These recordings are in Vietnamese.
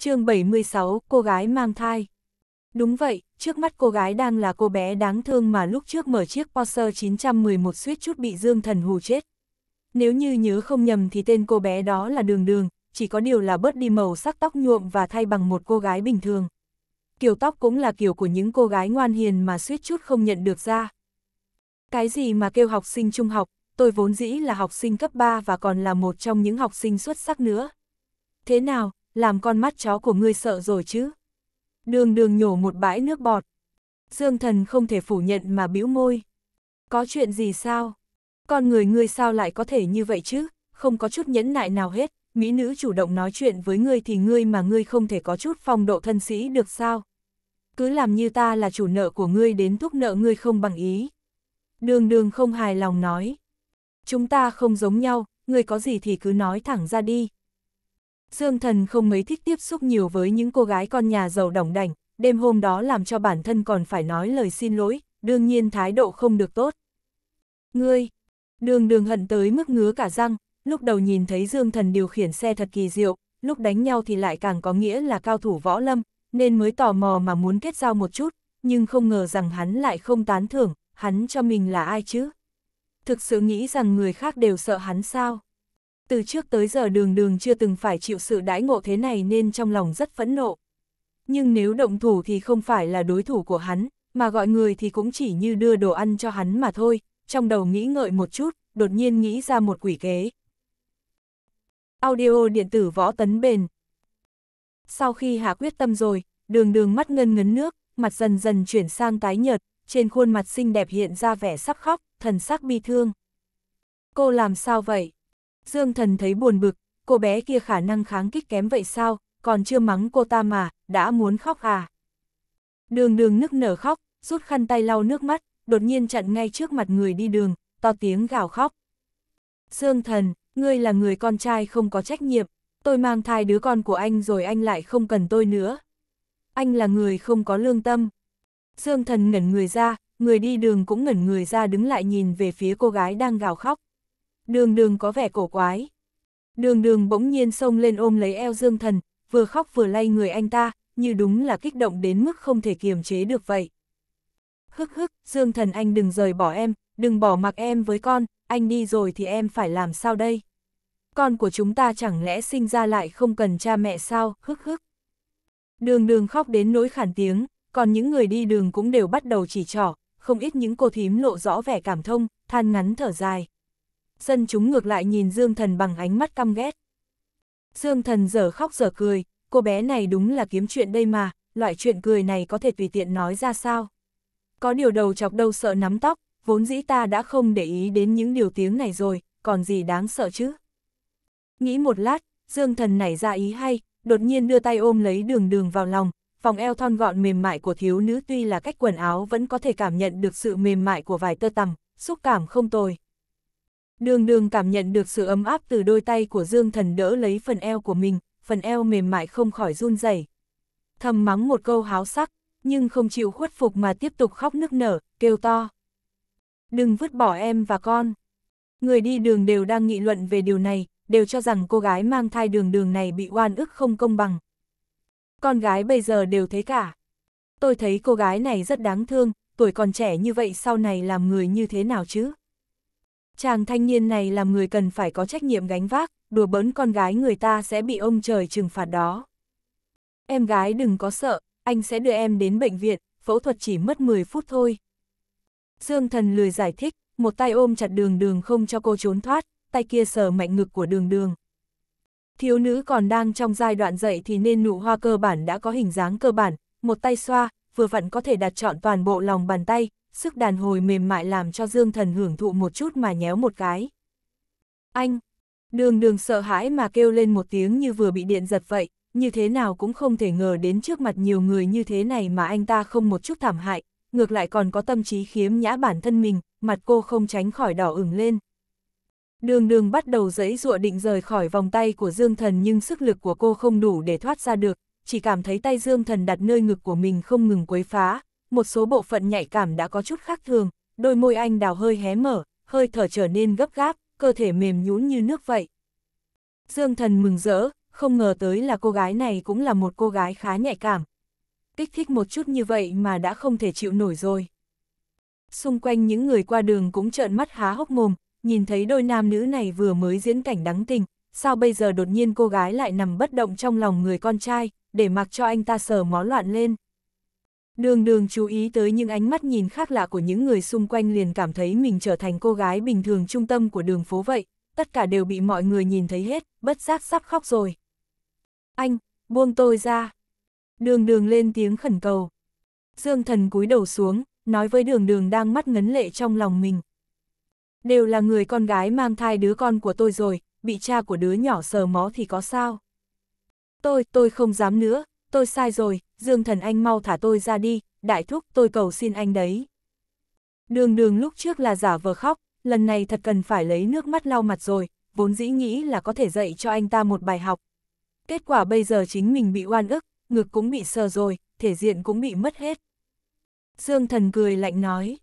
chương 76, cô gái mang thai. Đúng vậy, trước mắt cô gái đang là cô bé đáng thương mà lúc trước mở chiếc Porsche 911 suýt chút bị Dương Thần hù chết. Nếu như nhớ không nhầm thì tên cô bé đó là Đường Đường, chỉ có điều là bớt đi màu sắc tóc nhuộm và thay bằng một cô gái bình thường. Kiểu tóc cũng là kiểu của những cô gái ngoan hiền mà suýt chút không nhận được ra. Cái gì mà kêu học sinh trung học, tôi vốn dĩ là học sinh cấp 3 và còn là một trong những học sinh xuất sắc nữa. Thế nào, làm con mắt chó của ngươi sợ rồi chứ. Đường đường nhổ một bãi nước bọt. Dương thần không thể phủ nhận mà bĩu môi. Có chuyện gì sao? Con người ngươi sao lại có thể như vậy chứ? Không có chút nhẫn nại nào hết. Mỹ nữ chủ động nói chuyện với ngươi thì ngươi mà ngươi không thể có chút phong độ thân sĩ được sao? Cứ làm như ta là chủ nợ của ngươi đến thúc nợ ngươi không bằng ý. Đường đường không hài lòng nói. Chúng ta không giống nhau, ngươi có gì thì cứ nói thẳng ra đi, Dương Thần không mấy thích tiếp xúc nhiều với những cô gái con nhà giàu đỏng đảnh, đêm hôm đó làm cho bản thân còn phải nói lời xin lỗi, đương nhiên thái độ không được tốt. Ngươi, đường đường hận tới mức ngứa cả răng, lúc đầu nhìn thấy Dương Thần điều khiển xe thật kỳ diệu, lúc đánh nhau thì lại càng có nghĩa là cao thủ võ lâm, nên mới tò mò mà muốn kết giao một chút, nhưng không ngờ rằng hắn lại không tán thưởng, hắn cho mình là ai chứ? Thực sự nghĩ rằng người khác đều sợ hắn sao? từ trước tới giờ đường đường chưa từng phải chịu sự đãi ngộ thế này nên trong lòng rất phẫn nộ. Nhưng nếu động thủ thì không phải là đối thủ của hắn, mà gọi người thì cũng chỉ như đưa đồ ăn cho hắn mà thôi, trong đầu nghĩ ngợi một chút, đột nhiên nghĩ ra một quỷ kế. Audio điện tử võ tấn bền Sau khi hạ quyết tâm rồi, đường đường mắt ngân ngấn nước, mặt dần dần chuyển sang tái nhợt, trên khuôn mặt xinh đẹp hiện ra vẻ sắp khóc, thần sắc bi thương. Cô làm sao vậy? Dương thần thấy buồn bực, cô bé kia khả năng kháng kích kém vậy sao, còn chưa mắng cô ta mà, đã muốn khóc à. Đường đường nức nở khóc, rút khăn tay lau nước mắt, đột nhiên chặn ngay trước mặt người đi đường, to tiếng gào khóc. Dương thần, ngươi là người con trai không có trách nhiệm, tôi mang thai đứa con của anh rồi anh lại không cần tôi nữa. Anh là người không có lương tâm. Dương thần ngẩn người ra, người đi đường cũng ngẩn người ra đứng lại nhìn về phía cô gái đang gào khóc đường đường có vẻ cổ quái. Đường đường bỗng nhiên xông lên ôm lấy eo Dương Thần, vừa khóc vừa lay người anh ta, như đúng là kích động đến mức không thể kiềm chế được vậy. Hức hức, Dương Thần anh đừng rời bỏ em, đừng bỏ mặc em với con, anh đi rồi thì em phải làm sao đây? Con của chúng ta chẳng lẽ sinh ra lại không cần cha mẹ sao, hức hức. Đường đường khóc đến nỗi khản tiếng, còn những người đi đường cũng đều bắt đầu chỉ trỏ, không ít những cô thím lộ rõ vẻ cảm thông, than ngắn thở dài dân chúng ngược lại nhìn Dương Thần bằng ánh mắt căm ghét. Dương Thần giờ khóc giờ cười, cô bé này đúng là kiếm chuyện đây mà, loại chuyện cười này có thể tùy tiện nói ra sao. Có điều đầu chọc đâu sợ nắm tóc, vốn dĩ ta đã không để ý đến những điều tiếng này rồi, còn gì đáng sợ chứ. Nghĩ một lát, Dương Thần nảy ra ý hay, đột nhiên đưa tay ôm lấy đường đường vào lòng, vòng eo thon gọn mềm mại của thiếu nữ tuy là cách quần áo vẫn có thể cảm nhận được sự mềm mại của vài tơ tằm, xúc cảm không tồi. Đường đường cảm nhận được sự ấm áp từ đôi tay của Dương Thần đỡ lấy phần eo của mình, phần eo mềm mại không khỏi run rẩy. Thầm mắng một câu háo sắc, nhưng không chịu khuất phục mà tiếp tục khóc nức nở, kêu to. Đừng vứt bỏ em và con. Người đi đường đều đang nghị luận về điều này, đều cho rằng cô gái mang thai đường đường này bị oan ức không công bằng. Con gái bây giờ đều thế cả. Tôi thấy cô gái này rất đáng thương, tuổi còn trẻ như vậy sau này làm người như thế nào chứ? Chàng thanh niên này làm người cần phải có trách nhiệm gánh vác, đùa bỡn con gái người ta sẽ bị ông trời trừng phạt đó. Em gái đừng có sợ, anh sẽ đưa em đến bệnh viện, phẫu thuật chỉ mất 10 phút thôi. Dương thần lười giải thích, một tay ôm chặt đường đường không cho cô trốn thoát, tay kia sờ mạnh ngực của đường đường. Thiếu nữ còn đang trong giai đoạn dậy thì nên nụ hoa cơ bản đã có hình dáng cơ bản, một tay xoa, vừa vặn có thể đặt trọn toàn bộ lòng bàn tay, sức đàn hồi mềm mại làm cho Dương Thần hưởng thụ một chút mà nhéo một cái. Anh! Đường đường sợ hãi mà kêu lên một tiếng như vừa bị điện giật vậy, như thế nào cũng không thể ngờ đến trước mặt nhiều người như thế này mà anh ta không một chút thảm hại, ngược lại còn có tâm trí khiếm nhã bản thân mình, mặt cô không tránh khỏi đỏ ửng lên. Đường đường bắt đầu giấy dụa định rời khỏi vòng tay của Dương Thần nhưng sức lực của cô không đủ để thoát ra được, chỉ cảm thấy tay Dương Thần đặt nơi ngực của mình không ngừng quấy phá, một số bộ phận nhạy cảm đã có chút khác thường, đôi môi anh đào hơi hé mở, hơi thở trở nên gấp gáp, cơ thể mềm nhũn như nước vậy. Dương thần mừng rỡ, không ngờ tới là cô gái này cũng là một cô gái khá nhạy cảm. Kích thích một chút như vậy mà đã không thể chịu nổi rồi. Xung quanh những người qua đường cũng trợn mắt há hốc mồm, nhìn thấy đôi nam nữ này vừa mới diễn cảnh đáng tình, sao bây giờ đột nhiên cô gái lại nằm bất động trong lòng người con trai, để mặc cho anh ta sờ mó loạn lên. Đường đường chú ý tới những ánh mắt nhìn khác lạ của những người xung quanh liền cảm thấy mình trở thành cô gái bình thường trung tâm của đường phố vậy, tất cả đều bị mọi người nhìn thấy hết, bất giác sắp khóc rồi. Anh, buông tôi ra. Đường đường lên tiếng khẩn cầu. Dương thần cúi đầu xuống, nói với đường đường đang mắt ngấn lệ trong lòng mình. Đều là người con gái mang thai đứa con của tôi rồi, bị cha của đứa nhỏ sờ mó thì có sao. Tôi, tôi không dám nữa, tôi sai rồi, Dương Thần Anh mau thả tôi ra đi, đại thúc tôi cầu xin anh đấy. Đường đường lúc trước là giả vờ khóc, lần này thật cần phải lấy nước mắt lau mặt rồi, vốn dĩ nghĩ là có thể dạy cho anh ta một bài học. Kết quả bây giờ chính mình bị oan ức, ngực cũng bị sờ rồi, thể diện cũng bị mất hết. Dương thần cười lạnh nói,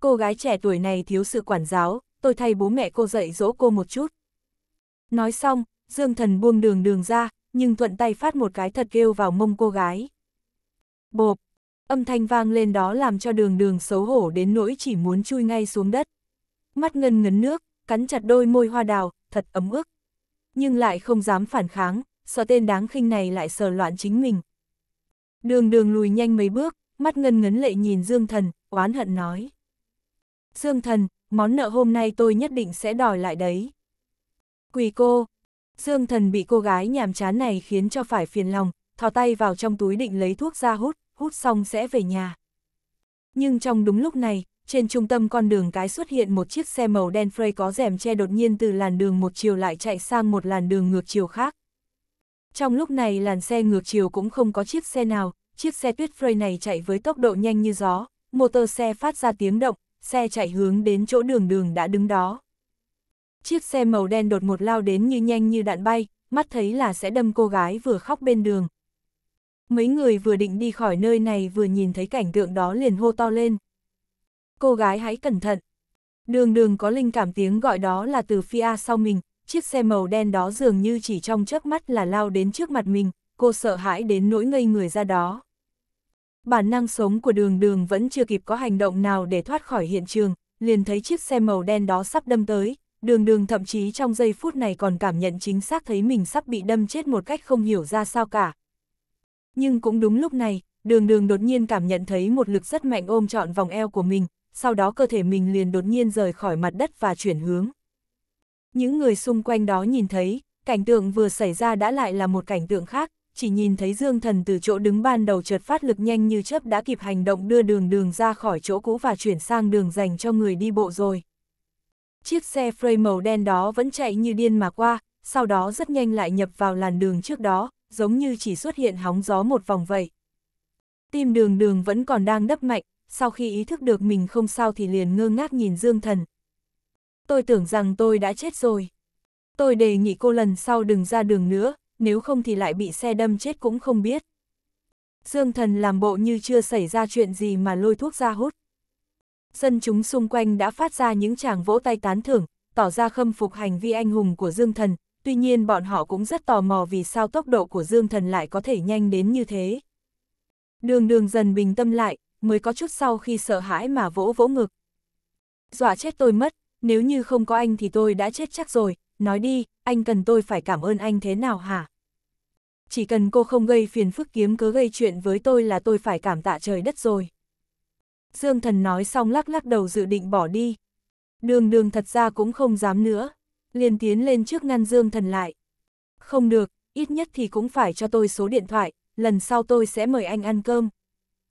cô gái trẻ tuổi này thiếu sự quản giáo, tôi thay bố mẹ cô dạy dỗ cô một chút. Nói xong, Dương thần buông đường đường ra, nhưng thuận tay phát một cái thật kêu vào mông cô gái. Bộp, âm thanh vang lên đó làm cho đường đường xấu hổ đến nỗi chỉ muốn chui ngay xuống đất. Mắt ngân ngấn nước, cắn chặt đôi môi hoa đào, thật ấm ức. Nhưng lại không dám phản kháng, sợ tên đáng khinh này lại sờ loạn chính mình. Đường đường lùi nhanh mấy bước, mắt ngân ngấn lệ nhìn Dương Thần, oán hận nói. Dương Thần, món nợ hôm nay tôi nhất định sẽ đòi lại đấy. Quỳ cô, Dương thần bị cô gái nhàm chán này khiến cho phải phiền lòng, thò tay vào trong túi định lấy thuốc ra hút, hút xong sẽ về nhà. Nhưng trong đúng lúc này, trên trung tâm con đường cái xuất hiện một chiếc xe màu đen Frey có rèm che đột nhiên từ làn đường một chiều lại chạy sang một làn đường ngược chiều khác. Trong lúc này làn xe ngược chiều cũng không có chiếc xe nào, chiếc xe tuyết Frey này chạy với tốc độ nhanh như gió, motor xe phát ra tiếng động, xe chạy hướng đến chỗ đường đường đã đứng đó. Chiếc xe màu đen đột một lao đến như nhanh như đạn bay, mắt thấy là sẽ đâm cô gái vừa khóc bên đường. Mấy người vừa định đi khỏi nơi này vừa nhìn thấy cảnh tượng đó liền hô to lên. Cô gái hãy cẩn thận. Đường đường có linh cảm tiếng gọi đó là từ phía sau mình, chiếc xe màu đen đó dường như chỉ trong chớp mắt là lao đến trước mặt mình, cô sợ hãi đến nỗi ngây người ra đó. Bản năng sống của đường đường vẫn chưa kịp có hành động nào để thoát khỏi hiện trường, liền thấy chiếc xe màu đen đó sắp đâm tới, đường đường thậm chí trong giây phút này còn cảm nhận chính xác thấy mình sắp bị đâm chết một cách không hiểu ra sao cả. Nhưng cũng đúng lúc này, đường đường đột nhiên cảm nhận thấy một lực rất mạnh ôm trọn vòng eo của mình, sau đó cơ thể mình liền đột nhiên rời khỏi mặt đất và chuyển hướng. Những người xung quanh đó nhìn thấy, cảnh tượng vừa xảy ra đã lại là một cảnh tượng khác, chỉ nhìn thấy Dương Thần từ chỗ đứng ban đầu chợt phát lực nhanh như chớp đã kịp hành động đưa đường đường ra khỏi chỗ cũ và chuyển sang đường dành cho người đi bộ rồi chiếc xe Frey màu đen đó vẫn chạy như điên mà qua, sau đó rất nhanh lại nhập vào làn đường trước đó, giống như chỉ xuất hiện hóng gió một vòng vậy. Tim đường đường vẫn còn đang đấp mạnh, sau khi ý thức được mình không sao thì liền ngơ ngác nhìn Dương Thần. Tôi tưởng rằng tôi đã chết rồi. Tôi đề nghị cô lần sau đừng ra đường nữa, nếu không thì lại bị xe đâm chết cũng không biết. Dương Thần làm bộ như chưa xảy ra chuyện gì mà lôi thuốc ra hút dân chúng xung quanh đã phát ra những tràng vỗ tay tán thưởng, tỏ ra khâm phục hành vi anh hùng của Dương Thần, tuy nhiên bọn họ cũng rất tò mò vì sao tốc độ của Dương Thần lại có thể nhanh đến như thế. Đường đường dần bình tâm lại, mới có chút sau khi sợ hãi mà vỗ vỗ ngực. Dọa chết tôi mất, nếu như không có anh thì tôi đã chết chắc rồi, nói đi, anh cần tôi phải cảm ơn anh thế nào hả? Chỉ cần cô không gây phiền phức kiếm cứ gây chuyện với tôi là tôi phải cảm tạ trời đất rồi. Dương Thần nói xong lắc lắc đầu dự định bỏ đi. Đường đường thật ra cũng không dám nữa, liền tiến lên trước ngăn Dương Thần lại. Không được, ít nhất thì cũng phải cho tôi số điện thoại, lần sau tôi sẽ mời anh ăn cơm.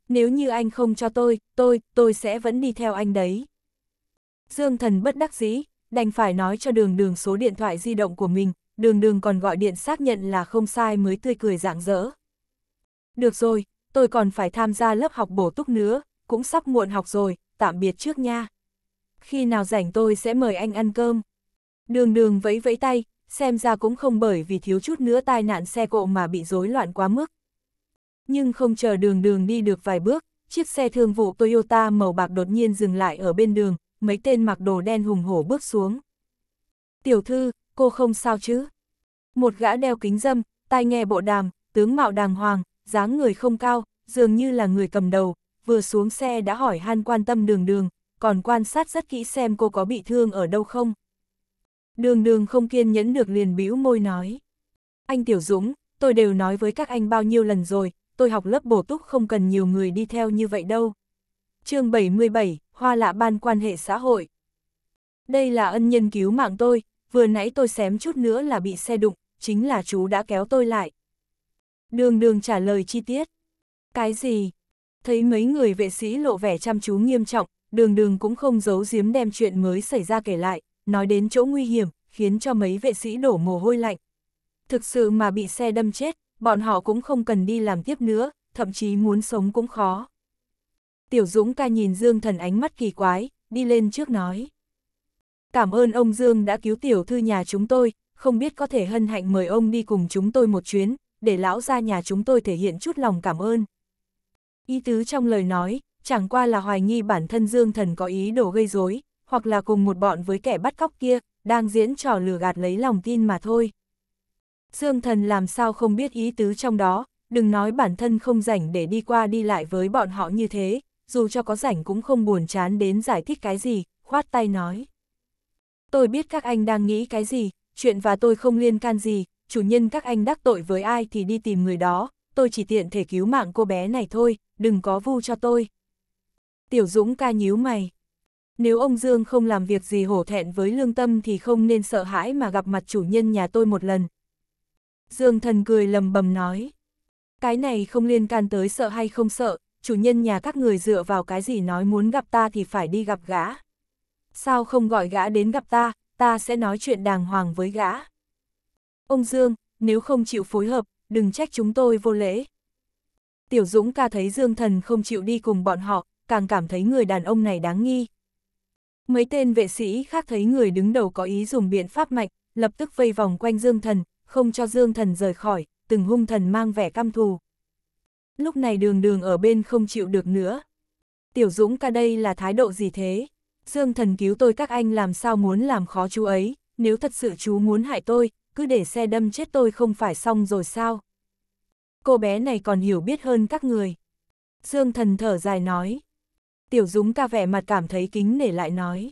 Nếu như anh không cho tôi, tôi, tôi sẽ vẫn đi theo anh đấy. Dương Thần bất đắc dĩ, đành phải nói cho đường đường số điện thoại di động của mình, đường đường còn gọi điện xác nhận là không sai mới tươi cười rạng rỡ. Được rồi, tôi còn phải tham gia lớp học bổ túc nữa, cũng sắp muộn học rồi, tạm biệt trước nha. Khi nào rảnh tôi sẽ mời anh ăn cơm. Đường đường vẫy vẫy tay, xem ra cũng không bởi vì thiếu chút nữa tai nạn xe cộ mà bị rối loạn quá mức. Nhưng không chờ đường đường đi được vài bước, chiếc xe thương vụ Toyota màu bạc đột nhiên dừng lại ở bên đường, mấy tên mặc đồ đen hùng hổ bước xuống. Tiểu thư, cô không sao chứ? Một gã đeo kính dâm, tai nghe bộ đàm, tướng mạo đàng hoàng, dáng người không cao, dường như là người cầm đầu, vừa xuống xe đã hỏi han quan tâm đường đường, còn quan sát rất kỹ xem cô có bị thương ở đâu không. Đường đường không kiên nhẫn được liền bĩu môi nói. Anh Tiểu Dũng, tôi đều nói với các anh bao nhiêu lần rồi, tôi học lớp bổ túc không cần nhiều người đi theo như vậy đâu. chương 77, Hoa lạ ban quan hệ xã hội. Đây là ân nhân cứu mạng tôi, vừa nãy tôi xém chút nữa là bị xe đụng, chính là chú đã kéo tôi lại. Đường đường trả lời chi tiết. Cái gì, thấy mấy người vệ sĩ lộ vẻ chăm chú nghiêm trọng, đường đường cũng không giấu giếm đem chuyện mới xảy ra kể lại, nói đến chỗ nguy hiểm, khiến cho mấy vệ sĩ đổ mồ hôi lạnh. Thực sự mà bị xe đâm chết, bọn họ cũng không cần đi làm tiếp nữa, thậm chí muốn sống cũng khó. Tiểu Dũng ca nhìn Dương thần ánh mắt kỳ quái, đi lên trước nói. Cảm ơn ông Dương đã cứu tiểu thư nhà chúng tôi, không biết có thể hân hạnh mời ông đi cùng chúng tôi một chuyến, để lão ra nhà chúng tôi thể hiện chút lòng cảm ơn. Ý tứ trong lời nói, chẳng qua là hoài nghi bản thân Dương Thần có ý đồ gây rối, hoặc là cùng một bọn với kẻ bắt cóc kia, đang diễn trò lừa gạt lấy lòng tin mà thôi. Dương Thần làm sao không biết ý tứ trong đó, đừng nói bản thân không rảnh để đi qua đi lại với bọn họ như thế, dù cho có rảnh cũng không buồn chán đến giải thích cái gì, khoát tay nói. Tôi biết các anh đang nghĩ cái gì, chuyện và tôi không liên can gì, chủ nhân các anh đắc tội với ai thì đi tìm người đó, tôi chỉ tiện thể cứu mạng cô bé này thôi, đừng có vu cho tôi. Tiểu Dũng ca nhíu mày. Nếu ông Dương không làm việc gì hổ thẹn với lương tâm thì không nên sợ hãi mà gặp mặt chủ nhân nhà tôi một lần. Dương thần cười lầm bầm nói. Cái này không liên can tới sợ hay không sợ, chủ nhân nhà các người dựa vào cái gì nói muốn gặp ta thì phải đi gặp gã. Sao không gọi gã đến gặp ta, ta sẽ nói chuyện đàng hoàng với gã. Ông Dương, nếu không chịu phối hợp, đừng trách chúng tôi vô lễ. Tiểu Dũng ca thấy Dương Thần không chịu đi cùng bọn họ, càng cảm thấy người đàn ông này đáng nghi. Mấy tên vệ sĩ khác thấy người đứng đầu có ý dùng biện pháp mạnh, lập tức vây vòng quanh Dương Thần, không cho Dương Thần rời khỏi, từng hung thần mang vẻ căm thù. Lúc này đường đường ở bên không chịu được nữa. Tiểu Dũng ca đây là thái độ gì thế? Dương Thần cứu tôi các anh làm sao muốn làm khó chú ấy, nếu thật sự chú muốn hại tôi, cứ để xe đâm chết tôi không phải xong rồi sao? Cô bé này còn hiểu biết hơn các người. Dương thần thở dài nói. Tiểu dũng ca vẻ mặt cảm thấy kính nể lại nói.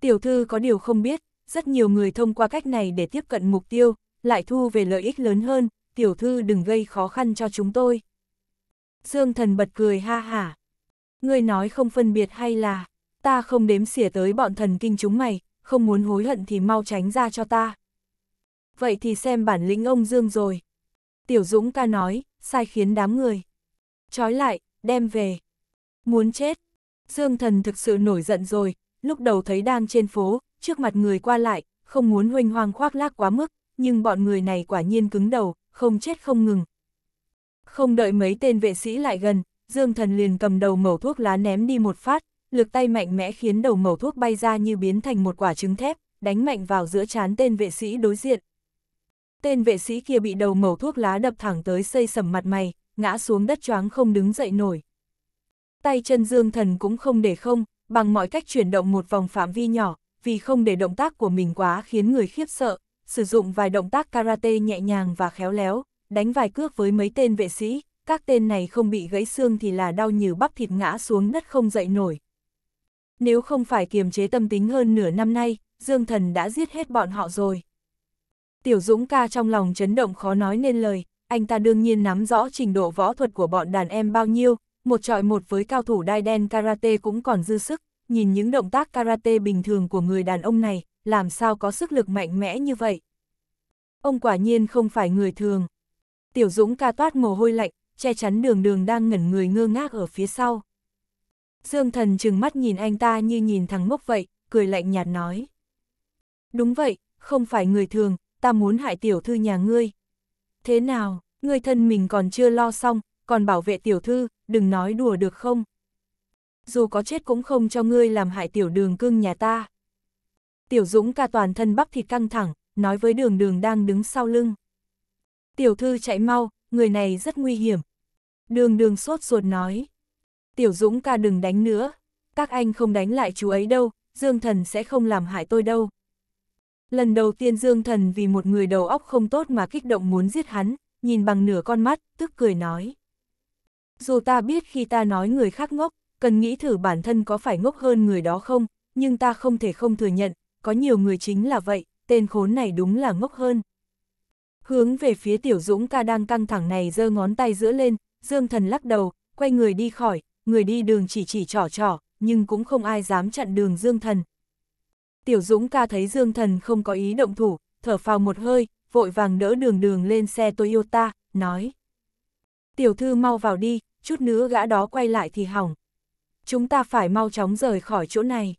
Tiểu thư có điều không biết, rất nhiều người thông qua cách này để tiếp cận mục tiêu, lại thu về lợi ích lớn hơn, tiểu thư đừng gây khó khăn cho chúng tôi. Dương thần bật cười ha hả. Ngươi nói không phân biệt hay là, ta không đếm xỉa tới bọn thần kinh chúng mày, không muốn hối hận thì mau tránh ra cho ta vậy thì xem bản lĩnh ông Dương rồi. Tiểu Dũng ca nói, sai khiến đám người. Trói lại, đem về. Muốn chết. Dương thần thực sự nổi giận rồi, lúc đầu thấy đang trên phố, trước mặt người qua lại, không muốn huynh hoang khoác lác quá mức, nhưng bọn người này quả nhiên cứng đầu, không chết không ngừng. Không đợi mấy tên vệ sĩ lại gần, Dương thần liền cầm đầu mẩu thuốc lá ném đi một phát, lực tay mạnh mẽ khiến đầu mẩu thuốc bay ra như biến thành một quả trứng thép, đánh mạnh vào giữa chán tên vệ sĩ đối diện, tên vệ sĩ kia bị đầu mẩu thuốc lá đập thẳng tới xây sầm mặt mày, ngã xuống đất choáng không đứng dậy nổi. Tay chân dương thần cũng không để không, bằng mọi cách chuyển động một vòng phạm vi nhỏ, vì không để động tác của mình quá khiến người khiếp sợ, sử dụng vài động tác karate nhẹ nhàng và khéo léo, đánh vài cước với mấy tên vệ sĩ, các tên này không bị gãy xương thì là đau như bắp thịt ngã xuống đất không dậy nổi. Nếu không phải kiềm chế tâm tính hơn nửa năm nay, Dương Thần đã giết hết bọn họ rồi. Tiểu Dũng ca trong lòng chấn động khó nói nên lời, anh ta đương nhiên nắm rõ trình độ võ thuật của bọn đàn em bao nhiêu, một trọi một với cao thủ đai đen karate cũng còn dư sức, nhìn những động tác karate bình thường của người đàn ông này, làm sao có sức lực mạnh mẽ như vậy. Ông quả nhiên không phải người thường. Tiểu Dũng ca toát mồ hôi lạnh, che chắn đường đường đang ngẩn người ngơ ngác ở phía sau. Dương thần trừng mắt nhìn anh ta như nhìn thằng mốc vậy, cười lạnh nhạt nói. Đúng vậy, không phải người thường, ta muốn hại tiểu thư nhà ngươi. Thế nào, ngươi thân mình còn chưa lo xong, còn bảo vệ tiểu thư, đừng nói đùa được không? Dù có chết cũng không cho ngươi làm hại tiểu đường cưng nhà ta. Tiểu dũng ca toàn thân bắp thịt căng thẳng, nói với đường đường đang đứng sau lưng. Tiểu thư chạy mau, người này rất nguy hiểm. Đường đường sốt ruột nói. Tiểu dũng ca đừng đánh nữa, các anh không đánh lại chú ấy đâu, dương thần sẽ không làm hại tôi đâu. Lần đầu tiên Dương Thần vì một người đầu óc không tốt mà kích động muốn giết hắn, nhìn bằng nửa con mắt, tức cười nói. Dù ta biết khi ta nói người khác ngốc, cần nghĩ thử bản thân có phải ngốc hơn người đó không, nhưng ta không thể không thừa nhận, có nhiều người chính là vậy, tên khốn này đúng là ngốc hơn. Hướng về phía tiểu dũng ca đang căng thẳng này giơ ngón tay giữa lên, Dương Thần lắc đầu, quay người đi khỏi, người đi đường chỉ chỉ trỏ trỏ, nhưng cũng không ai dám chặn đường Dương Thần, Tiểu Dũng ca thấy Dương Thần không có ý động thủ, thở phào một hơi, vội vàng đỡ đường đường lên xe Toyota, nói. Tiểu thư mau vào đi, chút nữa gã đó quay lại thì hỏng. Chúng ta phải mau chóng rời khỏi chỗ này.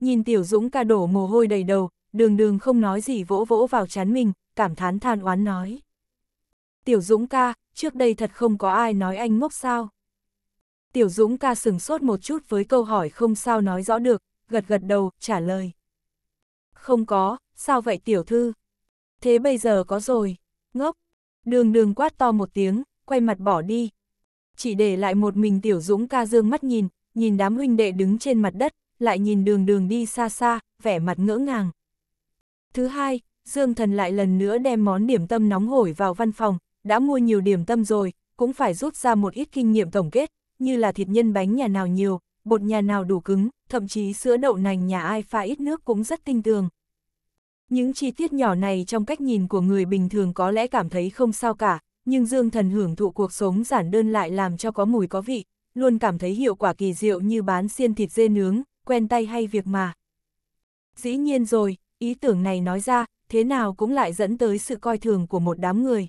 Nhìn Tiểu Dũng ca đổ mồ hôi đầy đầu, đường đường không nói gì vỗ vỗ vào chán mình, cảm thán than oán nói. Tiểu Dũng ca, trước đây thật không có ai nói anh ngốc sao. Tiểu Dũng ca sừng sốt một chút với câu hỏi không sao nói rõ được, gật gật đầu, trả lời. Không có, sao vậy tiểu thư? Thế bây giờ có rồi, ngốc. Đường đường quát to một tiếng, quay mặt bỏ đi. Chỉ để lại một mình tiểu dũng ca dương mắt nhìn, nhìn đám huynh đệ đứng trên mặt đất, lại nhìn đường đường đi xa xa, vẻ mặt ngỡ ngàng. Thứ hai, Dương Thần lại lần nữa đem món điểm tâm nóng hổi vào văn phòng, đã mua nhiều điểm tâm rồi, cũng phải rút ra một ít kinh nghiệm tổng kết, như là thịt nhân bánh nhà nào nhiều, bột nhà nào đủ cứng, thậm chí sữa đậu nành nhà ai pha ít nước cũng rất tinh tường. Những chi tiết nhỏ này trong cách nhìn của người bình thường có lẽ cảm thấy không sao cả, nhưng Dương Thần hưởng thụ cuộc sống giản đơn lại làm cho có mùi có vị, luôn cảm thấy hiệu quả kỳ diệu như bán xiên thịt dê nướng, quen tay hay việc mà. Dĩ nhiên rồi, ý tưởng này nói ra, thế nào cũng lại dẫn tới sự coi thường của một đám người.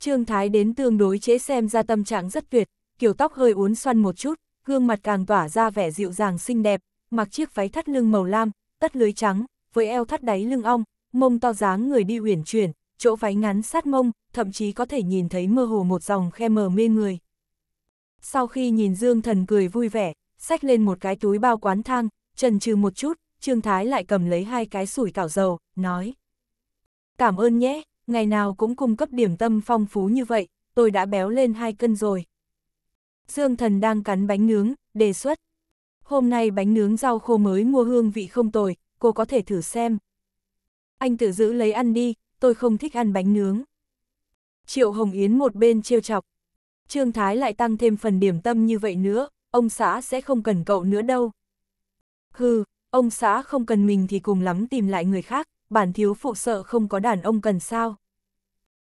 Trương Thái đến tương đối chế xem ra tâm trạng rất tuyệt, kiểu tóc hơi uốn xoăn một chút, gương mặt càng tỏa ra vẻ dịu dàng xinh đẹp, mặc chiếc váy thắt lưng màu lam, tất lưới trắng, với eo thắt đáy lưng ong, mông to dáng người đi uyển chuyển, chỗ váy ngắn sát mông, thậm chí có thể nhìn thấy mơ hồ một dòng khe mờ mê người. Sau khi nhìn Dương Thần cười vui vẻ, xách lên một cái túi bao quán thang, trần trừ một chút, Trương Thái lại cầm lấy hai cái sủi cảo dầu, nói. Cảm ơn nhé, ngày nào cũng cung cấp điểm tâm phong phú như vậy, tôi đã béo lên hai cân rồi. Dương Thần đang cắn bánh nướng, đề xuất. Hôm nay bánh nướng rau khô mới mua hương vị không tồi, cô có thể thử xem. Anh tự giữ lấy ăn đi, tôi không thích ăn bánh nướng. Triệu Hồng Yến một bên trêu chọc. Trương Thái lại tăng thêm phần điểm tâm như vậy nữa, ông xã sẽ không cần cậu nữa đâu. Hừ, ông xã không cần mình thì cùng lắm tìm lại người khác, bản thiếu phụ sợ không có đàn ông cần sao.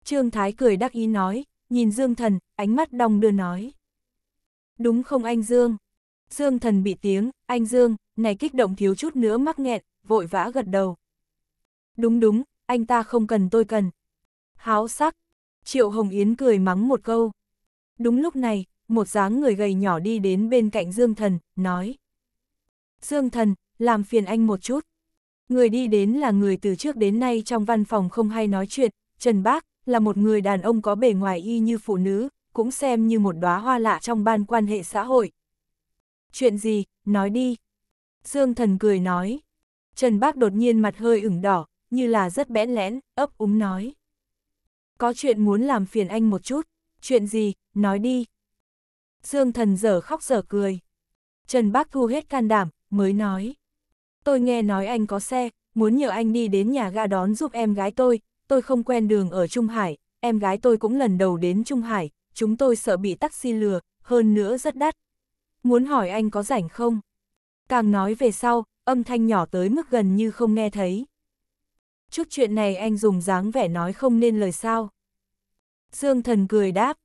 Trương Thái cười đắc ý nói, nhìn Dương Thần, ánh mắt đong đưa nói. Đúng không anh Dương? Dương thần bị tiếng, anh Dương, này kích động thiếu chút nữa mắc nghẹn, vội vã gật đầu. Đúng đúng, anh ta không cần tôi cần. Háo sắc. Triệu Hồng Yến cười mắng một câu. Đúng lúc này, một dáng người gầy nhỏ đi đến bên cạnh Dương Thần, nói. Dương Thần, làm phiền anh một chút. Người đi đến là người từ trước đến nay trong văn phòng không hay nói chuyện, Trần Bác, là một người đàn ông có bề ngoài y như phụ nữ, cũng xem như một đóa hoa lạ trong ban quan hệ xã hội. Chuyện gì, nói đi. Dương thần cười nói. Trần Bác đột nhiên mặt hơi ửng đỏ, như là rất bẽn lẽn, ấp úng nói. Có chuyện muốn làm phiền anh một chút, chuyện gì, nói đi. Dương thần dở khóc dở cười. Trần Bác thu hết can đảm, mới nói. Tôi nghe nói anh có xe, muốn nhờ anh đi đến nhà ga đón giúp em gái tôi, tôi không quen đường ở Trung Hải, em gái tôi cũng lần đầu đến Trung Hải, chúng tôi sợ bị taxi lừa, hơn nữa rất đắt. Muốn hỏi anh có rảnh không? Càng nói về sau, âm thanh nhỏ tới mức gần như không nghe thấy. trước chuyện này anh dùng dáng vẻ nói không nên lời sao. Dương thần cười đáp.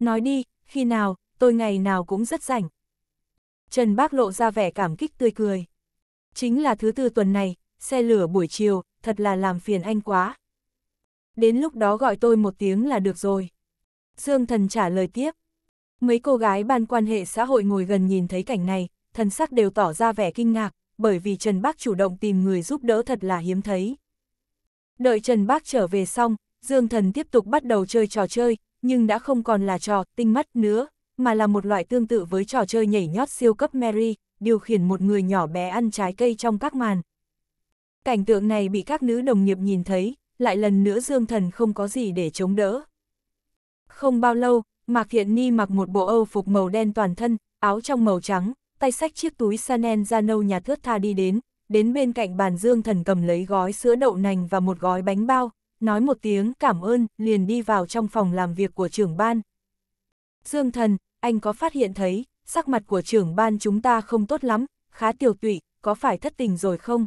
Nói đi, khi nào, tôi ngày nào cũng rất rảnh. Trần Bác lộ ra vẻ cảm kích tươi cười. Chính là thứ tư tuần này, xe lửa buổi chiều, thật là làm phiền anh quá. Đến lúc đó gọi tôi một tiếng là được rồi. Dương Thần trả lời tiếp. Mấy cô gái ban quan hệ xã hội ngồi gần nhìn thấy cảnh này, thần sắc đều tỏ ra vẻ kinh ngạc, bởi vì Trần Bác chủ động tìm người giúp đỡ thật là hiếm thấy. Đợi Trần Bác trở về xong, Dương Thần tiếp tục bắt đầu chơi trò chơi, nhưng đã không còn là trò tinh mắt nữa, mà là một loại tương tự với trò chơi nhảy nhót siêu cấp Mary, điều khiển một người nhỏ bé ăn trái cây trong các màn. Cảnh tượng này bị các nữ đồng nghiệp nhìn thấy, lại lần nữa Dương Thần không có gì để chống đỡ. Không bao lâu, Mạc Thiện Ni mặc một bộ âu phục màu đen toàn thân, áo trong màu trắng, tay sách chiếc túi Sanen da nâu nhà thước tha đi đến, đến bên cạnh bàn Dương Thần cầm lấy gói sữa đậu nành và một gói bánh bao, nói một tiếng cảm ơn, liền đi vào trong phòng làm việc của trưởng ban. Dương Thần, anh có phát hiện thấy, sắc mặt của trưởng ban chúng ta không tốt lắm, khá tiểu tụy, có phải thất tình rồi không?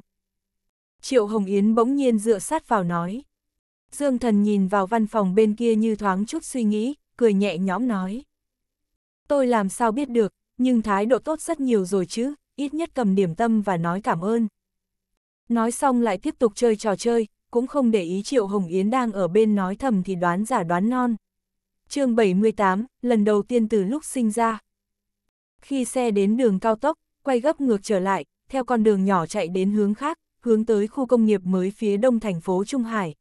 Triệu Hồng Yến bỗng nhiên dựa sát vào nói. Dương thần nhìn vào văn phòng bên kia như thoáng chút suy nghĩ, cười nhẹ nhõm nói. Tôi làm sao biết được, nhưng thái độ tốt rất nhiều rồi chứ, ít nhất cầm điểm tâm và nói cảm ơn. Nói xong lại tiếp tục chơi trò chơi, cũng không để ý Triệu Hồng Yến đang ở bên nói thầm thì đoán giả đoán non. chương 78, lần đầu tiên từ lúc sinh ra. Khi xe đến đường cao tốc, quay gấp ngược trở lại, theo con đường nhỏ chạy đến hướng khác, hướng tới khu công nghiệp mới phía đông thành phố Trung Hải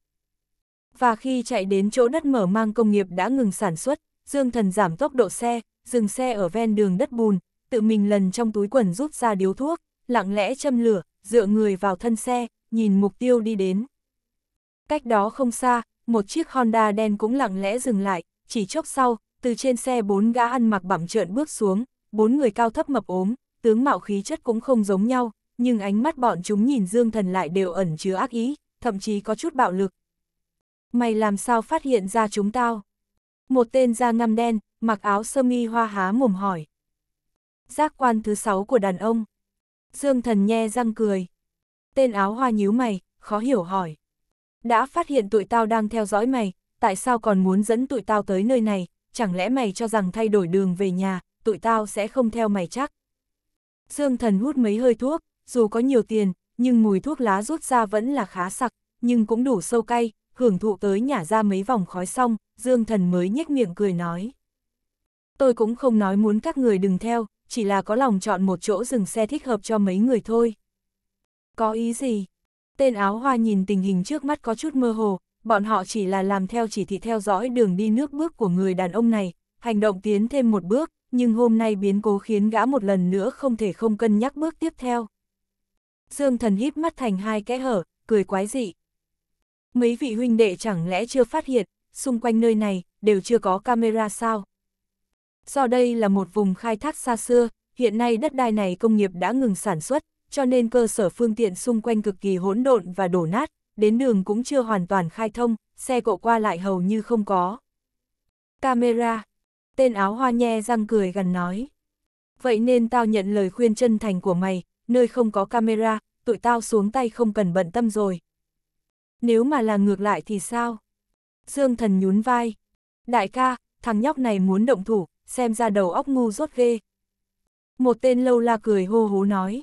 và khi chạy đến chỗ đất mở mang công nghiệp đã ngừng sản xuất, Dương Thần giảm tốc độ xe, dừng xe ở ven đường đất bùn, tự mình lần trong túi quần rút ra điếu thuốc, lặng lẽ châm lửa, dựa người vào thân xe, nhìn mục tiêu đi đến. Cách đó không xa, một chiếc Honda đen cũng lặng lẽ dừng lại, chỉ chốc sau, từ trên xe bốn gã ăn mặc bẩm trợn bước xuống, bốn người cao thấp mập ốm, tướng mạo khí chất cũng không giống nhau, nhưng ánh mắt bọn chúng nhìn Dương Thần lại đều ẩn chứa ác ý, thậm chí có chút bạo lực, Mày làm sao phát hiện ra chúng tao? Một tên da ngăm đen, mặc áo sơ mi hoa há mồm hỏi. Giác quan thứ sáu của đàn ông. Dương thần nhe răng cười. Tên áo hoa nhíu mày, khó hiểu hỏi. Đã phát hiện tụi tao đang theo dõi mày, tại sao còn muốn dẫn tụi tao tới nơi này, chẳng lẽ mày cho rằng thay đổi đường về nhà, tụi tao sẽ không theo mày chắc. Dương thần hút mấy hơi thuốc, dù có nhiều tiền, nhưng mùi thuốc lá rút ra vẫn là khá sặc, nhưng cũng đủ sâu cay, hưởng thụ tới nhả ra mấy vòng khói xong, Dương Thần mới nhếch miệng cười nói. Tôi cũng không nói muốn các người đừng theo, chỉ là có lòng chọn một chỗ dừng xe thích hợp cho mấy người thôi. Có ý gì? Tên áo hoa nhìn tình hình trước mắt có chút mơ hồ, bọn họ chỉ là làm theo chỉ thị theo dõi đường đi nước bước của người đàn ông này, hành động tiến thêm một bước, nhưng hôm nay biến cố khiến gã một lần nữa không thể không cân nhắc bước tiếp theo. Dương thần híp mắt thành hai kẽ hở, cười quái dị, Mấy vị huynh đệ chẳng lẽ chưa phát hiện, xung quanh nơi này, đều chưa có camera sao? Do đây là một vùng khai thác xa xưa, hiện nay đất đai này công nghiệp đã ngừng sản xuất, cho nên cơ sở phương tiện xung quanh cực kỳ hỗn độn và đổ nát, đến đường cũng chưa hoàn toàn khai thông, xe cộ qua lại hầu như không có. Camera, tên áo hoa nhe răng cười gần nói. Vậy nên tao nhận lời khuyên chân thành của mày, nơi không có camera, tụi tao xuống tay không cần bận tâm rồi. Nếu mà là ngược lại thì sao? Dương thần nhún vai. Đại ca, thằng nhóc này muốn động thủ, xem ra đầu óc ngu rốt ghê. Một tên lâu la cười hô hố nói.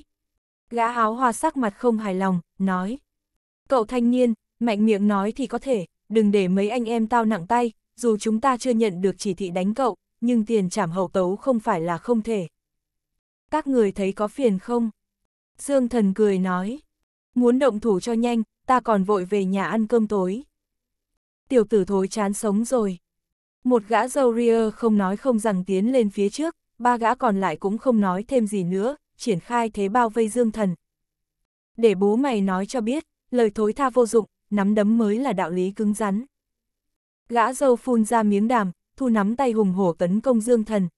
Gã áo hoa sắc mặt không hài lòng, nói. Cậu thanh niên, mạnh miệng nói thì có thể, đừng để mấy anh em tao nặng tay, dù chúng ta chưa nhận được chỉ thị đánh cậu, nhưng tiền trảm hậu tấu không phải là không thể. Các người thấy có phiền không? Dương thần cười nói. Muốn động thủ cho nhanh, ta còn vội về nhà ăn cơm tối. Tiểu tử thối chán sống rồi. Một gã dâu ria không nói không rằng tiến lên phía trước, ba gã còn lại cũng không nói thêm gì nữa, triển khai thế bao vây dương thần. Để bố mày nói cho biết, lời thối tha vô dụng, nắm đấm mới là đạo lý cứng rắn. Gã dâu phun ra miếng đàm, thu nắm tay hùng hổ tấn công dương thần.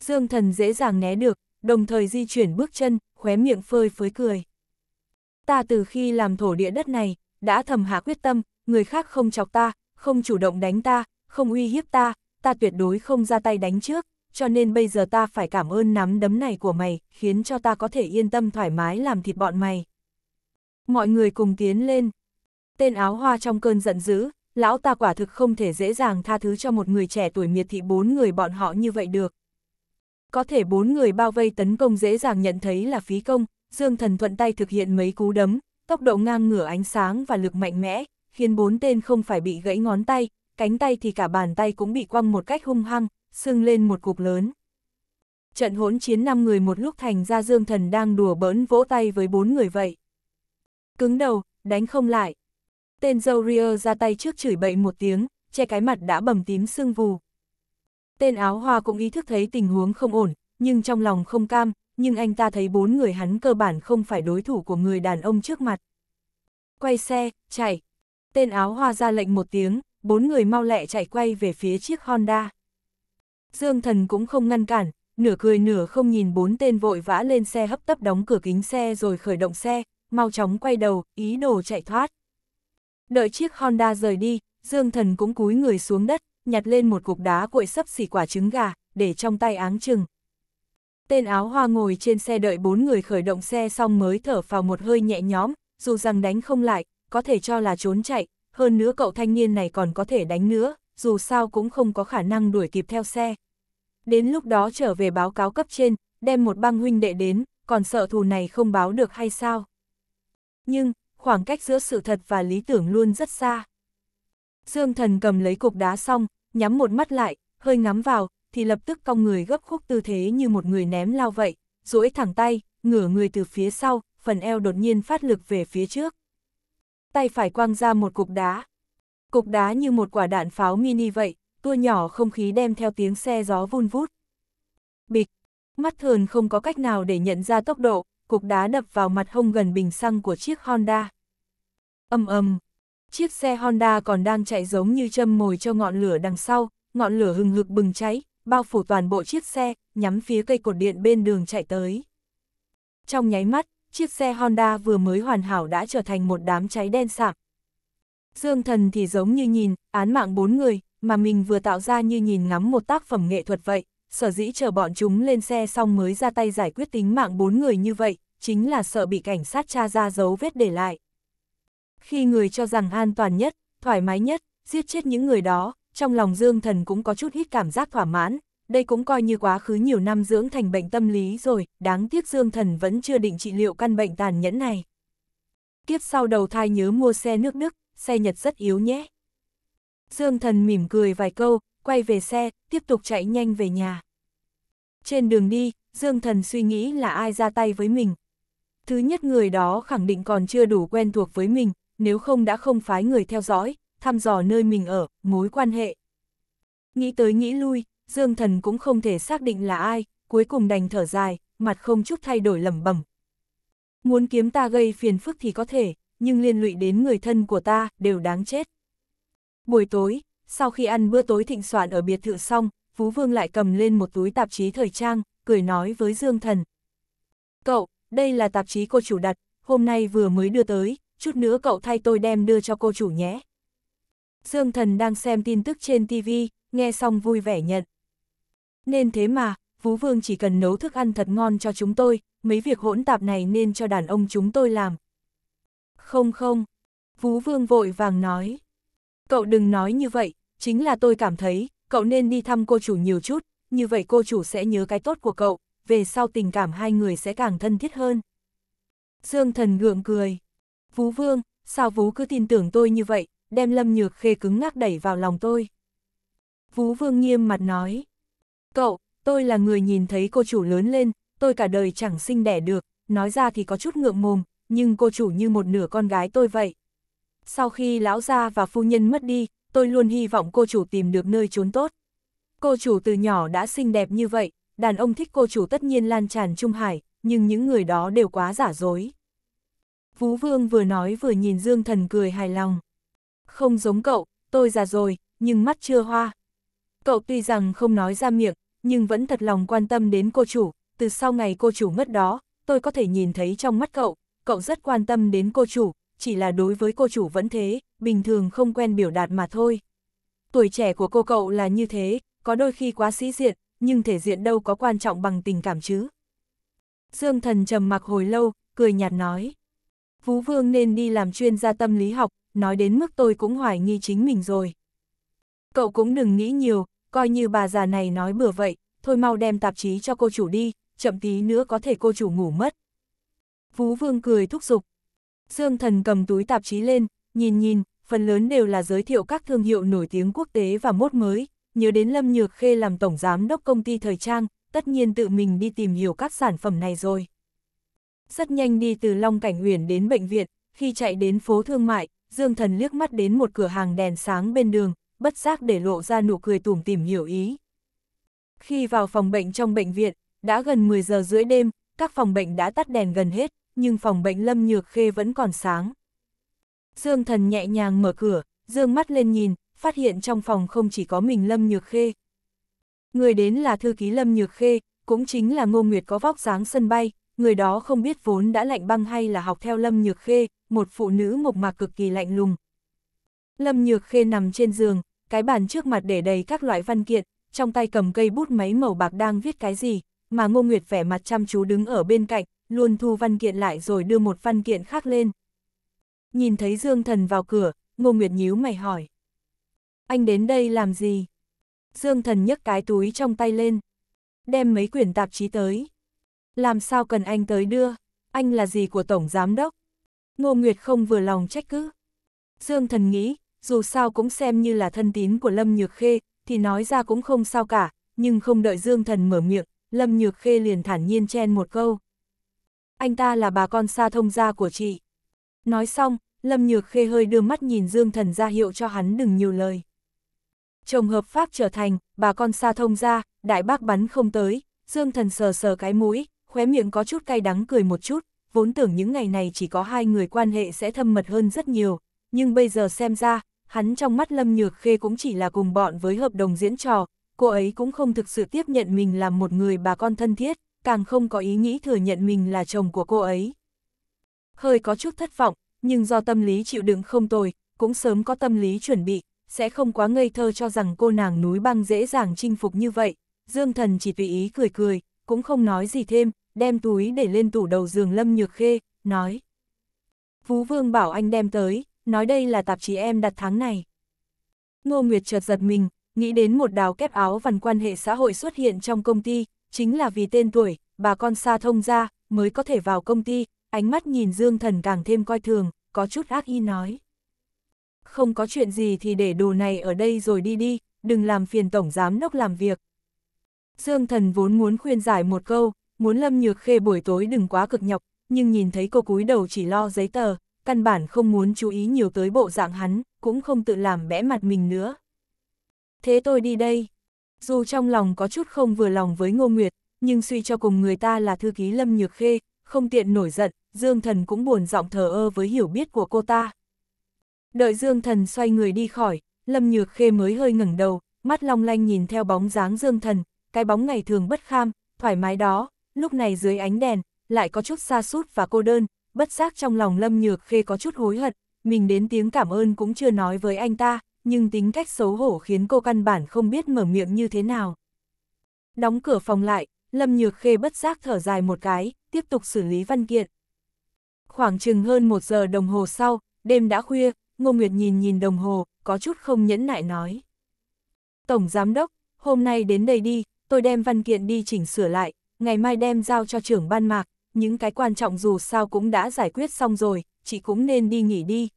Dương thần dễ dàng né được, đồng thời di chuyển bước chân, khóe miệng phơi phới cười ta từ khi làm thổ địa đất này, đã thầm hạ quyết tâm, người khác không chọc ta, không chủ động đánh ta, không uy hiếp ta, ta tuyệt đối không ra tay đánh trước, cho nên bây giờ ta phải cảm ơn nắm đấm này của mày, khiến cho ta có thể yên tâm thoải mái làm thịt bọn mày. Mọi người cùng tiến lên. Tên áo hoa trong cơn giận dữ, lão ta quả thực không thể dễ dàng tha thứ cho một người trẻ tuổi miệt thị bốn người bọn họ như vậy được. Có thể bốn người bao vây tấn công dễ dàng nhận thấy là phí công, Dương Thần thuận tay thực hiện mấy cú đấm, tốc độ ngang ngửa ánh sáng và lực mạnh mẽ, khiến bốn tên không phải bị gãy ngón tay, cánh tay thì cả bàn tay cũng bị quăng một cách hung hăng, sưng lên một cục lớn. Trận hỗn chiến năm người một lúc thành ra Dương Thần đang đùa bỡn vỗ tay với bốn người vậy. Cứng đầu, đánh không lại. Tên dâu Ria ra tay trước chửi bậy một tiếng, che cái mặt đã bầm tím sưng vù. Tên áo hoa cũng ý thức thấy tình huống không ổn, nhưng trong lòng không cam, nhưng anh ta thấy bốn người hắn cơ bản không phải đối thủ của người đàn ông trước mặt. Quay xe, chạy. Tên áo hoa ra lệnh một tiếng, bốn người mau lẹ chạy quay về phía chiếc Honda. Dương thần cũng không ngăn cản, nửa cười nửa không nhìn bốn tên vội vã lên xe hấp tấp đóng cửa kính xe rồi khởi động xe, mau chóng quay đầu, ý đồ chạy thoát. Đợi chiếc Honda rời đi, Dương thần cũng cúi người xuống đất, nhặt lên một cục đá cuội sấp xỉ quả trứng gà, để trong tay áng chừng, Tên áo hoa ngồi trên xe đợi bốn người khởi động xe xong mới thở vào một hơi nhẹ nhõm, dù rằng đánh không lại, có thể cho là trốn chạy, hơn nữa cậu thanh niên này còn có thể đánh nữa, dù sao cũng không có khả năng đuổi kịp theo xe. Đến lúc đó trở về báo cáo cấp trên, đem một băng huynh đệ đến, còn sợ thù này không báo được hay sao? Nhưng, khoảng cách giữa sự thật và lý tưởng luôn rất xa. Dương thần cầm lấy cục đá xong, nhắm một mắt lại, hơi ngắm vào, thì lập tức cong người gấp khúc tư thế như một người ném lao vậy, duỗi thẳng tay, ngửa người từ phía sau, phần eo đột nhiên phát lực về phía trước. Tay phải quăng ra một cục đá. Cục đá như một quả đạn pháo mini vậy, tua nhỏ không khí đem theo tiếng xe gió vun vút. Bịch, mắt thường không có cách nào để nhận ra tốc độ, cục đá đập vào mặt hông gần bình xăng của chiếc Honda. ầm ầm, chiếc xe Honda còn đang chạy giống như châm mồi cho ngọn lửa đằng sau, ngọn lửa hừng hực bừng cháy, bao phủ toàn bộ chiếc xe, nhắm phía cây cột điện bên đường chạy tới. Trong nháy mắt, chiếc xe Honda vừa mới hoàn hảo đã trở thành một đám cháy đen sạm. Dương thần thì giống như nhìn, án mạng bốn người, mà mình vừa tạo ra như nhìn ngắm một tác phẩm nghệ thuật vậy, sở dĩ chờ bọn chúng lên xe xong mới ra tay giải quyết tính mạng bốn người như vậy, chính là sợ bị cảnh sát tra ra dấu vết để lại. Khi người cho rằng an toàn nhất, thoải mái nhất, giết chết những người đó, trong lòng Dương Thần cũng có chút hít cảm giác thỏa mãn, đây cũng coi như quá khứ nhiều năm dưỡng thành bệnh tâm lý rồi, đáng tiếc Dương Thần vẫn chưa định trị liệu căn bệnh tàn nhẫn này. Kiếp sau đầu thai nhớ mua xe nước Đức, xe Nhật rất yếu nhé. Dương Thần mỉm cười vài câu, quay về xe, tiếp tục chạy nhanh về nhà. Trên đường đi, Dương Thần suy nghĩ là ai ra tay với mình. Thứ nhất người đó khẳng định còn chưa đủ quen thuộc với mình, nếu không đã không phái người theo dõi, thăm dò nơi mình ở, mối quan hệ. Nghĩ tới nghĩ lui, Dương Thần cũng không thể xác định là ai, cuối cùng đành thở dài, mặt không chút thay đổi lẩm bẩm. Muốn kiếm ta gây phiền phức thì có thể, nhưng liên lụy đến người thân của ta đều đáng chết. Buổi tối, sau khi ăn bữa tối thịnh soạn ở biệt thự xong, Phú Vương lại cầm lên một túi tạp chí thời trang, cười nói với Dương Thần. Cậu, đây là tạp chí cô chủ đặt, hôm nay vừa mới đưa tới, chút nữa cậu thay tôi đem đưa cho cô chủ nhé. Dương Thần đang xem tin tức trên TV, nghe xong vui vẻ nhận. Nên thế mà, Phú Vương chỉ cần nấu thức ăn thật ngon cho chúng tôi, mấy việc hỗn tạp này nên cho đàn ông chúng tôi làm. Không không, Phú Vương vội vàng nói. Cậu đừng nói như vậy, chính là tôi cảm thấy, cậu nên đi thăm cô chủ nhiều chút, như vậy cô chủ sẽ nhớ cái tốt của cậu, về sau tình cảm hai người sẽ càng thân thiết hơn. Dương thần gượng cười. Vú Vương, sao Vú cứ tin tưởng tôi như vậy, đem Lâm Nhược Khê cứng ngắc đẩy vào lòng tôi. Vú Vương nghiêm mặt nói, cậu, tôi là người nhìn thấy cô chủ lớn lên, tôi cả đời chẳng sinh đẻ được, nói ra thì có chút ngượng mồm, nhưng cô chủ như một nửa con gái tôi vậy. Sau khi lão gia và phu nhân mất đi, tôi luôn hy vọng cô chủ tìm được nơi trốn tốt. Cô chủ từ nhỏ đã xinh đẹp như vậy, đàn ông thích cô chủ tất nhiên lan tràn Trung Hải, nhưng những người đó đều quá giả dối. Phú Vương vừa nói vừa nhìn Dương Thần cười hài lòng không giống cậu, tôi già rồi, nhưng mắt chưa hoa. Cậu tuy rằng không nói ra miệng, nhưng vẫn thật lòng quan tâm đến cô chủ, từ sau ngày cô chủ mất đó, tôi có thể nhìn thấy trong mắt cậu, cậu rất quan tâm đến cô chủ, chỉ là đối với cô chủ vẫn thế, bình thường không quen biểu đạt mà thôi. Tuổi trẻ của cô cậu là như thế, có đôi khi quá sĩ diện, nhưng thể diện đâu có quan trọng bằng tình cảm chứ. Dương thần trầm mặc hồi lâu, cười nhạt nói. Phú Vương nên đi làm chuyên gia tâm lý học, nói đến mức tôi cũng hoài nghi chính mình rồi. Cậu cũng đừng nghĩ nhiều, coi như bà già này nói bừa vậy, thôi mau đem tạp chí cho cô chủ đi, chậm tí nữa có thể cô chủ ngủ mất. Vũ Vương cười thúc giục. Dương thần cầm túi tạp chí lên, nhìn nhìn, phần lớn đều là giới thiệu các thương hiệu nổi tiếng quốc tế và mốt mới, nhớ đến Lâm Nhược Khê làm tổng giám đốc công ty thời trang, tất nhiên tự mình đi tìm hiểu các sản phẩm này rồi. Rất nhanh đi từ Long Cảnh Uyển đến bệnh viện, khi chạy đến phố thương mại, Dương Thần liếc mắt đến một cửa hàng đèn sáng bên đường, bất giác để lộ ra nụ cười tủm tỉm hiểu ý. Khi vào phòng bệnh trong bệnh viện, đã gần 10 giờ rưỡi đêm, các phòng bệnh đã tắt đèn gần hết, nhưng phòng bệnh Lâm Nhược Khê vẫn còn sáng. Dương Thần nhẹ nhàng mở cửa, dương mắt lên nhìn, phát hiện trong phòng không chỉ có mình Lâm Nhược Khê. Người đến là thư ký Lâm Nhược Khê, cũng chính là Ngô Nguyệt có vóc dáng sân bay, người đó không biết vốn đã lạnh băng hay là học theo Lâm Nhược Khê, một phụ nữ mộc mạc cực kỳ lạnh lùng. Lâm Nhược Khê nằm trên giường, cái bàn trước mặt để đầy các loại văn kiện, trong tay cầm cây bút máy màu bạc đang viết cái gì, mà Ngô Nguyệt vẻ mặt chăm chú đứng ở bên cạnh, luôn thu văn kiện lại rồi đưa một văn kiện khác lên. Nhìn thấy Dương Thần vào cửa, Ngô Nguyệt nhíu mày hỏi. Anh đến đây làm gì? Dương Thần nhấc cái túi trong tay lên, đem mấy quyển tạp chí tới. Làm sao cần anh tới đưa? Anh là gì của Tổng Giám Đốc? Ngô Nguyệt không vừa lòng trách cứ. Dương thần nghĩ, dù sao cũng xem như là thân tín của Lâm Nhược Khê, thì nói ra cũng không sao cả, nhưng không đợi Dương thần mở miệng, Lâm Nhược Khê liền thản nhiên chen một câu. Anh ta là bà con xa thông gia của chị. Nói xong, Lâm Nhược Khê hơi đưa mắt nhìn Dương thần ra hiệu cho hắn đừng nhiều lời. Chồng hợp pháp trở thành, bà con xa thông gia, đại bác bắn không tới, Dương thần sờ sờ cái mũi, khóe miệng có chút cay đắng cười một chút, vốn tưởng những ngày này chỉ có hai người quan hệ sẽ thâm mật hơn rất nhiều, nhưng bây giờ xem ra, hắn trong mắt Lâm Nhược Khê cũng chỉ là cùng bọn với hợp đồng diễn trò, cô ấy cũng không thực sự tiếp nhận mình là một người bà con thân thiết, càng không có ý nghĩ thừa nhận mình là chồng của cô ấy. Hơi có chút thất vọng, nhưng do tâm lý chịu đựng không tồi, cũng sớm có tâm lý chuẩn bị, sẽ không quá ngây thơ cho rằng cô nàng núi băng dễ dàng chinh phục như vậy. Dương thần chỉ tùy ý cười cười, cũng không nói gì thêm, đem túi để lên tủ đầu giường Lâm Nhược Khê, nói. Phú Vương bảo anh đem tới, nói đây là tạp chí em đặt tháng này. Ngô Nguyệt chợt giật mình, nghĩ đến một đào kép áo vằn quan hệ xã hội xuất hiện trong công ty, chính là vì tên tuổi, bà con xa thông ra, mới có thể vào công ty, ánh mắt nhìn Dương Thần càng thêm coi thường, có chút ác y nói. Không có chuyện gì thì để đồ này ở đây rồi đi đi, đừng làm phiền tổng giám đốc làm việc. Dương Thần vốn muốn khuyên giải một câu, muốn Lâm Nhược Khê buổi tối đừng quá cực nhọc, nhưng nhìn thấy cô cúi đầu chỉ lo giấy tờ, căn bản không muốn chú ý nhiều tới bộ dạng hắn, cũng không tự làm bẽ mặt mình nữa. Thế tôi đi đây. Dù trong lòng có chút không vừa lòng với Ngô Nguyệt, nhưng suy cho cùng người ta là thư ký Lâm Nhược Khê, không tiện nổi giận, Dương Thần cũng buồn giọng thờ ơ với hiểu biết của cô ta. Đợi Dương Thần xoay người đi khỏi, Lâm Nhược Khê mới hơi ngẩng đầu, mắt long lanh nhìn theo bóng dáng Dương Thần, cái bóng ngày thường bất kham, thoải mái đó, lúc này dưới ánh đèn, lại có chút xa sút và cô đơn, bất giác trong lòng Lâm Nhược Khê có chút hối hận, mình đến tiếng cảm ơn cũng chưa nói với anh ta, nhưng tính cách xấu hổ khiến cô căn bản không biết mở miệng như thế nào. Đóng cửa phòng lại, Lâm Nhược Khê bất giác thở dài một cái, tiếp tục xử lý văn kiện. Khoảng chừng hơn một giờ đồng hồ sau, đêm đã khuya, Ngô Nguyệt nhìn nhìn đồng hồ, có chút không nhẫn nại nói. Tổng Giám Đốc, hôm nay đến đây đi, tôi đem văn kiện đi chỉnh sửa lại, ngày mai đem giao cho trưởng ban mạc, những cái quan trọng dù sao cũng đã giải quyết xong rồi, chị cũng nên đi nghỉ đi.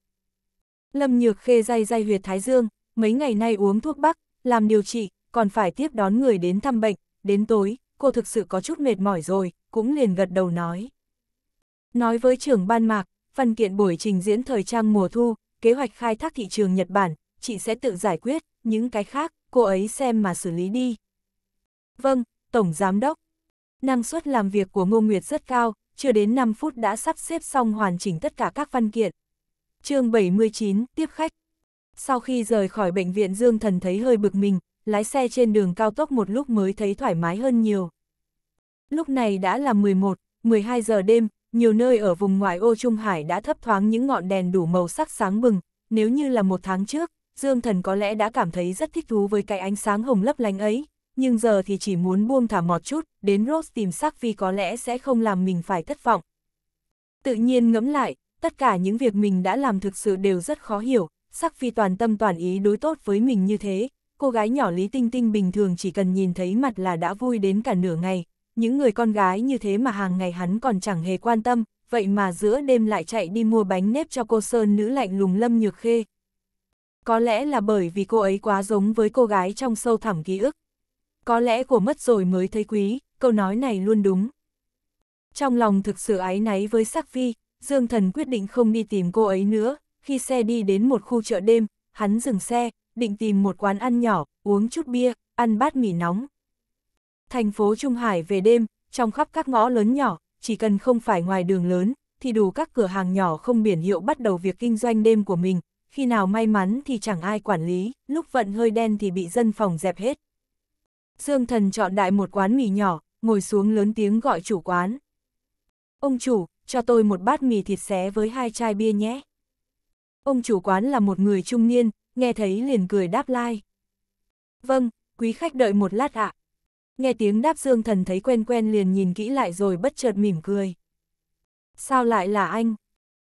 Lâm Nhược Khê day day huyệt Thái Dương, mấy ngày nay uống thuốc bắc, làm điều trị, còn phải tiếp đón người đến thăm bệnh, đến tối, cô thực sự có chút mệt mỏi rồi, cũng liền gật đầu nói. Nói với trưởng ban mạc, văn kiện buổi trình diễn thời trang mùa thu, kế hoạch khai thác thị trường Nhật Bản, chị sẽ tự giải quyết, những cái khác, cô ấy xem mà xử lý đi. Vâng, Tổng Giám Đốc. Năng suất làm việc của Ngô Nguyệt rất cao, chưa đến 5 phút đã sắp xếp xong hoàn chỉnh tất cả các văn kiện. chương 79, tiếp khách. Sau khi rời khỏi bệnh viện Dương Thần thấy hơi bực mình, lái xe trên đường cao tốc một lúc mới thấy thoải mái hơn nhiều. Lúc này đã là 11, 12 giờ đêm, nhiều nơi ở vùng ngoại ô Trung Hải đã thấp thoáng những ngọn đèn đủ màu sắc sáng bừng, nếu như là một tháng trước, Dương Thần có lẽ đã cảm thấy rất thích thú với cái ánh sáng hồng lấp lánh ấy, nhưng giờ thì chỉ muốn buông thả một chút, đến Rose tìm sắc vì có lẽ sẽ không làm mình phải thất vọng. Tự nhiên ngẫm lại, tất cả những việc mình đã làm thực sự đều rất khó hiểu, sắc vì toàn tâm toàn ý đối tốt với mình như thế, cô gái nhỏ Lý Tinh Tinh bình thường chỉ cần nhìn thấy mặt là đã vui đến cả nửa ngày, những người con gái như thế mà hàng ngày hắn còn chẳng hề quan tâm, vậy mà giữa đêm lại chạy đi mua bánh nếp cho cô Sơn nữ lạnh lùng Lâm Nhược Khê. Có lẽ là bởi vì cô ấy quá giống với cô gái trong sâu thẳm ký ức, có lẽ của mất rồi mới thấy quý, câu nói này luôn đúng. Trong lòng thực sự ái náy với sắc phi Dương Thần quyết định không đi tìm cô ấy nữa, khi xe đi đến một khu chợ đêm, hắn dừng xe, định tìm một quán ăn nhỏ, uống chút bia, ăn bát mì nóng. Thành phố Trung Hải về đêm, trong khắp các ngõ lớn nhỏ, chỉ cần không phải ngoài đường lớn, thì đủ các cửa hàng nhỏ không biển hiệu bắt đầu việc kinh doanh đêm của mình, khi nào may mắn thì chẳng ai quản lý, lúc vận hơi đen thì bị dân phòng dẹp hết. Dương thần chọn đại một quán mì nhỏ, ngồi xuống lớn tiếng gọi chủ quán. Ông chủ, cho tôi một bát mì thịt xé với hai chai bia nhé. Ông chủ quán là một người trung niên, nghe thấy liền cười đáp lai. Like. Vâng, quý khách đợi một lát ạ. Nghe tiếng đáp dương thần thấy quen quen liền nhìn kỹ lại rồi bất chợt mỉm cười. Sao lại là anh?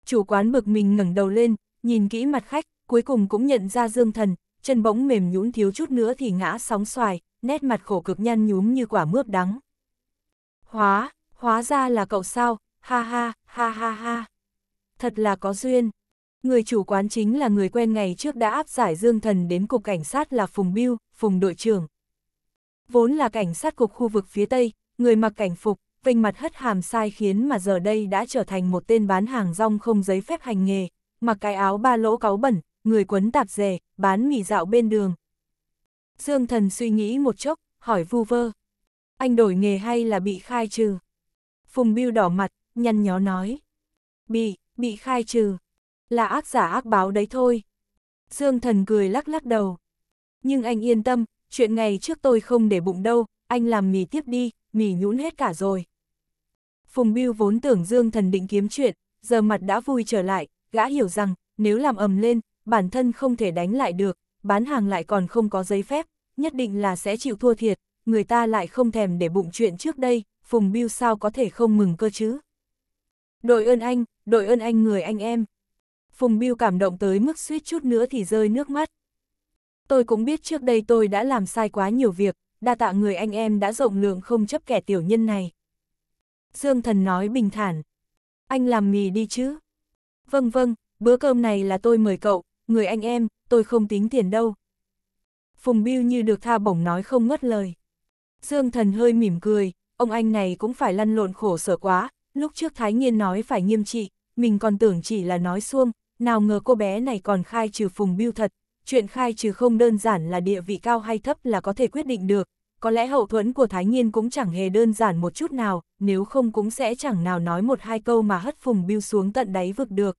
Chủ quán bực mình ngẩng đầu lên, nhìn kỹ mặt khách, cuối cùng cũng nhận ra dương thần, chân bỗng mềm nhũn thiếu chút nữa thì ngã sóng xoài, nét mặt khổ cực nhăn nhúm như quả mướp đắng. Hóa, hóa ra là cậu sao, ha ha, ha ha ha. Thật là có duyên. Người chủ quán chính là người quen ngày trước đã áp giải Dương Thần đến cục cảnh sát là Phùng Biêu, Phùng đội trưởng. Vốn là cảnh sát cục khu vực phía Tây, người mặc cảnh phục, vinh mặt hất hàm sai khiến mà giờ đây đã trở thành một tên bán hàng rong không giấy phép hành nghề, mặc cái áo ba lỗ cáu bẩn, người quấn tạp dề, bán mì dạo bên đường, Dương thần suy nghĩ một chốc, hỏi vu vơ. Anh đổi nghề hay là bị khai trừ? Phùng Biêu đỏ mặt, nhăn nhó nói. Bị, bị khai trừ. Là ác giả ác báo đấy thôi. Dương thần cười lắc lắc đầu. Nhưng anh yên tâm, chuyện ngày trước tôi không để bụng đâu, anh làm mì tiếp đi, mì nhũn hết cả rồi. Phùng Biêu vốn tưởng Dương thần định kiếm chuyện, giờ mặt đã vui trở lại, gã hiểu rằng, nếu làm ầm lên, bản thân không thể đánh lại được, bán hàng lại còn không có giấy phép, nhất định là sẽ chịu thua thiệt, người ta lại không thèm để bụng chuyện trước đây, Phùng Biêu sao có thể không mừng cơ chứ. Đội ơn anh, đội ơn anh người anh em. Phùng Biêu cảm động tới mức suýt chút nữa thì rơi nước mắt. Tôi cũng biết trước đây tôi đã làm sai quá nhiều việc, đa tạ người anh em đã rộng lượng không chấp kẻ tiểu nhân này. Dương Thần nói bình thản. Anh làm mì đi chứ. Vâng vâng, bữa cơm này là tôi mời cậu, người anh em, tôi không tính tiền đâu. Phùng Biêu như được tha bổng nói không ngất lời. Dương Thần hơi mỉm cười, ông anh này cũng phải lăn lộn khổ sở quá, lúc trước Thái Nhiên nói phải nghiêm trị, mình còn tưởng chỉ là nói xuông, nào ngờ cô bé này còn khai trừ Phùng Biêu thật, chuyện khai trừ không đơn giản là địa vị cao hay thấp là có thể quyết định được, có lẽ hậu thuẫn của Thái Nhiên cũng chẳng hề đơn giản một chút nào, nếu không cũng sẽ chẳng nào nói một hai câu mà hất Phùng Biêu xuống tận đáy vực được.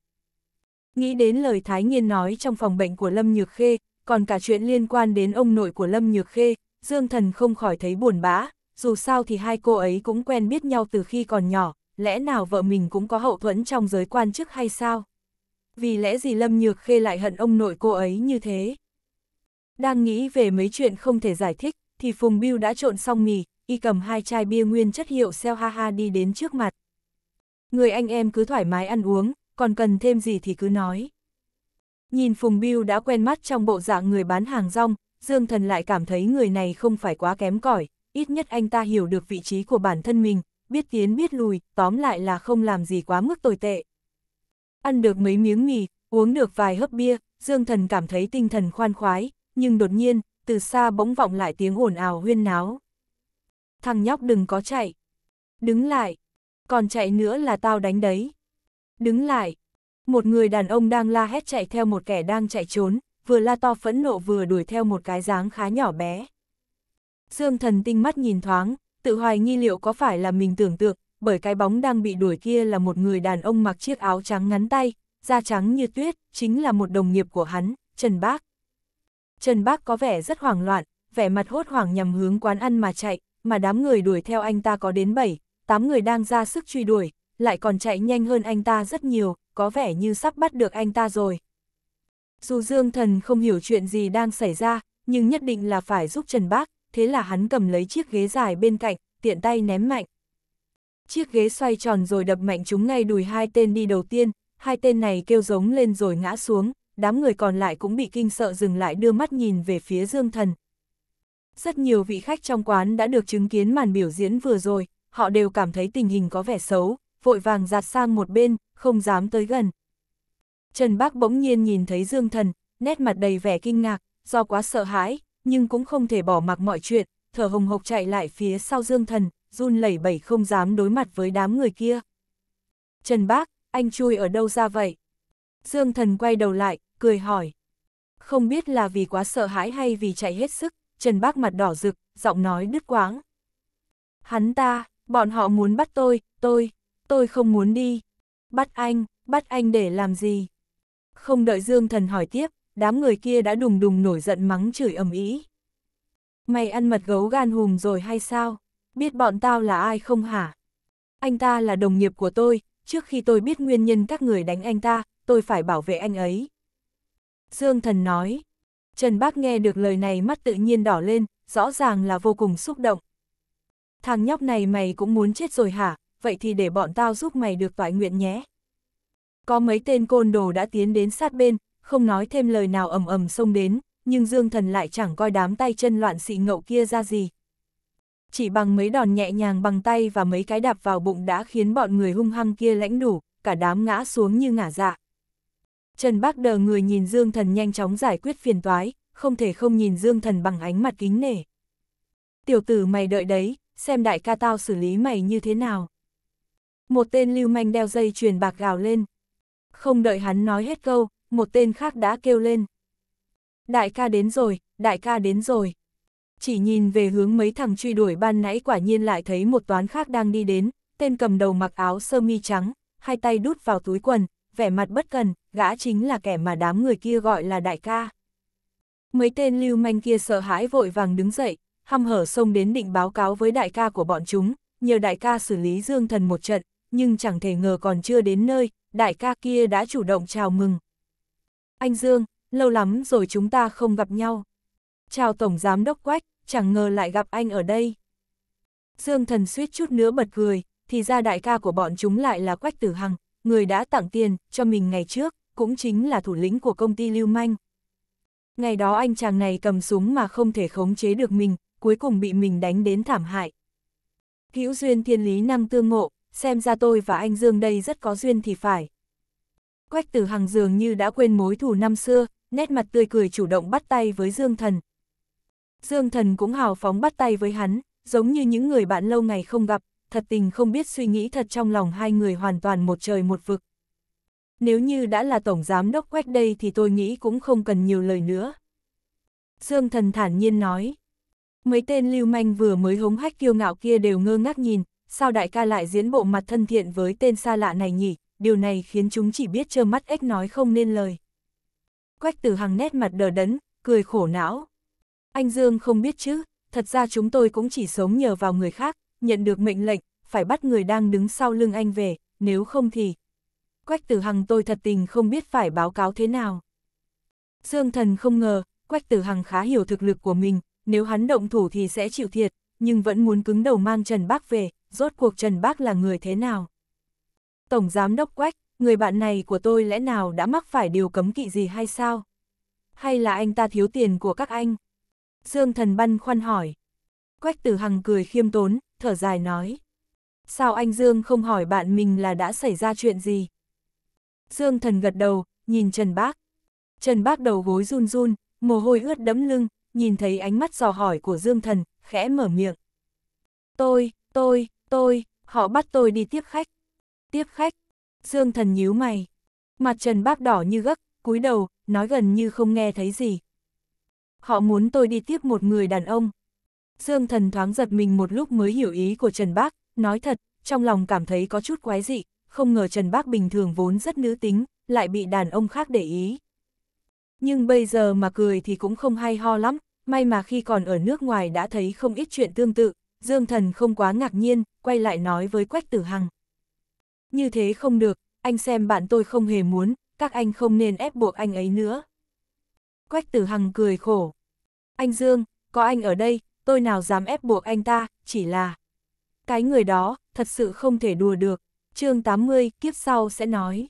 Nghĩ đến lời Thái Nhiên nói trong phòng bệnh của Lâm Nhược Khê, còn cả chuyện liên quan đến ông nội của Lâm Nhược Khê, Dương Thần không khỏi thấy buồn bã, dù sao thì hai cô ấy cũng quen biết nhau từ khi còn nhỏ, lẽ nào vợ mình cũng có hậu thuẫn trong giới quan chức hay sao? Vì lẽ gì Lâm Nhược Khê lại hận ông nội cô ấy như thế? Đang nghĩ về mấy chuyện không thể giải thích, thì Phùng Biêu đã trộn xong mì, y cầm hai chai bia nguyên chất hiệu xeo ha ha đi đến trước mặt. Người anh em cứ thoải mái ăn uống, còn cần thêm gì thì cứ nói. Nhìn Phùng Biêu đã quen mắt trong bộ dạng người bán hàng rong, Dương Thần lại cảm thấy người này không phải quá kém cỏi, ít nhất anh ta hiểu được vị trí của bản thân mình, biết tiến biết lùi, tóm lại là không làm gì quá mức tồi tệ. Ăn được mấy miếng mì, uống được vài hớp bia, Dương Thần cảm thấy tinh thần khoan khoái, nhưng đột nhiên, từ xa bỗng vọng lại tiếng ồn ào huyên náo. Thằng nhóc đừng có chạy. Đứng lại. Còn chạy nữa là tao đánh đấy. Đứng lại! Một người đàn ông đang la hét chạy theo một kẻ đang chạy trốn, vừa la to phẫn nộ vừa đuổi theo một cái dáng khá nhỏ bé. Dương thần tinh mắt nhìn thoáng, tự hoài nghi liệu có phải là mình tưởng tượng, bởi cái bóng đang bị đuổi kia là một người đàn ông mặc chiếc áo trắng ngắn tay, da trắng như tuyết, chính là một đồng nghiệp của hắn, Trần Bác. Trần Bác có vẻ rất hoảng loạn, vẻ mặt hốt hoảng nhằm hướng quán ăn mà chạy, mà đám người đuổi theo anh ta có đến 7, 8 người đang ra sức truy đuổi, lại còn chạy nhanh hơn anh ta rất nhiều, có vẻ như sắp bắt được anh ta rồi. Dù Dương Thần không hiểu chuyện gì đang xảy ra, nhưng nhất định là phải giúp Trần Bác, thế là hắn cầm lấy chiếc ghế dài bên cạnh, tiện tay ném mạnh. Chiếc ghế xoay tròn rồi đập mạnh chúng ngay đùi hai tên đi đầu tiên, hai tên này kêu giống lên rồi ngã xuống, đám người còn lại cũng bị kinh sợ dừng lại đưa mắt nhìn về phía Dương Thần. Rất nhiều vị khách trong quán đã được chứng kiến màn biểu diễn vừa rồi, họ đều cảm thấy tình hình có vẻ xấu, vội vàng giạt sang một bên, không dám tới gần. Trần Bác bỗng nhiên nhìn thấy Dương Thần, nét mặt đầy vẻ kinh ngạc, do quá sợ hãi, nhưng cũng không thể bỏ mặc mọi chuyện, thở hồng hộc chạy lại phía sau Dương Thần, run lẩy bẩy không dám đối mặt với đám người kia. Trần Bác, anh chui ở đâu ra vậy? Dương Thần quay đầu lại, cười hỏi. Không biết là vì quá sợ hãi hay vì chạy hết sức, Trần Bác mặt đỏ rực, giọng nói đứt quáng. Hắn ta, bọn họ muốn bắt tôi, tôi tôi không muốn đi. Bắt anh, bắt anh để làm gì? Không đợi Dương Thần hỏi tiếp, đám người kia đã đùng đùng nổi giận mắng chửi ầm ĩ. Mày ăn mật gấu gan hùm rồi hay sao? Biết bọn tao là ai không hả? Anh ta là đồng nghiệp của tôi, trước khi tôi biết nguyên nhân các người đánh anh ta, tôi phải bảo vệ anh ấy. Dương Thần nói. Trần Bác nghe được lời này mắt tự nhiên đỏ lên, rõ ràng là vô cùng xúc động. Thằng nhóc này mày cũng muốn chết rồi hả, vậy thì để bọn tao giúp mày được vải nguyện nhé. Có mấy tên côn đồ đã tiến đến sát bên, không nói thêm lời nào ầm ầm xông đến, nhưng Dương Thần lại chẳng coi đám tay chân loạn xị ngậu kia ra gì. Chỉ bằng mấy đòn nhẹ nhàng bằng tay và mấy cái đạp vào bụng đã khiến bọn người hung hăng kia lãnh đủ, cả đám ngã xuống như ngả dạ. Trần Bác đờ người nhìn Dương Thần nhanh chóng giải quyết phiền toái, không thể không nhìn Dương Thần bằng ánh mặt kính nể. Tiểu tử mày đợi đấy, xem đại ca tao xử lý mày như thế nào. Một tên lưu manh đeo dây chuyền bạc gào lên. Không đợi hắn nói hết câu, một tên khác đã kêu lên. Đại ca đến rồi, đại ca đến rồi. Chỉ nhìn về hướng mấy thằng truy đuổi ban nãy quả nhiên lại thấy một toán khác đang đi đến, tên cầm đầu mặc áo sơ mi trắng, hai tay đút vào túi quần, vẻ mặt bất cần, gã chính là kẻ mà đám người kia gọi là đại ca. Mấy tên lưu manh kia sợ hãi vội vàng đứng dậy, hăm hở xông đến định báo cáo với đại ca của bọn chúng, nhờ đại ca xử lý dương thần một trận, nhưng chẳng thể ngờ còn chưa đến nơi, đại ca kia đã chủ động chào mừng. Anh Dương, lâu lắm rồi chúng ta không gặp nhau. Chào Tổng Giám Đốc Quách, chẳng ngờ lại gặp anh ở đây. Dương thần suýt chút nữa bật cười, thì ra đại ca của bọn chúng lại là Quách Tử Hằng, người đã tặng tiền cho mình ngày trước, cũng chính là thủ lĩnh của công ty Lưu Manh. Ngày đó anh chàng này cầm súng mà không thể khống chế được mình, cuối cùng bị mình đánh đến thảm hại. Hữu duyên thiên lý năng tương ngộ, xem ra tôi và anh Dương đây rất có duyên thì phải. Quách tử hằng dường như đã quên mối thù năm xưa, nét mặt tươi cười chủ động bắt tay với Dương Thần. Dương Thần cũng hào phóng bắt tay với hắn, giống như những người bạn lâu ngày không gặp, thật tình không biết suy nghĩ thật trong lòng hai người hoàn toàn một trời một vực. Nếu như đã là tổng giám đốc quách đây thì tôi nghĩ cũng không cần nhiều lời nữa. Dương Thần thản nhiên nói. Mấy tên lưu manh vừa mới hống hách kiêu ngạo kia đều ngơ ngác nhìn, sao đại ca lại diễn bộ mặt thân thiện với tên xa lạ này nhỉ, điều này khiến chúng chỉ biết trơ mắt ếch nói không nên lời. Quách tử hằng nét mặt đờ đẫn, cười khổ não. Anh Dương không biết chứ, thật ra chúng tôi cũng chỉ sống nhờ vào người khác, nhận được mệnh lệnh, phải bắt người đang đứng sau lưng anh về, nếu không thì... Quách tử hằng tôi thật tình không biết phải báo cáo thế nào. Dương thần không ngờ, Quách tử hằng khá hiểu thực lực của mình, nếu hắn động thủ thì sẽ chịu thiệt, nhưng vẫn muốn cứng đầu mang Trần Bác về, rốt cuộc Trần Bác là người thế nào. Tổng Giám Đốc Quách, người bạn này của tôi lẽ nào đã mắc phải điều cấm kỵ gì hay sao? Hay là anh ta thiếu tiền của các anh? Dương Thần băn khoăn hỏi. Quách Tử Hằng cười khiêm tốn, thở dài nói. Sao anh Dương không hỏi bạn mình là đã xảy ra chuyện gì? Dương Thần gật đầu, nhìn Trần Bác. Trần Bác đầu gối run run, mồ hôi ướt đẫm lưng, nhìn thấy ánh mắt dò hỏi của Dương Thần, khẽ mở miệng. Tôi, Tôi, tôi, họ bắt tôi đi tiếp khách. Tiếp khách. Dương thần nhíu mày. Mặt Trần Bác đỏ như gấc, cúi đầu, nói gần như không nghe thấy gì. Họ muốn tôi đi tiếp một người đàn ông. Dương thần thoáng giật mình một lúc mới hiểu ý của Trần Bác, nói thật, trong lòng cảm thấy có chút quái dị, không ngờ Trần Bác bình thường vốn rất nữ tính, lại bị đàn ông khác để ý. Nhưng bây giờ mà cười thì cũng không hay ho lắm, may mà khi còn ở nước ngoài đã thấy không ít chuyện tương tự, Dương Thần không quá ngạc nhiên, quay lại nói với Quách Tử Hằng. Như thế không được, anh xem bạn tôi không hề muốn, các anh không nên ép buộc anh ấy nữa. Quách Tử Hằng cười khổ. Anh Dương, có anh ở đây, tôi nào dám ép buộc anh ta, chỉ là... Cái người đó, thật sự không thể đùa được. chương 80, kiếp sau sẽ nói.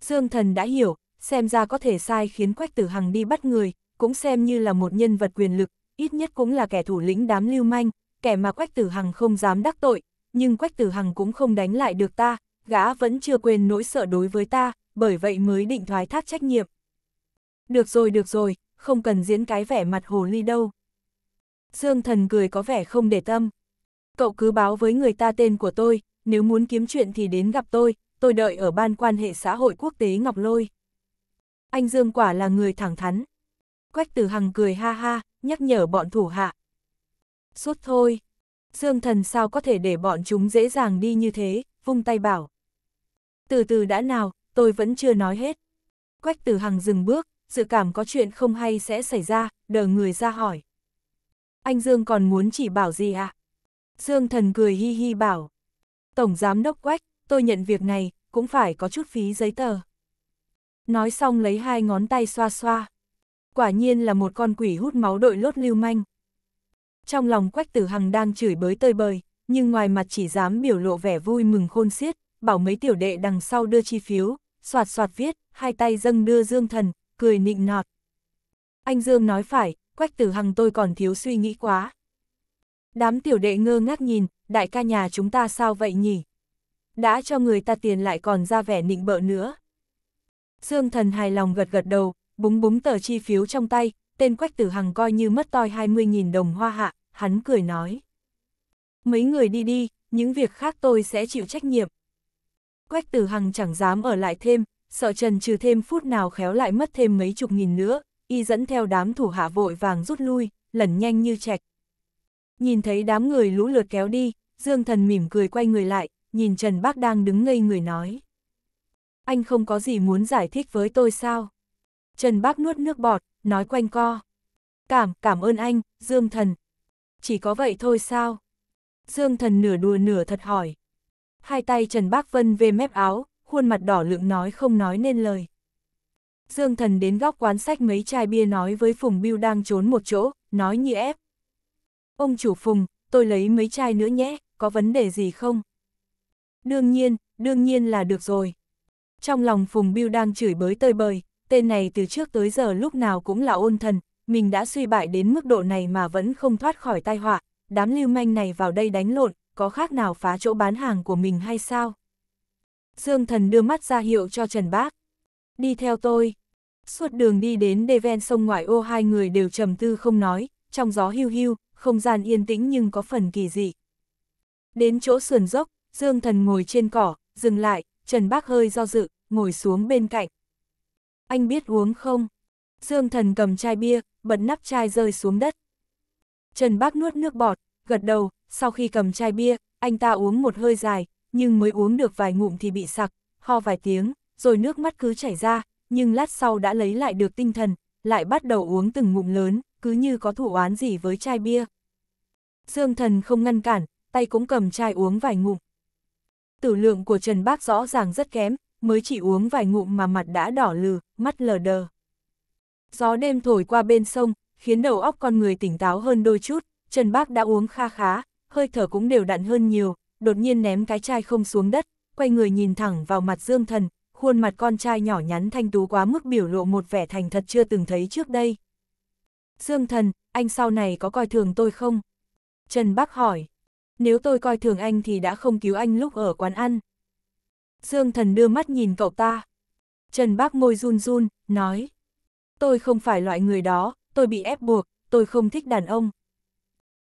Dương Thần đã hiểu, xem ra có thể sai khiến Quách Tử Hằng đi bắt người, cũng xem như là một nhân vật quyền lực, ít nhất cũng là kẻ thủ lĩnh đám lưu manh, kẻ mà Quách Tử Hằng không dám đắc tội, nhưng Quách Tử Hằng cũng không đánh lại được ta, gã vẫn chưa quên nỗi sợ đối với ta, bởi vậy mới định thoái thác trách nhiệm. Được rồi được rồi, không cần diễn cái vẻ mặt hồ ly đâu. Dương thần cười có vẻ không để tâm. Cậu cứ báo với người ta tên của tôi, nếu muốn kiếm chuyện thì đến gặp tôi, tôi đợi ở ban quan hệ xã hội quốc tế Ngọc Lôi. Anh Dương quả là người thẳng thắn. Quách Tử Hằng cười ha ha, nhắc nhở bọn thủ hạ, suốt thôi. Dương thần sao có thể để bọn chúng dễ dàng đi như thế, vung tay bảo. Từ từ đã nào, tôi vẫn chưa nói hết. Quách tử hằng dừng bước, dự cảm có chuyện không hay sẽ xảy ra, đờ người ra hỏi. Anh Dương còn muốn chỉ bảo gì ạ? À? Dương thần cười hi hi bảo. Tổng giám đốc quách, tôi nhận việc này, cũng phải có chút phí giấy tờ. Nói xong lấy hai ngón tay xoa xoa. Quả nhiên là một con quỷ hút máu đội lốt lưu manh trong lòng Quách Tử Hằng đang chửi bới tơi bời, nhưng ngoài mặt chỉ dám biểu lộ vẻ vui mừng khôn xiết, bảo mấy tiểu đệ đằng sau đưa chi phiếu, soạt soạt viết, hai tay dâng đưa Dương Thần, cười nịnh nọt. Anh Dương nói phải, Quách Tử Hằng tôi còn thiếu suy nghĩ quá. Đám tiểu đệ ngơ ngác nhìn, đại ca nhà chúng ta sao vậy nhỉ? Đã cho người ta tiền lại còn ra vẻ nịnh bợ nữa. Dương Thần hài lòng gật gật đầu, búng búng tờ chi phiếu trong tay, tên Quách Tử Hằng coi như mất toi 20.000 đồng hoa hạ, hắn cười nói. Mấy người đi đi, những việc khác tôi sẽ chịu trách nhiệm. Quách Tử Hằng chẳng dám ở lại thêm, sợ trần trừ thêm phút nào khéo lại mất thêm mấy chục nghìn nữa, y dẫn theo đám thủ hạ vội vàng rút lui, lẩn nhanh như chạch. Nhìn thấy đám người lũ lượt kéo đi, Dương Thần mỉm cười quay người lại, nhìn Trần Bác đang đứng ngây người nói. Anh không có gì muốn giải thích với tôi sao? Trần Bác nuốt nước bọt, nói quanh co. Cảm, cảm ơn anh, Dương Thần, chỉ có vậy thôi sao? Dương thần nửa đùa nửa thật hỏi. Hai tay Trần Bác Vân về mép áo, khuôn mặt đỏ lượng nói không nói nên lời. Dương thần đến góc quán sách mấy chai bia nói với Phùng Biêu đang trốn một chỗ, nói như ép. Ông chủ Phùng, tôi lấy mấy chai nữa nhé, có vấn đề gì không? Đương nhiên, đương nhiên là được rồi. Trong lòng Phùng Biêu đang chửi bới tơi bời, tên này từ trước tới giờ lúc nào cũng là ôn thần, mình đã suy bại đến mức độ này mà vẫn không thoát khỏi tai họa, đám lưu manh này vào đây đánh lộn, có khác nào phá chỗ bán hàng của mình hay sao? Dương thần đưa mắt ra hiệu cho Trần Bác. Đi theo tôi. Suốt đường đi đến đê ven sông ngoại ô hai người đều trầm tư không nói, trong gió hiu hiu, không gian yên tĩnh nhưng có phần kỳ dị. Đến chỗ sườn dốc, Dương thần ngồi trên cỏ, dừng lại, Trần Bác hơi do dự, ngồi xuống bên cạnh. Anh biết uống không? Dương thần cầm chai bia, bật nắp chai rơi xuống đất. Trần Bác nuốt nước bọt, gật đầu, sau khi cầm chai bia, anh ta uống một hơi dài, nhưng mới uống được vài ngụm thì bị sặc, ho vài tiếng, rồi nước mắt cứ chảy ra, nhưng lát sau đã lấy lại được tinh thần, lại bắt đầu uống từng ngụm lớn, cứ như có thủ oán gì với chai bia. Dương thần không ngăn cản, tay cũng cầm chai uống vài ngụm. Tử lượng của Trần Bác rõ ràng rất kém, mới chỉ uống vài ngụm mà mặt đã đỏ lừ, mắt lờ đờ. Gió đêm thổi qua bên sông, khiến đầu óc con người tỉnh táo hơn đôi chút, Trần Bác đã uống kha khá, hơi thở cũng đều đặn hơn nhiều, đột nhiên ném cái chai không xuống đất, quay người nhìn thẳng vào mặt Dương Thần, khuôn mặt con trai nhỏ nhắn thanh tú quá mức biểu lộ một vẻ thành thật chưa từng thấy trước đây. Dương Thần, anh sau này có coi thường tôi không? Trần Bác hỏi. Nếu tôi coi thường anh thì đã không cứu anh lúc ở quán ăn. Dương Thần đưa mắt nhìn cậu ta. Trần Bác môi run run, nói tôi không phải loại người đó, tôi bị ép buộc, tôi không thích đàn ông.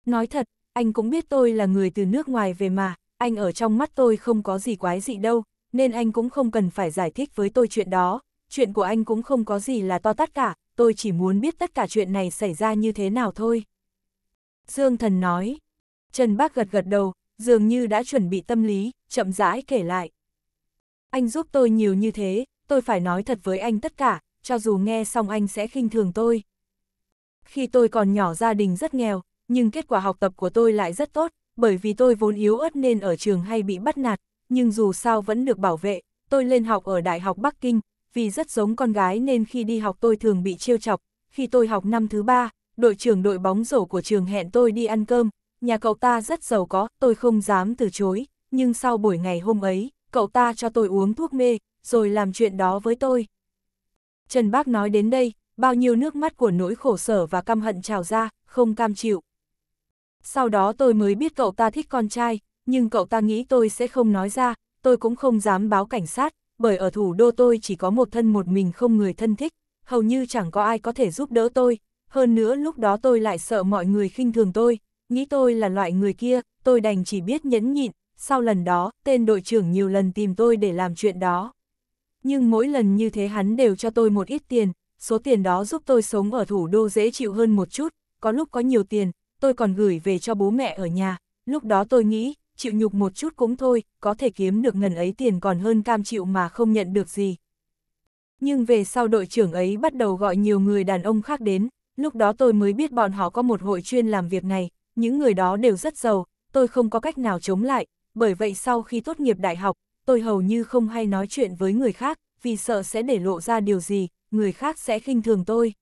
Nói thật, anh cũng biết tôi là người từ nước ngoài về mà, anh ở trong mắt tôi không có gì quái gì đâu, nên anh cũng không cần phải giải thích với tôi chuyện đó, chuyện của anh cũng không có gì là to tát cả, tôi chỉ muốn biết tất cả chuyện này xảy ra như thế nào thôi. Dương Thần nói, Trần Bác gật gật đầu, dường như đã chuẩn bị tâm lý, chậm rãi kể lại. Anh giúp tôi nhiều như thế, tôi phải nói thật với anh tất cả, cho dù nghe xong anh sẽ khinh thường tôi. Khi tôi còn nhỏ gia đình rất nghèo, nhưng kết quả học tập của tôi lại rất tốt, bởi vì tôi vốn yếu ớt nên ở trường hay bị bắt nạt, nhưng dù sao vẫn được bảo vệ, tôi lên học ở Đại học Bắc Kinh, vì rất giống con gái nên khi đi học tôi thường bị trêu chọc, khi tôi học năm thứ ba, đội trưởng đội bóng rổ của trường hẹn tôi đi ăn cơm, nhà cậu ta rất giàu có, tôi không dám từ chối, nhưng sau buổi ngày hôm ấy, cậu ta cho tôi uống thuốc mê, rồi làm chuyện đó với tôi. Trần Bác nói đến đây, bao nhiêu nước mắt của nỗi khổ sở và căm hận trào ra, không cam chịu. Sau đó tôi mới biết cậu ta thích con trai, nhưng cậu ta nghĩ tôi sẽ không nói ra, tôi cũng không dám báo cảnh sát, bởi ở thủ đô tôi chỉ có một thân một mình không người thân thích, hầu như chẳng có ai có thể giúp đỡ tôi, hơn nữa lúc đó tôi lại sợ mọi người khinh thường tôi, nghĩ tôi là loại người kia, tôi đành chỉ biết nhẫn nhịn, sau lần đó, tên đội trưởng nhiều lần tìm tôi để làm chuyện đó nhưng mỗi lần như thế hắn đều cho tôi một ít tiền, số tiền đó giúp tôi sống ở thủ đô dễ chịu hơn một chút, có lúc có nhiều tiền, tôi còn gửi về cho bố mẹ ở nhà, lúc đó tôi nghĩ, chịu nhục một chút cũng thôi, có thể kiếm được ngần ấy tiền còn hơn cam chịu mà không nhận được gì. Nhưng về sau đội trưởng ấy bắt đầu gọi nhiều người đàn ông khác đến, lúc đó tôi mới biết bọn họ có một hội chuyên làm việc này, những người đó đều rất giàu, tôi không có cách nào chống lại, bởi vậy sau khi tốt nghiệp đại học, tôi hầu như không hay nói chuyện với người khác, vì sợ sẽ để lộ ra điều gì, người khác sẽ khinh thường tôi.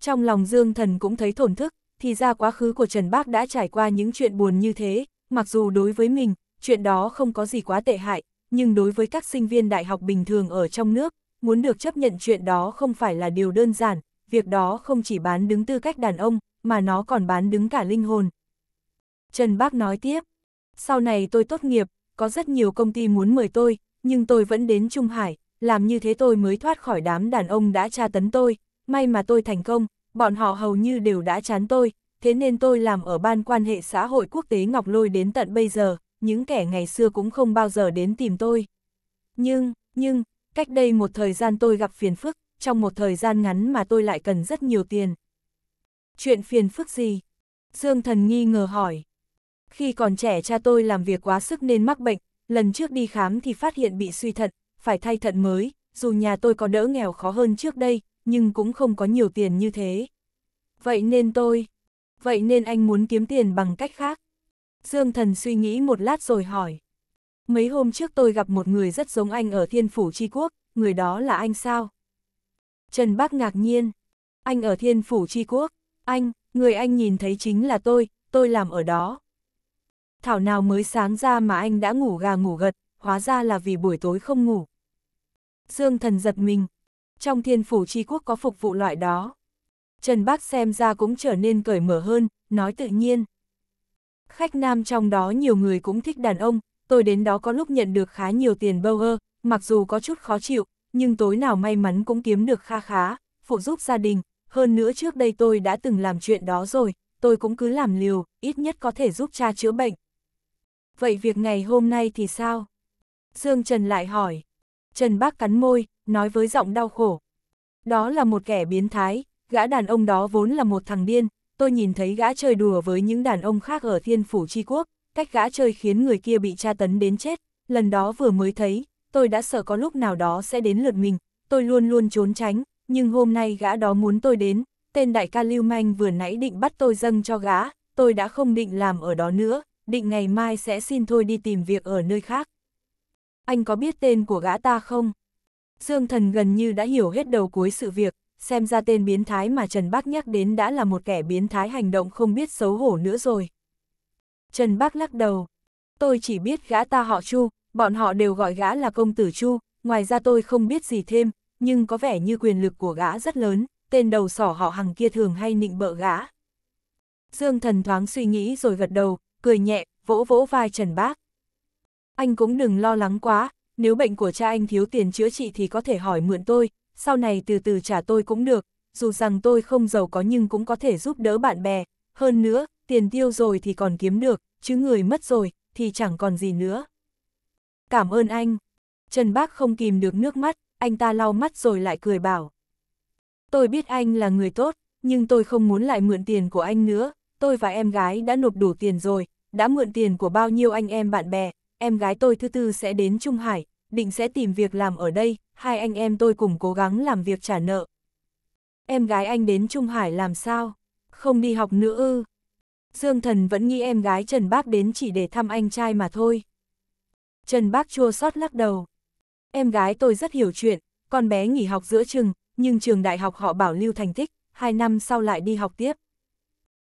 Trong lòng Dương Thần cũng thấy thổn thức, thì ra quá khứ của Trần Bác đã trải qua những chuyện buồn như thế, mặc dù đối với mình, chuyện đó không có gì quá tệ hại, nhưng đối với các sinh viên đại học bình thường ở trong nước, muốn được chấp nhận chuyện đó không phải là điều đơn giản, việc đó không chỉ bán đứng tư cách đàn ông, mà nó còn bán đứng cả linh hồn. Trần Bác nói tiếp, sau này tôi tốt nghiệp, có rất nhiều công ty muốn mời tôi, nhưng tôi vẫn đến Trung Hải, làm như thế tôi mới thoát khỏi đám đàn ông đã tra tấn tôi, may mà tôi thành công, bọn họ hầu như đều đã chán tôi, thế nên tôi làm ở ban quan hệ xã hội quốc tế Ngọc Lôi đến tận bây giờ, những kẻ ngày xưa cũng không bao giờ đến tìm tôi. Nhưng, nhưng, cách đây một thời gian tôi gặp phiền phức, trong một thời gian ngắn mà tôi lại cần rất nhiều tiền. Chuyện phiền phức gì? Dương thần nghi ngờ hỏi. Khi còn trẻ cha tôi làm việc quá sức nên mắc bệnh, lần trước đi khám thì phát hiện bị suy thận, phải thay thận mới, dù nhà tôi có đỡ nghèo khó hơn trước đây, nhưng cũng không có nhiều tiền như thế. Vậy nên tôi, vậy nên anh muốn kiếm tiền bằng cách khác. Dương Thần suy nghĩ một lát rồi hỏi. Mấy hôm trước tôi gặp một người rất giống anh ở Thiên Phủ Tri Quốc, người đó là anh sao? Trần Bác ngạc nhiên. Anh ở Thiên Phủ Tri Quốc, anh, người anh nhìn thấy chính là tôi, tôi làm ở đó. Thảo nào mới sáng ra mà anh đã ngủ gà ngủ gật, hóa ra là vì buổi tối không ngủ. Dương thần giật mình. Trong thiên phủ tri quốc có phục vụ loại đó. Trần Bác xem ra cũng trở nên cởi mở hơn, nói tự nhiên. Khách nam trong đó nhiều người cũng thích đàn ông, tôi đến đó có lúc nhận được khá nhiều tiền bơ ơ, mặc dù có chút khó chịu, nhưng tối nào may mắn cũng kiếm được kha khá, phụ giúp gia đình, hơn nữa trước đây tôi đã từng làm chuyện đó rồi, tôi cũng cứ làm liều, ít nhất có thể giúp cha chữa bệnh vậy việc ngày hôm nay thì sao? Dương Trần lại hỏi. Trần Bác cắn môi, nói với giọng đau khổ. Đó là một kẻ biến thái, gã đàn ông đó vốn là một thằng điên, tôi nhìn thấy gã chơi đùa với những đàn ông khác ở thiên phủ tri quốc, cách gã chơi khiến người kia bị tra tấn đến chết, lần đó vừa mới thấy, tôi đã sợ có lúc nào đó sẽ đến lượt mình, tôi luôn luôn trốn tránh, nhưng hôm nay gã đó muốn tôi đến, tên đại ca lưu manh vừa nãy định bắt tôi dâng cho gã, tôi đã không định làm ở đó nữa, định ngày mai sẽ xin thôi đi tìm việc ở nơi khác. Anh có biết tên của gã ta không? Dương thần gần như đã hiểu hết đầu cuối sự việc, xem ra tên biến thái mà Trần Bác nhắc đến đã là một kẻ biến thái hành động không biết xấu hổ nữa rồi. Trần Bác lắc đầu, tôi chỉ biết gã ta họ Chu, bọn họ đều gọi gã là công tử Chu, ngoài ra tôi không biết gì thêm, nhưng có vẻ như quyền lực của gã rất lớn, tên đầu sỏ họ hàng kia thường hay nịnh bợ gã. Dương thần thoáng suy nghĩ rồi gật đầu, cười nhẹ, vỗ vỗ vai Trần Bác. Anh cũng đừng lo lắng quá, nếu bệnh của cha anh thiếu tiền chữa trị thì có thể hỏi mượn tôi, sau này từ từ trả tôi cũng được, dù rằng tôi không giàu có nhưng cũng có thể giúp đỡ bạn bè, hơn nữa, tiền tiêu rồi thì còn kiếm được, chứ người mất rồi, thì chẳng còn gì nữa. Cảm ơn anh. Trần Bác không kìm được nước mắt, anh ta lau mắt rồi lại cười bảo. Tôi biết anh là người tốt, nhưng tôi không muốn lại mượn tiền của anh nữa, tôi và em gái đã nộp đủ tiền rồi, đã mượn tiền của bao nhiêu anh em bạn bè, em gái tôi thứ tư sẽ đến Trung Hải, định sẽ tìm việc làm ở đây, hai anh em tôi cùng cố gắng làm việc trả nợ. Em gái anh đến Trung Hải làm sao? Không đi học nữa ư? Dương Thần vẫn nghĩ em gái Trần Bác đến chỉ để thăm anh trai mà thôi. Trần Bác chua xót lắc đầu. Em gái tôi rất hiểu chuyện, con bé nghỉ học giữa trường, nhưng trường đại học họ bảo lưu thành tích, hai năm sau lại đi học tiếp.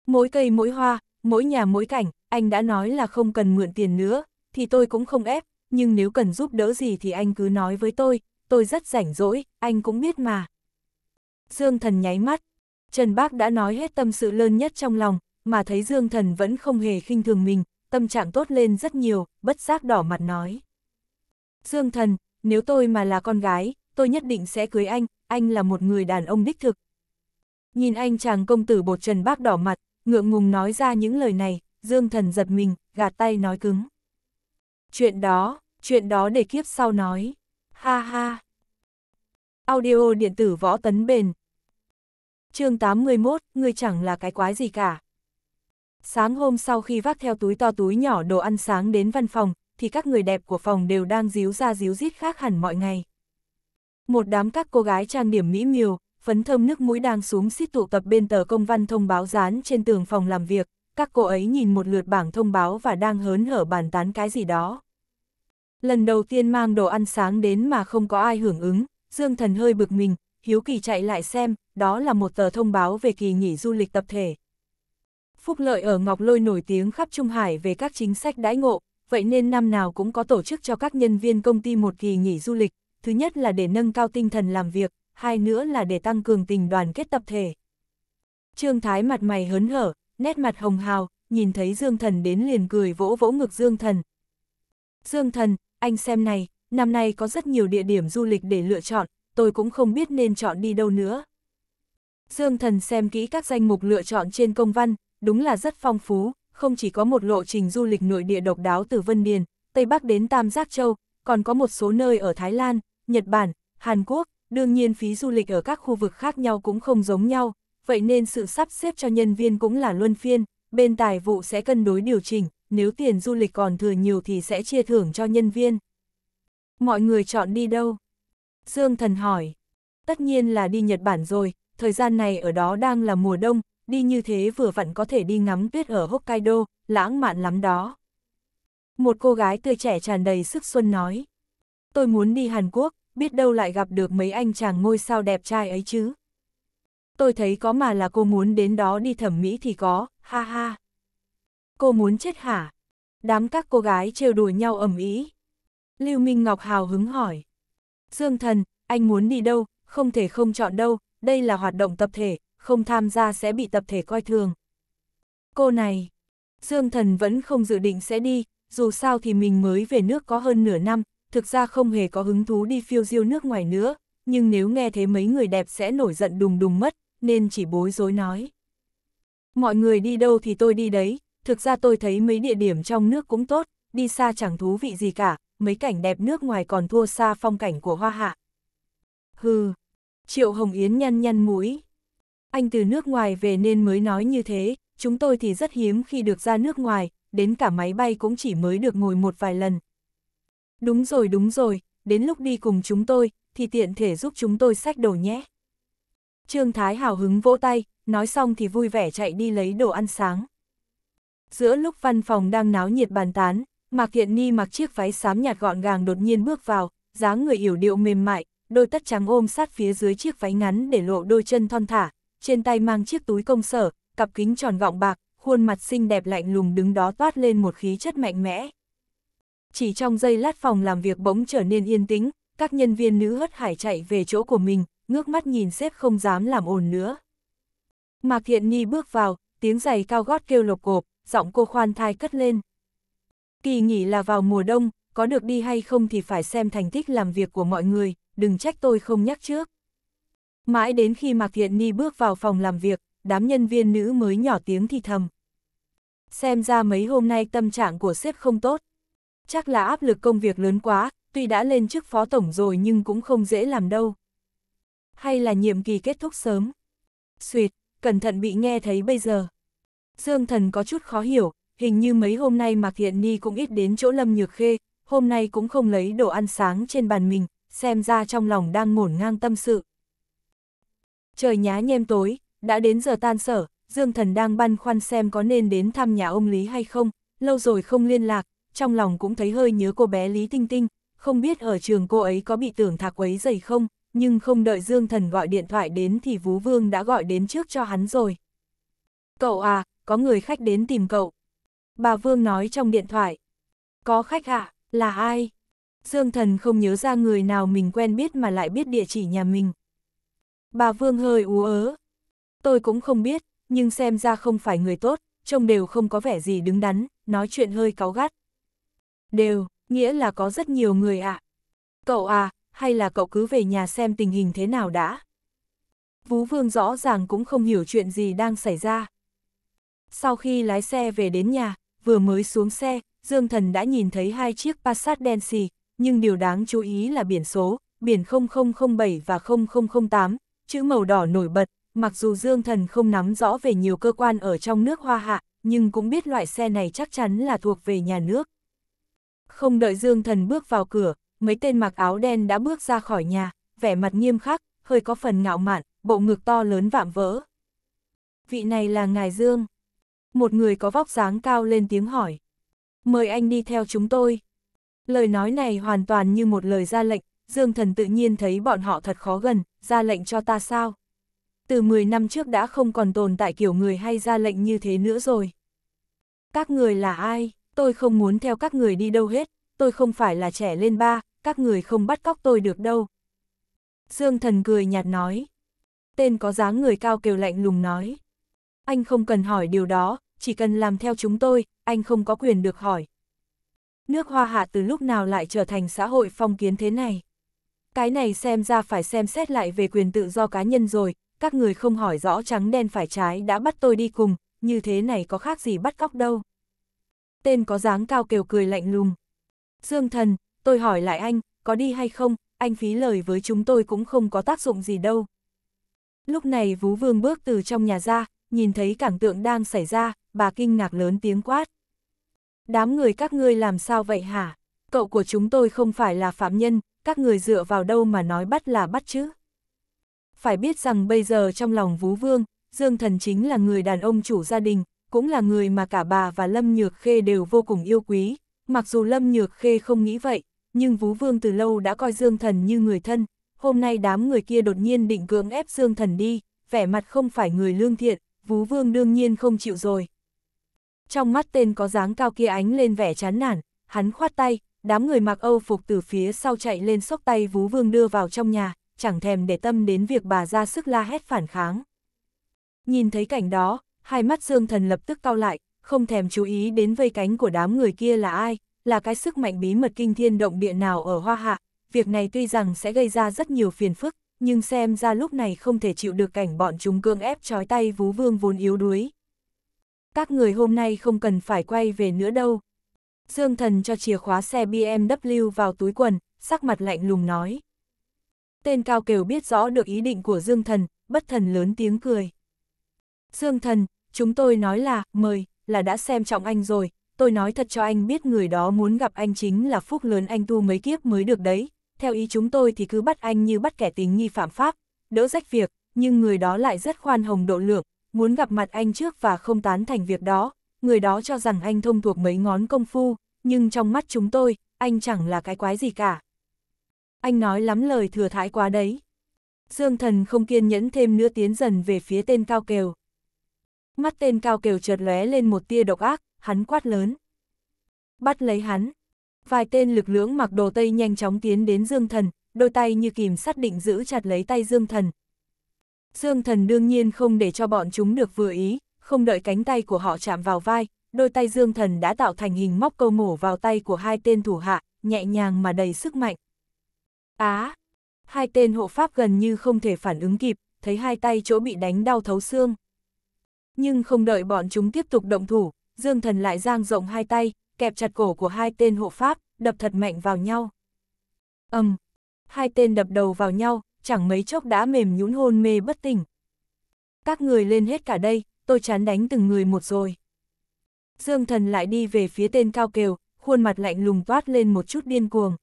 Mỗi cây mỗi hoa, mỗi nhà mỗi cảnh, anh đã nói là không cần mượn tiền nữa, thì tôi cũng không ép, nhưng nếu cần giúp đỡ gì thì anh cứ nói với tôi, tôi rất rảnh rỗi, anh cũng biết mà. Dương Thần nháy mắt, Trần Bác đã nói hết tâm sự lớn nhất trong lòng, mà thấy Dương Thần vẫn không hề khinh thường mình, tâm trạng tốt lên rất nhiều, bất giác đỏ mặt nói. Dương Thần, nếu tôi mà là con gái, tôi nhất định sẽ cưới anh, anh là một người đàn ông đích thực. Nhìn anh chàng công tử bột Trần Bác đỏ mặt, Ngượng ngùng nói ra những lời này, Dương Thần giật mình, gạt tay nói cứng. Chuyện đó, chuyện đó để kiếp sau nói. Ha ha. Audio điện tử võ tấn bền. chương 81, ngươi chẳng là cái quái gì cả. Sáng hôm sau khi vác theo túi to túi nhỏ đồ ăn sáng đến văn phòng, thì các người đẹp của phòng đều đang díu ra díu dít khác hẳn mọi ngày. Một đám các cô gái trang điểm mỹ miều, phấn thơm nước mũi đang xuống xít tụ tập bên tờ công văn thông báo dán trên tường phòng làm việc, các cô ấy nhìn một lượt bảng thông báo và đang hớn hở bàn tán cái gì đó. Lần đầu tiên mang đồ ăn sáng đến mà không có ai hưởng ứng, Dương Thần hơi bực mình, hiếu kỳ chạy lại xem, đó là một tờ thông báo về kỳ nghỉ du lịch tập thể. Phúc lợi ở Ngọc Lôi nổi tiếng khắp Trung Hải về các chính sách đãi ngộ, vậy nên năm nào cũng có tổ chức cho các nhân viên công ty một kỳ nghỉ du lịch, thứ nhất là để nâng cao tinh thần làm việc, hai nữa là để tăng cường tình đoàn kết tập thể. Trương Thái mặt mày hớn hở, nét mặt hồng hào, nhìn thấy Dương Thần đến liền cười vỗ vỗ ngực Dương Thần. Dương Thần, anh xem này, năm nay có rất nhiều địa điểm du lịch để lựa chọn, tôi cũng không biết nên chọn đi đâu nữa. Dương Thần xem kỹ các danh mục lựa chọn trên công văn, đúng là rất phong phú, không chỉ có một lộ trình du lịch nội địa độc đáo từ Vân Điền, Tây Bắc đến Tam Giác Châu, còn có một số nơi ở Thái Lan, Nhật Bản, Hàn Quốc, đương nhiên phí du lịch ở các khu vực khác nhau cũng không giống nhau, vậy nên sự sắp xếp cho nhân viên cũng là luân phiên, bên tài vụ sẽ cân đối điều chỉnh, nếu tiền du lịch còn thừa nhiều thì sẽ chia thưởng cho nhân viên. Mọi người chọn đi đâu? Dương Thần hỏi. Tất nhiên là đi Nhật Bản rồi, thời gian này ở đó đang là mùa đông, đi như thế vừa vặn có thể đi ngắm tuyết ở Hokkaido, lãng mạn lắm đó. Một cô gái tươi trẻ tràn đầy sức xuân nói. Tôi muốn đi Hàn Quốc, biết đâu lại gặp được mấy anh chàng ngôi sao đẹp trai ấy chứ. Tôi thấy có mà là cô muốn đến đó đi thẩm mỹ thì có, ha ha. Cô muốn chết hả? Đám các cô gái trêu đùa nhau ầm ĩ. Lưu Minh Ngọc hào hứng hỏi. Dương thần, anh muốn đi đâu, không thể không chọn đâu, đây là hoạt động tập thể, không tham gia sẽ bị tập thể coi thường. Cô này, Dương thần vẫn không dự định sẽ đi, dù sao thì mình mới về nước có hơn nửa năm, thực ra không hề có hứng thú đi phiêu diêu nước ngoài nữa, nhưng nếu nghe thấy mấy người đẹp sẽ nổi giận đùng đùng mất, nên chỉ bối rối nói. Mọi người đi đâu thì tôi đi đấy, thực ra tôi thấy mấy địa điểm trong nước cũng tốt, đi xa chẳng thú vị gì cả, mấy cảnh đẹp nước ngoài còn thua xa phong cảnh của hoa hạ. Hừ, Triệu Hồng Yến nhăn nhăn mũi. Anh từ nước ngoài về nên mới nói như thế, chúng tôi thì rất hiếm khi được ra nước ngoài, đến cả máy bay cũng chỉ mới được ngồi một vài lần, Đúng rồi đúng rồi, đến lúc đi cùng chúng tôi, thì tiện thể giúp chúng tôi sách đồ nhé. Trương Thái hào hứng vỗ tay, nói xong thì vui vẻ chạy đi lấy đồ ăn sáng. Giữa lúc văn phòng đang náo nhiệt bàn tán, Mạc Thiện Ni mặc chiếc váy xám nhạt gọn gàng đột nhiên bước vào, dáng người yểu điệu mềm mại, đôi tất trắng ôm sát phía dưới chiếc váy ngắn để lộ đôi chân thon thả, trên tay mang chiếc túi công sở, cặp kính tròn gọng bạc, khuôn mặt xinh đẹp lạnh lùng đứng đó toát lên một khí chất mạnh mẽ. Chỉ trong giây lát phòng làm việc bỗng trở nên yên tĩnh, các nhân viên nữ hất hải chạy về chỗ của mình, ngước mắt nhìn sếp không dám làm ồn nữa. Mạc Thiện Nhi bước vào, tiếng giày cao gót kêu lộc cộp, giọng cô khoan thai cất lên. Kỳ nghỉ là vào mùa đông, có được đi hay không thì phải xem thành tích làm việc của mọi người, đừng trách tôi không nhắc trước. Mãi đến khi Mạc Thiện nhi bước vào phòng làm việc, đám nhân viên nữ mới nhỏ tiếng thì thầm. Xem ra mấy hôm nay tâm trạng của sếp không tốt, chắc là áp lực công việc lớn quá, tuy đã lên chức phó tổng rồi nhưng cũng không dễ làm đâu. Hay là nhiệm kỳ kết thúc sớm? Xuyệt, cẩn thận bị nghe thấy bây giờ. Dương thần có chút khó hiểu, hình như mấy hôm nay Mạc Thiện Ni cũng ít đến chỗ Lâm Nhược Khê, hôm nay cũng không lấy đồ ăn sáng trên bàn mình, xem ra trong lòng đang ngổn ngang tâm sự. Trời nhá nhem tối, đã đến giờ tan sở, Dương Thần đang băn khoăn xem có nên đến thăm nhà ông Lý hay không, lâu rồi không liên lạc, trong lòng cũng thấy hơi nhớ cô bé Lý Tinh Tinh, không biết ở trường cô ấy có bị tưởng thạc quấy dày không, nhưng không đợi Dương Thần gọi điện thoại đến thì Vú Vương đã gọi đến trước cho hắn rồi. Cậu à, có người khách đến tìm cậu. Bà Vương nói trong điện thoại. Có khách ạ, à, là ai? Dương Thần không nhớ ra người nào mình quen biết mà lại biết địa chỉ nhà mình. Bà Vương hơi ú ớ. Tôi cũng không biết, nhưng xem ra không phải người tốt, trông đều không có vẻ gì đứng đắn, nói chuyện hơi cáu gắt. Đều, nghĩa là có rất nhiều người ạ. À. Cậu à, hay là cậu cứ về nhà xem tình hình thế nào đã? Vú Vương rõ ràng cũng không hiểu chuyện gì đang xảy ra. Sau khi lái xe về đến nhà, vừa mới xuống xe, Dương Thần đã nhìn thấy hai chiếc Passat đen xì, nhưng điều đáng chú ý là biển số, biển 0007 và 0008, chữ màu đỏ nổi bật, mặc dù Dương Thần không nắm rõ về nhiều cơ quan ở trong nước Hoa Hạ, nhưng cũng biết loại xe này chắc chắn là thuộc về nhà nước. Không đợi Dương Thần bước vào cửa, mấy tên mặc áo đen đã bước ra khỏi nhà, vẻ mặt nghiêm khắc, hơi có phần ngạo mạn, bộ ngực to lớn vạm vỡ. Vị này là Ngài Dương. Một người có vóc dáng cao lên tiếng hỏi. Mời anh đi theo chúng tôi. Lời nói này hoàn toàn như một lời ra lệnh, Dương Thần tự nhiên thấy bọn họ thật khó gần, ra lệnh cho ta sao. Từ 10 năm trước đã không còn tồn tại kiểu người hay ra lệnh như thế nữa rồi. Các người là ai? tôi không muốn theo các người đi đâu hết, tôi không phải là trẻ lên ba, các người không bắt cóc tôi được đâu. Dương thần cười nhạt nói. Tên có dáng người cao kiều lạnh lùng nói. Anh không cần hỏi điều đó, chỉ cần làm theo chúng tôi, anh không có quyền được hỏi. Nước hoa hạ từ lúc nào lại trở thành xã hội phong kiến thế này? Cái này xem ra phải xem xét lại về quyền tự do cá nhân rồi, các người không hỏi rõ trắng đen phải trái đã bắt tôi đi cùng, như thế này có khác gì bắt cóc đâu tên có dáng cao kiều cười lạnh lùng. Dương thần, tôi hỏi lại anh, có đi hay không, anh phí lời với chúng tôi cũng không có tác dụng gì đâu. Lúc này Vú Vương bước từ trong nhà ra, nhìn thấy cảnh tượng đang xảy ra, bà kinh ngạc lớn tiếng quát. Đám người các ngươi làm sao vậy hả? Cậu của chúng tôi không phải là phạm nhân, các người dựa vào đâu mà nói bắt là bắt chứ? Phải biết rằng bây giờ trong lòng Vú Vương, Dương Thần chính là người đàn ông chủ gia đình, cũng là người mà cả bà và Lâm Nhược Khê đều vô cùng yêu quý. Mặc dù Lâm Nhược Khê không nghĩ vậy, nhưng Vú Vương từ lâu đã coi Dương Thần như người thân. Hôm nay đám người kia đột nhiên định cưỡng ép Dương Thần đi, vẻ mặt không phải người lương thiện, Vú Vương đương nhiên không chịu rồi. Trong mắt tên có dáng cao kia ánh lên vẻ chán nản, hắn khoát tay, đám người mặc Âu phục từ phía sau chạy lên sóc tay Vú Vương đưa vào trong nhà, chẳng thèm để tâm đến việc bà ra sức la hét phản kháng. Nhìn thấy cảnh đó, hai mắt Dương Thần lập tức cau lại, không thèm chú ý đến vây cánh của đám người kia là ai, là cái sức mạnh bí mật kinh thiên động địa nào ở Hoa Hạ, việc này tuy rằng sẽ gây ra rất nhiều phiền phức, nhưng xem ra lúc này không thể chịu được cảnh bọn chúng cương ép trói tay vú vương vốn yếu đuối. Các người hôm nay không cần phải quay về nữa đâu. Dương Thần cho chìa khóa xe BMW vào túi quần, sắc mặt lạnh lùng nói. Tên cao kiều biết rõ được ý định của Dương Thần, bất thần lớn tiếng cười. Dương Thần, chúng tôi nói là, mời, là đã xem trọng anh rồi, tôi nói thật cho anh biết người đó muốn gặp anh chính là phúc lớn anh tu mấy kiếp mới được đấy, theo ý chúng tôi thì cứ bắt anh như bắt kẻ tính nghi phạm pháp, đỡ rách việc, nhưng người đó lại rất khoan hồng độ lượng, muốn gặp mặt anh trước và không tán thành việc đó, người đó cho rằng anh thông thuộc mấy ngón công phu, nhưng trong mắt chúng tôi, anh chẳng là cái quái gì cả. Anh nói lắm lời thừa thái quá đấy. Dương thần không kiên nhẫn thêm nữa tiến dần về phía tên cao kiều mắt tên cao kiều chợt lóe lên một tia độc ác, hắn quát lớn. Bắt lấy hắn. Vài tên lực lưỡng mặc đồ tây nhanh chóng tiến đến Dương Thần, đôi tay như kìm sắt định giữ chặt lấy tay Dương Thần. Dương Thần đương nhiên không để cho bọn chúng được vừa ý, không đợi cánh tay của họ chạm vào vai, đôi tay Dương Thần đã tạo thành hình móc câu mổ vào tay của hai tên thủ hạ, nhẹ nhàng mà đầy sức mạnh. Á! hai tên hộ pháp gần như không thể phản ứng kịp, thấy hai tay chỗ bị đánh đau thấu xương nhưng không đợi bọn chúng tiếp tục động thủ, Dương Thần lại giang rộng hai tay, kẹp chặt cổ của hai tên hộ pháp, đập thật mạnh vào nhau. Ầm, um, hai tên đập đầu vào nhau, chẳng mấy chốc đã mềm nhũn hôn mê bất tỉnh. Các người lên hết cả đây, tôi chán đánh từng người một rồi. Dương Thần lại đi về phía tên cao kiều, khuôn mặt lạnh lùng toát lên một chút điên cuồng.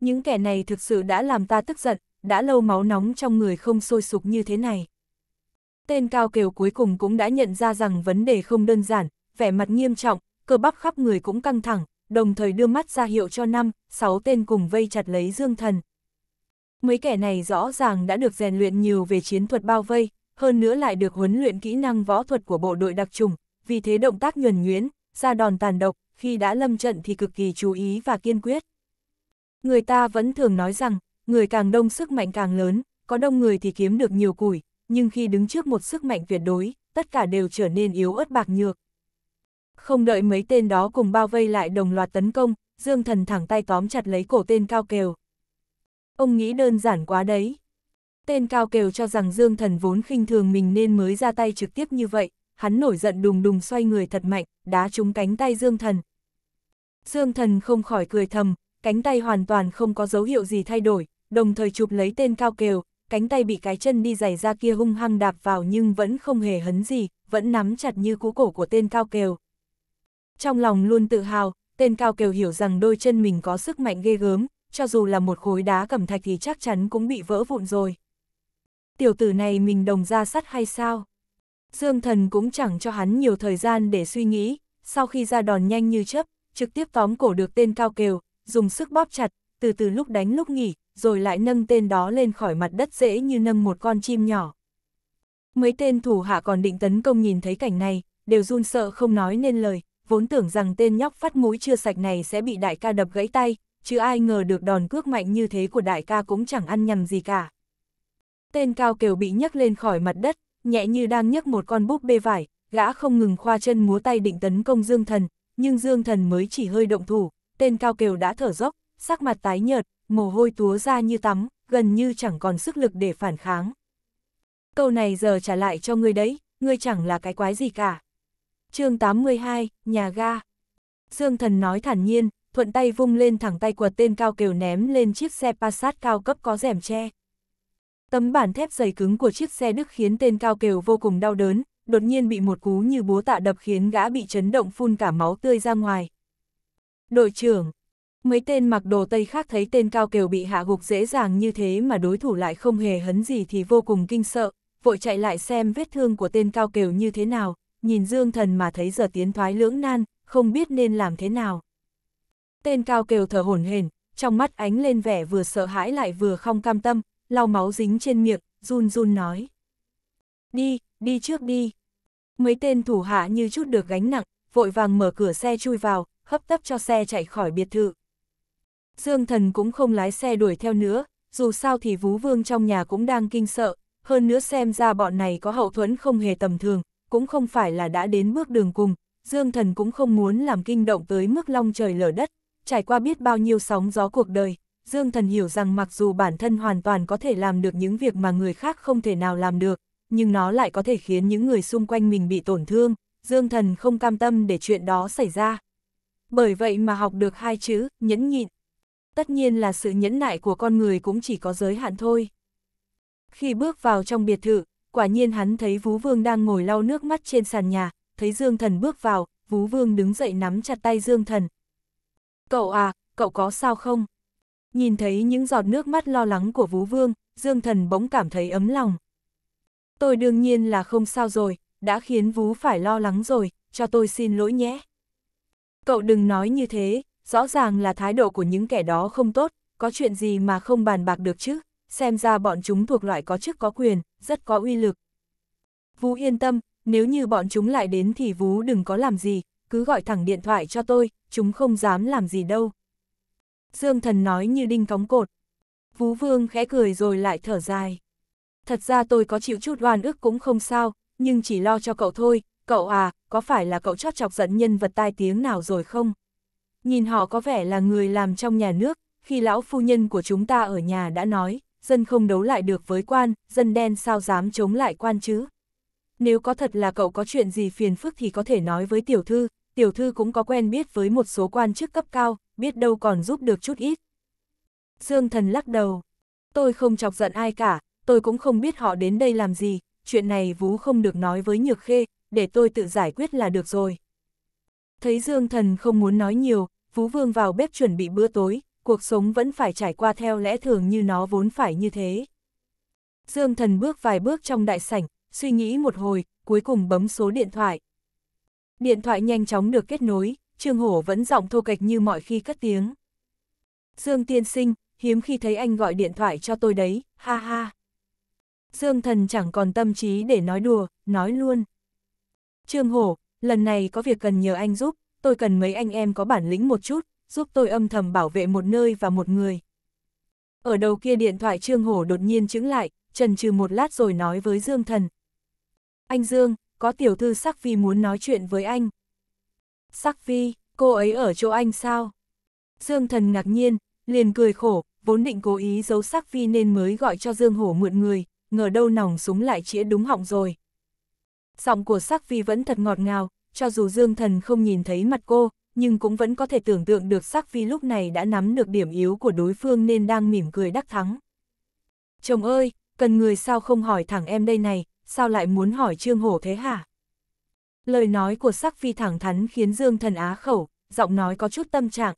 Những kẻ này thực sự đã làm ta tức giận, đã lâu máu nóng trong người không sôi sục như thế này. Tên cao kiều cuối cùng cũng đã nhận ra rằng vấn đề không đơn giản, vẻ mặt nghiêm trọng, cơ bắp khắp người cũng căng thẳng, đồng thời đưa mắt ra hiệu cho năm, sáu tên cùng vây chặt lấy Dương Thần. Mấy kẻ này rõ ràng đã được rèn luyện nhiều về chiến thuật bao vây, hơn nữa lại được huấn luyện kỹ năng võ thuật của bộ đội đặc trùng, vì thế động tác nhuần nhuyễn, ra đòn tàn độc, khi đã lâm trận thì cực kỳ chú ý và kiên quyết. Người ta vẫn thường nói rằng, người càng đông sức mạnh càng lớn, có đông người thì kiếm được nhiều củi, nhưng khi đứng trước một sức mạnh tuyệt đối, tất cả đều trở nên yếu ớt bạc nhược. Không đợi mấy tên đó cùng bao vây lại đồng loạt tấn công, Dương Thần thẳng tay tóm chặt lấy cổ tên Cao Kiều. Ông nghĩ đơn giản quá đấy. Tên Cao Kiều cho rằng Dương Thần vốn khinh thường mình nên mới ra tay trực tiếp như vậy, hắn nổi giận đùng đùng xoay người thật mạnh, đá trúng cánh tay Dương Thần. Dương Thần không khỏi cười thầm, cánh tay hoàn toàn không có dấu hiệu gì thay đổi, đồng thời chụp lấy tên Cao Kiều, cánh tay bị cái chân đi giày ra kia hung hăng đạp vào nhưng vẫn không hề hấn gì, vẫn nắm chặt như cú cổ của tên Cao Kiều. Trong lòng luôn tự hào, tên Cao Kiều hiểu rằng đôi chân mình có sức mạnh ghê gớm, cho dù là một khối đá cẩm thạch thì chắc chắn cũng bị vỡ vụn rồi. Tiểu tử này mình đồng ra sắt hay sao? Dương thần cũng chẳng cho hắn nhiều thời gian để suy nghĩ, sau khi ra đòn nhanh như chớp, trực tiếp tóm cổ được tên Cao Kiều, dùng sức bóp chặt, từ từ lúc đánh lúc nghỉ, rồi lại nâng tên đó lên khỏi mặt đất dễ như nâng một con chim nhỏ. Mấy tên thủ hạ còn định tấn công nhìn thấy cảnh này, đều run sợ không nói nên lời, vốn tưởng rằng tên nhóc phát mũi chưa sạch này sẽ bị đại ca đập gãy tay, chứ ai ngờ được đòn cước mạnh như thế của đại ca cũng chẳng ăn nhầm gì cả. Tên cao kiều bị nhấc lên khỏi mặt đất, nhẹ như đang nhấc một con búp bê vải, gã không ngừng khoa chân múa tay định tấn công Dương Thần, nhưng Dương Thần mới chỉ hơi động thủ, tên cao kiều đã thở dốc, sắc mặt tái nhợt, mồ hôi túa ra như tắm, gần như chẳng còn sức lực để phản kháng. Câu này giờ trả lại cho ngươi đấy, ngươi chẳng là cái quái gì cả. chương 82, nhà ga. Dương thần nói thản nhiên, thuận tay vung lên thẳng tay quật tên cao kiều ném lên chiếc xe Passat cao cấp có rèm che. Tấm bản thép dày cứng của chiếc xe Đức khiến tên cao kiều vô cùng đau đớn, đột nhiên bị một cú như búa tạ đập khiến gã bị chấn động phun cả máu tươi ra ngoài. Đội trưởng, Mấy tên mặc đồ Tây khác thấy tên cao kiều bị hạ gục dễ dàng như thế mà đối thủ lại không hề hấn gì thì vô cùng kinh sợ, vội chạy lại xem vết thương của tên cao kiều như thế nào, nhìn Dương Thần mà thấy giờ tiến thoái lưỡng nan, không biết nên làm thế nào. Tên cao kiều thở hổn hển, trong mắt ánh lên vẻ vừa sợ hãi lại vừa không cam tâm, lau máu dính trên miệng, run run nói. Đi, đi trước đi. Mấy tên thủ hạ như chút được gánh nặng, vội vàng mở cửa xe chui vào, hấp tấp cho xe chạy khỏi biệt thự. Dương Thần cũng không lái xe đuổi theo nữa, dù sao thì Vú Vương trong nhà cũng đang kinh sợ, hơn nữa xem ra bọn này có hậu thuẫn không hề tầm thường, cũng không phải là đã đến bước đường cùng, Dương Thần cũng không muốn làm kinh động tới mức long trời lở đất, trải qua biết bao nhiêu sóng gió cuộc đời, Dương Thần hiểu rằng mặc dù bản thân hoàn toàn có thể làm được những việc mà người khác không thể nào làm được, nhưng nó lại có thể khiến những người xung quanh mình bị tổn thương, Dương Thần không cam tâm để chuyện đó xảy ra. Bởi vậy mà học được hai chữ, nhẫn nhịn. Tất nhiên là sự nhẫn nại của con người cũng chỉ có giới hạn thôi. Khi bước vào trong biệt thự, quả nhiên hắn thấy vũ Vương đang ngồi lau nước mắt trên sàn nhà, thấy Dương Thần bước vào, vũ Vương đứng dậy nắm chặt tay Dương Thần. Cậu à, cậu có sao không? Nhìn thấy những giọt nước mắt lo lắng của vũ Vương, Dương Thần bỗng cảm thấy ấm lòng. Tôi đương nhiên là không sao rồi, đã khiến vũ phải lo lắng rồi, cho tôi xin lỗi nhé. Cậu đừng nói như thế, Rõ ràng là thái độ của những kẻ đó không tốt, có chuyện gì mà không bàn bạc được chứ, xem ra bọn chúng thuộc loại có chức có quyền, rất có uy lực. Vũ yên tâm, nếu như bọn chúng lại đến thì Vũ đừng có làm gì, cứ gọi thẳng điện thoại cho tôi, chúng không dám làm gì đâu. Dương thần nói như đinh cóng cột. Vũ vương khẽ cười rồi lại thở dài. Thật ra tôi có chịu chút oan ức cũng không sao, nhưng chỉ lo cho cậu thôi, cậu à, có phải là cậu chót chọc giận nhân vật tai tiếng nào rồi không? Nhìn họ có vẻ là người làm trong nhà nước, khi lão phu nhân của chúng ta ở nhà đã nói, dân không đấu lại được với quan, dân đen sao dám chống lại quan chứ. Nếu có thật là cậu có chuyện gì phiền phức thì có thể nói với tiểu thư, tiểu thư cũng có quen biết với một số quan chức cấp cao, biết đâu còn giúp được chút ít. Dương thần lắc đầu, tôi không chọc giận ai cả, tôi cũng không biết họ đến đây làm gì, chuyện này vú không được nói với Nhược Khê, để tôi tự giải quyết là được rồi. Thấy Dương Thần không muốn nói nhiều, Phú Vương vào bếp chuẩn bị bữa tối, cuộc sống vẫn phải trải qua theo lẽ thường như nó vốn phải như thế. Dương Thần bước vài bước trong đại sảnh, suy nghĩ một hồi, cuối cùng bấm số điện thoại. Điện thoại nhanh chóng được kết nối, Trương Hổ vẫn giọng thô kệch như mọi khi cất tiếng. Dương tiên sinh, hiếm khi thấy anh gọi điện thoại cho tôi đấy, ha ha. Dương thần chẳng còn tâm trí để nói đùa, nói luôn. Trương Hổ, lần này có việc cần nhờ anh giúp, tôi cần mấy anh em có bản lĩnh một chút, giúp tôi âm thầm bảo vệ một nơi và một người. Ở đầu kia điện thoại Trương Hổ đột nhiên chứng lại, trần trừ một lát rồi nói với Dương Thần. Anh Dương, có tiểu thư Sắc phi muốn nói chuyện với anh. Sắc phi, cô ấy ở chỗ anh sao? Dương Thần ngạc nhiên, liền cười khổ, vốn định cố ý giấu Sắc phi nên mới gọi cho Dương Hổ mượn người, ngờ đâu nòng súng lại chĩa đúng họng rồi giọng của sắc vi vẫn thật ngọt ngào, cho dù Dương Thần không nhìn thấy mặt cô, nhưng cũng vẫn có thể tưởng tượng được sắc vi lúc này đã nắm được điểm yếu của đối phương nên đang mỉm cười đắc thắng. Chồng ơi, cần người sao không hỏi thẳng em đây này, sao lại muốn hỏi Trương Hổ thế hả? Lời nói của sắc vi thẳng thắn khiến Dương Thần á khẩu, giọng nói có chút tâm trạng.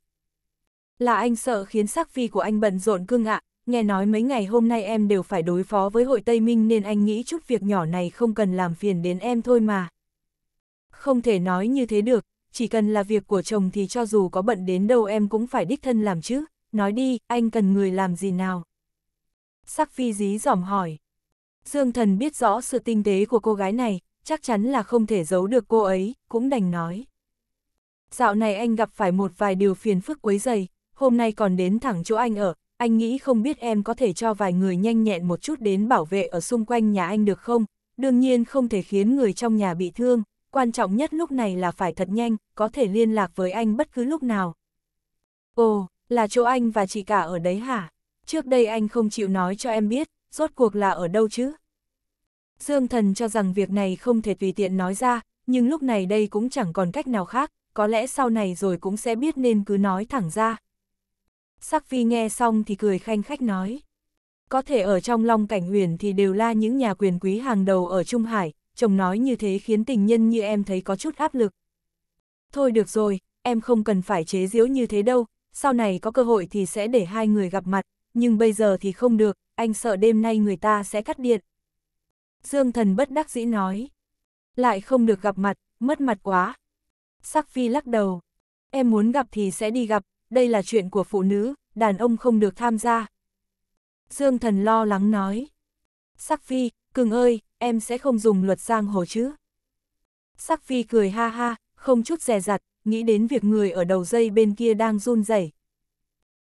Là anh sợ khiến sắc vi của anh bận rộn cương ạ, nghe nói mấy ngày hôm nay em đều phải đối phó với hội Tây Minh nên anh nghĩ chút việc nhỏ này không cần làm phiền đến em thôi mà. Không thể nói như thế được, chỉ cần là việc của chồng thì cho dù có bận đến đâu em cũng phải đích thân làm chứ, nói đi, anh cần người làm gì nào? Sắc phi dí dỏm hỏi. Dương thần biết rõ sự tinh tế của cô gái này, chắc chắn là không thể giấu được cô ấy, cũng đành nói. Dạo này anh gặp phải một vài điều phiền phức quấy dày, hôm nay còn đến thẳng chỗ anh ở, anh nghĩ không biết em có thể cho vài người nhanh nhẹn một chút đến bảo vệ ở xung quanh nhà anh được không, đương nhiên không thể khiến người trong nhà bị thương, quan trọng nhất lúc này là phải thật nhanh, có thể liên lạc với anh bất cứ lúc nào. Ồ, là chỗ anh và chị cả ở đấy hả? Trước đây anh không chịu nói cho em biết, rốt cuộc là ở đâu chứ? Dương thần cho rằng việc này không thể tùy tiện nói ra, nhưng lúc này đây cũng chẳng còn cách nào khác, có lẽ sau này rồi cũng sẽ biết nên cứ nói thẳng ra, Sắc Phi nghe xong thì cười khanh khách nói. Có thể ở trong Long Cảnh Huyền thì đều là những nhà quyền quý hàng đầu ở Trung Hải, chồng nói như thế khiến tình nhân như em thấy có chút áp lực. Thôi được rồi, em không cần phải chế giễu như thế đâu, sau này có cơ hội thì sẽ để hai người gặp mặt, nhưng bây giờ thì không được, anh sợ đêm nay người ta sẽ cắt điện. Dương thần bất đắc dĩ nói. Lại không được gặp mặt, mất mặt quá. Sắc Phi lắc đầu. Em muốn gặp thì sẽ đi gặp, đây là chuyện của phụ nữ, đàn ông không được tham gia. Dương thần lo lắng nói. Sắc Phi, cưng ơi, em sẽ không dùng luật giang hồ chứ. Sắc Phi cười ha ha, không chút dè dặt, nghĩ đến việc người ở đầu dây bên kia đang run rẩy.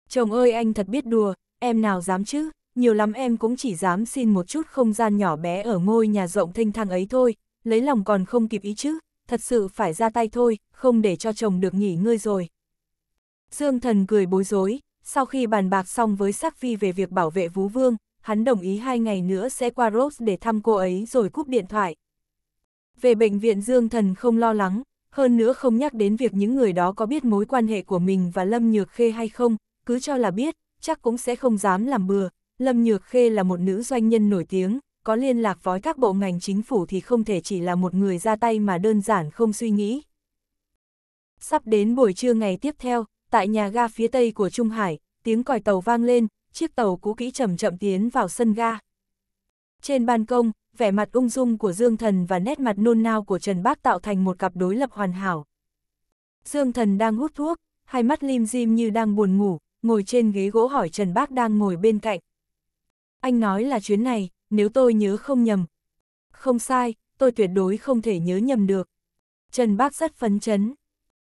Chồng ơi anh thật biết đùa, em nào dám chứ, nhiều lắm em cũng chỉ dám xin một chút không gian nhỏ bé ở ngôi nhà rộng thênh thang ấy thôi, lấy lòng còn không kịp ý chứ, thật sự phải ra tay thôi, không để cho chồng được nghỉ ngơi rồi. Dương thần cười bối rối, sau khi bàn bạc xong với Sắc Phi về việc bảo vệ Vũ Vương, hắn đồng ý hai ngày nữa sẽ qua Rose để thăm cô ấy rồi cúp điện thoại. Về bệnh viện Dương thần không lo lắng, hơn nữa không nhắc đến việc những người đó có biết mối quan hệ của mình và Lâm Nhược Khê hay không, cứ cho là biết, chắc cũng sẽ không dám làm bừa. Lâm Nhược Khê là một nữ doanh nhân nổi tiếng, có liên lạc với các bộ ngành chính phủ thì không thể chỉ là một người ra tay mà đơn giản không suy nghĩ. Sắp đến buổi trưa ngày tiếp theo, tại nhà ga phía tây của Trung Hải, tiếng còi tàu vang lên, chiếc tàu cũ kỹ chậm chậm tiến vào sân ga. Trên ban công, vẻ mặt ung dung của Dương Thần và nét mặt nôn nao của Trần Bác tạo thành một cặp đối lập hoàn hảo. Dương Thần đang hút thuốc, hai mắt lim dim như đang buồn ngủ, ngồi trên ghế gỗ hỏi Trần Bác đang ngồi bên cạnh. Anh nói là chuyến này, nếu tôi nhớ không nhầm. Không sai, tôi tuyệt đối không thể nhớ nhầm được. Trần Bác rất phấn chấn.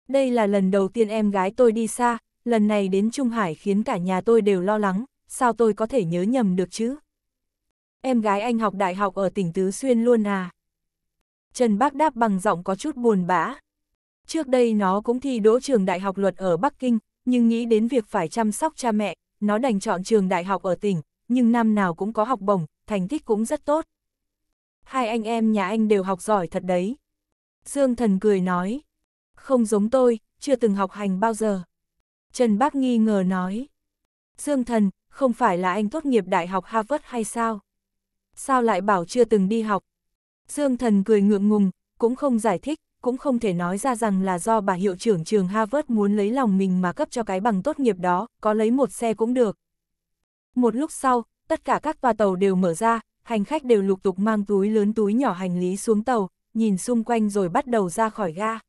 Đây là lần đầu tiên em gái tôi đi xa, lần này đến Trung Hải khiến cả nhà tôi đều lo lắng, sao tôi có thể nhớ nhầm được chứ? Em gái anh học đại học ở tỉnh Tứ Xuyên luôn à? Trần Bác đáp bằng giọng có chút buồn bã. Trước đây nó cũng thi đỗ trường đại học luật ở Bắc Kinh, nhưng nghĩ đến việc phải chăm sóc cha mẹ, nó đành chọn trường đại học ở tỉnh, nhưng năm nào cũng có học bổng, thành tích cũng rất tốt. Hai anh em nhà anh đều học giỏi thật đấy. Dương Thần cười nói, không giống tôi, chưa từng học hành bao giờ. Trần Bác nghi ngờ nói. Dương Thần, không phải là anh tốt nghiệp Đại học Harvard hay sao? Sao lại bảo chưa từng đi học? Dương Thần cười ngượng ngùng, cũng không giải thích, cũng không thể nói ra rằng là do bà hiệu trưởng trường Harvard muốn lấy lòng mình mà cấp cho cái bằng tốt nghiệp đó, có lấy một xe cũng được. Một lúc sau, tất cả các toa tàu đều mở ra, hành khách đều lục tục mang túi lớn túi nhỏ hành lý xuống tàu, nhìn xung quanh rồi bắt đầu ra khỏi ga.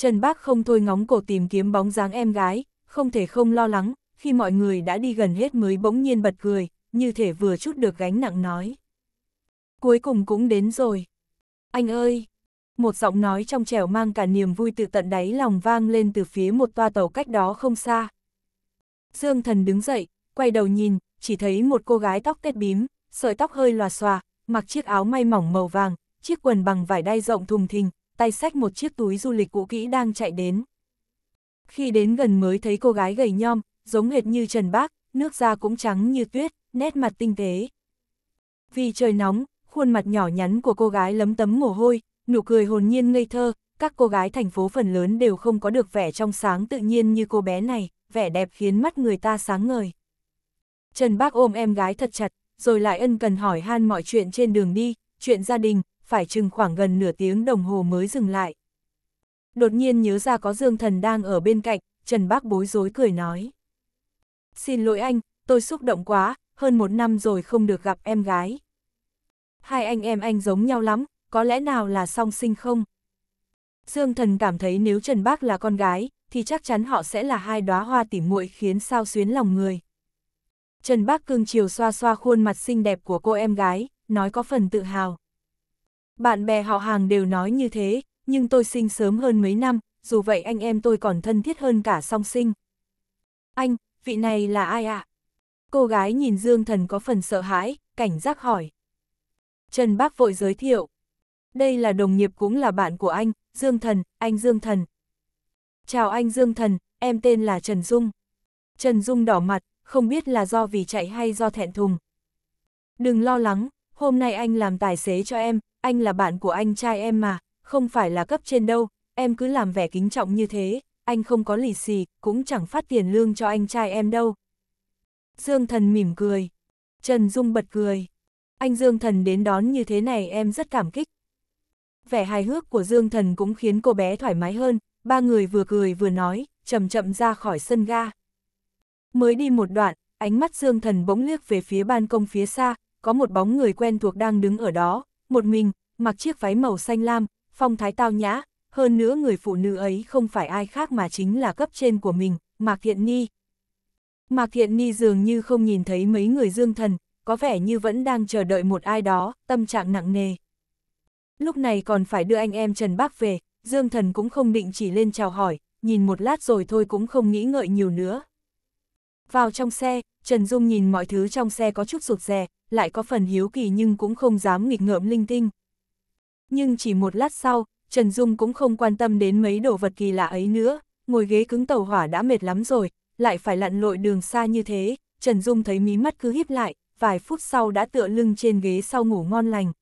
Trần Bác không thôi ngóng cổ tìm kiếm bóng dáng em gái, không thể không lo lắng, khi mọi người đã đi gần hết mới bỗng nhiên bật cười, như thể vừa chút được gánh nặng nói. Cuối cùng cũng đến rồi. Anh ơi! Một giọng nói trong trẻo mang cả niềm vui từ tận đáy lòng vang lên từ phía một toa tàu cách đó không xa. Dương thần đứng dậy, quay đầu nhìn, chỉ thấy một cô gái tóc tết bím, sợi tóc hơi lòa xòa, mặc chiếc áo may mỏng màu vàng, chiếc quần bằng vải đai rộng thùng thình, tay sách một chiếc túi du lịch cũ kỹ đang chạy đến. Khi đến gần mới thấy cô gái gầy nhom, giống hệt như Trần Bác, nước da cũng trắng như tuyết, nét mặt tinh tế. Vì trời nóng, khuôn mặt nhỏ nhắn của cô gái lấm tấm mồ hôi, nụ cười hồn nhiên ngây thơ, các cô gái thành phố phần lớn đều không có được vẻ trong sáng tự nhiên như cô bé này, vẻ đẹp khiến mắt người ta sáng ngời. Trần Bác ôm em gái thật chặt, rồi lại ân cần hỏi han mọi chuyện trên đường đi, chuyện gia đình, phải chừng khoảng gần nửa tiếng đồng hồ mới dừng lại. Đột nhiên nhớ ra có Dương Thần đang ở bên cạnh, Trần Bác bối rối cười nói. Xin lỗi anh, tôi xúc động quá, hơn một năm rồi không được gặp em gái. Hai anh em anh giống nhau lắm, có lẽ nào là song sinh không? Dương Thần cảm thấy nếu Trần Bác là con gái, thì chắc chắn họ sẽ là hai đóa hoa tỉ muội khiến sao xuyến lòng người. Trần Bác cương chiều xoa xoa khuôn mặt xinh đẹp của cô em gái, nói có phần tự hào. Bạn bè họ hàng đều nói như thế, nhưng tôi sinh sớm hơn mấy năm, dù vậy anh em tôi còn thân thiết hơn cả song sinh. Anh, vị này là ai ạ? À? Cô gái nhìn Dương Thần có phần sợ hãi, cảnh giác hỏi. Trần Bác vội giới thiệu. Đây là đồng nghiệp cũng là bạn của anh, Dương Thần, anh Dương Thần. Chào anh Dương Thần, em tên là Trần Dung. Trần Dung đỏ mặt, không biết là do vì chạy hay do thẹn thùng. Đừng lo lắng, hôm nay anh làm tài xế cho em, anh là bạn của anh trai em mà, không phải là cấp trên đâu, em cứ làm vẻ kính trọng như thế, anh không có lì xì, cũng chẳng phát tiền lương cho anh trai em đâu. Dương Thần mỉm cười. Trần Dung bật cười. Anh Dương Thần đến đón như thế này em rất cảm kích. Vẻ hài hước của Dương Thần cũng khiến cô bé thoải mái hơn, ba người vừa cười vừa nói, chậm chậm ra khỏi sân ga. Mới đi một đoạn, ánh mắt Dương Thần bỗng liếc về phía ban công phía xa, có một bóng người quen thuộc đang đứng ở đó, một mình, mặc chiếc váy màu xanh lam, phong thái tao nhã, hơn nữa người phụ nữ ấy không phải ai khác mà chính là cấp trên của mình, Mạc Thiện Ni. Mạc Thiện Ni dường như không nhìn thấy mấy người dương thần, có vẻ như vẫn đang chờ đợi một ai đó, tâm trạng nặng nề. Lúc này còn phải đưa anh em Trần Bác về, Dương Thần cũng không định chỉ lên chào hỏi, nhìn một lát rồi thôi cũng không nghĩ ngợi nhiều nữa. Vào trong xe, Trần Dung nhìn mọi thứ trong xe có chút sụt rè, lại có phần hiếu kỳ nhưng cũng không dám nghịch ngợm linh tinh. Nhưng chỉ một lát sau, Trần Dung cũng không quan tâm đến mấy đồ vật kỳ lạ ấy nữa, ngồi ghế cứng tàu hỏa đã mệt lắm rồi, lại phải lặn lội đường xa như thế, Trần Dung thấy mí mắt cứ híp lại, vài phút sau đã tựa lưng trên ghế sau ngủ ngon lành.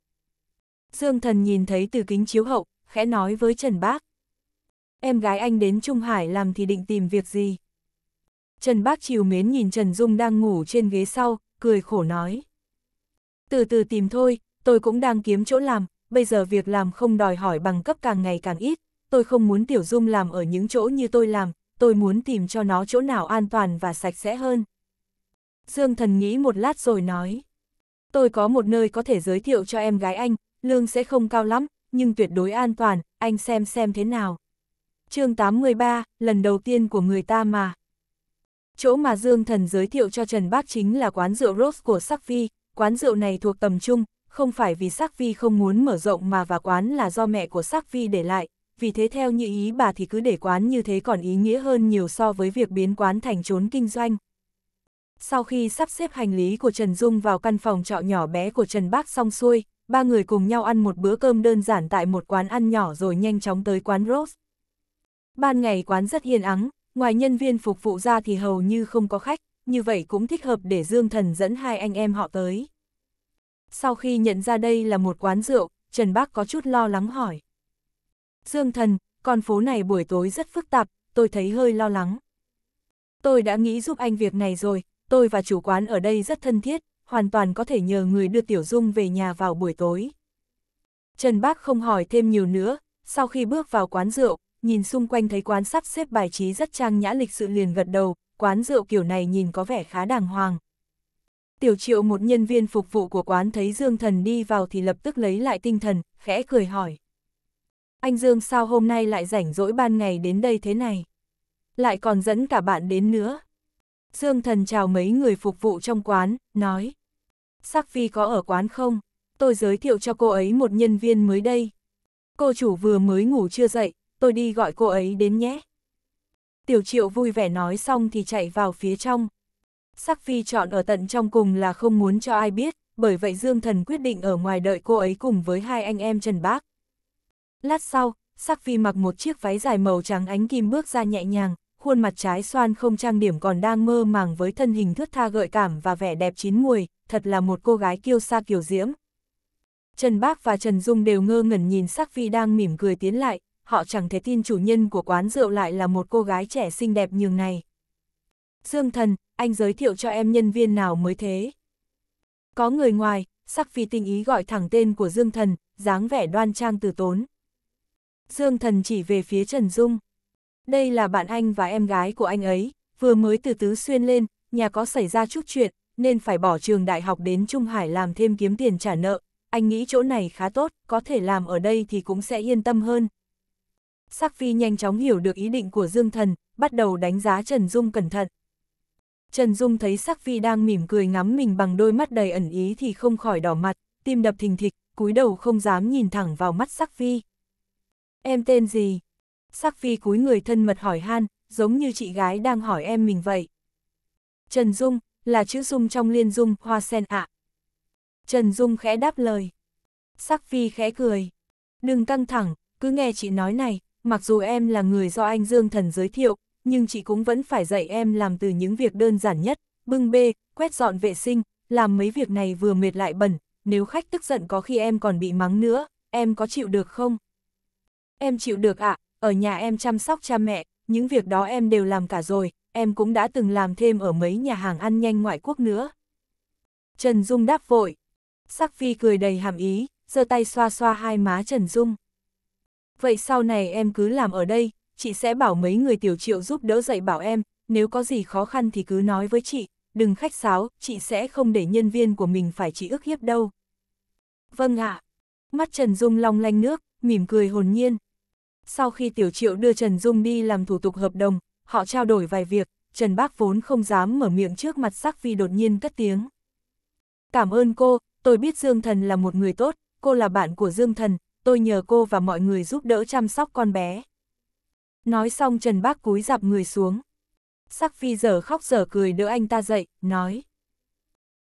Dương thần nhìn thấy từ kính chiếu hậu, khẽ nói với Trần Bác. Em gái anh đến Trung Hải làm thì định tìm việc gì? Trần Bác Triều mến nhìn Trần Dung đang ngủ trên ghế sau, cười khổ nói. Từ từ tìm thôi, tôi cũng đang kiếm chỗ làm, bây giờ việc làm không đòi hỏi bằng cấp càng ngày càng ít, tôi không muốn Tiểu Dung làm ở những chỗ như tôi làm, tôi muốn tìm cho nó chỗ nào an toàn và sạch sẽ hơn. Dương thần nghĩ một lát rồi nói. Tôi có một nơi có thể giới thiệu cho em gái anh, lương sẽ không cao lắm, nhưng tuyệt đối an toàn, anh xem xem thế nào. chương 83, lần đầu tiên của người ta mà. Chỗ mà Dương Thần giới thiệu cho Trần Bác chính là quán rượu Rose của Sắc Vi, quán rượu này thuộc tầm trung, không phải vì Sắc Vi không muốn mở rộng mà và quán là do mẹ của Sắc Vi để lại, vì thế theo như ý bà thì cứ để quán như thế còn ý nghĩa hơn nhiều so với việc biến quán thành trốn kinh doanh. Sau khi sắp xếp hành lý của Trần Dung vào căn phòng trọ nhỏ bé của Trần Bác xong xuôi, ba người cùng nhau ăn một bữa cơm đơn giản tại một quán ăn nhỏ rồi nhanh chóng tới quán Rose. Ban ngày quán rất hiền ắng, Ngoài nhân viên phục vụ ra thì hầu như không có khách, như vậy cũng thích hợp để Dương Thần dẫn hai anh em họ tới. Sau khi nhận ra đây là một quán rượu, Trần Bác có chút lo lắng hỏi. Dương Thần, con phố này buổi tối rất phức tạp, tôi thấy hơi lo lắng. Tôi đã nghĩ giúp anh việc này rồi, tôi và chủ quán ở đây rất thân thiết, hoàn toàn có thể nhờ người đưa Tiểu Dung về nhà vào buổi tối. Trần Bác không hỏi thêm nhiều nữa, sau khi bước vào quán rượu, nhìn xung quanh thấy quán sắp xếp bài trí rất trang nhã lịch sự liền gật đầu, quán rượu kiểu này nhìn có vẻ khá đàng hoàng. Tiểu triệu một nhân viên phục vụ của quán thấy Dương Thần đi vào thì lập tức lấy lại tinh thần, khẽ cười hỏi. Anh Dương sao hôm nay lại rảnh rỗi ban ngày đến đây thế này? Lại còn dẫn cả bạn đến nữa. Dương Thần chào mấy người phục vụ trong quán, nói. Sắc Phi có ở quán không? Tôi giới thiệu cho cô ấy một nhân viên mới đây. Cô chủ vừa mới ngủ chưa dậy, tôi đi gọi cô ấy đến nhé. Tiểu triệu vui vẻ nói xong thì chạy vào phía trong. Sắc phi chọn ở tận trong cùng là không muốn cho ai biết, bởi vậy Dương Thần quyết định ở ngoài đợi cô ấy cùng với hai anh em Trần Bác. Lát sau, Sắc phi mặc một chiếc váy dài màu trắng ánh kim bước ra nhẹ nhàng, khuôn mặt trái xoan không trang điểm còn đang mơ màng với thân hình thướt tha gợi cảm và vẻ đẹp chín muồi, thật là một cô gái kiêu sa kiều diễm. Trần Bác và Trần Dung đều ngơ ngẩn nhìn Sắc Phi đang mỉm cười tiến lại, họ chẳng thể tin chủ nhân của quán rượu lại là một cô gái trẻ xinh đẹp nhường này. Dương thần, anh giới thiệu cho em nhân viên nào mới thế? Có người ngoài, sắc phi tinh ý gọi thẳng tên của Dương thần, dáng vẻ đoan trang từ tốn. Dương thần chỉ về phía Trần Dung. Đây là bạn anh và em gái của anh ấy, vừa mới từ tứ xuyên lên, nhà có xảy ra chút chuyện, nên phải bỏ trường đại học đến Trung Hải làm thêm kiếm tiền trả nợ. Anh nghĩ chỗ này khá tốt, có thể làm ở đây thì cũng sẽ yên tâm hơn. Sắc Phi nhanh chóng hiểu được ý định của Dương Thần, bắt đầu đánh giá Trần Dung cẩn thận. Trần Dung thấy Sắc Phi đang mỉm cười ngắm mình bằng đôi mắt đầy ẩn ý thì không khỏi đỏ mặt, tim đập thình thịch, cúi đầu không dám nhìn thẳng vào mắt Sắc Phi. Em tên gì? Sắc Phi cúi người thân mật hỏi han, giống như chị gái đang hỏi em mình vậy. Trần Dung, là chữ Dung trong liên Dung, hoa sen ạ. Trần Dung khẽ đáp lời. Sắc Phi khẽ cười. Đừng căng thẳng, cứ nghe chị nói này, mặc dù em là người do anh Dương Thần giới thiệu, nhưng chị cũng vẫn phải dạy em làm từ những việc đơn giản nhất, bưng bê, quét dọn vệ sinh, làm mấy việc này vừa mệt lại bẩn, nếu khách tức giận có khi em còn bị mắng nữa, em có chịu được không? Em chịu được ạ, ở nhà em chăm sóc cha mẹ, những việc đó em đều làm cả rồi, em cũng đã từng làm thêm ở mấy nhà hàng ăn nhanh ngoại quốc nữa. Trần Dung đáp vội. Sắc Phi cười đầy hàm ý, giơ tay xoa xoa hai má Trần Dung vậy sau này em cứ làm ở đây, chị sẽ bảo mấy người tiểu triệu giúp đỡ dạy bảo em, nếu có gì khó khăn thì cứ nói với chị, đừng khách sáo, chị sẽ không để nhân viên của mình phải chỉ ức hiếp đâu. Vâng ạ. Mắt Trần Dung long lanh nước, mỉm cười hồn nhiên. Sau khi Tiểu Triệu đưa Trần Dung đi làm thủ tục hợp đồng, họ trao đổi vài việc, Trần Bác vốn không dám mở miệng trước mặt sắc vì đột nhiên cất tiếng. Cảm ơn cô, tôi biết Dương Thần là một người tốt, cô là bạn của Dương Thần, tôi nhờ cô và mọi người giúp đỡ chăm sóc con bé. Nói xong Trần Bác cúi dạp người xuống. Sắc Phi giờ khóc giờ cười đỡ anh ta dậy, nói.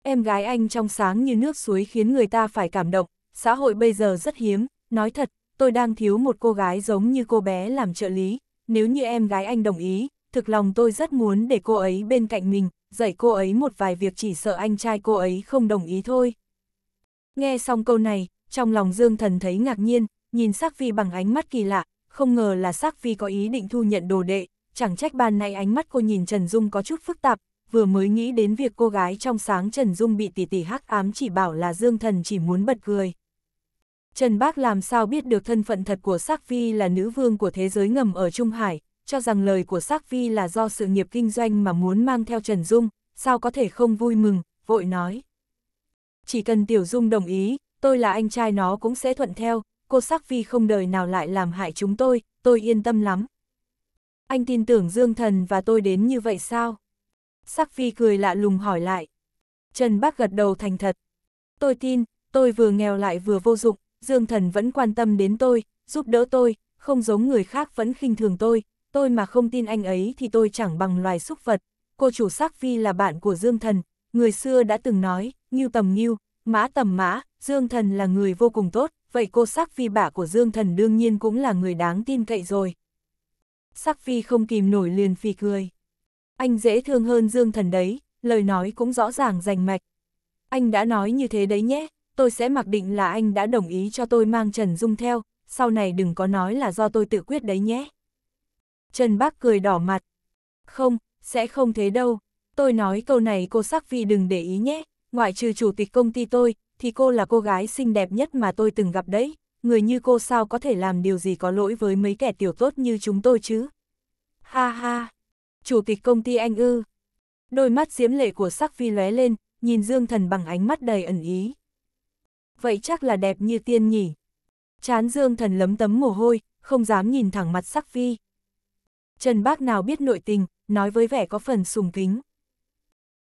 Em gái anh trong sáng như nước suối khiến người ta phải cảm động, xã hội bây giờ rất hiếm, nói thật, tôi đang thiếu một cô gái giống như cô bé làm trợ lý, nếu như em gái anh đồng ý, thực lòng tôi rất muốn để cô ấy bên cạnh mình, dạy cô ấy một vài việc chỉ sợ anh trai cô ấy không đồng ý thôi. Nghe xong câu này, trong lòng Dương Thần thấy ngạc nhiên, nhìn Sắc phi bằng ánh mắt kỳ lạ, không ngờ là Sắc phi có ý định thu nhận đồ đệ, chẳng trách ban nay ánh mắt cô nhìn Trần Dung có chút phức tạp, vừa mới nghĩ đến việc cô gái trong sáng Trần Dung bị tỷ tỷ hắc ám chỉ bảo là Dương Thần chỉ muốn bật cười. Trần Bác làm sao biết được thân phận thật của Sắc phi là nữ vương của thế giới ngầm ở Trung Hải, cho rằng lời của Sắc phi là do sự nghiệp kinh doanh mà muốn mang theo Trần Dung, sao có thể không vui mừng, vội nói. Chỉ cần Tiểu Dung đồng ý, tôi là anh trai nó cũng sẽ thuận theo, cô Sắc phi không đời nào lại làm hại chúng tôi, tôi yên tâm lắm. Anh tin tưởng Dương Thần và tôi đến như vậy sao? Sắc phi cười lạ lùng hỏi lại. Trần Bác gật đầu thành thật. Tôi tin, tôi vừa nghèo lại vừa vô dụng, Dương Thần vẫn quan tâm đến tôi, giúp đỡ tôi, không giống người khác vẫn khinh thường tôi, tôi mà không tin anh ấy thì tôi chẳng bằng loài súc vật. Cô chủ Sắc phi là bạn của Dương Thần, người xưa đã từng nói, như tầm nghiêu, Mã tầm mã, Dương Thần là người vô cùng tốt, vậy cô Sắc Phi bả của Dương Thần đương nhiên cũng là người đáng tin cậy rồi. Sắc Phi không kìm nổi liền phì cười. Anh dễ thương hơn Dương Thần đấy, lời nói cũng rõ ràng rành mạch. Anh đã nói như thế đấy nhé, tôi sẽ mặc định là anh đã đồng ý cho tôi mang Trần Dung theo, sau này đừng có nói là do tôi tự quyết đấy nhé. Trần Bác cười đỏ mặt. Không, sẽ không thế đâu, tôi nói câu này cô Sắc Phi đừng để ý nhé, ngoại trừ chủ tịch công ty tôi, thì cô là cô gái xinh đẹp nhất mà tôi từng gặp đấy, người như cô sao có thể làm điều gì có lỗi với mấy kẻ tiểu tốt như chúng tôi chứ. Ha ha, chủ tịch công ty anh ư. Đôi mắt diễm lệ của sắc phi lóe lên, nhìn Dương Thần bằng ánh mắt đầy ẩn ý. Vậy chắc là đẹp như tiên nhỉ. Chán Dương Thần lấm tấm mồ hôi, không dám nhìn thẳng mặt sắc phi. Trần Bác nào biết nội tình, nói với vẻ có phần sùng kính.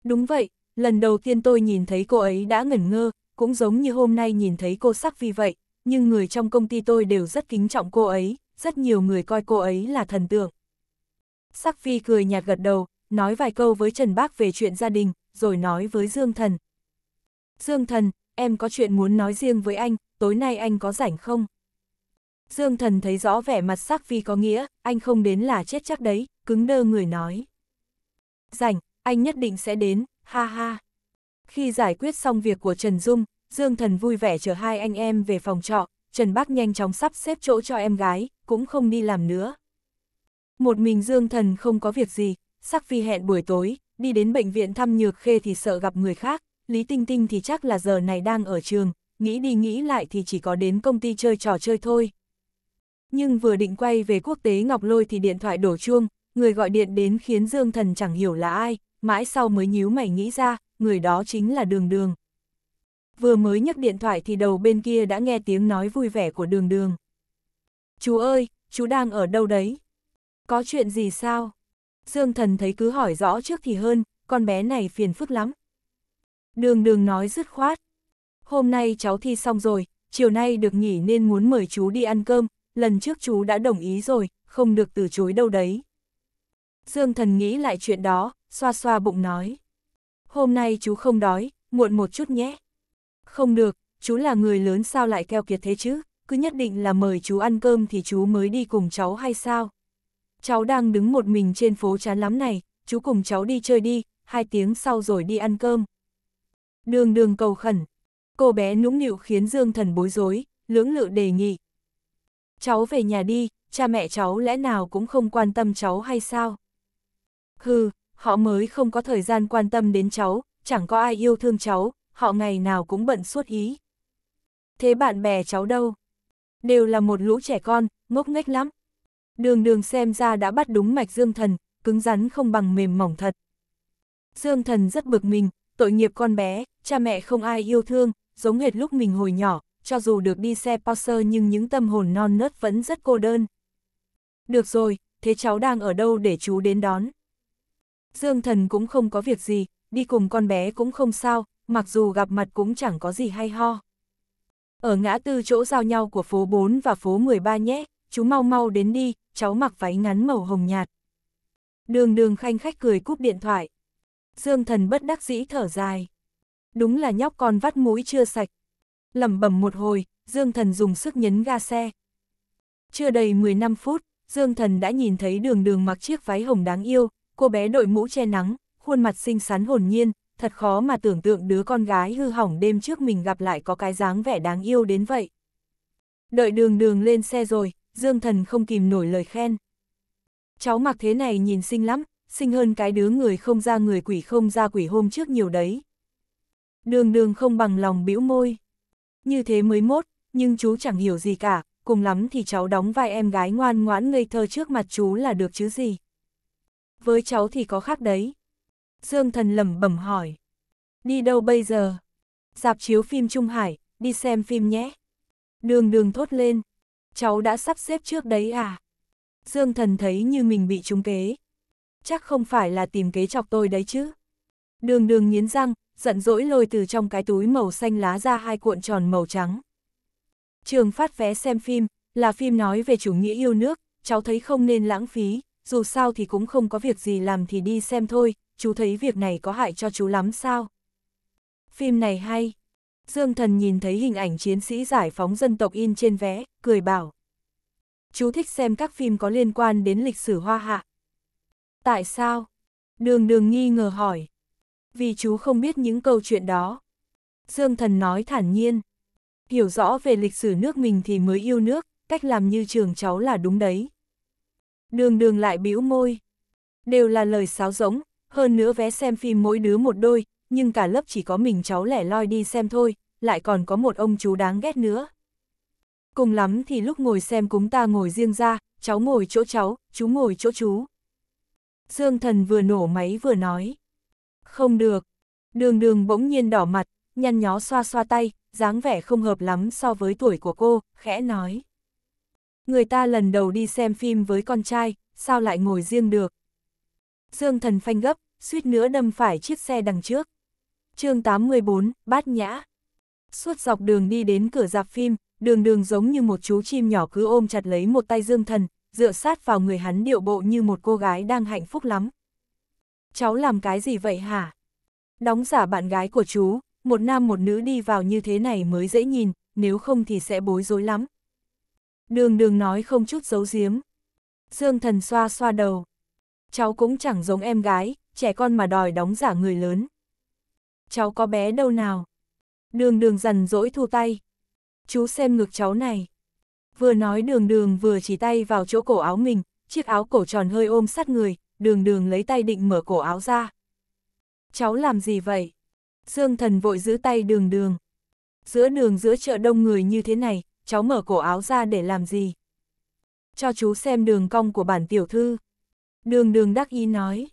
Đúng vậy, Lần đầu tiên tôi nhìn thấy cô ấy đã ngẩn ngơ, cũng giống như hôm nay nhìn thấy cô sắc vì vậy, nhưng người trong công ty tôi đều rất kính trọng cô ấy, rất nhiều người coi cô ấy là thần tượng. Sắc phi cười nhạt gật đầu, nói vài câu với Trần Bác về chuyện gia đình, rồi nói với Dương Thần. Dương Thần, em có chuyện muốn nói riêng với anh, tối nay anh có rảnh không? Dương Thần thấy rõ vẻ mặt Sắc phi có nghĩa, anh không đến là chết chắc đấy, cứng đơ người nói. Rảnh, anh nhất định sẽ đến, ha ha. Khi giải quyết xong việc của Trần Dung, Dương Thần vui vẻ chở hai anh em về phòng trọ, Trần Bác nhanh chóng sắp xếp chỗ cho em gái, cũng không đi làm nữa. Một mình Dương Thần không có việc gì, Sắc Phi hẹn buổi tối, đi đến bệnh viện thăm Nhược Khê thì sợ gặp người khác, Lý Tinh Tinh thì chắc là giờ này đang ở trường, nghĩ đi nghĩ lại thì chỉ có đến công ty chơi trò chơi thôi. Nhưng vừa định quay về quốc tế Ngọc Lôi thì điện thoại đổ chuông, người gọi điện đến khiến Dương Thần chẳng hiểu là ai, mãi sau mới nhíu mày nghĩ ra, người đó chính là đường đường. Vừa mới nhấc điện thoại thì đầu bên kia đã nghe tiếng nói vui vẻ của đường đường. Chú ơi, chú đang ở đâu đấy? Có chuyện gì sao? Dương thần thấy cứ hỏi rõ trước thì hơn, con bé này phiền phức lắm. Đường đường nói dứt khoát. Hôm nay cháu thi xong rồi, chiều nay được nghỉ nên muốn mời chú đi ăn cơm, lần trước chú đã đồng ý rồi, không được từ chối đâu đấy. Dương thần nghĩ lại chuyện đó, xoa xoa bụng nói. Hôm nay chú không đói, muộn một chút nhé. Không được, chú là người lớn sao lại keo kiệt thế chứ, cứ nhất định là mời chú ăn cơm thì chú mới đi cùng cháu hay sao? Cháu đang đứng một mình trên phố chán lắm này, chú cùng cháu đi chơi đi, hai tiếng sau rồi đi ăn cơm. Đường đường cầu khẩn, cô bé nũng nịu khiến Dương Thần bối rối, lưỡng lự đề nghị. Cháu về nhà đi, cha mẹ cháu lẽ nào cũng không quan tâm cháu hay sao? Hừ, họ mới không có thời gian quan tâm đến cháu, chẳng có ai yêu thương cháu, họ ngày nào cũng bận suốt ý. Thế bạn bè cháu đâu? Đều là một lũ trẻ con, ngốc nghếch lắm. Đường đường xem ra đã bắt đúng mạch Dương Thần, cứng rắn không bằng mềm mỏng thật. Dương Thần rất bực mình, tội nghiệp con bé, cha mẹ không ai yêu thương, giống hệt lúc mình hồi nhỏ, cho dù được đi xe Porsche nhưng những tâm hồn non nớt vẫn rất cô đơn. Được rồi, thế cháu đang ở đâu để chú đến đón? Dương Thần cũng không có việc gì, đi cùng con bé cũng không sao, mặc dù gặp mặt cũng chẳng có gì hay ho. Ở ngã tư chỗ giao nhau của phố 4 và phố 13 nhé, chú mau mau đến đi, cháu mặc váy ngắn màu hồng nhạt. Đường đường khanh khách cười cúp điện thoại. Dương thần bất đắc dĩ thở dài. Đúng là nhóc con vắt mũi chưa sạch. lẩm bẩm một hồi, Dương thần dùng sức nhấn ga xe. Chưa đầy 15 phút, Dương thần đã nhìn thấy đường đường mặc chiếc váy hồng đáng yêu, cô bé đội mũ che nắng, khuôn mặt xinh xắn hồn nhiên, thật khó mà tưởng tượng đứa con gái hư hỏng đêm trước mình gặp lại có cái dáng vẻ đáng yêu đến vậy. Đợi đường đường lên xe rồi, Dương Thần không kìm nổi lời khen. Cháu mặc thế này nhìn xinh lắm, xinh hơn cái đứa người không ra người quỷ không ra quỷ hôm trước nhiều đấy. Đường đường không bằng lòng bĩu môi. Như thế mới mốt, nhưng chú chẳng hiểu gì cả, cùng lắm thì cháu đóng vai em gái ngoan ngoãn ngây thơ trước mặt chú là được chứ gì với cháu thì có khác đấy. Dương thần lẩm bẩm hỏi. Đi đâu bây giờ? Dạp chiếu phim Trung Hải, đi xem phim nhé. Đường đường thốt lên. Cháu đã sắp xếp trước đấy à? Dương thần thấy như mình bị trúng kế. Chắc không phải là tìm kế chọc tôi đấy chứ. Đường đường nghiến răng, giận dỗi lôi từ trong cái túi màu xanh lá ra hai cuộn tròn màu trắng. Trường phát vé xem phim, là phim nói về chủ nghĩa yêu nước, cháu thấy không nên lãng phí, dù sao thì cũng không có việc gì làm thì đi xem thôi, chú thấy việc này có hại cho chú lắm sao? Phim này hay. Dương Thần nhìn thấy hình ảnh chiến sĩ giải phóng dân tộc in trên vé, cười bảo. Chú thích xem các phim có liên quan đến lịch sử hoa hạ. Tại sao? Đường đường nghi ngờ hỏi. Vì chú không biết những câu chuyện đó. Dương Thần nói thản nhiên. Hiểu rõ về lịch sử nước mình thì mới yêu nước, cách làm như trường cháu là đúng đấy đường đường lại bĩu môi. Đều là lời sáo giống, hơn nữa vé xem phim mỗi đứa một đôi, nhưng cả lớp chỉ có mình cháu lẻ loi đi xem thôi, lại còn có một ông chú đáng ghét nữa. Cùng lắm thì lúc ngồi xem cúng ta ngồi riêng ra, cháu ngồi chỗ cháu, chú ngồi chỗ chú. Dương thần vừa nổ máy vừa nói. Không được. Đường đường bỗng nhiên đỏ mặt, nhăn nhó xoa xoa tay, dáng vẻ không hợp lắm so với tuổi của cô, khẽ nói người ta lần đầu đi xem phim với con trai, sao lại ngồi riêng được. Dương thần phanh gấp, suýt nữa đâm phải chiếc xe đằng trước. chương 814, Bát Nhã. Suốt dọc đường đi đến cửa dạp phim, đường đường giống như một chú chim nhỏ cứ ôm chặt lấy một tay Dương thần, dựa sát vào người hắn điệu bộ như một cô gái đang hạnh phúc lắm. Cháu làm cái gì vậy hả? Đóng giả bạn gái của chú, một nam một nữ đi vào như thế này mới dễ nhìn, nếu không thì sẽ bối rối lắm. Đường đường nói không chút giấu giếm. Dương thần xoa xoa đầu. Cháu cũng chẳng giống em gái, trẻ con mà đòi đóng giả người lớn. Cháu có bé đâu nào? Đường đường dằn dỗi thu tay. Chú xem ngực cháu này. Vừa nói đường đường vừa chỉ tay vào chỗ cổ áo mình, chiếc áo cổ tròn hơi ôm sát người, đường đường lấy tay định mở cổ áo ra. Cháu làm gì vậy? Dương thần vội giữ tay đường đường. Giữa đường giữa chợ đông người như thế này, cháu mở cổ áo ra để làm gì? Cho chú xem đường cong của bản tiểu thư. Đường đường đắc ý nói.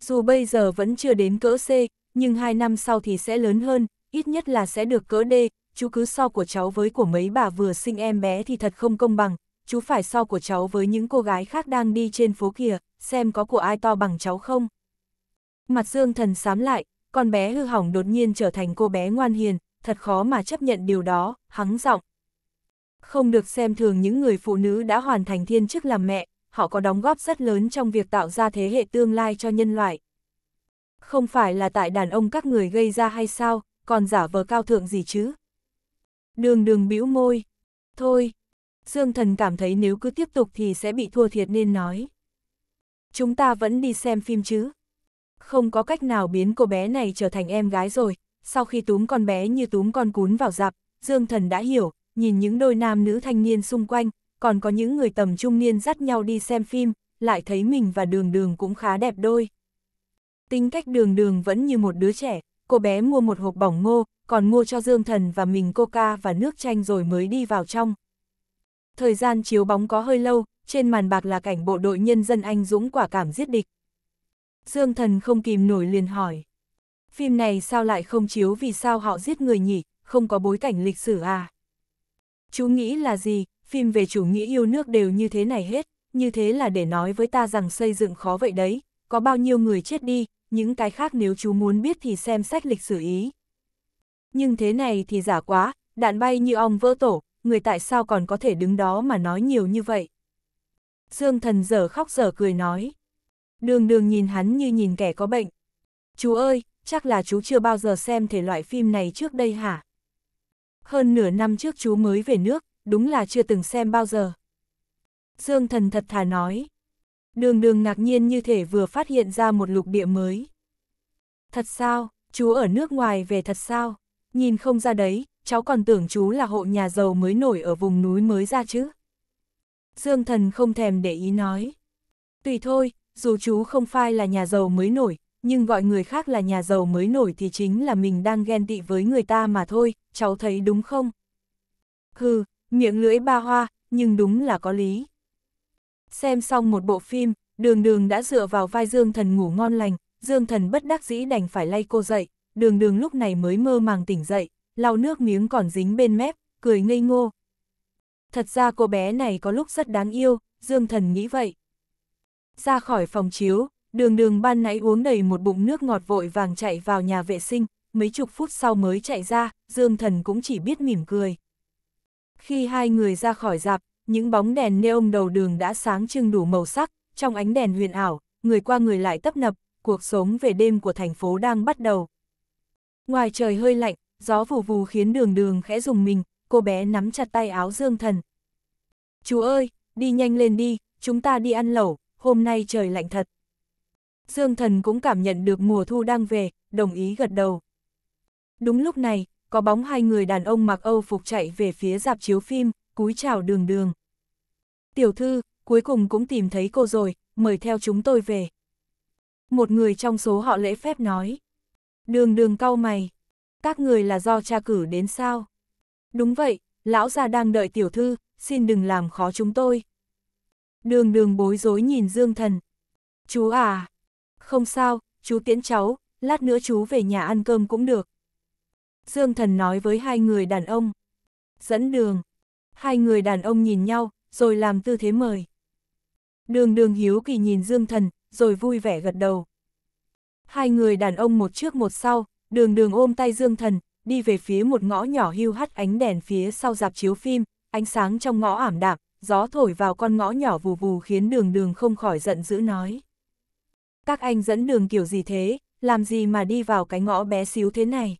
Dù bây giờ vẫn chưa đến cỡ C, nhưng hai năm sau thì sẽ lớn hơn, ít nhất là sẽ được cỡ D, chú cứ so của cháu với của mấy bà vừa sinh em bé thì thật không công bằng, chú phải so của cháu với những cô gái khác đang đi trên phố kìa, xem có của ai to bằng cháu không. Mặt dương thần sám lại, con bé hư hỏng đột nhiên trở thành cô bé ngoan hiền, thật khó mà chấp nhận điều đó, hắng giọng, không được xem thường những người phụ nữ đã hoàn thành thiên chức làm mẹ, họ có đóng góp rất lớn trong việc tạo ra thế hệ tương lai cho nhân loại. Không phải là tại đàn ông các người gây ra hay sao, còn giả vờ cao thượng gì chứ? Đường đường bĩu môi. Thôi, Dương Thần cảm thấy nếu cứ tiếp tục thì sẽ bị thua thiệt nên nói. Chúng ta vẫn đi xem phim chứ. Không có cách nào biến cô bé này trở thành em gái rồi, sau khi túm con bé như túm con cún vào dạp, Dương Thần đã hiểu, nhìn những đôi nam nữ thanh niên xung quanh, còn có những người tầm trung niên dắt nhau đi xem phim, lại thấy mình và đường đường cũng khá đẹp đôi. Tính cách đường đường vẫn như một đứa trẻ, cô bé mua một hộp bỏng ngô, còn mua cho Dương Thần và mình coca và nước chanh rồi mới đi vào trong. Thời gian chiếu bóng có hơi lâu, trên màn bạc là cảnh bộ đội nhân dân anh dũng quả cảm giết địch. Dương Thần không kìm nổi liền hỏi. Phim này sao lại không chiếu vì sao họ giết người nhỉ, không có bối cảnh lịch sử à? chú nghĩ là gì, phim về chủ nghĩa yêu nước đều như thế này hết, như thế là để nói với ta rằng xây dựng khó vậy đấy, có bao nhiêu người chết đi, những cái khác nếu chú muốn biết thì xem sách lịch sử ý. Nhưng thế này thì giả quá, đạn bay như ong vỡ tổ, người tại sao còn có thể đứng đó mà nói nhiều như vậy? Dương thần dở khóc dở cười nói. Đường đường nhìn hắn như nhìn kẻ có bệnh. Chú ơi, chắc là chú chưa bao giờ xem thể loại phim này trước đây hả? hơn nửa năm trước chú mới về nước, đúng là chưa từng xem bao giờ. Dương thần thật thà nói. Đường đường ngạc nhiên như thể vừa phát hiện ra một lục địa mới. Thật sao, chú ở nước ngoài về thật sao? Nhìn không ra đấy, cháu còn tưởng chú là hộ nhà giàu mới nổi ở vùng núi mới ra chứ. Dương thần không thèm để ý nói. Tùy thôi, dù chú không phải là nhà giàu mới nổi, nhưng gọi người khác là nhà giàu mới nổi thì chính là mình đang ghen tị với người ta mà thôi, cháu thấy đúng không? Hừ, miệng lưỡi ba hoa, nhưng đúng là có lý. Xem xong một bộ phim, đường đường đã dựa vào vai Dương Thần ngủ ngon lành, Dương Thần bất đắc dĩ đành phải lay cô dậy, đường đường lúc này mới mơ màng tỉnh dậy, lau nước miếng còn dính bên mép, cười ngây ngô. Thật ra cô bé này có lúc rất đáng yêu, Dương Thần nghĩ vậy. Ra khỏi phòng chiếu, Đường đường ban nãy uống đầy một bụng nước ngọt vội vàng chạy vào nhà vệ sinh, mấy chục phút sau mới chạy ra, Dương Thần cũng chỉ biết mỉm cười. Khi hai người ra khỏi dạp, những bóng đèn neon đầu đường đã sáng trưng đủ màu sắc, trong ánh đèn huyền ảo, người qua người lại tấp nập, cuộc sống về đêm của thành phố đang bắt đầu. Ngoài trời hơi lạnh, gió vù vù khiến đường đường khẽ dùng mình, cô bé nắm chặt tay áo Dương Thần. Chú ơi, đi nhanh lên đi, chúng ta đi ăn lẩu, hôm nay trời lạnh thật. Dương Thần cũng cảm nhận được mùa thu đang về, đồng ý gật đầu. Đúng lúc này, có bóng hai người đàn ông mặc Âu phục chạy về phía dạp chiếu phim, cúi chào đường đường. Tiểu thư, cuối cùng cũng tìm thấy cô rồi, mời theo chúng tôi về. Một người trong số họ lễ phép nói. Đường đường cau mày. Các người là do cha cử đến sao? Đúng vậy, lão gia đang đợi tiểu thư, xin đừng làm khó chúng tôi. Đường đường bối rối nhìn Dương Thần. Chú à, không sao, chú tiễn cháu, lát nữa chú về nhà ăn cơm cũng được. Dương thần nói với hai người đàn ông. Dẫn đường. Hai người đàn ông nhìn nhau, rồi làm tư thế mời. Đường đường hiếu kỳ nhìn Dương thần, rồi vui vẻ gật đầu. Hai người đàn ông một trước một sau, đường đường ôm tay Dương thần, đi về phía một ngõ nhỏ hưu hắt ánh đèn phía sau dạp chiếu phim, ánh sáng trong ngõ ảm đạm, gió thổi vào con ngõ nhỏ vù vù khiến đường đường không khỏi giận dữ nói các anh dẫn đường kiểu gì thế, làm gì mà đi vào cái ngõ bé xíu thế này.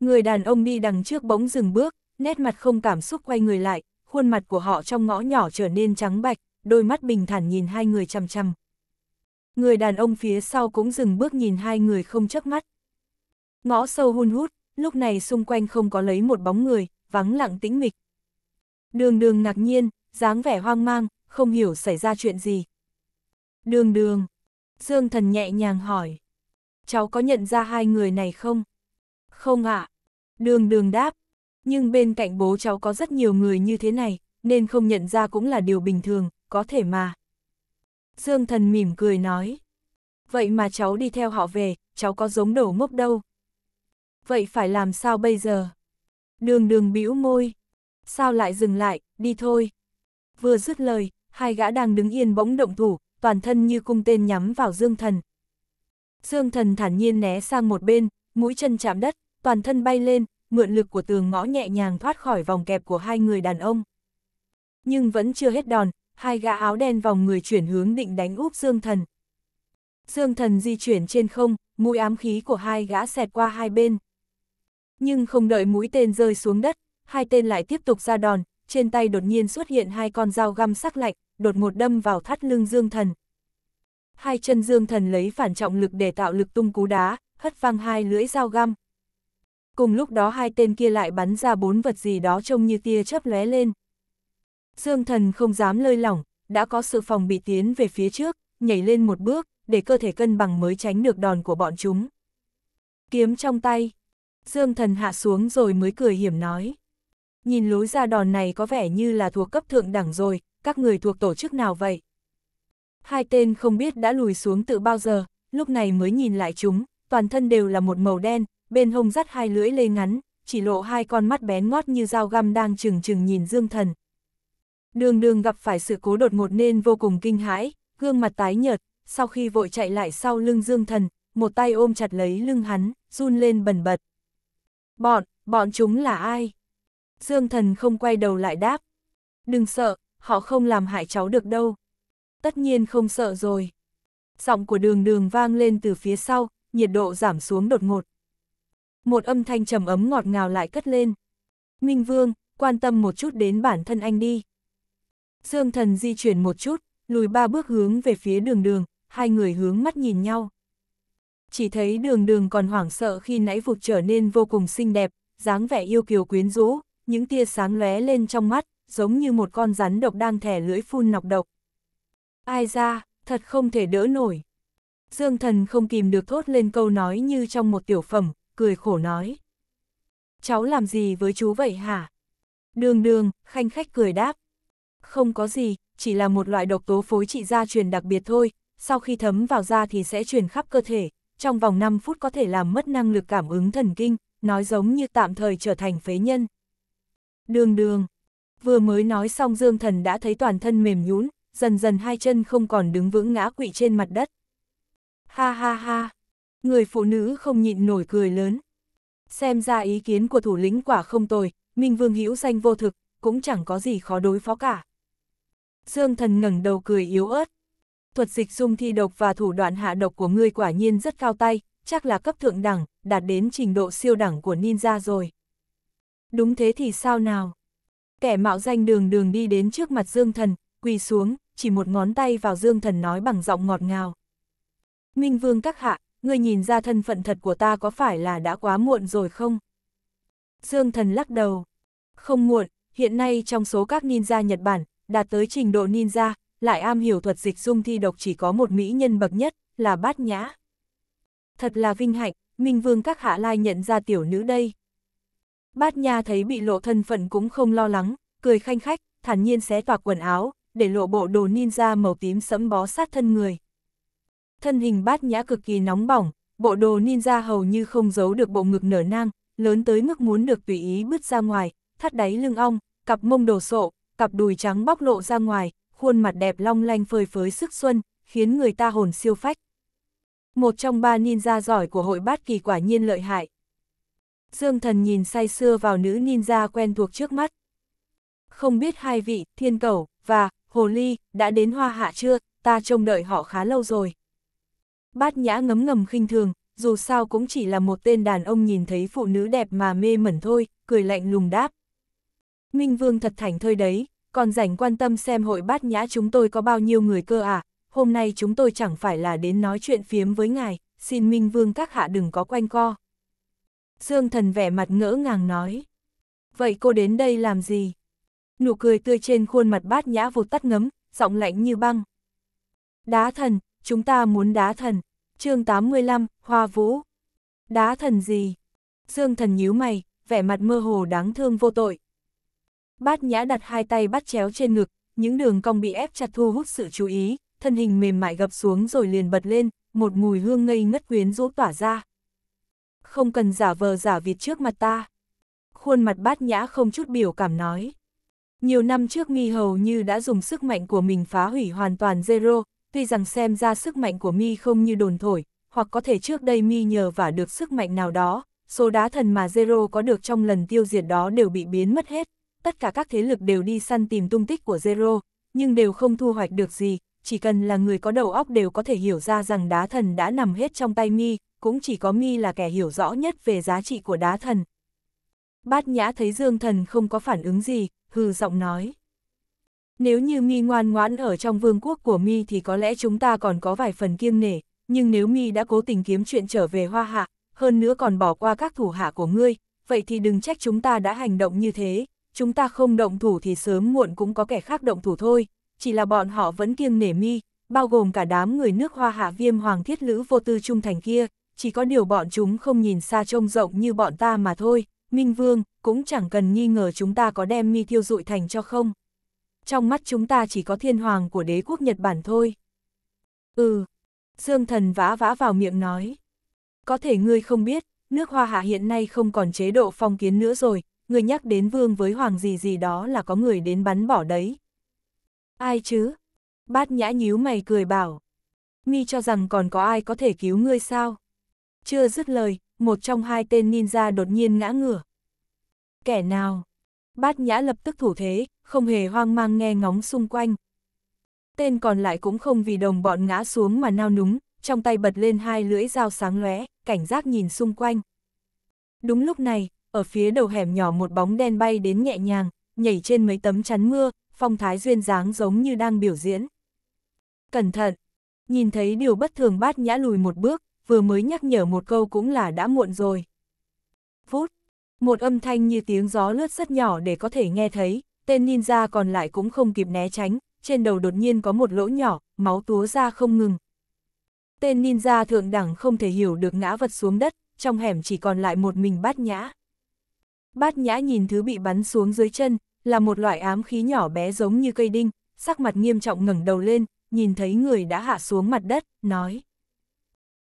Người đàn ông đi đằng trước bỗng dừng bước, nét mặt không cảm xúc quay người lại, khuôn mặt của họ trong ngõ nhỏ trở nên trắng bạch, đôi mắt bình thản nhìn hai người chằm chằm. Người đàn ông phía sau cũng dừng bước nhìn hai người không chớp mắt. Ngõ sâu hun hút, lúc này xung quanh không có lấy một bóng người, vắng lặng tĩnh mịch. Đường đường ngạc nhiên, dáng vẻ hoang mang, không hiểu xảy ra chuyện gì. Đường đường, Dương thần nhẹ nhàng hỏi. Cháu có nhận ra hai người này không? Không ạ. À. Đường đường đáp. Nhưng bên cạnh bố cháu có rất nhiều người như thế này, nên không nhận ra cũng là điều bình thường, có thể mà. Dương thần mỉm cười nói. Vậy mà cháu đi theo họ về, cháu có giống đổ mốc đâu. Vậy phải làm sao bây giờ? Đường đường bĩu môi. Sao lại dừng lại, đi thôi. Vừa dứt lời, hai gã đang đứng yên bỗng động thủ, toàn thân như cung tên nhắm vào Dương Thần. Dương Thần thản nhiên né sang một bên, mũi chân chạm đất, toàn thân bay lên, mượn lực của tường ngõ nhẹ nhàng thoát khỏi vòng kẹp của hai người đàn ông. Nhưng vẫn chưa hết đòn, hai gã áo đen vòng người chuyển hướng định đánh úp Dương Thần. Dương Thần di chuyển trên không, mũi ám khí của hai gã xẹt qua hai bên. Nhưng không đợi mũi tên rơi xuống đất, hai tên lại tiếp tục ra đòn, trên tay đột nhiên xuất hiện hai con dao găm sắc lạnh, đột ngột đâm vào thắt lưng Dương Thần. Hai chân Dương Thần lấy phản trọng lực để tạo lực tung cú đá, hất văng hai lưỡi dao găm. Cùng lúc đó hai tên kia lại bắn ra bốn vật gì đó trông như tia chớp lóe lên. Dương Thần không dám lơi lỏng, đã có sự phòng bị tiến về phía trước, nhảy lên một bước, để cơ thể cân bằng mới tránh được đòn của bọn chúng. Kiếm trong tay, Dương Thần hạ xuống rồi mới cười hiểm nói nhìn lối ra đòn này có vẻ như là thuộc cấp thượng đẳng rồi, các người thuộc tổ chức nào vậy? Hai tên không biết đã lùi xuống từ bao giờ, lúc này mới nhìn lại chúng, toàn thân đều là một màu đen, bên hông dắt hai lưỡi lê ngắn, chỉ lộ hai con mắt bén ngót như dao găm đang chừng chừng nhìn Dương Thần. Đường đường gặp phải sự cố đột ngột nên vô cùng kinh hãi, gương mặt tái nhợt, sau khi vội chạy lại sau lưng Dương Thần, một tay ôm chặt lấy lưng hắn, run lên bần bật. Bọn, bọn chúng là ai? Dương thần không quay đầu lại đáp. Đừng sợ, họ không làm hại cháu được đâu. Tất nhiên không sợ rồi. Giọng của đường đường vang lên từ phía sau, nhiệt độ giảm xuống đột ngột. Một âm thanh trầm ấm ngọt ngào lại cất lên. Minh Vương, quan tâm một chút đến bản thân anh đi. Dương thần di chuyển một chút, lùi ba bước hướng về phía đường đường, hai người hướng mắt nhìn nhau. Chỉ thấy đường đường còn hoảng sợ khi nãy vụt trở nên vô cùng xinh đẹp, dáng vẻ yêu kiều quyến rũ, những tia sáng lóe lên trong mắt, giống như một con rắn độc đang thẻ lưỡi phun nọc độc. Ai ra, thật không thể đỡ nổi. Dương thần không kìm được thốt lên câu nói như trong một tiểu phẩm, cười khổ nói. Cháu làm gì với chú vậy hả? Đường đường, khanh khách cười đáp. Không có gì, chỉ là một loại độc tố phối trị gia truyền đặc biệt thôi, sau khi thấm vào da thì sẽ truyền khắp cơ thể, trong vòng 5 phút có thể làm mất năng lực cảm ứng thần kinh, nói giống như tạm thời trở thành phế nhân. Đường đường. Vừa mới nói xong Dương Thần đã thấy toàn thân mềm nhũn dần dần hai chân không còn đứng vững ngã quỵ trên mặt đất. Ha ha ha. Người phụ nữ không nhịn nổi cười lớn. Xem ra ý kiến của thủ lĩnh quả không tồi, Minh Vương hữu danh vô thực, cũng chẳng có gì khó đối phó cả. Dương Thần ngẩng đầu cười yếu ớt. Thuật dịch dung thi độc và thủ đoạn hạ độc của ngươi quả nhiên rất cao tay, chắc là cấp thượng đẳng, đạt đến trình độ siêu đẳng của ninja rồi đúng thế thì sao nào? Kẻ mạo danh đường đường đi đến trước mặt Dương Thần, quỳ xuống, chỉ một ngón tay vào Dương Thần nói bằng giọng ngọt ngào. Minh Vương các hạ, ngươi nhìn ra thân phận thật của ta có phải là đã quá muộn rồi không? Dương Thần lắc đầu. Không muộn, hiện nay trong số các ninja Nhật Bản, đạt tới trình độ ninja, lại am hiểu thuật dịch dung thi độc chỉ có một mỹ nhân bậc nhất, là Bát Nhã. Thật là vinh hạnh, Minh Vương các hạ lai nhận ra tiểu nữ đây. Bát Nha thấy bị lộ thân phận cũng không lo lắng, cười khanh khách, thản nhiên xé toạc quần áo, để lộ bộ đồ ninja màu tím sẫm bó sát thân người. Thân hình bát nhã cực kỳ nóng bỏng, bộ đồ ninja hầu như không giấu được bộ ngực nở nang, lớn tới mức muốn được tùy ý bứt ra ngoài, thắt đáy lưng ong, cặp mông đồ sộ, cặp đùi trắng bóc lộ ra ngoài, khuôn mặt đẹp long lanh phơi phới sức xuân, khiến người ta hồn siêu phách. Một trong ba ninja giỏi của hội bát kỳ quả nhiên lợi hại, Dương thần nhìn say sưa vào nữ ninja quen thuộc trước mắt. Không biết hai vị, thiên cẩu, và, hồ ly, đã đến hoa hạ chưa, ta trông đợi họ khá lâu rồi. Bát nhã ngấm ngầm khinh thường, dù sao cũng chỉ là một tên đàn ông nhìn thấy phụ nữ đẹp mà mê mẩn thôi, cười lạnh lùng đáp. Minh Vương thật thảnh thơi đấy, còn rảnh quan tâm xem hội bát nhã chúng tôi có bao nhiêu người cơ à, hôm nay chúng tôi chẳng phải là đến nói chuyện phiếm với ngài, xin Minh Vương các hạ đừng có quanh co. Dương thần vẻ mặt ngỡ ngàng nói. Vậy cô đến đây làm gì? Nụ cười tươi trên khuôn mặt bát nhã vụt tắt ngấm, giọng lạnh như băng. Đá thần, chúng ta muốn đá thần. chương 85, Hoa Vũ. Đá thần gì? Dương thần nhíu mày, vẻ mặt mơ hồ đáng thương vô tội. Bát nhã đặt hai tay bắt chéo trên ngực, những đường cong bị ép chặt thu hút sự chú ý, thân hình mềm mại gập xuống rồi liền bật lên, một mùi hương ngây ngất quyến rũ tỏa ra không cần giả vờ giả vịt trước mặt ta. Khuôn mặt bát nhã không chút biểu cảm nói. Nhiều năm trước mi hầu như đã dùng sức mạnh của mình phá hủy hoàn toàn Zero, tuy rằng xem ra sức mạnh của mi không như đồn thổi, hoặc có thể trước đây mi nhờ vả được sức mạnh nào đó, số đá thần mà Zero có được trong lần tiêu diệt đó đều bị biến mất hết. Tất cả các thế lực đều đi săn tìm tung tích của Zero, nhưng đều không thu hoạch được gì, chỉ cần là người có đầu óc đều có thể hiểu ra rằng đá thần đã nằm hết trong tay mi, cũng chỉ có mi là kẻ hiểu rõ nhất về giá trị của đá thần. Bát nhã thấy dương thần không có phản ứng gì, hừ giọng nói. Nếu như mi ngoan ngoãn ở trong vương quốc của mi thì có lẽ chúng ta còn có vài phần kiêng nể, nhưng nếu mi đã cố tình kiếm chuyện trở về hoa hạ, hơn nữa còn bỏ qua các thủ hạ của ngươi, vậy thì đừng trách chúng ta đã hành động như thế, chúng ta không động thủ thì sớm muộn cũng có kẻ khác động thủ thôi, chỉ là bọn họ vẫn kiêng nể mi, bao gồm cả đám người nước hoa hạ viêm hoàng thiết lữ vô tư trung thành kia, chỉ có điều bọn chúng không nhìn xa trông rộng như bọn ta mà thôi, Minh Vương, cũng chẳng cần nghi ngờ chúng ta có đem mi thiêu dụi thành cho không. Trong mắt chúng ta chỉ có thiên hoàng của đế quốc Nhật Bản thôi. Ừ, Dương Thần vã vã vào miệng nói. Có thể ngươi không biết, nước hoa hạ hiện nay không còn chế độ phong kiến nữa rồi, người nhắc đến vương với hoàng gì gì đó là có người đến bắn bỏ đấy. Ai chứ? Bát nhã nhíu mày cười bảo. Mi cho rằng còn có ai có thể cứu ngươi sao? Chưa dứt lời, một trong hai tên ninja đột nhiên ngã ngửa. Kẻ nào? Bát nhã lập tức thủ thế, không hề hoang mang nghe ngóng xung quanh. Tên còn lại cũng không vì đồng bọn ngã xuống mà nao núng, trong tay bật lên hai lưỡi dao sáng lóe, cảnh giác nhìn xung quanh. Đúng lúc này, ở phía đầu hẻm nhỏ một bóng đen bay đến nhẹ nhàng, nhảy trên mấy tấm chắn mưa, phong thái duyên dáng giống như đang biểu diễn. Cẩn thận! Nhìn thấy điều bất thường bát nhã lùi một bước, vừa mới nhắc nhở một câu cũng là đã muộn rồi. Phút, một âm thanh như tiếng gió lướt rất nhỏ để có thể nghe thấy, tên ninja còn lại cũng không kịp né tránh, trên đầu đột nhiên có một lỗ nhỏ, máu túa ra không ngừng. Tên ninja thượng đẳng không thể hiểu được ngã vật xuống đất, trong hẻm chỉ còn lại một mình bát nhã. Bát nhã nhìn thứ bị bắn xuống dưới chân, là một loại ám khí nhỏ bé giống như cây đinh, sắc mặt nghiêm trọng ngẩng đầu lên, nhìn thấy người đã hạ xuống mặt đất, nói.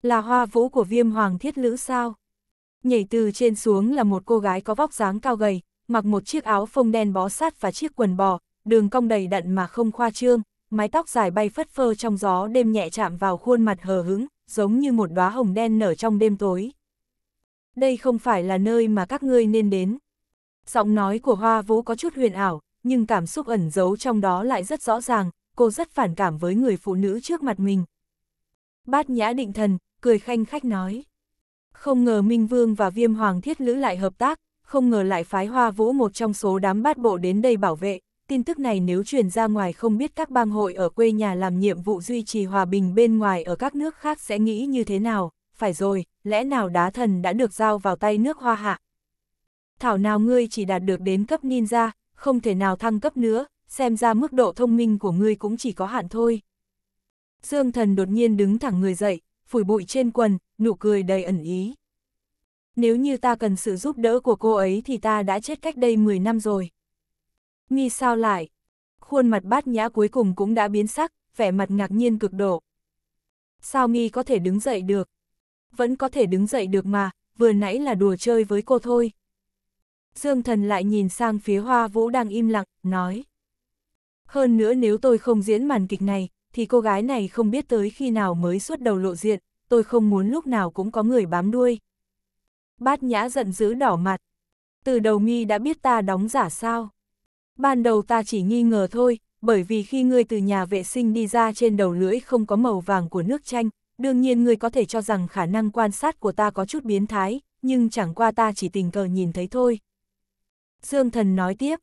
Là hoa vũ của viêm hoàng thiết lữ sao? Nhảy từ trên xuống là một cô gái có vóc dáng cao gầy, mặc một chiếc áo phông đen bó sát và chiếc quần bò, đường cong đầy đặn mà không khoa trương, mái tóc dài bay phất phơ trong gió đêm nhẹ chạm vào khuôn mặt hờ hững, giống như một đóa hồng đen nở trong đêm tối. Đây không phải là nơi mà các ngươi nên đến. Giọng nói của Hoa Vũ có chút huyền ảo, nhưng cảm xúc ẩn giấu trong đó lại rất rõ ràng, cô rất phản cảm với người phụ nữ trước mặt mình. Bát Nhã Định Thần, cười khanh khách nói. Không ngờ Minh Vương và Viêm Hoàng Thiết Lữ lại hợp tác, không ngờ lại phái hoa vũ một trong số đám bát bộ đến đây bảo vệ, tin tức này nếu truyền ra ngoài không biết các bang hội ở quê nhà làm nhiệm vụ duy trì hòa bình bên ngoài ở các nước khác sẽ nghĩ như thế nào, phải rồi, lẽ nào đá thần đã được giao vào tay nước hoa hạ. Thảo nào ngươi chỉ đạt được đến cấp ninja, không thể nào thăng cấp nữa, xem ra mức độ thông minh của ngươi cũng chỉ có hạn thôi. Dương thần đột nhiên đứng thẳng người dậy, phủi bụi trên quần, nụ cười đầy ẩn ý. Nếu như ta cần sự giúp đỡ của cô ấy thì ta đã chết cách đây 10 năm rồi. Nghi sao lại? Khuôn mặt bát nhã cuối cùng cũng đã biến sắc, vẻ mặt ngạc nhiên cực độ. Sao Nghi có thể đứng dậy được? Vẫn có thể đứng dậy được mà, vừa nãy là đùa chơi với cô thôi. Dương thần lại nhìn sang phía hoa vũ đang im lặng, nói. Hơn nữa nếu tôi không diễn màn kịch này, thì cô gái này không biết tới khi nào mới xuất đầu lộ diện, tôi không muốn lúc nào cũng có người bám đuôi. Bát nhã giận dữ đỏ mặt. Từ đầu mi đã biết ta đóng giả sao. Ban đầu ta chỉ nghi ngờ thôi, bởi vì khi ngươi từ nhà vệ sinh đi ra trên đầu lưỡi không có màu vàng của nước chanh, đương nhiên ngươi có thể cho rằng khả năng quan sát của ta có chút biến thái, nhưng chẳng qua ta chỉ tình cờ nhìn thấy thôi. Dương thần nói tiếp,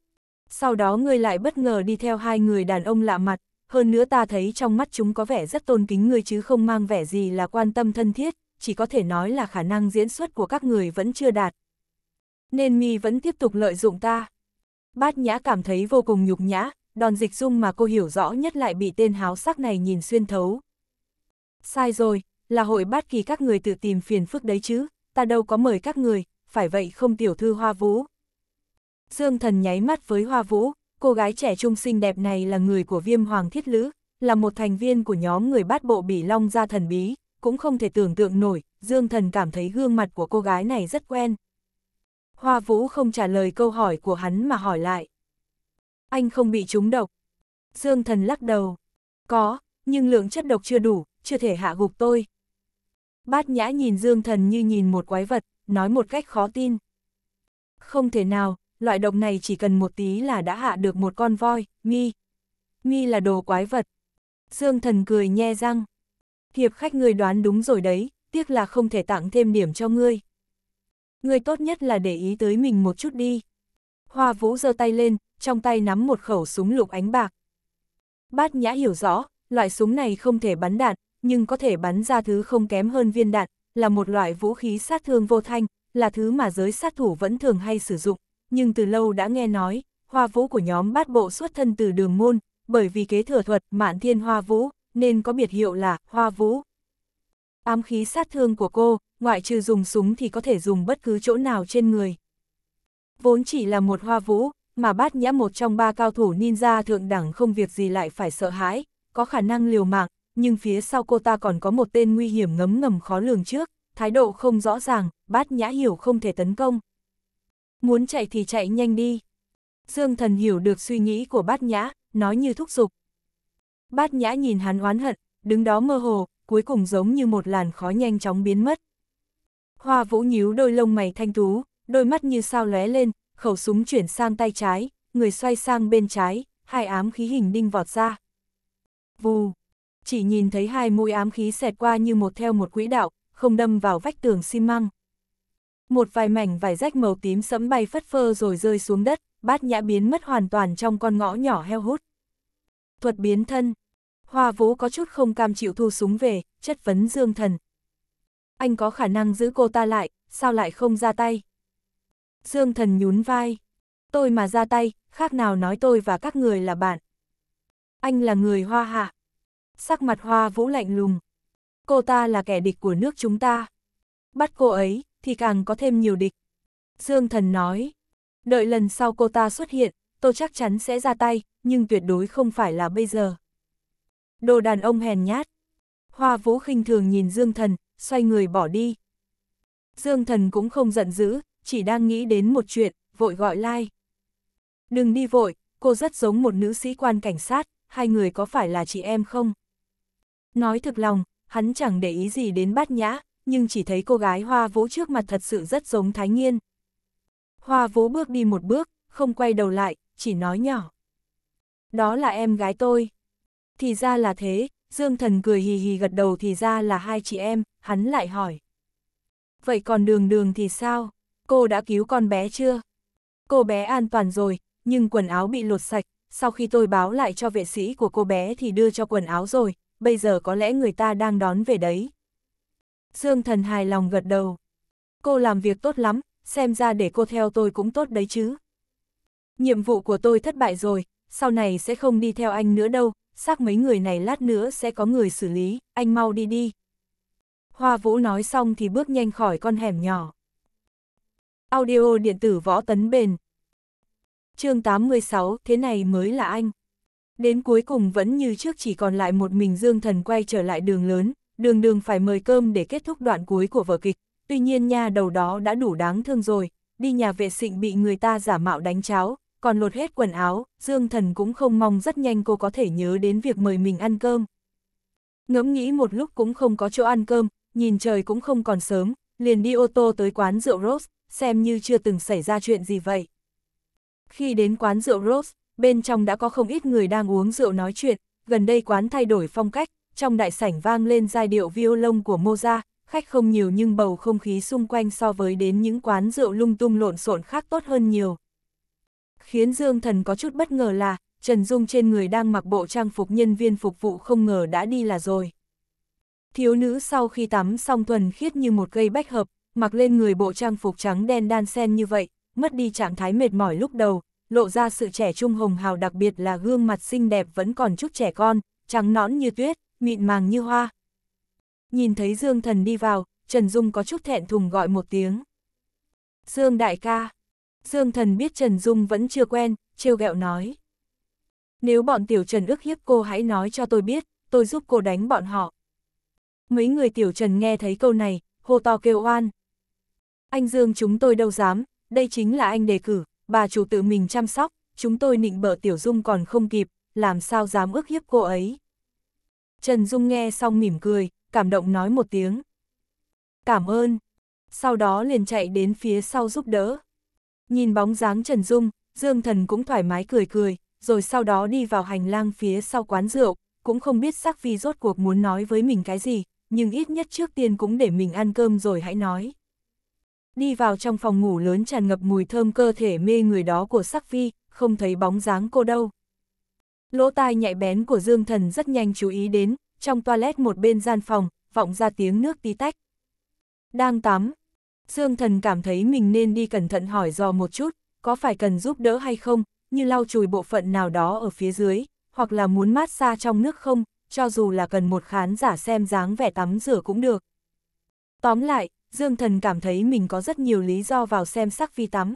sau đó ngươi lại bất ngờ đi theo hai người đàn ông lạ mặt, hơn nữa ta thấy trong mắt chúng có vẻ rất tôn kính ngươi chứ không mang vẻ gì là quan tâm thân thiết, chỉ có thể nói là khả năng diễn xuất của các người vẫn chưa đạt. Nên mi vẫn tiếp tục lợi dụng ta. Bát nhã cảm thấy vô cùng nhục nhã, đòn dịch dung mà cô hiểu rõ nhất lại bị tên háo sắc này nhìn xuyên thấu. Sai rồi, là hội bát kỳ các người tự tìm phiền phức đấy chứ, ta đâu có mời các người, phải vậy không tiểu thư hoa vũ. Dương thần nháy mắt với hoa vũ, cô gái trẻ trung xinh đẹp này là người của viêm hoàng thiết lữ, là một thành viên của nhóm người bát bộ bỉ long gia thần bí, cũng không thể tưởng tượng nổi, Dương Thần cảm thấy gương mặt của cô gái này rất quen. Hoa Vũ không trả lời câu hỏi của hắn mà hỏi lại. Anh không bị trúng độc. Dương Thần lắc đầu. Có, nhưng lượng chất độc chưa đủ, chưa thể hạ gục tôi. Bát Nhã nhìn Dương Thần như nhìn một quái vật, nói một cách khó tin. Không thể nào, loại độc này chỉ cần một tí là đã hạ được một con voi, nghi. Nghi là đồ quái vật. Dương thần cười nhe răng. Hiệp khách ngươi đoán đúng rồi đấy, tiếc là không thể tặng thêm điểm cho ngươi. Ngươi tốt nhất là để ý tới mình một chút đi. Hoa vũ giơ tay lên, trong tay nắm một khẩu súng lục ánh bạc. Bát nhã hiểu rõ, loại súng này không thể bắn đạn, nhưng có thể bắn ra thứ không kém hơn viên đạn, là một loại vũ khí sát thương vô thanh, là thứ mà giới sát thủ vẫn thường hay sử dụng nhưng từ lâu đã nghe nói, hoa vũ của nhóm bát bộ xuất thân từ đường môn, bởi vì kế thừa thuật mạn thiên hoa vũ, nên có biệt hiệu là hoa vũ. Ám khí sát thương của cô, ngoại trừ dùng súng thì có thể dùng bất cứ chỗ nào trên người. Vốn chỉ là một hoa vũ, mà bát nhã một trong ba cao thủ ninja thượng đẳng không việc gì lại phải sợ hãi, có khả năng liều mạng, nhưng phía sau cô ta còn có một tên nguy hiểm ngấm ngầm khó lường trước, thái độ không rõ ràng, bát nhã hiểu không thể tấn công. Muốn chạy thì chạy nhanh đi. Dương thần hiểu được suy nghĩ của bát nhã, nói như thúc giục. Bát nhã nhìn hắn oán hận, đứng đó mơ hồ, cuối cùng giống như một làn khói nhanh chóng biến mất. Hoa vũ nhíu đôi lông mày thanh tú, đôi mắt như sao lóe lên, khẩu súng chuyển sang tay trái, người xoay sang bên trái, hai ám khí hình đinh vọt ra. Vù, chỉ nhìn thấy hai mũi ám khí xẹt qua như một theo một quỹ đạo, không đâm vào vách tường xi măng một vài mảnh vải rách màu tím sẫm bay phất phơ rồi rơi xuống đất, bát nhã biến mất hoàn toàn trong con ngõ nhỏ heo hút. Thuật biến thân Hoa vũ có chút không cam chịu thu súng về, chất vấn dương thần. Anh có khả năng giữ cô ta lại, sao lại không ra tay? Dương thần nhún vai. Tôi mà ra tay, khác nào nói tôi và các người là bạn. Anh là người hoa hạ. Sắc mặt hoa vũ lạnh lùng. Cô ta là kẻ địch của nước chúng ta. Bắt cô ấy, thì càng có thêm nhiều địch. Dương thần nói, đợi lần sau cô ta xuất hiện, tôi chắc chắn sẽ ra tay, nhưng tuyệt đối không phải là bây giờ. Đồ đàn ông hèn nhát. Hoa vũ khinh thường nhìn Dương thần, xoay người bỏ đi. Dương thần cũng không giận dữ, chỉ đang nghĩ đến một chuyện, vội gọi lai. Like. Đừng đi vội, cô rất giống một nữ sĩ quan cảnh sát, hai người có phải là chị em không? Nói thực lòng, hắn chẳng để ý gì đến bát nhã, nhưng chỉ thấy cô gái hoa vũ trước mặt thật sự rất giống Thái Nghiên. Hoa vũ bước đi một bước, không quay đầu lại, chỉ nói nhỏ. Đó là em gái tôi. Thì ra là thế, Dương Thần cười hì hì gật đầu thì ra là hai chị em, hắn lại hỏi. Vậy còn đường đường thì sao? Cô đã cứu con bé chưa? Cô bé an toàn rồi, nhưng quần áo bị lột sạch, sau khi tôi báo lại cho vệ sĩ của cô bé thì đưa cho quần áo rồi, bây giờ có lẽ người ta đang đón về đấy. Dương Thần hài lòng gật đầu. Cô làm việc tốt lắm, xem ra để cô theo tôi cũng tốt đấy chứ. Nhiệm vụ của tôi thất bại rồi, sau này sẽ không đi theo anh nữa đâu, xác mấy người này lát nữa sẽ có người xử lý, anh mau đi đi. Hoa Vũ nói xong thì bước nhanh khỏi con hẻm nhỏ. Audio điện tử võ tấn bền. chương 86, thế này mới là anh. Đến cuối cùng vẫn như trước chỉ còn lại một mình Dương Thần quay trở lại đường lớn, đường đường phải mời cơm để kết thúc đoạn cuối của vở kịch, tuy nhiên nha đầu đó đã đủ đáng thương rồi, đi nhà vệ sinh bị người ta giả mạo đánh cháo, còn lột hết quần áo, Dương Thần cũng không mong rất nhanh cô có thể nhớ đến việc mời mình ăn cơm. Ngẫm nghĩ một lúc cũng không có chỗ ăn cơm, nhìn trời cũng không còn sớm, liền đi ô tô tới quán rượu Rose, xem như chưa từng xảy ra chuyện gì vậy. Khi đến quán rượu Rose, bên trong đã có không ít người đang uống rượu nói chuyện, gần đây quán thay đổi phong cách, trong đại sảnh vang lên giai điệu violon của Moza, khách không nhiều nhưng bầu không khí xung quanh so với đến những quán rượu lung tung lộn xộn khác tốt hơn nhiều. Khiến Dương Thần có chút bất ngờ là, Trần Dung trên người đang mặc bộ trang phục nhân viên phục vụ không ngờ đã đi là rồi. Thiếu nữ sau khi tắm xong thuần khiết như một cây bách hợp, mặc lên người bộ trang phục trắng đen đan sen như vậy, mất đi trạng thái mệt mỏi lúc đầu, lộ ra sự trẻ trung hồng hào đặc biệt là gương mặt xinh đẹp vẫn còn chút trẻ con, trắng nõn như tuyết mịn màng như hoa. Nhìn thấy Dương Thần đi vào, Trần Dung có chút thẹn thùng gọi một tiếng. Dương đại ca. Dương Thần biết Trần Dung vẫn chưa quen, trêu ghẹo nói. Nếu bọn tiểu Trần ức hiếp cô hãy nói cho tôi biết, tôi giúp cô đánh bọn họ. Mấy người tiểu Trần nghe thấy câu này, hô to kêu oan. Anh Dương chúng tôi đâu dám, đây chính là anh đề cử, bà chủ tự mình chăm sóc, chúng tôi nịnh bợ tiểu Dung còn không kịp, làm sao dám ức hiếp cô ấy. Trần Dung nghe xong mỉm cười, cảm động nói một tiếng. Cảm ơn. Sau đó liền chạy đến phía sau giúp đỡ. Nhìn bóng dáng Trần Dung, Dương Thần cũng thoải mái cười cười, rồi sau đó đi vào hành lang phía sau quán rượu, cũng không biết sắc phi rốt cuộc muốn nói với mình cái gì, nhưng ít nhất trước tiên cũng để mình ăn cơm rồi hãy nói. Đi vào trong phòng ngủ lớn tràn ngập mùi thơm cơ thể mê người đó của sắc phi, không thấy bóng dáng cô đâu. Lỗ tai nhạy bén của Dương Thần rất nhanh chú ý đến, trong toilet một bên gian phòng, vọng ra tiếng nước tí tách. Đang tắm. Dương Thần cảm thấy mình nên đi cẩn thận hỏi dò một chút, có phải cần giúp đỡ hay không, như lau chùi bộ phận nào đó ở phía dưới, hoặc là muốn mát xa trong nước không, cho dù là cần một khán giả xem dáng vẻ tắm rửa cũng được. Tóm lại, Dương Thần cảm thấy mình có rất nhiều lý do vào xem sắc vi tắm.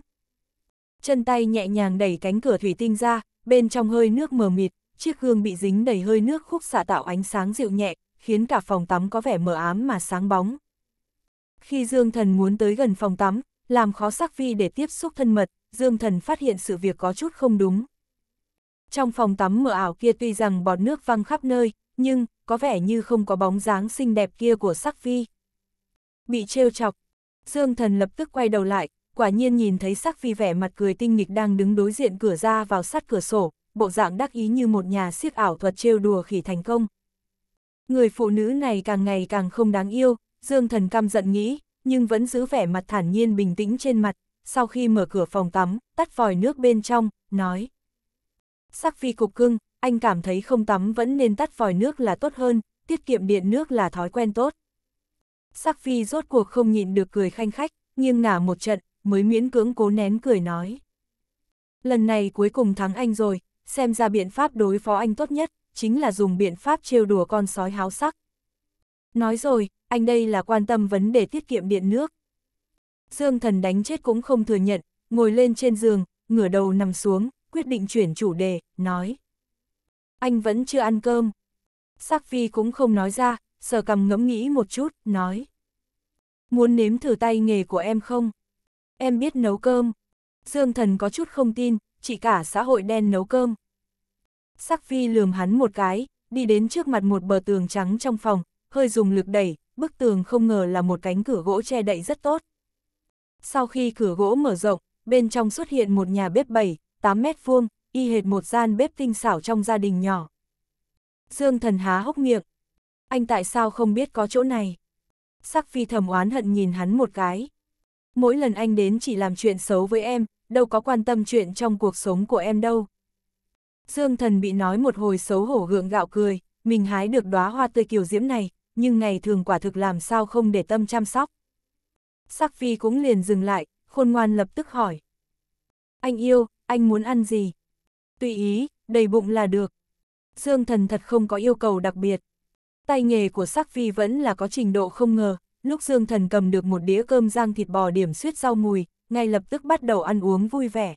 Chân tay nhẹ nhàng đẩy cánh cửa thủy tinh ra, bên trong hơi nước mờ mịt, chiếc gương bị dính đầy hơi nước khúc xạ tạo ánh sáng dịu nhẹ, khiến cả phòng tắm có vẻ mờ ám mà sáng bóng. Khi Dương Thần muốn tới gần phòng tắm, làm khó sắc vi để tiếp xúc thân mật, Dương Thần phát hiện sự việc có chút không đúng. Trong phòng tắm mờ ảo kia tuy rằng bọt nước văng khắp nơi, nhưng có vẻ như không có bóng dáng xinh đẹp kia của sắc vi. Bị trêu chọc, Dương Thần lập tức quay đầu lại, quả nhiên nhìn thấy sắc phi vẻ mặt cười tinh nghịch đang đứng đối diện cửa ra vào sát cửa sổ, bộ dạng đắc ý như một nhà siếc ảo thuật trêu đùa khỉ thành công. Người phụ nữ này càng ngày càng không đáng yêu, Dương Thần căm giận nghĩ, nhưng vẫn giữ vẻ mặt thản nhiên bình tĩnh trên mặt, sau khi mở cửa phòng tắm, tắt vòi nước bên trong, nói. Sắc phi cục cưng, anh cảm thấy không tắm vẫn nên tắt vòi nước là tốt hơn, tiết kiệm điện nước là thói quen tốt. Sắc phi rốt cuộc không nhịn được cười khanh khách, nghiêng ngả một trận, mới miễn cưỡng cố nén cười nói. Lần này cuối cùng thắng anh rồi, xem ra biện pháp đối phó anh tốt nhất, chính là dùng biện pháp trêu đùa con sói háo sắc. Nói rồi, anh đây là quan tâm vấn đề tiết kiệm điện nước. Dương thần đánh chết cũng không thừa nhận, ngồi lên trên giường, ngửa đầu nằm xuống, quyết định chuyển chủ đề, nói. Anh vẫn chưa ăn cơm. Sắc phi cũng không nói ra, sờ cầm ngẫm nghĩ một chút, nói. Muốn nếm thử tay nghề của em không? em biết nấu cơm. Dương thần có chút không tin, chỉ cả xã hội đen nấu cơm. Sắc phi lườm hắn một cái, đi đến trước mặt một bờ tường trắng trong phòng, hơi dùng lực đẩy, bức tường không ngờ là một cánh cửa gỗ che đậy rất tốt. Sau khi cửa gỗ mở rộng, bên trong xuất hiện một nhà bếp 7, 8 mét vuông, y hệt một gian bếp tinh xảo trong gia đình nhỏ. Dương thần há hốc miệng. Anh tại sao không biết có chỗ này? Sắc phi thầm oán hận nhìn hắn một cái. Mỗi lần anh đến chỉ làm chuyện xấu với em, đâu có quan tâm chuyện trong cuộc sống của em đâu. Dương thần bị nói một hồi xấu hổ gượng gạo cười, mình hái được đóa hoa tươi kiều diễm này, nhưng ngày thường quả thực làm sao không để tâm chăm sóc. Sắc Phi cũng liền dừng lại, khôn ngoan lập tức hỏi. Anh yêu, anh muốn ăn gì? Tùy ý, đầy bụng là được. Dương thần thật không có yêu cầu đặc biệt. Tay nghề của Sắc Phi vẫn là có trình độ không ngờ, Lúc Dương Thần cầm được một đĩa cơm rang thịt bò điểm suýt rau mùi, ngay lập tức bắt đầu ăn uống vui vẻ.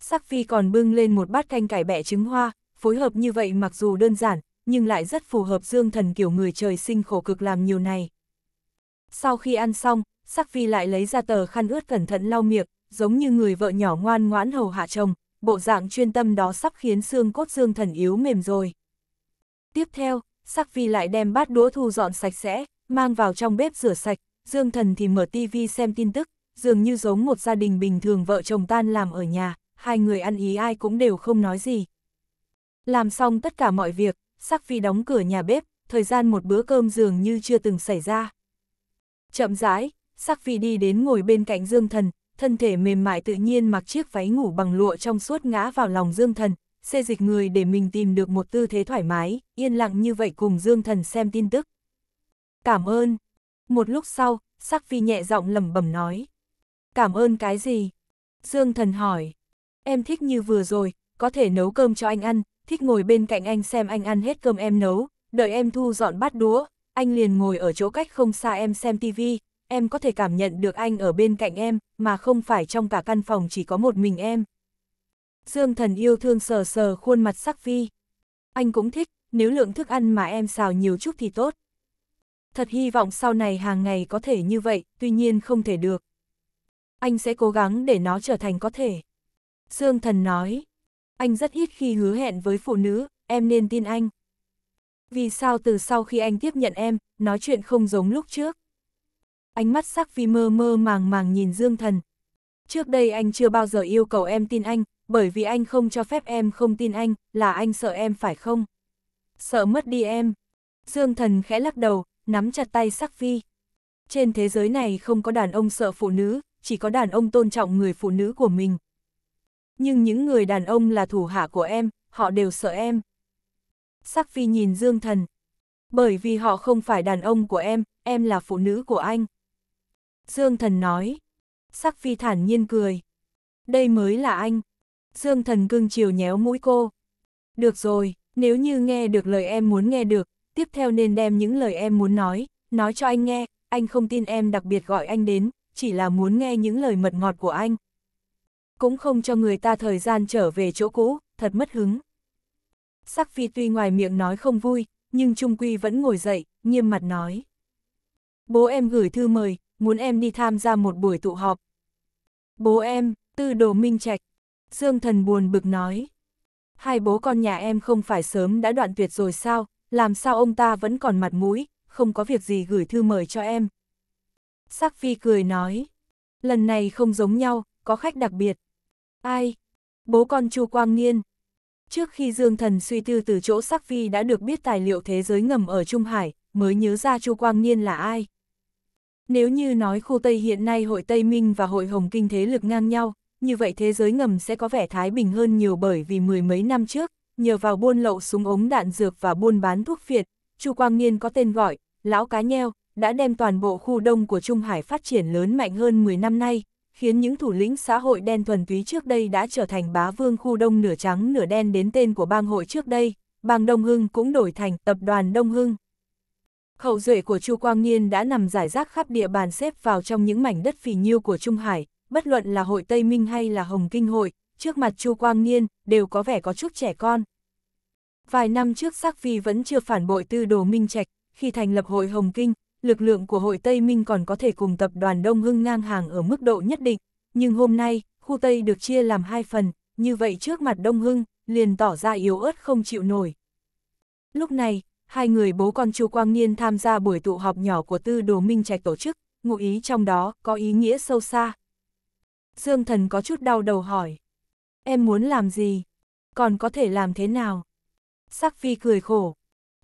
Sắc Phi còn bưng lên một bát canh cải bẹ trứng hoa, phối hợp như vậy mặc dù đơn giản, nhưng lại rất phù hợp Dương Thần kiểu người trời sinh khổ cực làm nhiều này. Sau khi ăn xong, Sắc Phi lại lấy ra tờ khăn ướt cẩn thận lau miệng, giống như người vợ nhỏ ngoan ngoãn hầu hạ chồng, bộ dạng chuyên tâm đó sắp khiến xương cốt Dương Thần yếu mềm rồi. Tiếp theo, Sắc Phi lại đem bát đũa thu dọn sạch sẽ, mang vào trong bếp rửa sạch, Dương Thần thì mở tivi xem tin tức, dường như giống một gia đình bình thường vợ chồng tan làm ở nhà, hai người ăn ý ai cũng đều không nói gì. Làm xong tất cả mọi việc, Sắc Phi đóng cửa nhà bếp, thời gian một bữa cơm dường như chưa từng xảy ra. Chậm rãi, Sắc Phi đi đến ngồi bên cạnh Dương Thần, thân thể mềm mại tự nhiên mặc chiếc váy ngủ bằng lụa trong suốt ngã vào lòng Dương Thần, xê dịch người để mình tìm được một tư thế thoải mái, yên lặng như vậy cùng Dương Thần xem tin tức. Cảm ơn. Một lúc sau, Sắc Phi nhẹ giọng lẩm bẩm nói. Cảm ơn cái gì? Dương Thần hỏi. Em thích như vừa rồi, có thể nấu cơm cho anh ăn, thích ngồi bên cạnh anh xem anh ăn hết cơm em nấu, đợi em thu dọn bát đũa, anh liền ngồi ở chỗ cách không xa em xem tivi, em có thể cảm nhận được anh ở bên cạnh em, mà không phải trong cả căn phòng chỉ có một mình em. Dương Thần yêu thương sờ sờ khuôn mặt Sắc Phi. Anh cũng thích, nếu lượng thức ăn mà em xào nhiều chút thì tốt thật hy vọng sau này hàng ngày có thể như vậy, tuy nhiên không thể được. Anh sẽ cố gắng để nó trở thành có thể. Dương thần nói, anh rất ít khi hứa hẹn với phụ nữ, em nên tin anh. Vì sao từ sau khi anh tiếp nhận em, nói chuyện không giống lúc trước? Ánh mắt sắc vi mơ mơ màng màng nhìn Dương thần. Trước đây anh chưa bao giờ yêu cầu em tin anh, bởi vì anh không cho phép em không tin anh, là anh sợ em phải không? Sợ mất đi em. Dương thần khẽ lắc đầu, nắm chặt tay sắc phi Trên thế giới này không có đàn ông sợ phụ nữ, chỉ có đàn ông tôn trọng người phụ nữ của mình. Nhưng những người đàn ông là thủ hạ của em, họ đều sợ em. Sắc phi nhìn Dương Thần. Bởi vì họ không phải đàn ông của em, em là phụ nữ của anh. Dương Thần nói. Sắc phi thản nhiên cười. Đây mới là anh. Dương Thần cưng chiều nhéo mũi cô. Được rồi, nếu như nghe được lời em muốn nghe được, tiếp theo nên đem những lời em muốn nói, nói cho anh nghe, anh không tin em đặc biệt gọi anh đến, chỉ là muốn nghe những lời mật ngọt của anh. Cũng không cho người ta thời gian trở về chỗ cũ, thật mất hứng. Sắc Phi tuy ngoài miệng nói không vui, nhưng Trung Quy vẫn ngồi dậy, nghiêm mặt nói. Bố em gửi thư mời, muốn em đi tham gia một buổi tụ họp. Bố em, tư đồ minh trạch. Dương thần buồn bực nói. Hai bố con nhà em không phải sớm đã đoạn tuyệt rồi sao, làm sao ông ta vẫn còn mặt mũi, không có việc gì gửi thư mời cho em. Sắc Phi cười nói, lần này không giống nhau, có khách đặc biệt. Ai? Bố con Chu Quang Niên. Trước khi Dương Thần suy tư từ chỗ Sắc Phi đã được biết tài liệu thế giới ngầm ở Trung Hải, mới nhớ ra Chu Quang Niên là ai. Nếu như nói khu Tây hiện nay hội Tây Minh và hội Hồng Kinh thế lực ngang nhau, như vậy thế giới ngầm sẽ có vẻ thái bình hơn nhiều bởi vì mười mấy năm trước, nhờ vào buôn lậu súng ống đạn dược và buôn bán thuốc phiệt, Chu Quang Niên có tên gọi, Lão Cá Nheo, đã đem toàn bộ khu đông của Trung Hải phát triển lớn mạnh hơn 10 năm nay, khiến những thủ lĩnh xã hội đen thuần túy trước đây đã trở thành bá vương khu đông nửa trắng nửa đen đến tên của bang hội trước đây, bang Đông Hưng cũng đổi thành tập đoàn Đông Hưng. Hậu duệ của Chu Quang Niên đã nằm giải rác khắp địa bàn xếp vào trong những mảnh đất phì nhiêu của Trung Hải, bất luận là hội Tây Minh hay là Hồng Kinh hội, trước mặt Chu Quang Niên, đều có vẻ có chút trẻ con. Vài năm trước Sắc Phi vẫn chưa phản bội tư đồ Minh Trạch, khi thành lập hội Hồng Kinh, lực lượng của hội Tây Minh còn có thể cùng tập đoàn Đông Hưng ngang hàng ở mức độ nhất định, nhưng hôm nay, khu Tây được chia làm hai phần, như vậy trước mặt Đông Hưng, liền tỏ ra yếu ớt không chịu nổi. Lúc này, hai người bố con Chu Quang Niên tham gia buổi tụ họp nhỏ của tư đồ Minh Trạch tổ chức, ngụ ý trong đó có ý nghĩa sâu xa. Dương Thần có chút đau đầu hỏi. Em muốn làm gì? Còn có thể làm thế nào? Sắc Phi cười khổ.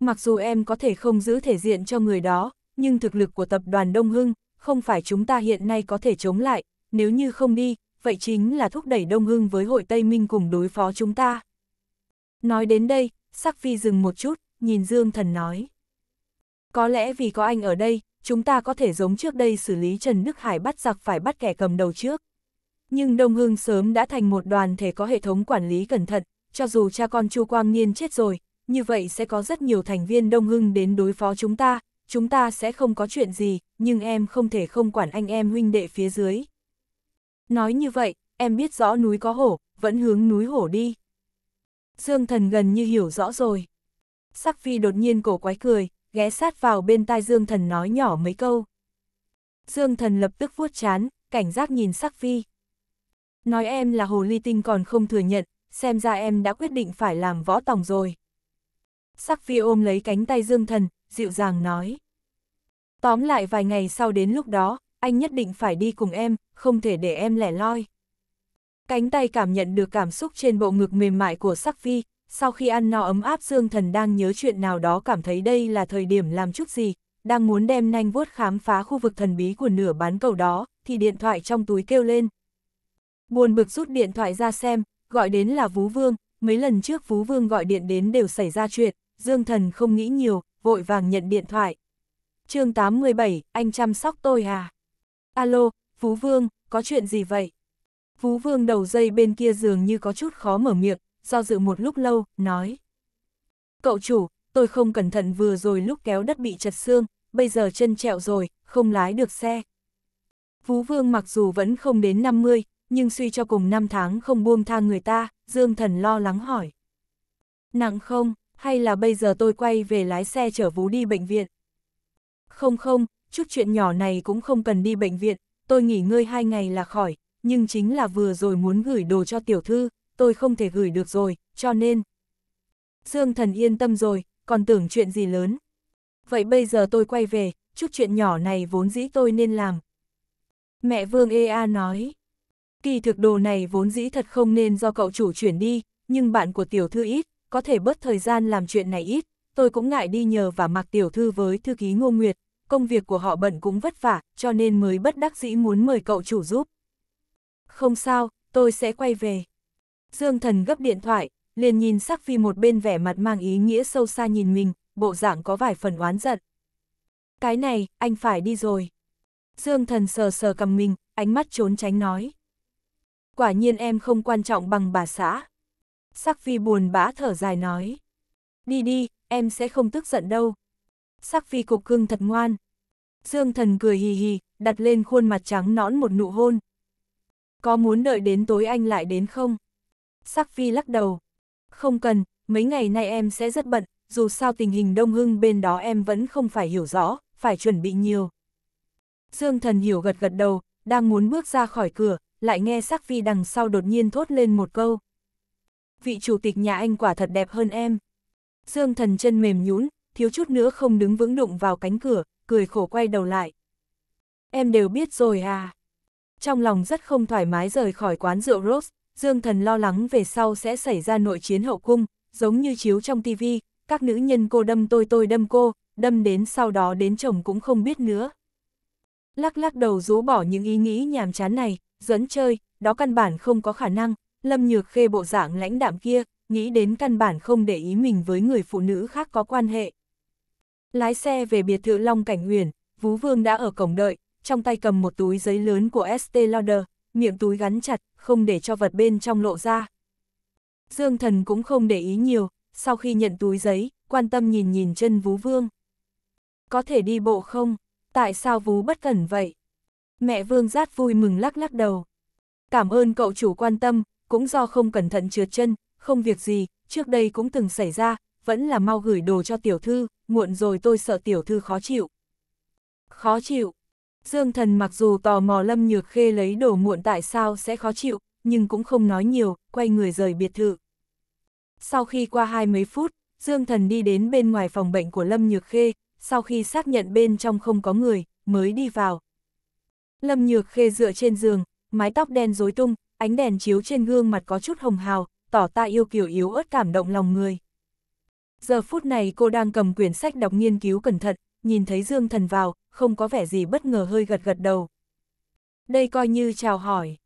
Mặc dù em có thể không giữ thể diện cho người đó, nhưng thực lực của tập đoàn Đông Hưng, không phải chúng ta hiện nay có thể chống lại, nếu như không đi, vậy chính là thúc đẩy Đông Hưng với hội Tây Minh cùng đối phó chúng ta. Nói đến đây, Sắc Phi dừng một chút, nhìn Dương Thần nói. Có lẽ vì có anh ở đây, chúng ta có thể giống trước đây xử lý Trần Đức Hải bắt giặc phải bắt kẻ cầm đầu trước nhưng Đông Hưng sớm đã thành một đoàn thể có hệ thống quản lý cẩn thận, cho dù cha con Chu Quang Niên chết rồi, như vậy sẽ có rất nhiều thành viên Đông Hưng đến đối phó chúng ta, chúng ta sẽ không có chuyện gì, nhưng em không thể không quản anh em huynh đệ phía dưới. Nói như vậy, em biết rõ núi có hổ, vẫn hướng núi hổ đi. Dương thần gần như hiểu rõ rồi. Sắc phi đột nhiên cổ quái cười, ghé sát vào bên tai Dương thần nói nhỏ mấy câu. Dương thần lập tức vuốt chán, cảnh giác nhìn sắc phi. Nói em là hồ ly tinh còn không thừa nhận, xem ra em đã quyết định phải làm võ tòng rồi. Sắc phi ôm lấy cánh tay Dương Thần, dịu dàng nói. Tóm lại vài ngày sau đến lúc đó, anh nhất định phải đi cùng em, không thể để em lẻ loi. Cánh tay cảm nhận được cảm xúc trên bộ ngực mềm mại của Sắc Phi, sau khi ăn no ấm áp Dương Thần đang nhớ chuyện nào đó cảm thấy đây là thời điểm làm chút gì, đang muốn đem nanh vuốt khám phá khu vực thần bí của nửa bán cầu đó, thì điện thoại trong túi kêu lên, buồn bực rút điện thoại ra xem, gọi đến là Vú Vương, mấy lần trước Vú Vương gọi điện đến đều xảy ra chuyện, Dương Thần không nghĩ nhiều, vội vàng nhận điện thoại. chương 87, anh chăm sóc tôi à? Alo, Vú Vương, có chuyện gì vậy? Vú Vương đầu dây bên kia dường như có chút khó mở miệng, do dự một lúc lâu, nói. Cậu chủ, tôi không cẩn thận vừa rồi lúc kéo đất bị chật xương, bây giờ chân trẹo rồi, không lái được xe. Vú Vương mặc dù vẫn không đến 50, nhưng suy cho cùng năm tháng không buông tha người ta, Dương Thần lo lắng hỏi. Nặng không, hay là bây giờ tôi quay về lái xe chở vú đi bệnh viện? Không không, chút chuyện nhỏ này cũng không cần đi bệnh viện, tôi nghỉ ngơi hai ngày là khỏi, nhưng chính là vừa rồi muốn gửi đồ cho tiểu thư, tôi không thể gửi được rồi, cho nên... Dương Thần yên tâm rồi, còn tưởng chuyện gì lớn. Vậy bây giờ tôi quay về, chút chuyện nhỏ này vốn dĩ tôi nên làm. Mẹ Vương Ea nói. Kỳ thực đồ này vốn dĩ thật không nên do cậu chủ chuyển đi, nhưng bạn của tiểu thư ít, có thể bớt thời gian làm chuyện này ít, tôi cũng ngại đi nhờ và mặc tiểu thư với thư ký Ngô Nguyệt, công việc của họ bận cũng vất vả, cho nên mới bất đắc dĩ muốn mời cậu chủ giúp. Không sao, tôi sẽ quay về. Dương thần gấp điện thoại, liền nhìn sắc phi một bên vẻ mặt mang ý nghĩa sâu xa nhìn mình, bộ dạng có vài phần oán giận. Cái này, anh phải đi rồi. Dương thần sờ sờ cầm mình, ánh mắt trốn tránh nói. Quả nhiên em không quan trọng bằng bà xã. Sắc Phi buồn bã thở dài nói. Đi đi, em sẽ không tức giận đâu. Sắc Phi cục cưng thật ngoan. Dương thần cười hì hì, đặt lên khuôn mặt trắng nõn một nụ hôn. Có muốn đợi đến tối anh lại đến không? Sắc Phi lắc đầu. Không cần, mấy ngày nay em sẽ rất bận, dù sao tình hình đông hưng bên đó em vẫn không phải hiểu rõ, phải chuẩn bị nhiều. Dương thần hiểu gật gật đầu, đang muốn bước ra khỏi cửa, lại nghe sắc vi đằng sau đột nhiên thốt lên một câu. Vị chủ tịch nhà anh quả thật đẹp hơn em. Dương thần chân mềm nhũn thiếu chút nữa không đứng vững đụng vào cánh cửa, cười khổ quay đầu lại. Em đều biết rồi à. Trong lòng rất không thoải mái rời khỏi quán rượu Rose, Dương thần lo lắng về sau sẽ xảy ra nội chiến hậu cung, giống như chiếu trong tivi, các nữ nhân cô đâm tôi tôi đâm cô, đâm đến sau đó đến chồng cũng không biết nữa. Lắc lắc đầu rũ bỏ những ý nghĩ nhàm chán này, dẫn chơi, đó căn bản không có khả năng, Lâm Nhược Khê bộ dạng lãnh đạm kia, nghĩ đến căn bản không để ý mình với người phụ nữ khác có quan hệ. Lái xe về biệt thự Long Cảnh Uyển, vũ Vương đã ở cổng đợi, trong tay cầm một túi giấy lớn của ST Lauder, miệng túi gắn chặt, không để cho vật bên trong lộ ra. Dương Thần cũng không để ý nhiều, sau khi nhận túi giấy, quan tâm nhìn nhìn chân vũ Vương. Có thể đi bộ không? Tại sao vũ bất cẩn vậy? Mẹ Vương Giát vui mừng lắc lắc đầu. Cảm ơn cậu chủ quan tâm, cũng do không cẩn thận trượt chân, không việc gì, trước đây cũng từng xảy ra, vẫn là mau gửi đồ cho tiểu thư, muộn rồi tôi sợ tiểu thư khó chịu. Khó chịu. Dương thần mặc dù tò mò Lâm Nhược Khê lấy đồ muộn tại sao sẽ khó chịu, nhưng cũng không nói nhiều, quay người rời biệt thự. Sau khi qua hai mấy phút, Dương thần đi đến bên ngoài phòng bệnh của Lâm Nhược Khê, sau khi xác nhận bên trong không có người, mới đi vào, Lâm Nhược Khê dựa trên giường, mái tóc đen rối tung, ánh đèn chiếu trên gương mặt có chút hồng hào, tỏ ta yêu kiểu yếu ớt cảm động lòng người. Giờ phút này cô đang cầm quyển sách đọc nghiên cứu cẩn thận, nhìn thấy Dương Thần vào, không có vẻ gì bất ngờ hơi gật gật đầu. Đây coi như chào hỏi.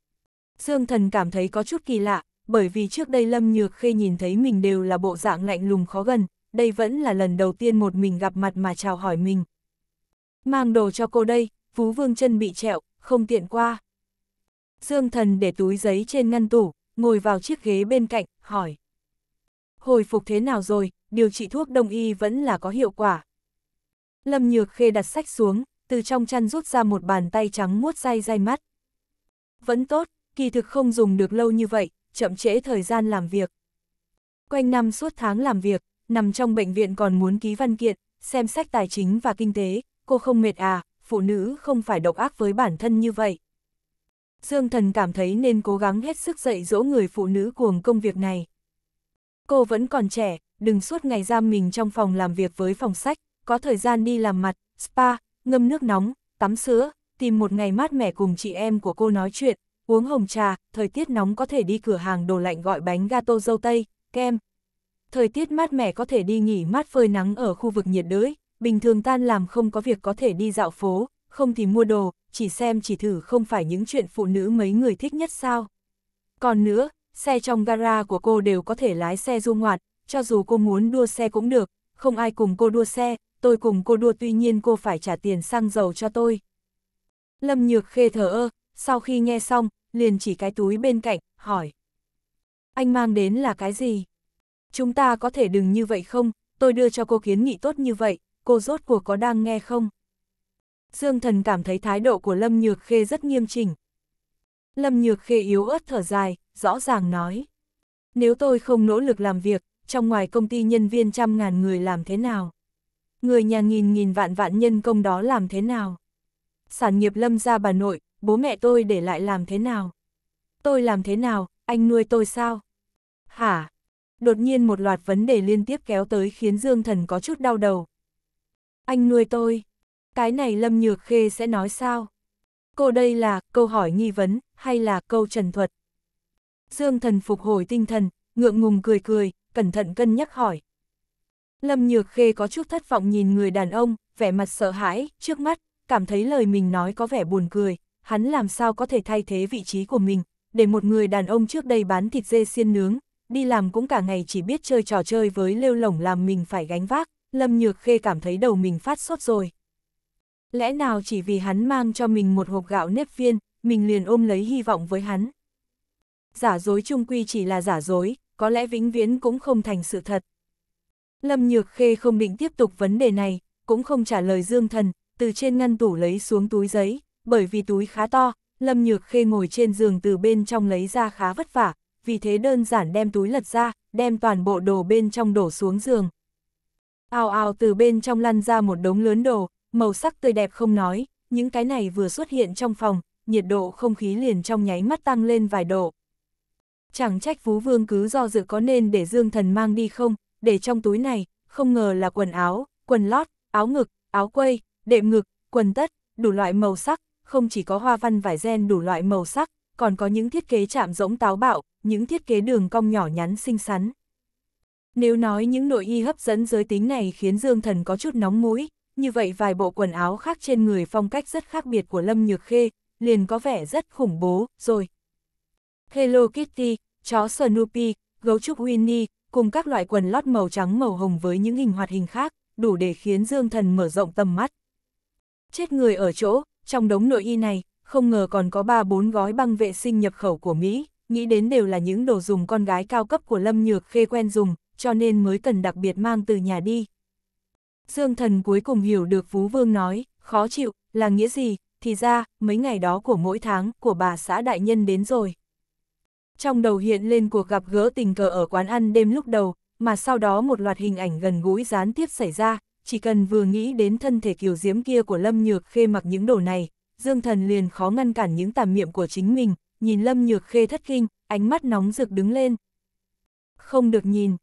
Dương Thần cảm thấy có chút kỳ lạ, bởi vì trước đây Lâm Nhược Khê nhìn thấy mình đều là bộ dạng lạnh lùng khó gần, đây vẫn là lần đầu tiên một mình gặp mặt mà chào hỏi mình. Mang đồ cho cô đây, Phú Vương chân bị trẹo, không tiện qua. Dương thần để túi giấy trên ngăn tủ, ngồi vào chiếc ghế bên cạnh, hỏi. Hồi phục thế nào rồi, điều trị thuốc đông y vẫn là có hiệu quả. Lâm Nhược Khê đặt sách xuống, từ trong chăn rút ra một bàn tay trắng muốt dai dai mắt. Vẫn tốt, kỳ thực không dùng được lâu như vậy, chậm trễ thời gian làm việc. Quanh năm suốt tháng làm việc, nằm trong bệnh viện còn muốn ký văn kiện, xem sách tài chính và kinh tế, cô không mệt à, phụ nữ không phải độc ác với bản thân như vậy. Dương Thần cảm thấy nên cố gắng hết sức dạy dỗ người phụ nữ cuồng công việc này. Cô vẫn còn trẻ, đừng suốt ngày giam mình trong phòng làm việc với phòng sách, có thời gian đi làm mặt, spa, ngâm nước nóng, tắm sữa, tìm một ngày mát mẻ cùng chị em của cô nói chuyện, uống hồng trà, thời tiết nóng có thể đi cửa hàng đồ lạnh gọi bánh gato dâu tây, kem. Thời tiết mát mẻ có thể đi nghỉ mát phơi nắng ở khu vực nhiệt đới, bình thường tan làm không có việc có thể đi dạo phố, không thì mua đồ, chỉ xem chỉ thử không phải những chuyện phụ nữ mấy người thích nhất sao. Còn nữa, xe trong gara của cô đều có thể lái xe du ngoạn, cho dù cô muốn đua xe cũng được, không ai cùng cô đua xe, tôi cùng cô đua tuy nhiên cô phải trả tiền xăng dầu cho tôi. Lâm Nhược Khê thở ơ, sau khi nghe xong, liền chỉ cái túi bên cạnh, hỏi. Anh mang đến là cái gì? Chúng ta có thể đừng như vậy không, tôi đưa cho cô kiến nghị tốt như vậy, cô rốt cuộc có đang nghe không? Dương thần cảm thấy thái độ của Lâm Nhược Khê rất nghiêm chỉnh. Lâm Nhược Khê yếu ớt thở dài, rõ ràng nói. Nếu tôi không nỗ lực làm việc, trong ngoài công ty nhân viên trăm ngàn người làm thế nào? Người nhà nghìn nghìn vạn vạn nhân công đó làm thế nào? Sản nghiệp lâm ra bà nội, bố mẹ tôi để lại làm thế nào? Tôi làm thế nào, anh nuôi tôi sao? Hả? Đột nhiên một loạt vấn đề liên tiếp kéo tới khiến Dương Thần có chút đau đầu, anh nuôi tôi. Cái này Lâm Nhược Khê sẽ nói sao? Cô đây là câu hỏi nghi vấn hay là câu trần thuật? Dương thần phục hồi tinh thần, ngượng ngùng cười cười, cẩn thận cân nhắc hỏi. Lâm Nhược Khê có chút thất vọng nhìn người đàn ông, vẻ mặt sợ hãi, trước mắt, cảm thấy lời mình nói có vẻ buồn cười, hắn làm sao có thể thay thế vị trí của mình, để một người đàn ông trước đây bán thịt dê xiên nướng, đi làm cũng cả ngày chỉ biết chơi trò chơi với lêu lỏng làm mình phải gánh vác, Lâm Nhược Khê cảm thấy đầu mình phát sốt rồi. Lẽ nào chỉ vì hắn mang cho mình một hộp gạo nếp viên, mình liền ôm lấy hy vọng với hắn. Giả dối trung quy chỉ là giả dối, có lẽ vĩnh viễn cũng không thành sự thật. Lâm Nhược Khê không định tiếp tục vấn đề này, cũng không trả lời Dương Thần, từ trên ngăn tủ lấy xuống túi giấy, bởi vì túi khá to, Lâm Nhược Khê ngồi trên giường từ bên trong lấy ra khá vất vả, vì thế đơn giản đem túi lật ra, đem toàn bộ đồ bên trong đổ xuống giường, ào ào từ bên trong lăn ra một đống lớn đồ, màu sắc tươi đẹp không nói, những cái này vừa xuất hiện trong phòng, nhiệt độ không khí liền trong nháy mắt tăng lên vài độ. Chẳng trách Phú Vương cứ do dự có nên để Dương Thần mang đi không, để trong túi này, không ngờ là quần áo, quần lót, áo ngực, áo quây, đệm ngực, quần tất, đủ loại màu sắc, không chỉ có hoa văn vải gen đủ loại màu sắc, còn có những thiết kế chạm rỗng táo bạo, những thiết kế đường cong nhỏ nhắn xinh xắn. Nếu nói những nội y hấp dẫn giới tính này khiến Dương Thần có chút nóng mũi, như vậy vài bộ quần áo khác trên người phong cách rất khác biệt của Lâm Nhược Khê, liền có vẻ rất khủng bố, rồi. Hello Kitty, chó Snoopy, gấu trúc Winnie, cùng các loại quần lót màu trắng màu hồng với những hình hoạt hình khác, đủ để khiến Dương Thần mở rộng tầm mắt. Chết người ở chỗ, trong đống nội y này, không ngờ còn có 3-4 gói băng vệ sinh nhập khẩu của Mỹ, nghĩ đến đều là những đồ dùng con gái cao cấp của Lâm Nhược Khê quen dùng, cho nên mới cần đặc biệt mang từ nhà đi. Dương thần cuối cùng hiểu được Phú Vương nói, khó chịu, là nghĩa gì, thì ra, mấy ngày đó của mỗi tháng, của bà xã đại nhân đến rồi. Trong đầu hiện lên cuộc gặp gỡ tình cờ ở quán ăn đêm lúc đầu, mà sau đó một loạt hình ảnh gần gũi gián tiếp xảy ra, chỉ cần vừa nghĩ đến thân thể kiều diễm kia của Lâm Nhược Khê mặc những đồ này, Dương Thần liền khó ngăn cản những tàm miệng của chính mình, nhìn Lâm Nhược Khê thất kinh, ánh mắt nóng rực đứng lên. Không được nhìn,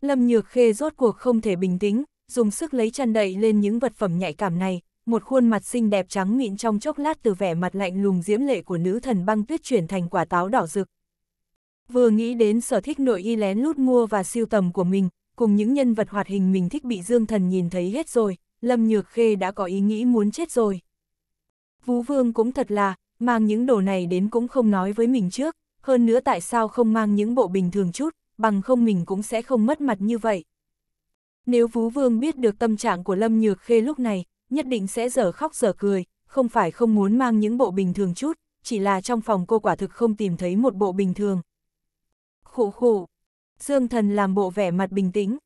Lâm Nhược Khê rốt cuộc không thể bình tĩnh, dùng sức lấy chăn đậy lên những vật phẩm nhạy cảm này, một khuôn mặt xinh đẹp trắng mịn trong chốc lát từ vẻ mặt lạnh lùng diễm lệ của nữ thần băng tuyết chuyển thành quả táo đỏ rực. Vừa nghĩ đến sở thích nội y lén lút mua và siêu tầm của mình, cùng những nhân vật hoạt hình mình thích bị Dương Thần nhìn thấy hết rồi, Lâm Nhược Khê đã có ý nghĩ muốn chết rồi. Vũ Vương cũng thật là, mang những đồ này đến cũng không nói với mình trước, hơn nữa tại sao không mang những bộ bình thường chút, bằng không mình cũng sẽ không mất mặt như vậy. Nếu Vú Vương biết được tâm trạng của Lâm Nhược Khê lúc này, nhất định sẽ dở khóc dở cười, không phải không muốn mang những bộ bình thường chút, chỉ là trong phòng cô quả thực không tìm thấy một bộ bình thường. khổ khổ Dương Thần làm bộ vẻ mặt bình tĩnh.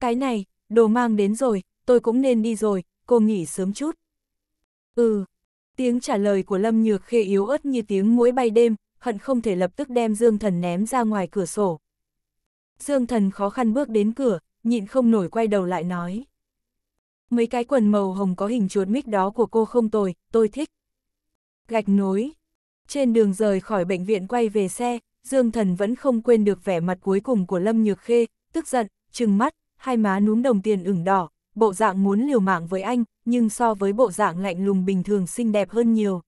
Cái này, đồ mang đến rồi, tôi cũng nên đi rồi, cô nghỉ sớm chút. Ừ, tiếng trả lời của Lâm Nhược Khê yếu ớt như tiếng mũi bay đêm, hận không thể lập tức đem Dương Thần ném ra ngoài cửa sổ. Dương Thần khó khăn bước đến cửa, nhịn không nổi quay đầu lại nói. Mấy cái quần màu hồng có hình chuột mít đó của cô không tồi, tôi thích. Gạch nối. Trên đường rời khỏi bệnh viện quay về xe, Dương Thần vẫn không quên được vẻ mặt cuối cùng của Lâm Nhược Khê, tức giận, trừng mắt, hai má núm đồng tiền ửng đỏ, bộ dạng muốn liều mạng với anh, nhưng so với bộ dạng lạnh lùng bình thường xinh đẹp hơn nhiều.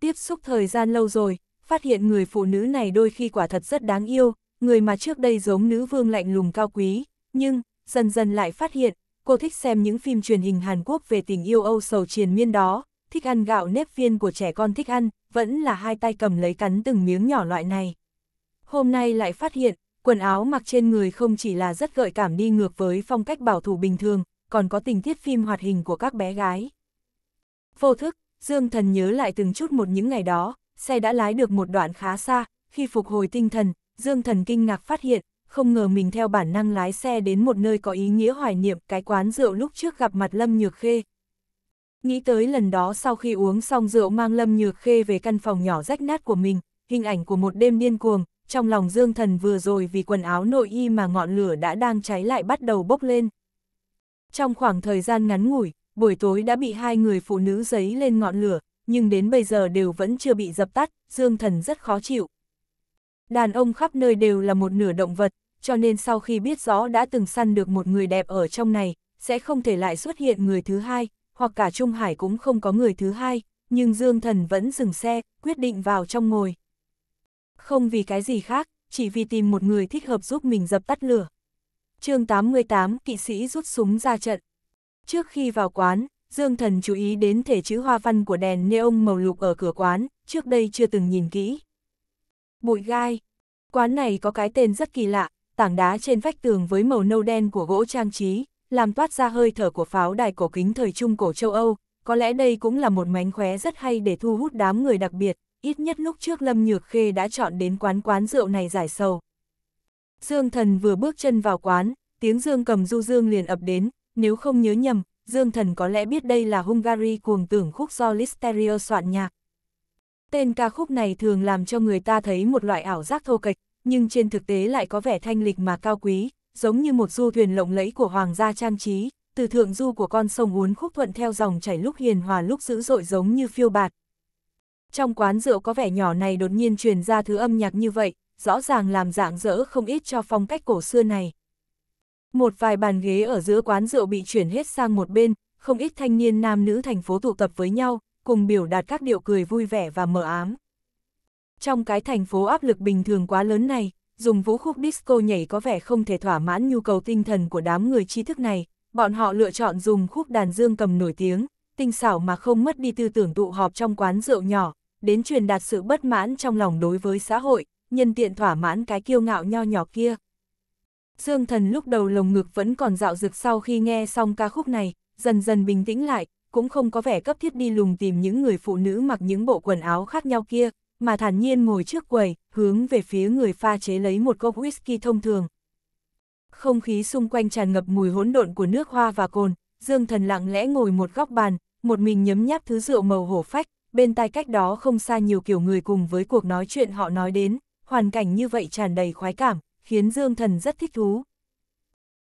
Tiếp xúc thời gian lâu rồi, phát hiện người phụ nữ này đôi khi quả thật rất đáng yêu, người mà trước đây giống nữ vương lạnh lùng cao quý, nhưng, dần dần lại phát hiện, cô thích xem những phim truyền hình Hàn Quốc về tình yêu âu sầu triền miên đó, thích ăn gạo nếp viên của trẻ con thích ăn, vẫn là hai tay cầm lấy cắn từng miếng nhỏ loại này. Hôm nay lại phát hiện, quần áo mặc trên người không chỉ là rất gợi cảm đi ngược với phong cách bảo thủ bình thường, còn có tình tiết phim hoạt hình của các bé gái. Vô thức, Dương Thần nhớ lại từng chút một những ngày đó, xe đã lái được một đoạn khá xa, khi phục hồi tinh thần, Dương Thần kinh ngạc phát hiện, không ngờ mình theo bản năng lái xe đến một nơi có ý nghĩa hoài niệm cái quán rượu lúc trước gặp mặt Lâm Nhược Khê. Nghĩ tới lần đó sau khi uống xong rượu mang Lâm Nhược Khê về căn phòng nhỏ rách nát của mình, hình ảnh của một đêm điên cuồng, trong lòng Dương Thần vừa rồi vì quần áo nội y mà ngọn lửa đã đang cháy lại bắt đầu bốc lên. Trong khoảng thời gian ngắn ngủi, buổi tối đã bị hai người phụ nữ giấy lên ngọn lửa, nhưng đến bây giờ đều vẫn chưa bị dập tắt, Dương Thần rất khó chịu. Đàn ông khắp nơi đều là một nửa động vật, cho nên sau khi biết rõ đã từng săn được một người đẹp ở trong này, sẽ không thể lại xuất hiện người thứ hai, hoặc cả Trung Hải cũng không có người thứ hai, nhưng Dương Thần vẫn dừng xe, quyết định vào trong ngồi. Không vì cái gì khác, chỉ vì tìm một người thích hợp giúp mình dập tắt lửa. chương 88, kỵ sĩ rút súng ra trận. Trước khi vào quán, Dương Thần chú ý đến thể chữ hoa văn của đèn neon màu lục ở cửa quán, trước đây chưa từng nhìn kỹ. Bụi gai. Quán này có cái tên rất kỳ lạ, tảng đá trên vách tường với màu nâu đen của gỗ trang trí, làm toát ra hơi thở của pháo đài cổ kính thời trung cổ châu Âu, có lẽ đây cũng là một mánh khóe rất hay để thu hút đám người đặc biệt, ít nhất lúc trước Lâm Nhược Khê đã chọn đến quán quán rượu này giải sầu. Dương Thần vừa bước chân vào quán, tiếng Dương cầm du dương liền ập đến, nếu không nhớ nhầm, Dương Thần có lẽ biết đây là Hungary cuồng tưởng khúc do Listerio soạn nhạc. Tên ca khúc này thường làm cho người ta thấy một loại ảo giác thô kịch, nhưng trên thực tế lại có vẻ thanh lịch mà cao quý, giống như một du thuyền lộng lẫy của hoàng gia trang trí, từ thượng du của con sông uốn khúc thuận theo dòng chảy lúc hiền hòa lúc dữ dội giống như phiêu bạt. Trong quán rượu có vẻ nhỏ này đột nhiên truyền ra thứ âm nhạc như vậy, rõ ràng làm dạng dỡ không ít cho phong cách cổ xưa này. Một vài bàn ghế ở giữa quán rượu bị chuyển hết sang một bên, không ít thanh niên nam nữ thành phố tụ tập với nhau, cùng biểu đạt các điệu cười vui vẻ và mờ ám. Trong cái thành phố áp lực bình thường quá lớn này, dùng vũ khúc disco nhảy có vẻ không thể thỏa mãn nhu cầu tinh thần của đám người trí thức này, bọn họ lựa chọn dùng khúc đàn dương cầm nổi tiếng, tinh xảo mà không mất đi tư tưởng tụ họp trong quán rượu nhỏ, đến truyền đạt sự bất mãn trong lòng đối với xã hội, nhân tiện thỏa mãn cái kiêu ngạo nho nhỏ kia. Dương thần lúc đầu lồng ngực vẫn còn dạo dực sau khi nghe xong ca khúc này, dần dần bình tĩnh lại, cũng không có vẻ cấp thiết đi lùng tìm những người phụ nữ mặc những bộ quần áo khác nhau kia, mà thản nhiên ngồi trước quầy, hướng về phía người pha chế lấy một cốc whisky thông thường. Không khí xung quanh tràn ngập mùi hỗn độn của nước hoa và cồn, Dương Thần lặng lẽ ngồi một góc bàn, một mình nhấm nháp thứ rượu màu hổ phách, bên tai cách đó không xa nhiều kiểu người cùng với cuộc nói chuyện họ nói đến, hoàn cảnh như vậy tràn đầy khoái cảm, khiến Dương Thần rất thích thú.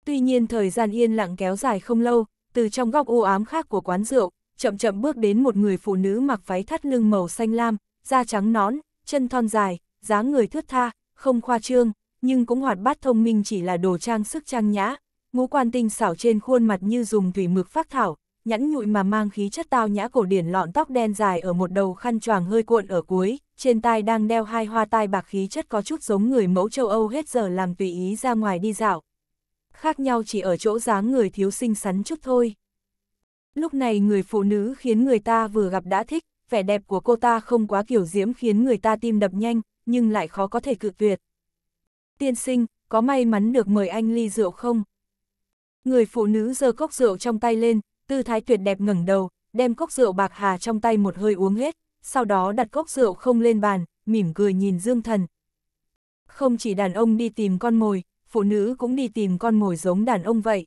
Tuy nhiên thời gian yên lặng kéo dài không lâu, từ trong góc u ám khác của quán rượu, chậm chậm bước đến một người phụ nữ mặc váy thắt lưng màu xanh lam, da trắng nõn, chân thon dài, dáng người thướt tha, không khoa trương, nhưng cũng hoạt bát thông minh chỉ là đồ trang sức trang nhã, ngũ quan tinh xảo trên khuôn mặt như dùng thủy mực phác thảo, nhẵn nhụi mà mang khí chất tao nhã cổ điển lọn tóc đen dài ở một đầu khăn choàng hơi cuộn ở cuối, trên tai đang đeo hai hoa tai bạc khí chất có chút giống người mẫu châu Âu hết giờ làm tùy ý ra ngoài đi dạo, khác nhau chỉ ở chỗ dáng người thiếu xinh xắn chút thôi. Lúc này người phụ nữ khiến người ta vừa gặp đã thích, vẻ đẹp của cô ta không quá kiểu diễm khiến người ta tim đập nhanh, nhưng lại khó có thể cự tuyệt. Tiên sinh, có may mắn được mời anh ly rượu không? Người phụ nữ giơ cốc rượu trong tay lên, tư thái tuyệt đẹp ngẩng đầu, đem cốc rượu bạc hà trong tay một hơi uống hết, sau đó đặt cốc rượu không lên bàn, mỉm cười nhìn Dương Thần. Không chỉ đàn ông đi tìm con mồi, phụ nữ cũng đi tìm con mồi giống đàn ông vậy.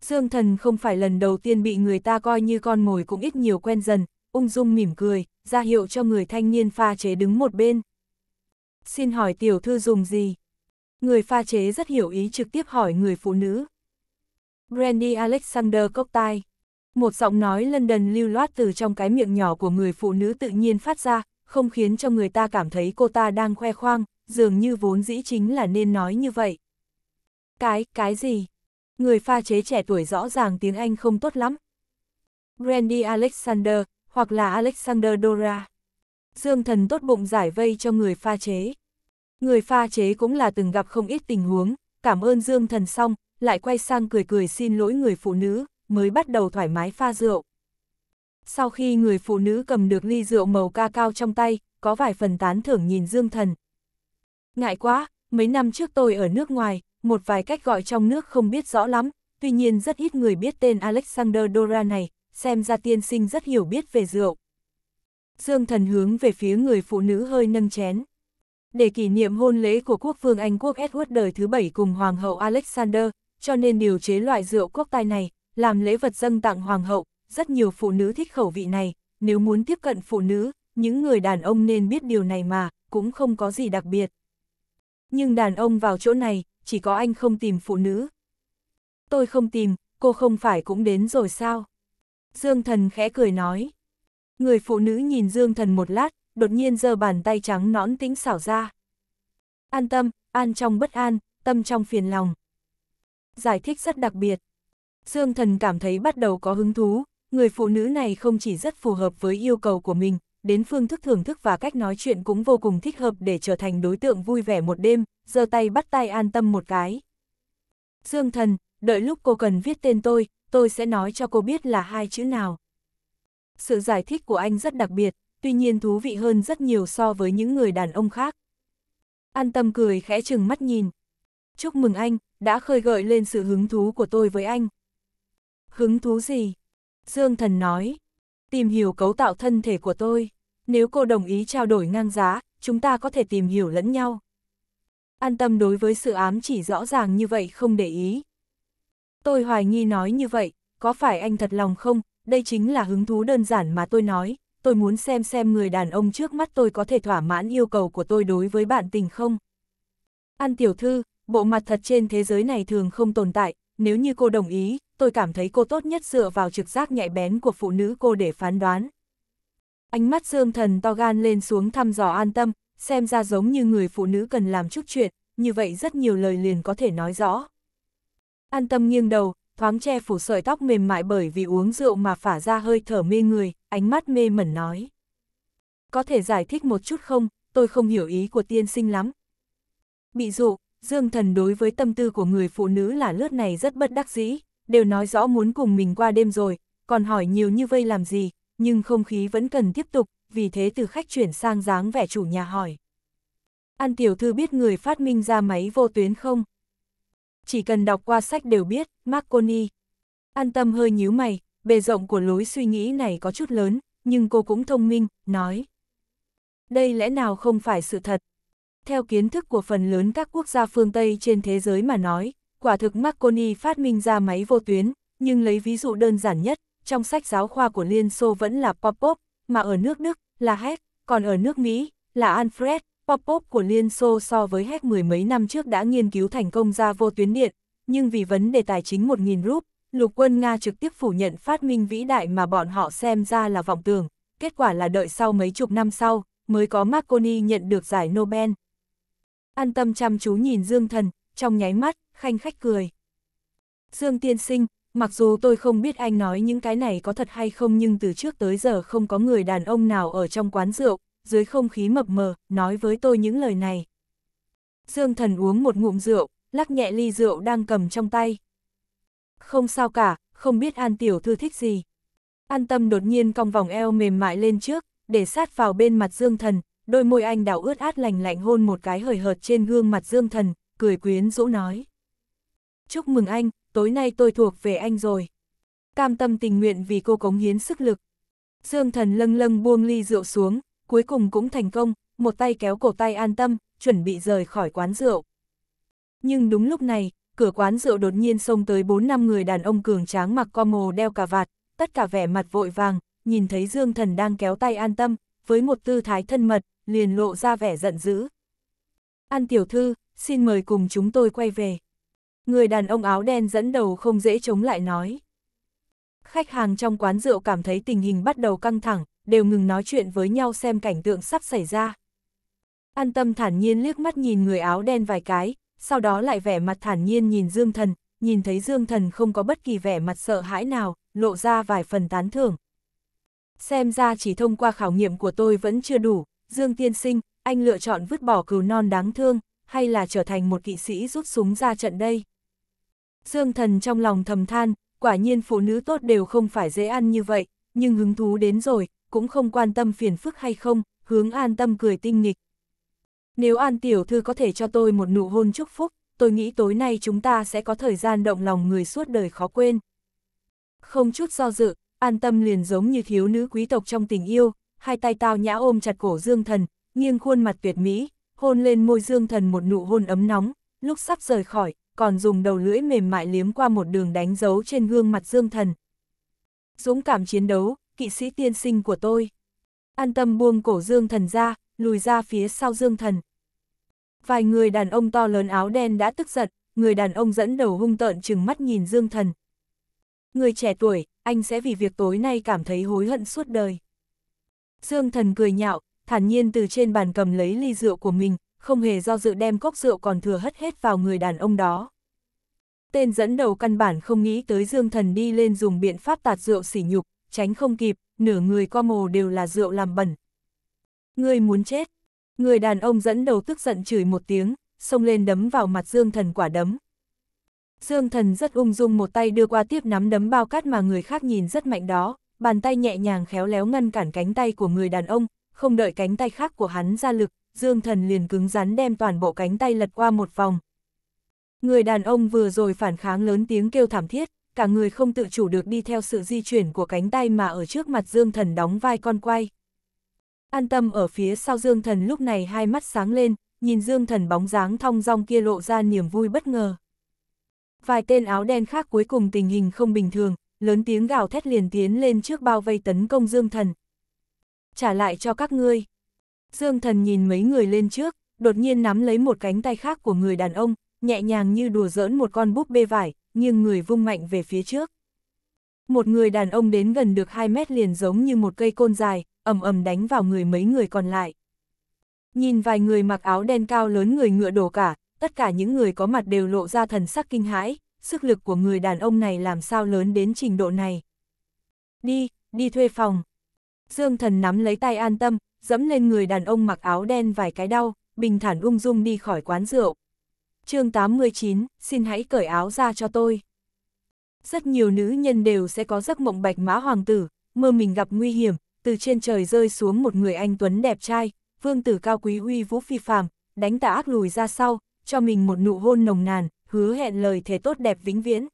Dương thần không phải lần đầu tiên bị người ta coi như con mồi cũng ít nhiều quen dần, ung dung mỉm cười, ra hiệu cho người thanh niên pha chế đứng một bên. Xin hỏi tiểu thư dùng gì? Người pha chế rất hiểu ý trực tiếp hỏi người phụ nữ. Brandy Alexander Cocktail. Một giọng nói London lưu loát từ trong cái miệng nhỏ của người phụ nữ tự nhiên phát ra, không khiến cho người ta cảm thấy cô ta đang khoe khoang, dường như vốn dĩ chính là nên nói như vậy. Cái, cái gì? Người pha chế trẻ tuổi rõ ràng tiếng Anh không tốt lắm. Brandy Alexander, hoặc là Alexander Dora. Dương thần tốt bụng giải vây cho người pha chế. Người pha chế cũng là từng gặp không ít tình huống, cảm ơn Dương thần xong, lại quay sang cười cười xin lỗi người phụ nữ, mới bắt đầu thoải mái pha rượu. Sau khi người phụ nữ cầm được ly rượu màu ca cao trong tay, có vài phần tán thưởng nhìn Dương thần, Ngại quá, mấy năm trước tôi ở nước ngoài, một vài cách gọi trong nước không biết rõ lắm, tuy nhiên rất ít người biết tên Alexander Dora này, xem ra tiên sinh rất hiểu biết về rượu. Dương thần hướng về phía người phụ nữ hơi nâng chén. Để kỷ niệm hôn lễ của quốc vương Anh quốc Edward đời thứ bảy cùng Hoàng hậu Alexander, cho nên điều chế loại rượu quốc tai này, làm lễ vật dâng tặng Hoàng hậu, rất nhiều phụ nữ thích khẩu vị này, nếu muốn tiếp cận phụ nữ, những người đàn ông nên biết điều này mà, cũng không có gì đặc biệt nhưng đàn ông vào chỗ này, chỉ có anh không tìm phụ nữ. Tôi không tìm, cô không phải cũng đến rồi sao? Dương thần khẽ cười nói. Người phụ nữ nhìn Dương thần một lát, đột nhiên giơ bàn tay trắng nõn tĩnh xảo ra. An tâm, an trong bất an, tâm trong phiền lòng. Giải thích rất đặc biệt. Dương thần cảm thấy bắt đầu có hứng thú, người phụ nữ này không chỉ rất phù hợp với yêu cầu của mình, đến phương thức thưởng thức và cách nói chuyện cũng vô cùng thích hợp để trở thành đối tượng vui vẻ một đêm, giơ tay bắt tay an tâm một cái. Dương thần, đợi lúc cô cần viết tên tôi, tôi sẽ nói cho cô biết là hai chữ nào. Sự giải thích của anh rất đặc biệt, tuy nhiên thú vị hơn rất nhiều so với những người đàn ông khác. An tâm cười khẽ chừng mắt nhìn. Chúc mừng anh, đã khơi gợi lên sự hứng thú của tôi với anh. Hứng thú gì? Dương thần nói, tìm hiểu cấu tạo thân thể của tôi. Nếu cô đồng ý trao đổi ngang giá, chúng ta có thể tìm hiểu lẫn nhau. An tâm đối với sự ám chỉ rõ ràng như vậy không để ý. Tôi hoài nghi nói như vậy, có phải anh thật lòng không, đây chính là hứng thú đơn giản mà tôi nói, tôi muốn xem xem người đàn ông trước mắt tôi có thể thỏa mãn yêu cầu của tôi đối với bạn tình không. An tiểu thư, bộ mặt thật trên thế giới này thường không tồn tại, nếu như cô đồng ý, tôi cảm thấy cô tốt nhất dựa vào trực giác nhạy bén của phụ nữ cô để phán đoán. Ánh mắt Dương Thần to gan lên xuống thăm dò an tâm, xem ra giống như người phụ nữ cần làm chút chuyện, như vậy rất nhiều lời liền có thể nói rõ. An tâm nghiêng đầu, thoáng che phủ sợi tóc mềm mại bởi vì uống rượu mà phả ra hơi thở mê người, ánh mắt mê mẩn nói. Có thể giải thích một chút không, tôi không hiểu ý của tiên sinh lắm. Bị dụ, Dương Thần đối với tâm tư của người phụ nữ là lướt này rất bất đắc dĩ, đều nói rõ muốn cùng mình qua đêm rồi, còn hỏi nhiều như vây làm gì, nhưng không khí vẫn cần tiếp tục, vì thế từ khách chuyển sang dáng vẻ chủ nhà hỏi. An tiểu thư biết người phát minh ra máy vô tuyến không? Chỉ cần đọc qua sách đều biết, Marconi. An tâm hơi nhíu mày, bề rộng của lối suy nghĩ này có chút lớn, nhưng cô cũng thông minh, nói. Đây lẽ nào không phải sự thật? Theo kiến thức của phần lớn các quốc gia phương Tây trên thế giới mà nói, Quả thực Marconi phát minh ra máy vô tuyến, nhưng lấy ví dụ đơn giản nhất, trong sách giáo khoa của Liên Xô vẫn là Popov, mà ở nước Đức là Heck, còn ở nước Mỹ là Alfred. Popov của Liên Xô so với Heck mười mấy năm trước đã nghiên cứu thành công ra vô tuyến điện, nhưng vì vấn đề tài chính 1.000 rúp, lục quân Nga trực tiếp phủ nhận phát minh vĩ đại mà bọn họ xem ra là vọng tưởng. Kết quả là đợi sau mấy chục năm sau, mới có Marconi nhận được giải Nobel. An tâm chăm chú nhìn Dương Thần, trong nháy mắt, khanh khách cười. Dương tiên sinh, mặc dù tôi không biết anh nói những cái này có thật hay không nhưng từ trước tới giờ không có người đàn ông nào ở trong quán rượu, dưới không khí mập mờ, nói với tôi những lời này. Dương thần uống một ngụm rượu, lắc nhẹ ly rượu đang cầm trong tay. Không sao cả, không biết An Tiểu Thư thích gì. An tâm đột nhiên cong vòng eo mềm mại lên trước, để sát vào bên mặt Dương thần, đôi môi anh đào ướt át lành lạnh hôn một cái hời hợt trên gương mặt Dương thần, cười quyến rũ nói chúc mừng anh, tối nay tôi thuộc về anh rồi. Cam tâm tình nguyện vì cô cống hiến sức lực. Dương thần lâng lâng buông ly rượu xuống, cuối cùng cũng thành công, một tay kéo cổ tay an tâm, chuẩn bị rời khỏi quán rượu. Nhưng đúng lúc này, cửa quán rượu đột nhiên xông tới 4-5 người đàn ông cường tráng mặc co mồ đeo cà vạt, tất cả vẻ mặt vội vàng, nhìn thấy Dương Thần đang kéo tay an tâm, với một tư thái thân mật, liền lộ ra vẻ giận dữ. An tiểu thư, xin mời cùng chúng tôi quay về người đàn ông áo đen dẫn đầu không dễ chống lại nói. Khách hàng trong quán rượu cảm thấy tình hình bắt đầu căng thẳng, đều ngừng nói chuyện với nhau xem cảnh tượng sắp xảy ra. An tâm thản nhiên liếc mắt nhìn người áo đen vài cái, sau đó lại vẻ mặt thản nhiên nhìn Dương Thần, nhìn thấy Dương Thần không có bất kỳ vẻ mặt sợ hãi nào, lộ ra vài phần tán thưởng. Xem ra chỉ thông qua khảo nghiệm của tôi vẫn chưa đủ, Dương Tiên Sinh, anh lựa chọn vứt bỏ cừu non đáng thương, hay là trở thành một kỵ sĩ rút súng ra trận đây? Dương thần trong lòng thầm than, quả nhiên phụ nữ tốt đều không phải dễ ăn như vậy, nhưng hứng thú đến rồi, cũng không quan tâm phiền phức hay không, hướng an tâm cười tinh nghịch. Nếu an tiểu thư có thể cho tôi một nụ hôn chúc phúc, tôi nghĩ tối nay chúng ta sẽ có thời gian động lòng người suốt đời khó quên. Không chút do dự, an tâm liền giống như thiếu nữ quý tộc trong tình yêu, hai tay tao nhã ôm chặt cổ dương thần, nghiêng khuôn mặt tuyệt mỹ, hôn lên môi dương thần một nụ hôn ấm nóng, lúc sắp rời khỏi, còn dùng đầu lưỡi mềm mại liếm qua một đường đánh dấu trên gương mặt Dương Thần. Dũng cảm chiến đấu, kỵ sĩ tiên sinh của tôi. An tâm buông cổ Dương Thần ra, lùi ra phía sau Dương Thần. Vài người đàn ông to lớn áo đen đã tức giận, người đàn ông dẫn đầu hung tợn chừng mắt nhìn Dương Thần. Người trẻ tuổi, anh sẽ vì việc tối nay cảm thấy hối hận suốt đời. Dương Thần cười nhạo, thản nhiên từ trên bàn cầm lấy ly rượu của mình, không hề do dự đem cốc rượu còn thừa hất hết vào người đàn ông đó. Tên dẫn đầu căn bản không nghĩ tới Dương Thần đi lên dùng biện pháp tạt rượu sỉ nhục, tránh không kịp, nửa người co mồ đều là rượu làm bẩn. người muốn chết. Người đàn ông dẫn đầu tức giận chửi một tiếng, xông lên đấm vào mặt Dương Thần quả đấm. Dương Thần rất ung dung một tay đưa qua tiếp nắm đấm bao cát mà người khác nhìn rất mạnh đó, bàn tay nhẹ nhàng khéo léo ngăn cản cánh tay của người đàn ông, không đợi cánh tay khác của hắn ra lực, Dương Thần liền cứng rắn đem toàn bộ cánh tay lật qua một vòng. Người đàn ông vừa rồi phản kháng lớn tiếng kêu thảm thiết, cả người không tự chủ được đi theo sự di chuyển của cánh tay mà ở trước mặt Dương Thần đóng vai con quay. An tâm ở phía sau Dương Thần lúc này hai mắt sáng lên, nhìn Dương Thần bóng dáng thong dong kia lộ ra niềm vui bất ngờ. Vài tên áo đen khác cuối cùng tình hình không bình thường, lớn tiếng gào thét liền tiến lên trước bao vây tấn công Dương Thần. Trả lại cho các ngươi. Dương thần nhìn mấy người lên trước, đột nhiên nắm lấy một cánh tay khác của người đàn ông, nhẹ nhàng như đùa giỡn một con búp bê vải, nhưng người vung mạnh về phía trước. Một người đàn ông đến gần được 2 mét liền giống như một cây côn dài, ầm ầm đánh vào người mấy người còn lại. Nhìn vài người mặc áo đen cao lớn người ngựa đổ cả, tất cả những người có mặt đều lộ ra thần sắc kinh hãi, sức lực của người đàn ông này làm sao lớn đến trình độ này. Đi, đi thuê phòng. Dương thần nắm lấy tay an tâm, dẫm lên người đàn ông mặc áo đen vài cái đau, bình thản ung dung đi khỏi quán rượu. chương 89, xin hãy cởi áo ra cho tôi. Rất nhiều nữ nhân đều sẽ có giấc mộng bạch mã hoàng tử, mơ mình gặp nguy hiểm, từ trên trời rơi xuống một người anh tuấn đẹp trai, vương tử cao quý uy vũ phi phàm, đánh tà ác lùi ra sau, cho mình một nụ hôn nồng nàn, hứa hẹn lời thề tốt đẹp vĩnh viễn.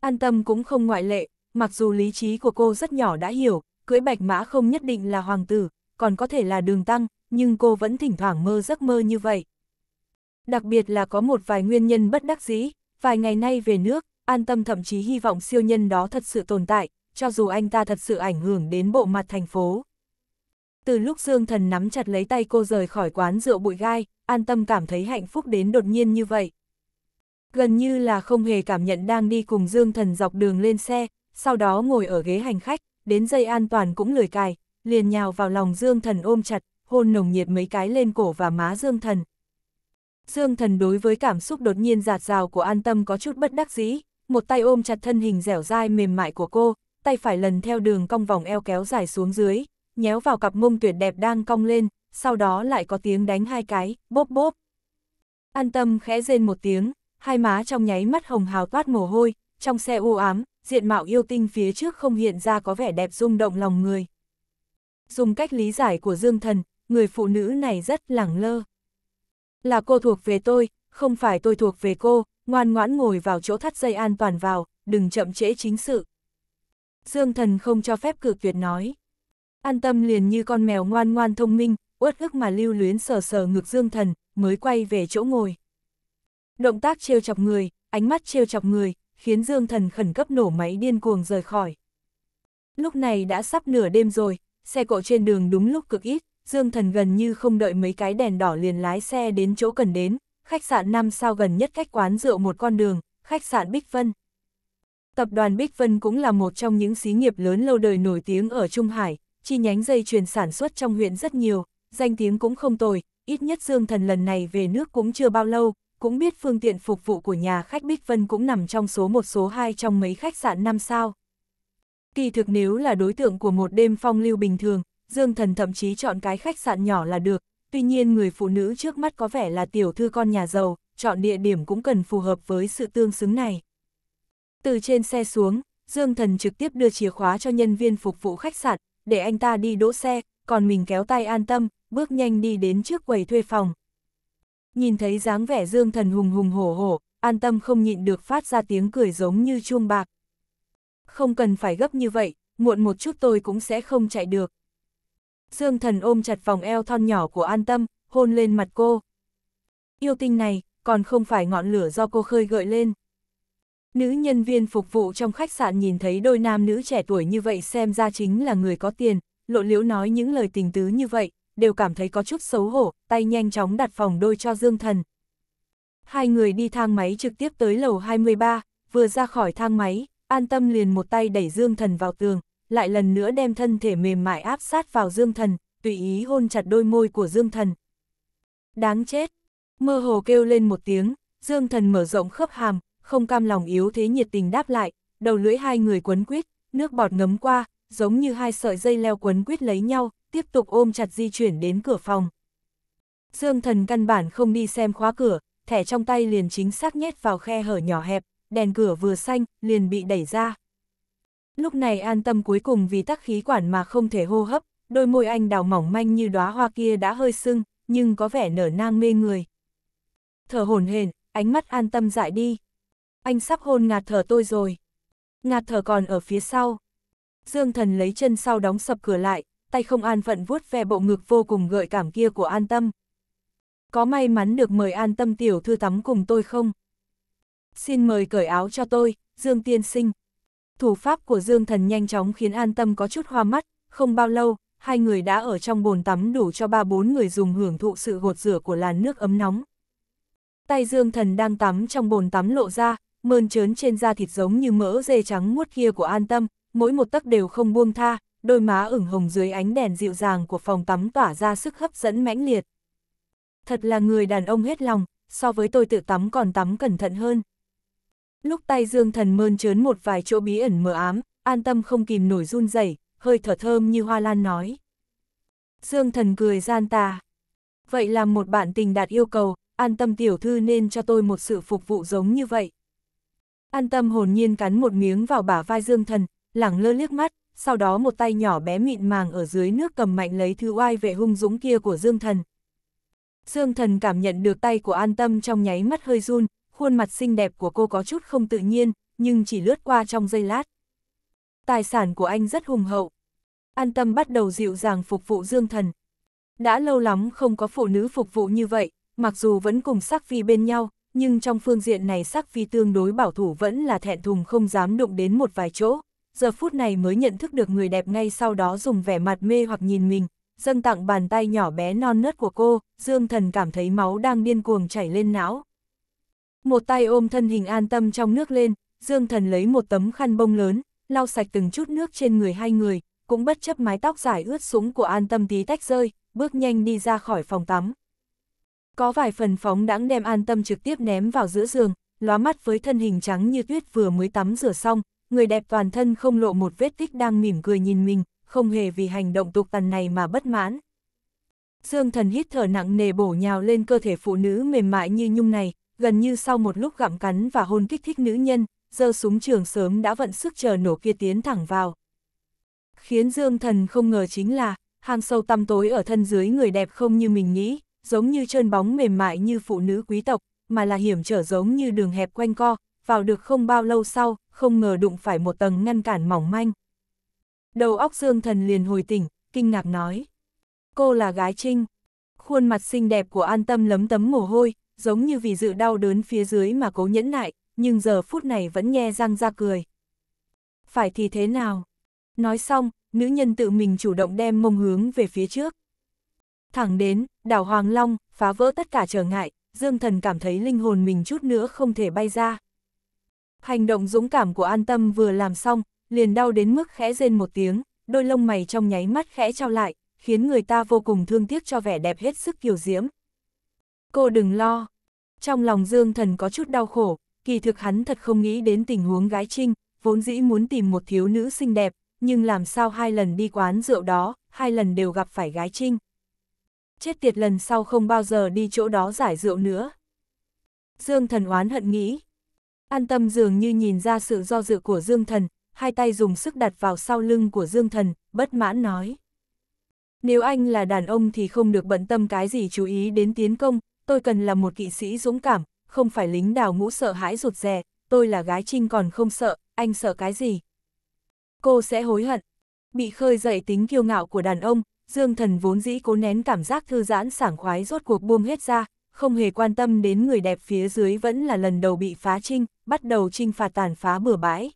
An tâm cũng không ngoại lệ, mặc dù lý trí của cô rất nhỏ đã hiểu, cưới bạch mã không nhất định là hoàng tử, còn có thể là đường tăng, nhưng cô vẫn thỉnh thoảng mơ giấc mơ như vậy. Đặc biệt là có một vài nguyên nhân bất đắc dĩ, vài ngày nay về nước, an tâm thậm chí hy vọng siêu nhân đó thật sự tồn tại, cho dù anh ta thật sự ảnh hưởng đến bộ mặt thành phố. Từ lúc Dương Thần nắm chặt lấy tay cô rời khỏi quán rượu bụi gai, an tâm cảm thấy hạnh phúc đến đột nhiên như vậy. Gần như là không hề cảm nhận đang đi cùng Dương Thần dọc đường lên xe, sau đó ngồi ở ghế hành khách, đến dây an toàn cũng lười cài, liền nhào vào lòng Dương Thần ôm chặt, hôn nồng nhiệt mấy cái lên cổ và má Dương Thần. Dương Thần đối với cảm xúc đột nhiên giạt rào của an tâm có chút bất đắc dĩ, một tay ôm chặt thân hình dẻo dai mềm mại của cô, tay phải lần theo đường cong vòng eo kéo dài xuống dưới, nhéo vào cặp mông tuyệt đẹp đang cong lên, sau đó lại có tiếng đánh hai cái, bốp bốp. An tâm khẽ rên một tiếng, hai má trong nháy mắt hồng hào toát mồ hôi, trong xe u ám, diện mạo yêu tinh phía trước không hiện ra có vẻ đẹp rung động lòng người dùng cách lý giải của Dương Thần, người phụ nữ này rất lẳng lơ. Là cô thuộc về tôi, không phải tôi thuộc về cô, ngoan ngoãn ngồi vào chỗ thắt dây an toàn vào, đừng chậm trễ chính sự. Dương Thần không cho phép cự tuyệt nói. An tâm liền như con mèo ngoan ngoan thông minh, uất ức mà lưu luyến sờ sờ ngực Dương Thần, mới quay về chỗ ngồi. Động tác trêu chọc người, ánh mắt trêu chọc người, khiến Dương Thần khẩn cấp nổ máy điên cuồng rời khỏi. Lúc này đã sắp nửa đêm rồi, xe cộ trên đường đúng lúc cực ít, Dương Thần gần như không đợi mấy cái đèn đỏ liền lái xe đến chỗ cần đến, khách sạn 5 sao gần nhất cách quán rượu một con đường, khách sạn Bích Vân. Tập đoàn Bích Vân cũng là một trong những xí nghiệp lớn lâu đời nổi tiếng ở Trung Hải, chi nhánh dây chuyền sản xuất trong huyện rất nhiều, danh tiếng cũng không tồi, ít nhất Dương Thần lần này về nước cũng chưa bao lâu, cũng biết phương tiện phục vụ của nhà khách Bích Vân cũng nằm trong số một số hai trong mấy khách sạn 5 sao. Kỳ thực nếu là đối tượng của một đêm phong lưu bình thường, Dương Thần thậm chí chọn cái khách sạn nhỏ là được, tuy nhiên người phụ nữ trước mắt có vẻ là tiểu thư con nhà giàu, chọn địa điểm cũng cần phù hợp với sự tương xứng này. Từ trên xe xuống, Dương Thần trực tiếp đưa chìa khóa cho nhân viên phục vụ khách sạn, để anh ta đi đỗ xe, còn mình kéo tay an tâm, bước nhanh đi đến trước quầy thuê phòng. Nhìn thấy dáng vẻ Dương Thần hùng hùng hổ hổ, an tâm không nhịn được phát ra tiếng cười giống như chuông bạc, không cần phải gấp như vậy, muộn một chút tôi cũng sẽ không chạy được. Dương thần ôm chặt vòng eo thon nhỏ của an tâm, hôn lên mặt cô. Yêu tinh này, còn không phải ngọn lửa do cô khơi gợi lên. Nữ nhân viên phục vụ trong khách sạn nhìn thấy đôi nam nữ trẻ tuổi như vậy xem ra chính là người có tiền, lộ liễu nói những lời tình tứ như vậy, đều cảm thấy có chút xấu hổ, tay nhanh chóng đặt phòng đôi cho Dương Thần. Hai người đi thang máy trực tiếp tới lầu 23, vừa ra khỏi thang máy, An tâm liền một tay đẩy Dương Thần vào tường, lại lần nữa đem thân thể mềm mại áp sát vào Dương Thần, tùy ý hôn chặt đôi môi của Dương Thần. Đáng chết! Mơ hồ kêu lên một tiếng, Dương Thần mở rộng khớp hàm, không cam lòng yếu thế nhiệt tình đáp lại, đầu lưỡi hai người quấn quýt, nước bọt ngấm qua, giống như hai sợi dây leo quấn quýt lấy nhau, tiếp tục ôm chặt di chuyển đến cửa phòng. Dương Thần căn bản không đi xem khóa cửa, thẻ trong tay liền chính xác nhét vào khe hở nhỏ hẹp, đèn cửa vừa xanh, liền bị đẩy ra. Lúc này an tâm cuối cùng vì tắc khí quản mà không thể hô hấp, đôi môi anh đào mỏng manh như đóa hoa kia đã hơi sưng, nhưng có vẻ nở nang mê người. Thở hổn hển, ánh mắt an tâm dại đi. Anh sắp hôn ngạt thở tôi rồi. Ngạt thở còn ở phía sau. Dương thần lấy chân sau đóng sập cửa lại, tay không an phận vuốt ve bộ ngực vô cùng gợi cảm kia của an tâm. Có may mắn được mời an tâm tiểu thư tắm cùng tôi không? Xin mời cởi áo cho tôi, Dương tiên sinh. Thủ pháp của Dương thần nhanh chóng khiến an tâm có chút hoa mắt, không bao lâu, hai người đã ở trong bồn tắm đủ cho ba bốn người dùng hưởng thụ sự gột rửa của làn nước ấm nóng. Tay Dương thần đang tắm trong bồn tắm lộ ra, mơn trớn trên da thịt giống như mỡ dê trắng muốt kia của an tâm, mỗi một tấc đều không buông tha, đôi má ửng hồng dưới ánh đèn dịu dàng của phòng tắm tỏa ra sức hấp dẫn mãnh liệt. Thật là người đàn ông hết lòng, so với tôi tự tắm còn tắm cẩn thận hơn. Lúc tay dương thần mơn trớn một vài chỗ bí ẩn mờ ám, an tâm không kìm nổi run rẩy hơi thở thơm như hoa lan nói. Dương thần cười gian tà. Vậy làm một bạn tình đạt yêu cầu, an tâm tiểu thư nên cho tôi một sự phục vụ giống như vậy. An tâm hồn nhiên cắn một miếng vào bả vai dương thần, lẳng lơ liếc mắt, sau đó một tay nhỏ bé mịn màng ở dưới nước cầm mạnh lấy thứ oai vệ hung dũng kia của dương thần. Dương thần cảm nhận được tay của an tâm trong nháy mắt hơi run, khuôn mặt xinh đẹp của cô có chút không tự nhiên, nhưng chỉ lướt qua trong giây lát. Tài sản của anh rất hùng hậu. An tâm bắt đầu dịu dàng phục vụ Dương Thần. Đã lâu lắm không có phụ nữ phục vụ như vậy, mặc dù vẫn cùng sắc phi bên nhau, nhưng trong phương diện này sắc phi tương đối bảo thủ vẫn là thẹn thùng không dám đụng đến một vài chỗ. Giờ phút này mới nhận thức được người đẹp ngay sau đó dùng vẻ mặt mê hoặc nhìn mình, dâng tặng bàn tay nhỏ bé non nớt của cô, Dương Thần cảm thấy máu đang điên cuồng chảy lên não. Một tay ôm thân hình an tâm trong nước lên, Dương Thần lấy một tấm khăn bông lớn, lau sạch từng chút nước trên người hai người, cũng bất chấp mái tóc dài ướt sũng của an tâm tí tách rơi, bước nhanh đi ra khỏi phòng tắm. Có vài phần phóng đãng đem an tâm trực tiếp ném vào giữa giường, lóa mắt với thân hình trắng như tuyết vừa mới tắm rửa xong, người đẹp toàn thân không lộ một vết tích đang mỉm cười nhìn mình, không hề vì hành động tục tần này mà bất mãn. Dương thần hít thở nặng nề bổ nhào lên cơ thể phụ nữ mềm mại như nhung này, gần như sau một lúc gặm cắn và hôn kích thích nữ nhân, giơ súng trường sớm đã vận sức chờ nổ kia tiến thẳng vào. Khiến Dương Thần không ngờ chính là, hang sâu tăm tối ở thân dưới người đẹp không như mình nghĩ, giống như trơn bóng mềm mại như phụ nữ quý tộc, mà là hiểm trở giống như đường hẹp quanh co, vào được không bao lâu sau, không ngờ đụng phải một tầng ngăn cản mỏng manh. Đầu óc Dương Thần liền hồi tỉnh, kinh ngạc nói. Cô là gái trinh. Khuôn mặt xinh đẹp của an tâm lấm tấm mồ hôi, giống như vì dự đau đớn phía dưới mà cố nhẫn nại, nhưng giờ phút này vẫn nhe răng ra cười. Phải thì thế nào? Nói xong, nữ nhân tự mình chủ động đem mông hướng về phía trước. Thẳng đến, đảo Hoàng Long, phá vỡ tất cả trở ngại, Dương Thần cảm thấy linh hồn mình chút nữa không thể bay ra. Hành động dũng cảm của an tâm vừa làm xong, liền đau đến mức khẽ rên một tiếng, đôi lông mày trong nháy mắt khẽ trao lại, khiến người ta vô cùng thương tiếc cho vẻ đẹp hết sức kiều diễm, Cô đừng lo. Trong lòng Dương Thần có chút đau khổ, kỳ thực hắn thật không nghĩ đến tình huống gái trinh, vốn dĩ muốn tìm một thiếu nữ xinh đẹp, nhưng làm sao hai lần đi quán rượu đó, hai lần đều gặp phải gái trinh. Chết tiệt lần sau không bao giờ đi chỗ đó giải rượu nữa. Dương Thần oán hận nghĩ. An tâm dường như nhìn ra sự do dự của Dương Thần, hai tay dùng sức đặt vào sau lưng của Dương Thần, bất mãn nói. Nếu anh là đàn ông thì không được bận tâm cái gì chú ý đến tiến công, tôi cần là một kỵ sĩ dũng cảm, không phải lính đào ngũ sợ hãi rụt rè, tôi là gái trinh còn không sợ, anh sợ cái gì? Cô sẽ hối hận. Bị khơi dậy tính kiêu ngạo của đàn ông, Dương Thần vốn dĩ cố nén cảm giác thư giãn sảng khoái rốt cuộc buông hết ra, không hề quan tâm đến người đẹp phía dưới vẫn là lần đầu bị phá trinh, bắt đầu trinh phạt tàn phá bừa bãi.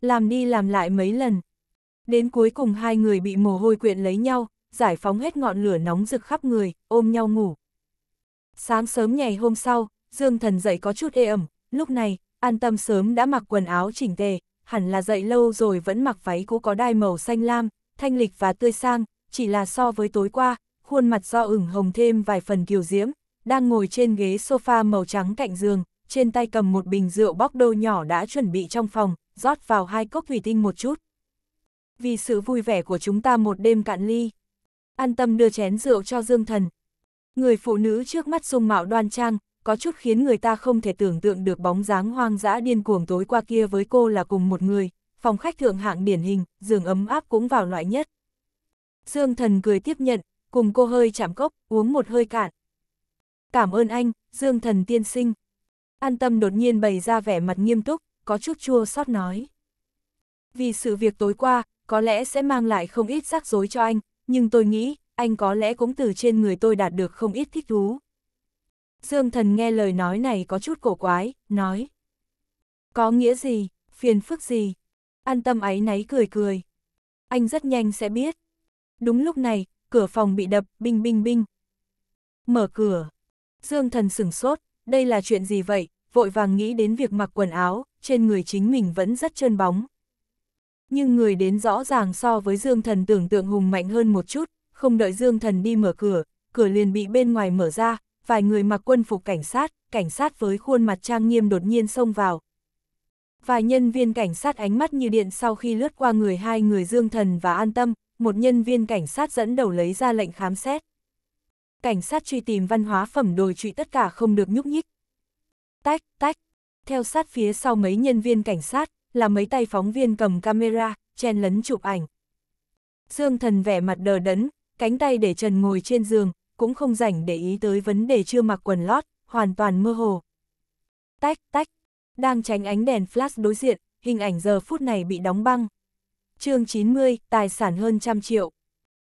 Làm đi làm lại mấy lần. Đến cuối cùng hai người bị mồ hôi quyện lấy nhau, giải phóng hết ngọn lửa nóng rực khắp người, ôm nhau ngủ. Sáng sớm ngày hôm sau, Dương Thần dậy có chút ê ẩm, lúc này, an tâm sớm đã mặc quần áo chỉnh tề, hẳn là dậy lâu rồi vẫn mặc váy cũ có đai màu xanh lam, thanh lịch và tươi sang, chỉ là so với tối qua, khuôn mặt do ửng hồng thêm vài phần kiều diễm, đang ngồi trên ghế sofa màu trắng cạnh giường, trên tay cầm một bình rượu bóc đô nhỏ đã chuẩn bị trong phòng, rót vào hai cốc thủy tinh một chút. Vì sự vui vẻ của chúng ta một đêm cạn ly. An tâm đưa chén rượu cho Dương Thần, Người phụ nữ trước mắt dung mạo đoan trang, có chút khiến người ta không thể tưởng tượng được bóng dáng hoang dã điên cuồng tối qua kia với cô là cùng một người, phòng khách thượng hạng điển hình, giường ấm áp cũng vào loại nhất. Dương thần cười tiếp nhận, cùng cô hơi chạm cốc, uống một hơi cạn. Cảm ơn anh, Dương thần tiên sinh. An tâm đột nhiên bày ra vẻ mặt nghiêm túc, có chút chua xót nói. Vì sự việc tối qua, có lẽ sẽ mang lại không ít rắc rối cho anh, nhưng tôi nghĩ, anh có lẽ cũng từ trên người tôi đạt được không ít thích thú. Dương thần nghe lời nói này có chút cổ quái, nói. Có nghĩa gì, phiền phức gì? An tâm ấy náy cười cười. Anh rất nhanh sẽ biết. Đúng lúc này, cửa phòng bị đập, binh binh binh. Mở cửa. Dương thần sửng sốt, đây là chuyện gì vậy? Vội vàng nghĩ đến việc mặc quần áo, trên người chính mình vẫn rất trơn bóng. Nhưng người đến rõ ràng so với Dương thần tưởng tượng hùng mạnh hơn một chút, không đợi Dương Thần đi mở cửa, cửa liền bị bên ngoài mở ra, vài người mặc quân phục cảnh sát, cảnh sát với khuôn mặt trang nghiêm đột nhiên xông vào. Vài nhân viên cảnh sát ánh mắt như điện sau khi lướt qua người hai người Dương Thần và An Tâm, một nhân viên cảnh sát dẫn đầu lấy ra lệnh khám xét. Cảnh sát truy tìm văn hóa phẩm đồi trụy tất cả không được nhúc nhích. Tách, tách, theo sát phía sau mấy nhân viên cảnh sát, là mấy tay phóng viên cầm camera, chen lấn chụp ảnh. Dương thần vẻ mặt đờ đẫn, cánh tay để Trần ngồi trên giường, cũng không rảnh để ý tới vấn đề chưa mặc quần lót, hoàn toàn mơ hồ. Tách, tách, đang tránh ánh đèn flash đối diện, hình ảnh giờ phút này bị đóng băng. chương 90, tài sản hơn trăm triệu.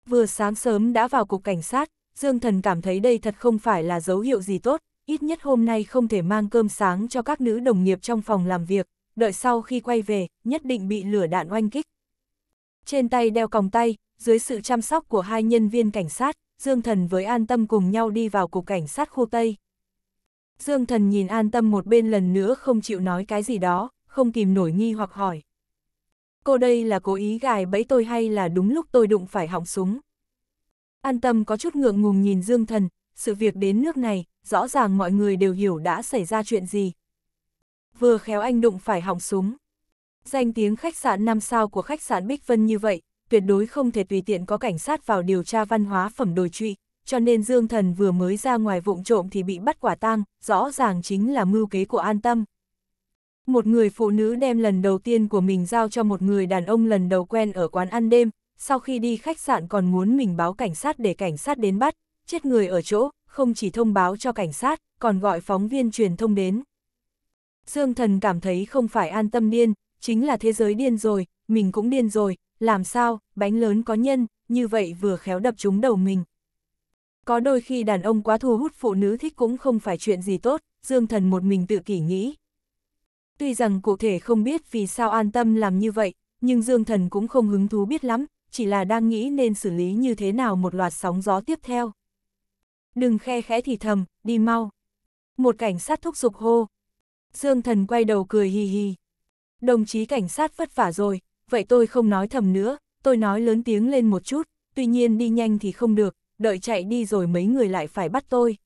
Vừa sáng sớm đã vào cục cảnh sát, Dương Thần cảm thấy đây thật không phải là dấu hiệu gì tốt, ít nhất hôm nay không thể mang cơm sáng cho các nữ đồng nghiệp trong phòng làm việc, đợi sau khi quay về, nhất định bị lửa đạn oanh kích. Trên tay đeo còng tay, dưới sự chăm sóc của hai nhân viên cảnh sát, Dương Thần với An Tâm cùng nhau đi vào cục cảnh sát khu Tây. Dương Thần nhìn An Tâm một bên lần nữa không chịu nói cái gì đó, không kìm nổi nghi hoặc hỏi. Cô đây là cố ý gài bẫy tôi hay là đúng lúc tôi đụng phải hỏng súng? An Tâm có chút ngượng ngùng nhìn Dương Thần, sự việc đến nước này, rõ ràng mọi người đều hiểu đã xảy ra chuyện gì. Vừa khéo anh đụng phải hỏng súng. Danh tiếng khách sạn 5 sao của khách sạn Bích Vân như vậy, tuyệt đối không thể tùy tiện có cảnh sát vào điều tra văn hóa phẩm đồi trụy, cho nên Dương Thần vừa mới ra ngoài vụng trộm thì bị bắt quả tang, rõ ràng chính là mưu kế của An Tâm. Một người phụ nữ đem lần đầu tiên của mình giao cho một người đàn ông lần đầu quen ở quán ăn đêm, sau khi đi khách sạn còn muốn mình báo cảnh sát để cảnh sát đến bắt, chết người ở chỗ, không chỉ thông báo cho cảnh sát, còn gọi phóng viên truyền thông đến. Dương Thần cảm thấy không phải an tâm điên, chính là thế giới điên rồi, mình cũng điên rồi, làm sao, bánh lớn có nhân, như vậy vừa khéo đập trúng đầu mình. Có đôi khi đàn ông quá thu hút phụ nữ thích cũng không phải chuyện gì tốt, Dương Thần một mình tự kỷ nghĩ. Tuy rằng cụ thể không biết vì sao an tâm làm như vậy, nhưng Dương Thần cũng không hứng thú biết lắm, chỉ là đang nghĩ nên xử lý như thế nào một loạt sóng gió tiếp theo. Đừng khe khẽ thì thầm, đi mau. Một cảnh sát thúc giục hô. Dương Thần quay đầu cười hì hì đồng chí cảnh sát vất vả rồi, vậy tôi không nói thầm nữa, tôi nói lớn tiếng lên một chút, tuy nhiên đi nhanh thì không được, đợi chạy đi rồi mấy người lại phải bắt tôi.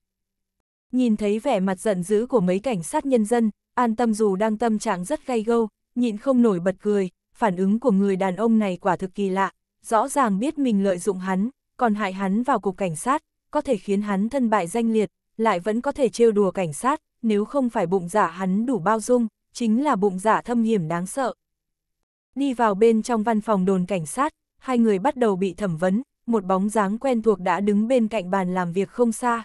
Nhìn thấy vẻ mặt giận dữ của mấy cảnh sát nhân dân, an tâm dù đang tâm trạng rất gay gâu, nhịn không nổi bật cười, phản ứng của người đàn ông này quả thực kỳ lạ, rõ ràng biết mình lợi dụng hắn, còn hại hắn vào cục cảnh sát, có thể khiến hắn thân bại danh liệt, lại vẫn có thể trêu đùa cảnh sát, nếu không phải bụng dạ hắn đủ bao dung, chính là bụng dạ thâm hiểm đáng sợ. Đi vào bên trong văn phòng đồn cảnh sát, hai người bắt đầu bị thẩm vấn, một bóng dáng quen thuộc đã đứng bên cạnh bàn làm việc không xa.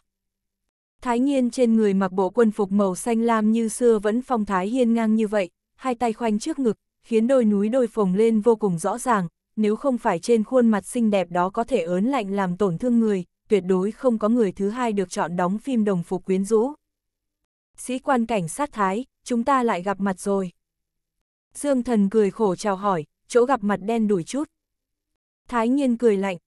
Thái Nghiên trên người mặc bộ quân phục màu xanh lam như xưa vẫn phong thái hiên ngang như vậy, hai tay khoanh trước ngực, khiến đôi núi đôi phồng lên vô cùng rõ ràng, nếu không phải trên khuôn mặt xinh đẹp đó có thể ớn lạnh làm tổn thương người, tuyệt đối không có người thứ hai được chọn đóng phim đồng phục quyến rũ. Sĩ quan cảnh sát Thái, chúng ta lại gặp mặt rồi. Dương thần cười khổ chào hỏi, chỗ gặp mặt đen đủi chút. Thái nhiên cười lạnh,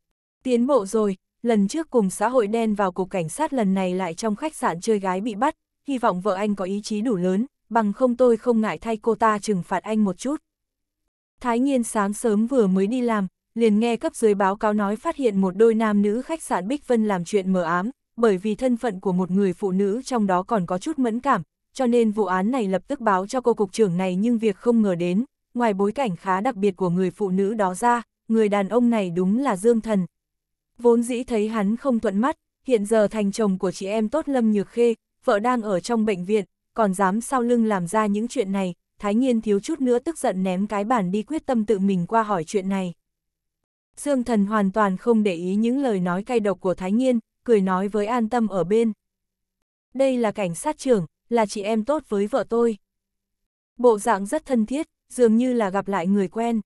tiến bộ rồi, lần trước cùng xã hội đen vào cục cảnh sát lần này lại trong khách sạn chơi gái bị bắt, hy vọng vợ anh có ý chí đủ lớn, bằng không tôi không ngại thay cô ta trừng phạt anh một chút. Thái nhiên sáng sớm vừa mới đi làm, liền nghe cấp dưới báo cáo nói phát hiện một đôi nam nữ khách sạn Bích Vân làm chuyện mờ ám, bởi vì thân phận của một người phụ nữ trong đó còn có chút mẫn cảm, cho nên vụ án này lập tức báo cho cô cục trưởng này nhưng việc không ngờ đến, ngoài bối cảnh khá đặc biệt của người phụ nữ đó ra, người đàn ông này đúng là Dương Thần. Vốn dĩ thấy hắn không thuận mắt, hiện giờ thành chồng của chị em tốt Lâm Nhược Khê, vợ đang ở trong bệnh viện, còn dám sau lưng làm ra những chuyện này, Thái nhiên thiếu chút nữa tức giận ném cái bản đi quyết tâm tự mình qua hỏi chuyện này. Dương Thần hoàn toàn không để ý những lời nói cay độc của Thái nhiên cười nói với an tâm ở bên. Đây là cảnh sát trưởng, là chị em tốt với vợ tôi. Bộ dạng rất thân thiết, dường như là gặp lại người quen.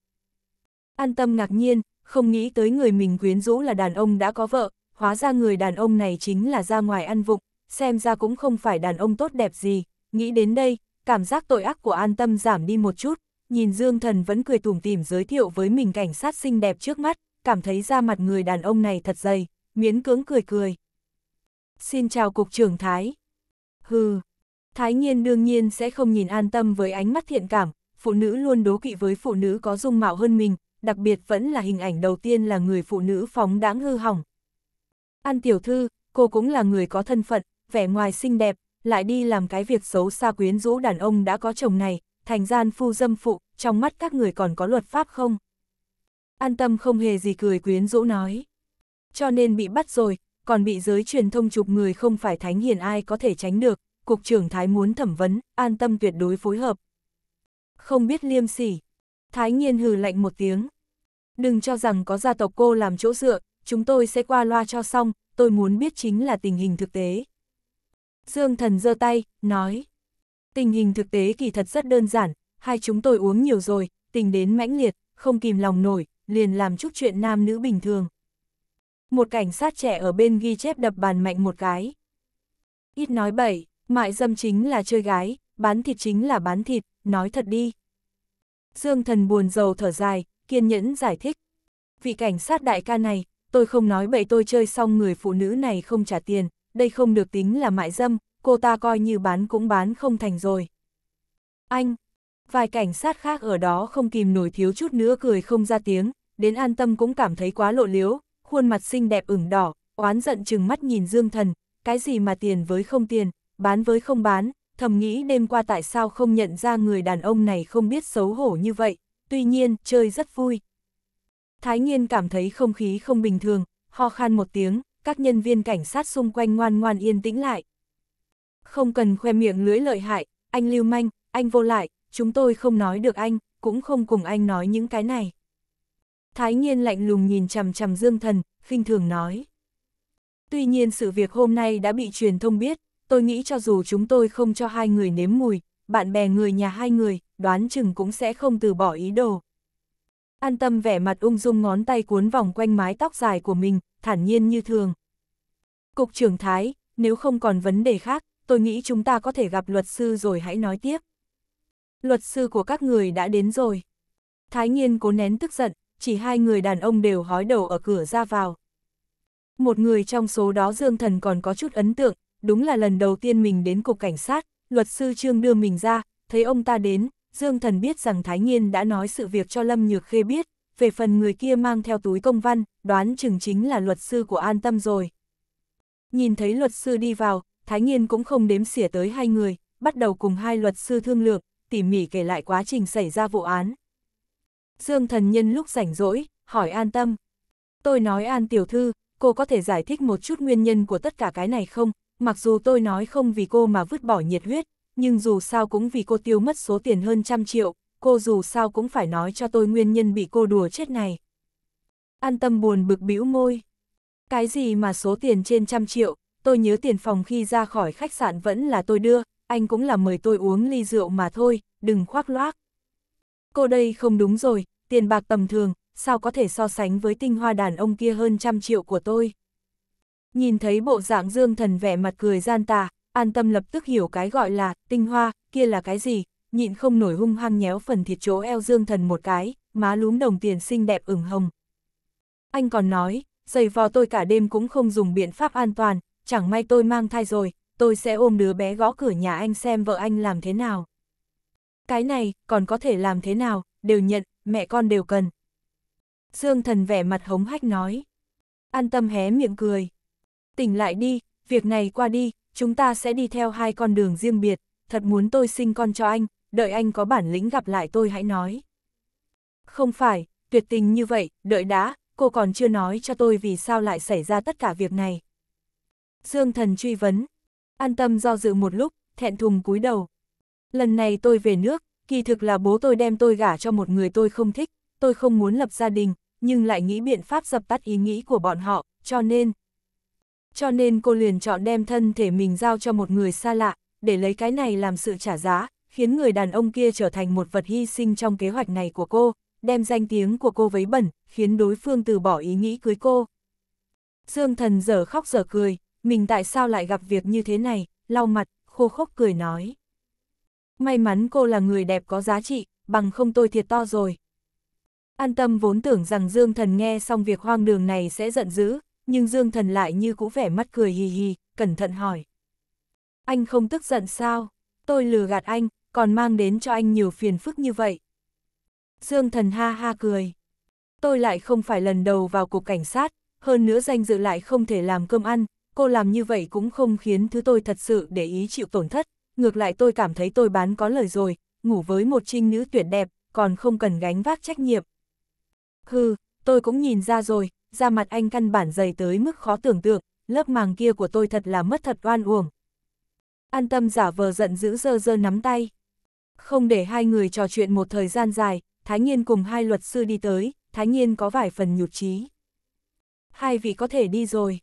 An tâm ngạc nhiên, không nghĩ tới người mình quyến rũ là đàn ông đã có vợ, hóa ra người đàn ông này chính là ra ngoài ăn vụng, xem ra cũng không phải đàn ông tốt đẹp gì. Nghĩ đến đây, cảm giác tội ác của an tâm giảm đi một chút, nhìn Dương Thần vẫn cười tủm tỉm giới thiệu với mình cảnh sát xinh đẹp trước mắt, cảm thấy ra mặt người đàn ông này thật dày, miễn cưỡng cười cười. Xin chào Cục trưởng Thái. Hừ, Thái Nhiên đương nhiên sẽ không nhìn an tâm với ánh mắt thiện cảm, phụ nữ luôn đố kỵ với phụ nữ có dung mạo hơn mình, đặc biệt vẫn là hình ảnh đầu tiên là người phụ nữ phóng đãng hư hỏng. An tiểu thư, cô cũng là người có thân phận, vẻ ngoài xinh đẹp, lại đi làm cái việc xấu xa quyến rũ đàn ông đã có chồng này, thành gian phu dâm phụ, trong mắt các người còn có luật pháp không? An tâm không hề gì cười quyến rũ nói. Cho nên bị bắt rồi, còn bị giới truyền thông chụp người không phải thánh hiền ai có thể tránh được, Cục trưởng Thái muốn thẩm vấn, an tâm tuyệt đối phối hợp. Không biết liêm sỉ. Thái nhiên hừ lạnh một tiếng. Đừng cho rằng có gia tộc cô làm chỗ dựa, chúng tôi sẽ qua loa cho xong, tôi muốn biết chính là tình hình thực tế. Dương thần giơ tay, nói. Tình hình thực tế kỳ thật rất đơn giản, hai chúng tôi uống nhiều rồi, tình đến mãnh liệt, không kìm lòng nổi, liền làm chút chuyện nam nữ bình thường. Một cảnh sát trẻ ở bên ghi chép đập bàn mạnh một cái. Ít nói bậy. Mại dâm chính là chơi gái, bán thịt chính là bán thịt, nói thật đi. Dương thần buồn rầu thở dài, kiên nhẫn giải thích. Vị cảnh sát đại ca này, tôi không nói bậy tôi chơi xong người phụ nữ này không trả tiền, đây không được tính là mại dâm, cô ta coi như bán cũng bán không thành rồi. Anh, vài cảnh sát khác ở đó không kìm nổi thiếu chút nữa cười không ra tiếng, đến an tâm cũng cảm thấy quá lộ liếu, khuôn mặt xinh đẹp ửng đỏ, oán giận chừng mắt nhìn dương thần, cái gì mà tiền với không tiền, bán với không bán, thầm nghĩ đêm qua tại sao không nhận ra người đàn ông này không biết xấu hổ như vậy, tuy nhiên, chơi rất vui. Thái nhiên cảm thấy không khí không bình thường, ho khan một tiếng, các nhân viên cảnh sát xung quanh ngoan ngoan yên tĩnh lại. Không cần khoe miệng lưỡi lợi hại, anh lưu manh, anh vô lại, chúng tôi không nói được anh, cũng không cùng anh nói những cái này. Thái nhiên lạnh lùng nhìn chằm chằm Dương Thần, khinh thường nói. Tuy nhiên sự việc hôm nay đã bị truyền thông biết, tôi nghĩ cho dù chúng tôi không cho hai người nếm mùi, bạn bè người nhà hai người, đoán chừng cũng sẽ không từ bỏ ý đồ. An tâm vẻ mặt ung dung ngón tay cuốn vòng quanh mái tóc dài của mình, thản nhiên như thường. Cục trưởng Thái, nếu không còn vấn đề khác, tôi nghĩ chúng ta có thể gặp luật sư rồi hãy nói tiếp. Luật sư của các người đã đến rồi. Thái Nhiên cố nén tức giận, chỉ hai người đàn ông đều hói đầu ở cửa ra vào. Một người trong số đó Dương Thần còn có chút ấn tượng, đúng là lần đầu tiên mình đến cục cảnh sát, luật sư Trương đưa mình ra, thấy ông ta đến, Dương Thần biết rằng Thái Nhiên đã nói sự việc cho Lâm Nhược Khê biết, về phần người kia mang theo túi công văn, đoán chừng chính là luật sư của An Tâm rồi. Nhìn thấy luật sư đi vào, Thái Nhiên cũng không đếm xỉa tới hai người, bắt đầu cùng hai luật sư thương lượng, tỉ mỉ kể lại quá trình xảy ra vụ án. Dương Thần Nhân lúc rảnh rỗi, hỏi An Tâm. Tôi nói An Tiểu Thư, cô có thể giải thích một chút nguyên nhân của tất cả cái này không? mặc dù tôi nói không vì cô mà vứt bỏ nhiệt huyết, nhưng dù sao cũng vì cô tiêu mất số tiền hơn trăm triệu, cô dù sao cũng phải nói cho tôi nguyên nhân bị cô đùa chết này. An tâm buồn bực bĩu môi. Cái gì mà số tiền trên trăm triệu, tôi nhớ tiền phòng khi ra khỏi khách sạn vẫn là tôi đưa, anh cũng là mời tôi uống ly rượu mà thôi, đừng khoác loác. Cô đây không đúng rồi, tiền bạc tầm thường, sao có thể so sánh với tinh hoa đàn ông kia hơn trăm triệu của tôi. Nhìn thấy bộ dạng dương thần vẻ mặt cười gian tà, an tâm lập tức hiểu cái gọi là tinh hoa, kia là cái gì, nhịn không nổi hung hăng nhéo phần thịt chỗ eo dương thần một cái, má lúm đồng tiền xinh đẹp ửng hồng. Anh còn nói, giày vò tôi cả đêm cũng không dùng biện pháp an toàn, chẳng may tôi mang thai rồi, tôi sẽ ôm đứa bé gõ cửa nhà anh xem vợ anh làm thế nào. Cái này, còn có thể làm thế nào, đều nhận, mẹ con đều cần. Dương thần vẻ mặt hống hách nói. An tâm hé miệng cười. Tỉnh lại đi, việc này qua đi, chúng ta sẽ đi theo hai con đường riêng biệt, thật muốn tôi sinh con cho anh, đợi anh có bản lĩnh gặp lại tôi hãy nói. Không phải, tuyệt tình như vậy, đợi đã, cô còn chưa nói cho tôi vì sao lại xảy ra tất cả việc này. Dương thần truy vấn, an tâm do dự một lúc, thẹn thùng cúi đầu. Lần này tôi về nước, kỳ thực là bố tôi đem tôi gả cho một người tôi không thích, tôi không muốn lập gia đình, nhưng lại nghĩ biện pháp dập tắt ý nghĩ của bọn họ, cho nên, cho nên cô liền chọn đem thân thể mình giao cho một người xa lạ, để lấy cái này làm sự trả giá, khiến người đàn ông kia trở thành một vật hy sinh trong kế hoạch này của cô, đem danh tiếng của cô vấy bẩn, khiến đối phương từ bỏ ý nghĩ cưới cô. Dương thần giờ khóc giờ cười, mình tại sao lại gặp việc như thế này, lau mặt, khô khốc cười nói. May mắn cô là người đẹp có giá trị, bằng không tôi thiệt to rồi. An tâm vốn tưởng rằng Dương thần nghe xong việc hoang đường này sẽ giận dữ, nhưng Dương Thần lại như cũ vẻ mắt cười hì hì, cẩn thận hỏi. Anh không tức giận sao? Tôi lừa gạt anh, còn mang đến cho anh nhiều phiền phức như vậy. Dương Thần ha ha cười. Tôi lại không phải lần đầu vào cục cảnh sát, hơn nữa danh dự lại không thể làm cơm ăn, cô làm như vậy cũng không khiến thứ tôi thật sự để ý chịu tổn thất, ngược lại tôi cảm thấy tôi bán có lời rồi, ngủ với một trinh nữ tuyệt đẹp, còn không cần gánh vác trách nhiệm. Hừ, tôi cũng nhìn ra rồi, da mặt anh căn bản dày tới mức khó tưởng tượng, lớp màng kia của tôi thật là mất thật oan uổng. An tâm giả vờ giận dữ dơ dơ nắm tay. Không để hai người trò chuyện một thời gian dài, Thái Nhiên cùng hai luật sư đi tới, Thái Nhiên có vài phần nhụt chí. Hai vị có thể đi rồi.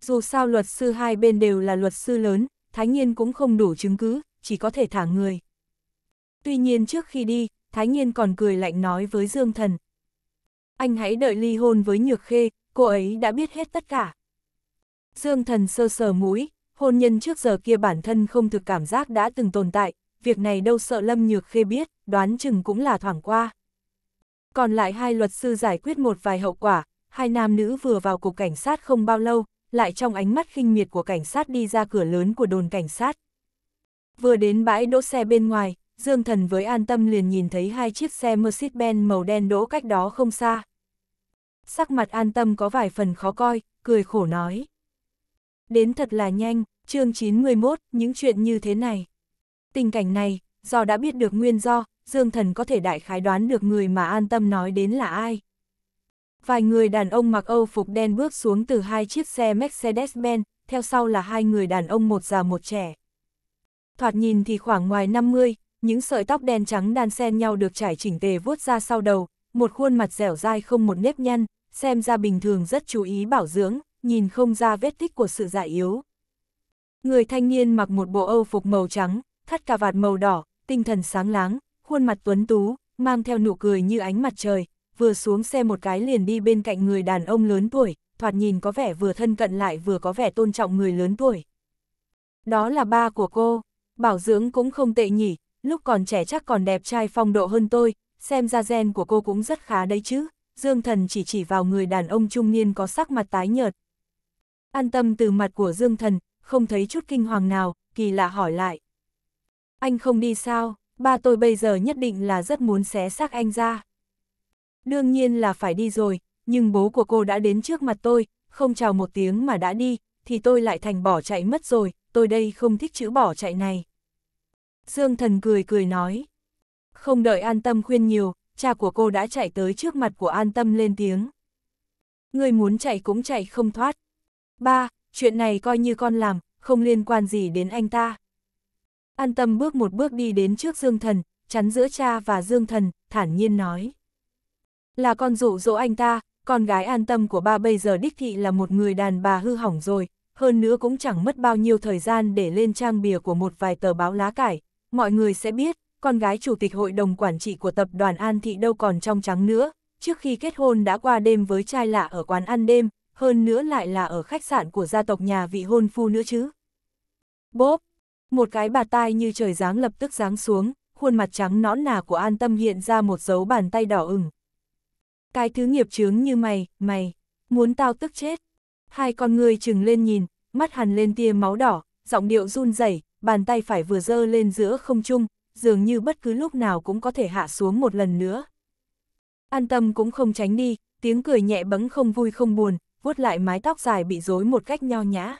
Dù sao luật sư hai bên đều là luật sư lớn, Thái Nhiên cũng không đủ chứng cứ, chỉ có thể thả người. Tuy nhiên trước khi đi, Thái Nhiên còn cười lạnh nói với Dương Thần, anh hãy đợi ly hôn với Nhược Khê, cô ấy đã biết hết tất cả. Dương thần sơ sờ mũi, hôn nhân trước giờ kia bản thân không thực cảm giác đã từng tồn tại, việc này đâu sợ Lâm Nhược Khê biết, đoán chừng cũng là thoảng qua. Còn lại hai luật sư giải quyết một vài hậu quả, hai nam nữ vừa vào cục cảnh sát không bao lâu, lại trong ánh mắt khinh miệt của cảnh sát đi ra cửa lớn của đồn cảnh sát. Vừa đến bãi đỗ xe bên ngoài, Dương Thần với an tâm liền nhìn thấy hai chiếc xe Mercedes-Benz màu đen đỗ cách đó không xa. Sắc mặt an tâm có vài phần khó coi, cười khổ nói. Đến thật là nhanh, chương 911, những chuyện như thế này. Tình cảnh này, do đã biết được nguyên do, Dương Thần có thể đại khái đoán được người mà an tâm nói đến là ai. Vài người đàn ông mặc Âu phục đen bước xuống từ hai chiếc xe Mercedes-Benz, theo sau là hai người đàn ông một già một trẻ. Thoạt nhìn thì khoảng ngoài 50, những sợi tóc đen trắng đan xen nhau được trải chỉnh tề vuốt ra sau đầu, một khuôn mặt dẻo dai không một nếp nhăn, xem ra bình thường rất chú ý bảo dưỡng, nhìn không ra vết tích của sự già yếu. Người thanh niên mặc một bộ âu phục màu trắng, thắt cà vạt màu đỏ, tinh thần sáng láng, khuôn mặt tuấn tú, mang theo nụ cười như ánh mặt trời, vừa xuống xe một cái liền đi bên cạnh người đàn ông lớn tuổi, thoạt nhìn có vẻ vừa thân cận lại vừa có vẻ tôn trọng người lớn tuổi. Đó là ba của cô, bảo dưỡng cũng không tệ nhỉ, lúc còn trẻ chắc còn đẹp trai phong độ hơn tôi, xem ra gen của cô cũng rất khá đấy chứ, Dương Thần chỉ chỉ vào người đàn ông trung niên có sắc mặt tái nhợt. An tâm từ mặt của Dương Thần, không thấy chút kinh hoàng nào, kỳ lạ hỏi lại. Anh không đi sao, ba tôi bây giờ nhất định là rất muốn xé xác anh ra. Đương nhiên là phải đi rồi, nhưng bố của cô đã đến trước mặt tôi, không chào một tiếng mà đã đi, thì tôi lại thành bỏ chạy mất rồi, tôi đây không thích chữ bỏ chạy này. Dương thần cười cười nói. Không đợi an tâm khuyên nhiều, cha của cô đã chạy tới trước mặt của an tâm lên tiếng. Người muốn chạy cũng chạy không thoát. Ba, chuyện này coi như con làm, không liên quan gì đến anh ta. An tâm bước một bước đi đến trước Dương thần, chắn giữa cha và Dương thần, thản nhiên nói. Là con dụ dỗ anh ta, con gái an tâm của ba bây giờ đích thị là một người đàn bà hư hỏng rồi, hơn nữa cũng chẳng mất bao nhiêu thời gian để lên trang bìa của một vài tờ báo lá cải, mọi người sẽ biết, con gái chủ tịch hội đồng quản trị của tập đoàn An Thị đâu còn trong trắng nữa, trước khi kết hôn đã qua đêm với trai lạ ở quán ăn đêm, hơn nữa lại là ở khách sạn của gia tộc nhà vị hôn phu nữa chứ. Bốp, một cái bà tai như trời giáng lập tức giáng xuống, khuôn mặt trắng nõn nà của An Tâm hiện ra một dấu bàn tay đỏ ửng. Cái thứ nghiệp chướng như mày, mày, muốn tao tức chết. Hai con người trừng lên nhìn, mắt hằn lên tia máu đỏ, giọng điệu run rẩy bàn tay phải vừa dơ lên giữa không trung, dường như bất cứ lúc nào cũng có thể hạ xuống một lần nữa. An tâm cũng không tránh đi, tiếng cười nhẹ bấng không vui không buồn, vuốt lại mái tóc dài bị rối một cách nho nhã.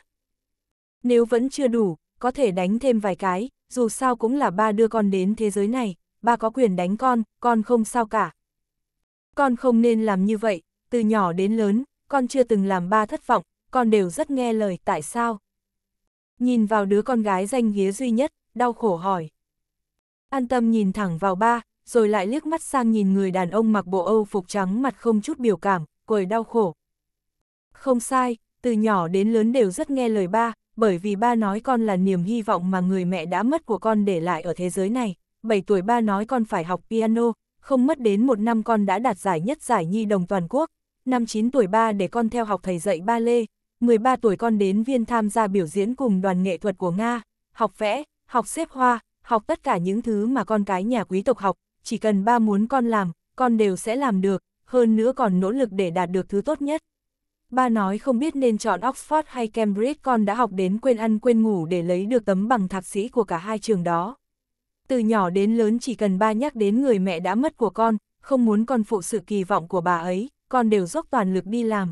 Nếu vẫn chưa đủ, có thể đánh thêm vài cái, dù sao cũng là ba đưa con đến thế giới này, ba có quyền đánh con, con không sao cả. Con không nên làm như vậy, từ nhỏ đến lớn, con chưa từng làm ba thất vọng, con đều rất nghe lời tại sao. Nhìn vào đứa con gái danh ghía duy nhất, đau khổ hỏi. An tâm nhìn thẳng vào ba, rồi lại liếc mắt sang nhìn người đàn ông mặc bộ Âu phục trắng mặt không chút biểu cảm, cười đau khổ. Không sai, từ nhỏ đến lớn đều rất nghe lời ba, bởi vì ba nói con là niềm hy vọng mà người mẹ đã mất của con để lại ở thế giới này. 7 tuổi ba nói con phải học piano, không mất đến một năm con đã đạt giải nhất giải nhi đồng toàn quốc. Năm 9 tuổi ba để con theo học thầy dạy ba lê, 13 tuổi con đến viên tham gia biểu diễn cùng đoàn nghệ thuật của Nga, học vẽ, học xếp hoa, học tất cả những thứ mà con cái nhà quý tộc học, chỉ cần ba muốn con làm, con đều sẽ làm được, hơn nữa còn nỗ lực để đạt được thứ tốt nhất. Ba nói không biết nên chọn Oxford hay Cambridge con đã học đến quên ăn quên ngủ để lấy được tấm bằng thạc sĩ của cả hai trường đó. Từ nhỏ đến lớn chỉ cần ba nhắc đến người mẹ đã mất của con, không muốn con phụ sự kỳ vọng của bà ấy, con đều dốc toàn lực đi làm.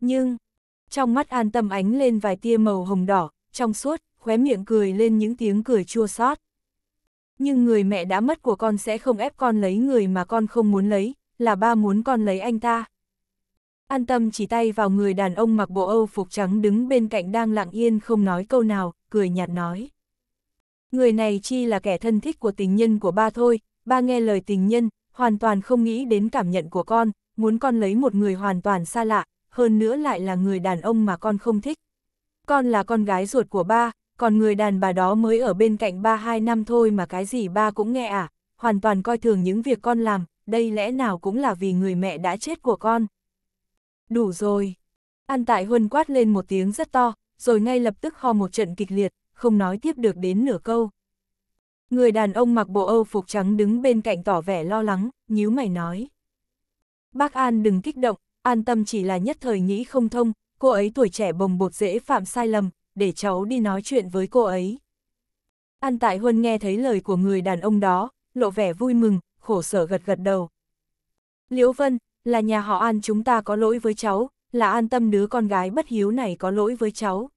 Nhưng, trong mắt an tâm ánh lên vài tia màu hồng đỏ, trong suốt, khóe miệng cười lên những tiếng cười chua xót. Nhưng người mẹ đã mất của con sẽ không ép con lấy người mà con không muốn lấy, là ba muốn con lấy anh ta. An tâm chỉ tay vào người đàn ông mặc bộ Âu phục trắng đứng bên cạnh đang lặng yên không nói câu nào, cười nhạt nói. Người này chi là kẻ thân thích của tình nhân của ba thôi, ba nghe lời tình nhân, hoàn toàn không nghĩ đến cảm nhận của con, muốn con lấy một người hoàn toàn xa lạ, hơn nữa lại là người đàn ông mà con không thích. Con là con gái ruột của ba, còn người đàn bà đó mới ở bên cạnh ba hai năm thôi mà cái gì ba cũng nghe à, hoàn toàn coi thường những việc con làm, đây lẽ nào cũng là vì người mẹ đã chết của con. Đủ rồi. An Tại Huân quát lên một tiếng rất to, rồi ngay lập tức ho một trận kịch liệt, không nói tiếp được đến nửa câu. Người đàn ông mặc bộ Âu phục trắng đứng bên cạnh tỏ vẻ lo lắng, nhíu mày nói. Bác An đừng kích động, an tâm chỉ là nhất thời nghĩ không thông, cô ấy tuổi trẻ bồng bột dễ phạm sai lầm, để cháu đi nói chuyện với cô ấy. An Tại Huân nghe thấy lời của người đàn ông đó, lộ vẻ vui mừng, khổ sở gật gật đầu. Liễu Vân, là nhà họ An chúng ta có lỗi với cháu, là an tâm đứa con gái bất hiếu này có lỗi với cháu.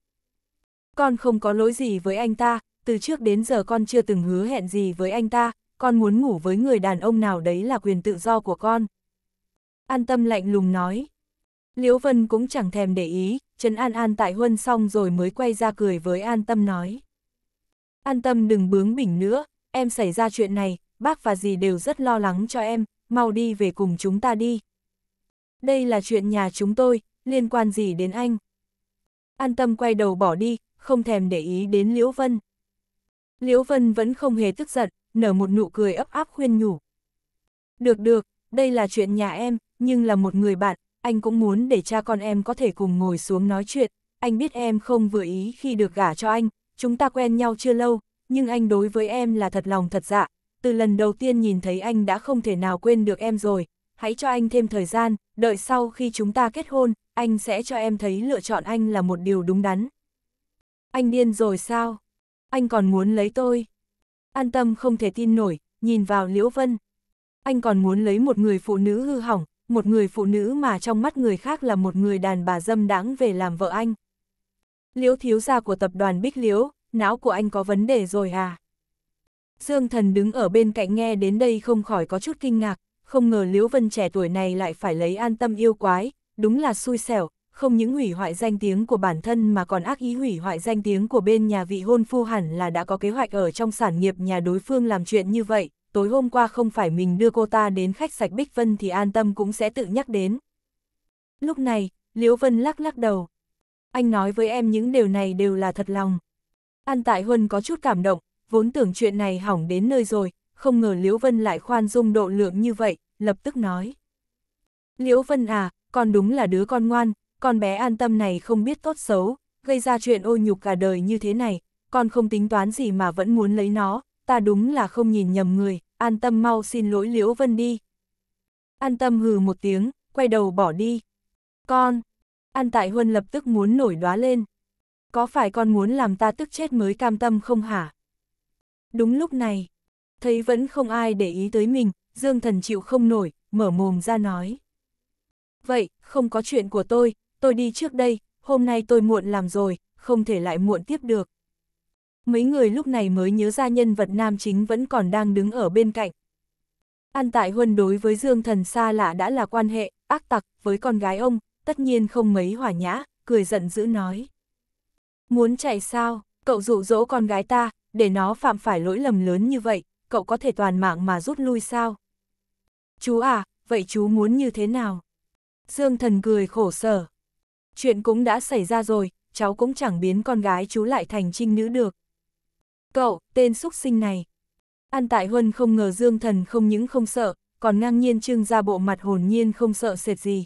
Con không có lỗi gì với anh ta, từ trước đến giờ con chưa từng hứa hẹn gì với anh ta, con muốn ngủ với người đàn ông nào đấy là quyền tự do của con. An tâm lạnh lùng nói. Liễu Vân cũng chẳng thèm để ý, Trấn An An tại huân xong rồi mới quay ra cười với An tâm nói. An tâm đừng bướng bỉnh nữa, em xảy ra chuyện này, bác và dì đều rất lo lắng cho em, mau đi về cùng chúng ta đi. Đây là chuyện nhà chúng tôi, liên quan gì đến anh? An tâm quay đầu bỏ đi, không thèm để ý đến Liễu Vân. Liễu Vân vẫn không hề tức giận, nở một nụ cười ấp áp khuyên nhủ. Được được, đây là chuyện nhà em, nhưng là một người bạn, anh cũng muốn để cha con em có thể cùng ngồi xuống nói chuyện, anh biết em không vừa ý khi được gả cho anh, chúng ta quen nhau chưa lâu, nhưng anh đối với em là thật lòng thật dạ, từ lần đầu tiên nhìn thấy anh đã không thể nào quên được em rồi, hãy cho anh thêm thời gian, đợi sau khi chúng ta kết hôn, anh sẽ cho em thấy lựa chọn anh là một điều đúng đắn. Anh điên rồi sao? Anh còn muốn lấy tôi? An tâm không thể tin nổi, nhìn vào Liễu Vân. Anh còn muốn lấy một người phụ nữ hư hỏng, một người phụ nữ mà trong mắt người khác là một người đàn bà dâm đáng về làm vợ anh. Liễu thiếu gia của tập đoàn Bích Liễu, não của anh có vấn đề rồi à? Dương thần đứng ở bên cạnh nghe đến đây không khỏi có chút kinh ngạc, không ngờ Liễu Vân trẻ tuổi này lại phải lấy an tâm yêu quái, đúng là xui xẻo, không những hủy hoại danh tiếng của bản thân mà còn ác ý hủy hoại danh tiếng của bên nhà vị hôn phu hẳn là đã có kế hoạch ở trong sản nghiệp nhà đối phương làm chuyện như vậy, tối hôm qua không phải mình đưa cô ta đến khách sạch Bích Vân thì an tâm cũng sẽ tự nhắc đến. Lúc này, Liễu Vân lắc lắc đầu. Anh nói với em những điều này đều là thật lòng. An Tại Huân có chút cảm động, vốn tưởng chuyện này hỏng đến nơi rồi, không ngờ Liễu Vân lại khoan dung độ lượng như vậy, lập tức nói. Liễu Vân à, con đúng là đứa con ngoan, con bé an tâm này không biết tốt xấu, gây ra chuyện ô nhục cả đời như thế này, con không tính toán gì mà vẫn muốn lấy nó, ta đúng là không nhìn nhầm người, an tâm mau xin lỗi Liễu Vân đi. An tâm hừ một tiếng, quay đầu bỏ đi. Con, An Tại Huân lập tức muốn nổi đoá lên. Có phải con muốn làm ta tức chết mới cam tâm không hả? Đúng lúc này, thấy vẫn không ai để ý tới mình, Dương Thần chịu không nổi, mở mồm ra nói. Vậy, không có chuyện của tôi, tôi đi trước đây, hôm nay tôi muộn làm rồi, không thể lại muộn tiếp được mấy người lúc này mới nhớ ra nhân vật nam chính vẫn còn đang đứng ở bên cạnh. An Tại Huân đối với Dương Thần xa lạ đã là quan hệ, ác tặc, với con gái ông, tất nhiên không mấy hỏa nhã, cười giận dữ nói. Muốn chạy sao, cậu dụ dỗ con gái ta, để nó phạm phải lỗi lầm lớn như vậy, cậu có thể toàn mạng mà rút lui sao? Chú à, vậy chú muốn như thế nào? Dương Thần cười khổ sở. Chuyện cũng đã xảy ra rồi, cháu cũng chẳng biến con gái chú lại thành trinh nữ được. Cậu, tên xúc sinh này. An Tại Huân không ngờ Dương Thần không những không sợ, còn ngang nhiên trưng ra bộ mặt hồn nhiên không sợ sệt gì.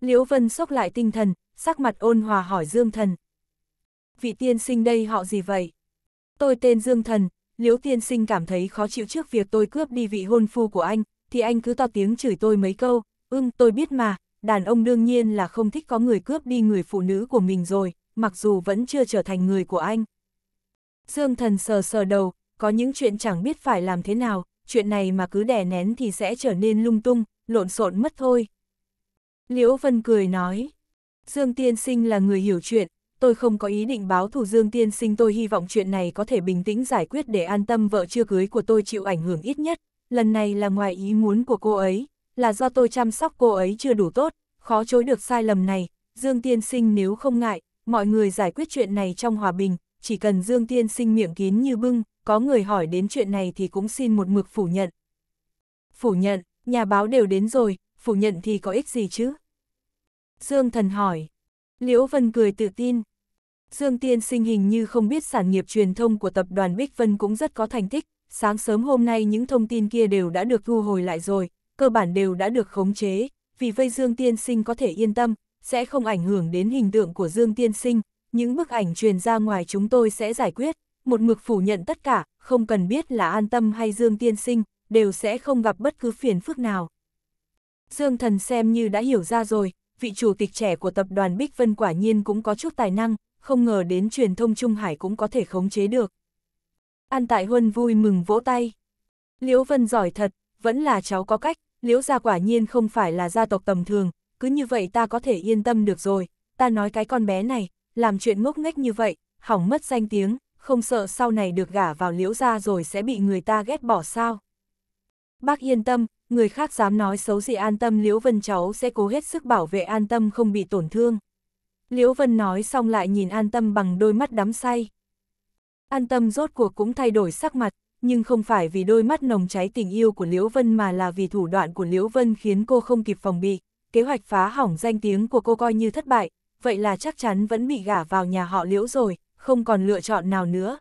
Liễu Vân sốc lại tinh thần, sắc mặt ôn hòa hỏi Dương Thần. Vị tiên sinh đây họ gì vậy? Tôi tên Dương Thần, Liễu tiên sinh cảm thấy khó chịu trước việc tôi cướp đi vị hôn phu của anh, thì anh cứ to tiếng chửi tôi mấy câu, ưng tôi biết mà, đàn ông đương nhiên là không thích có người cướp đi người phụ nữ của mình rồi, mặc dù vẫn chưa trở thành người của anh. Dương thần sờ sờ đầu, có những chuyện chẳng biết phải làm thế nào, chuyện này mà cứ đè nén thì sẽ trở nên lung tung, lộn xộn mất thôi. Liễu Vân cười nói, Dương Tiên Sinh là người hiểu chuyện, tôi không có ý định báo thù Dương Tiên Sinh tôi hy vọng chuyện này có thể bình tĩnh giải quyết để an tâm vợ chưa cưới của tôi chịu ảnh hưởng ít nhất, lần này là ngoài ý muốn của cô ấy, là do tôi chăm sóc cô ấy chưa đủ tốt, khó chối được sai lầm này, Dương Tiên Sinh nếu không ngại, mọi người giải quyết chuyện này trong hòa bình, chỉ cần Dương Tiên sinh miệng kín như bưng, có người hỏi đến chuyện này thì cũng xin một mực phủ nhận. Phủ nhận, nhà báo đều đến rồi, phủ nhận thì có ích gì chứ? Dương Thần hỏi. Liễu Vân cười tự tin. Dương Tiên sinh hình như không biết sản nghiệp truyền thông của tập đoàn Bích Vân cũng rất có thành tích, sáng sớm hôm nay những thông tin kia đều đã được thu hồi lại rồi, cơ bản đều đã được khống chế, vì vây Dương Tiên Sinh có thể yên tâm, sẽ không ảnh hưởng đến hình tượng của Dương Tiên Sinh, những bức ảnh truyền ra ngoài chúng tôi sẽ giải quyết, một mực phủ nhận tất cả, không cần biết là an tâm hay Dương Tiên Sinh, đều sẽ không gặp bất cứ phiền phức nào. Dương Thần xem như đã hiểu ra rồi, vị chủ tịch trẻ của tập đoàn Bích Vân quả nhiên cũng có chút tài năng, không ngờ đến truyền thông Trung Hải cũng có thể khống chế được. An Tại Huân vui mừng vỗ tay. Liễu Vân giỏi thật, vẫn là cháu có cách, Liễu gia quả nhiên không phải là gia tộc tầm thường, cứ như vậy ta có thể yên tâm được rồi, ta nói cái con bé này, làm chuyện ngốc nghếch như vậy, hỏng mất danh tiếng, không sợ sau này được gả vào liễu ra rồi sẽ bị người ta ghét bỏ sao. Bác yên tâm, người khác dám nói xấu gì an tâm Liễu Vân cháu sẽ cố hết sức bảo vệ an tâm không bị tổn thương. Liễu Vân nói xong lại nhìn an tâm bằng đôi mắt đắm say. An tâm rốt cuộc cũng thay đổi sắc mặt, nhưng không phải vì đôi mắt nồng cháy tình yêu của Liễu Vân mà là vì thủ đoạn của Liễu Vân khiến cô không kịp phòng bị. Kế hoạch phá hỏng danh tiếng của cô coi như thất bại, vậy là chắc chắn vẫn bị gả vào nhà họ liễu rồi, không còn lựa chọn nào nữa.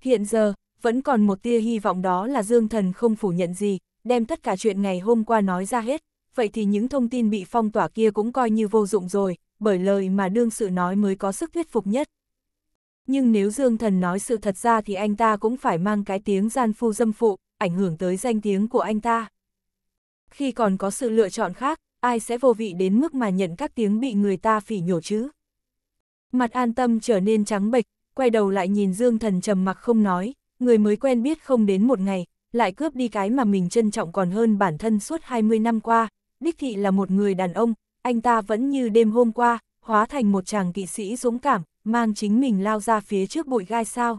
Hiện giờ, vẫn còn một tia hy vọng đó là Dương Thần không phủ nhận gì, đem tất cả chuyện ngày hôm qua nói ra hết, vậy thì những thông tin bị phong tỏa kia cũng coi như vô dụng rồi, bởi lời mà đương sự nói mới có sức thuyết phục nhất. Nhưng nếu Dương Thần nói sự thật ra thì anh ta cũng phải mang cái tiếng gian phu dâm phụ, ảnh hưởng tới danh tiếng của anh ta. Khi còn có sự lựa chọn khác, ai sẽ vô vị đến mức mà nhận các tiếng bị người ta phỉ nhổ chứ. Mặt an tâm trở nên trắng bệch, quay đầu lại nhìn Dương Thần trầm mặc không nói, người mới quen biết không đến một ngày, lại cướp đi cái mà mình trân trọng còn hơn bản thân suốt 20 năm qua, đích thị là một người đàn ông, anh ta vẫn như đêm hôm qua, hóa thành một chàng kỵ sĩ dũng cảm, mang chính mình lao ra phía trước bụi gai sao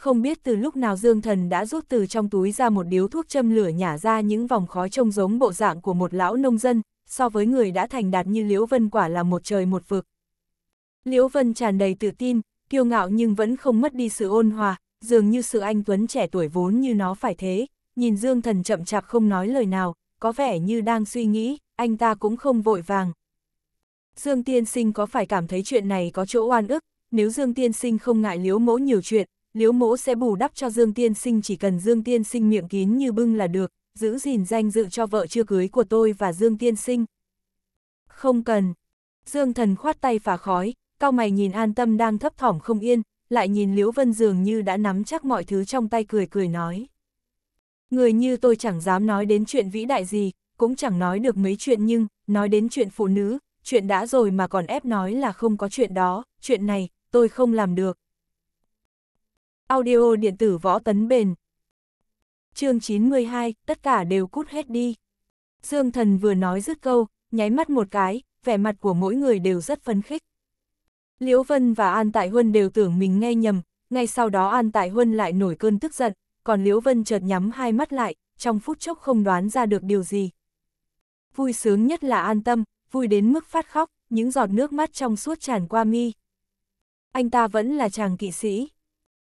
không biết từ lúc nào Dương Thần đã rút từ trong túi ra một điếu thuốc châm lửa nhả ra những vòng khói trông giống bộ dạng của một lão nông dân, so với người đã thành đạt như Liễu Vân quả là một trời một vực. Liễu Vân tràn đầy tự tin, kiêu ngạo nhưng vẫn không mất đi sự ôn hòa, dường như sự anh tuấn trẻ tuổi vốn như nó phải thế, nhìn Dương Thần chậm chạp không nói lời nào, có vẻ như đang suy nghĩ, anh ta cũng không vội vàng. Dương Tiên Sinh có phải cảm thấy chuyện này có chỗ oan ức, nếu Dương Tiên Sinh không ngại Liễu Mỗ nhiều chuyện, liễu mỗ sẽ bù đắp cho Dương Tiên Sinh chỉ cần Dương Tiên Sinh miệng kín như bưng là được, giữ gìn danh dự cho vợ chưa cưới của tôi và Dương Tiên Sinh. Không cần. Dương Thần khoát tay phả khói, cao mày nhìn an tâm đang thấp thỏm không yên, lại nhìn Liễu Vân dường như đã nắm chắc mọi thứ trong tay cười cười nói. Người như tôi chẳng dám nói đến chuyện vĩ đại gì, cũng chẳng nói được mấy chuyện nhưng, nói đến chuyện phụ nữ, chuyện đã rồi mà còn ép nói là không có chuyện đó, chuyện này, tôi không làm được. Audio điện tử võ tấn bền. chương 92, tất cả đều cút hết đi. Dương thần vừa nói dứt câu, nháy mắt một cái, vẻ mặt của mỗi người đều rất phấn khích. Liễu Vân và An Tại Huân đều tưởng mình nghe nhầm, ngay sau đó An Tại Huân lại nổi cơn tức giận, còn Liễu Vân chợt nhắm hai mắt lại, trong phút chốc không đoán ra được điều gì. Vui sướng nhất là an tâm, vui đến mức phát khóc, những giọt nước mắt trong suốt tràn qua mi. Anh ta vẫn là chàng kỵ sĩ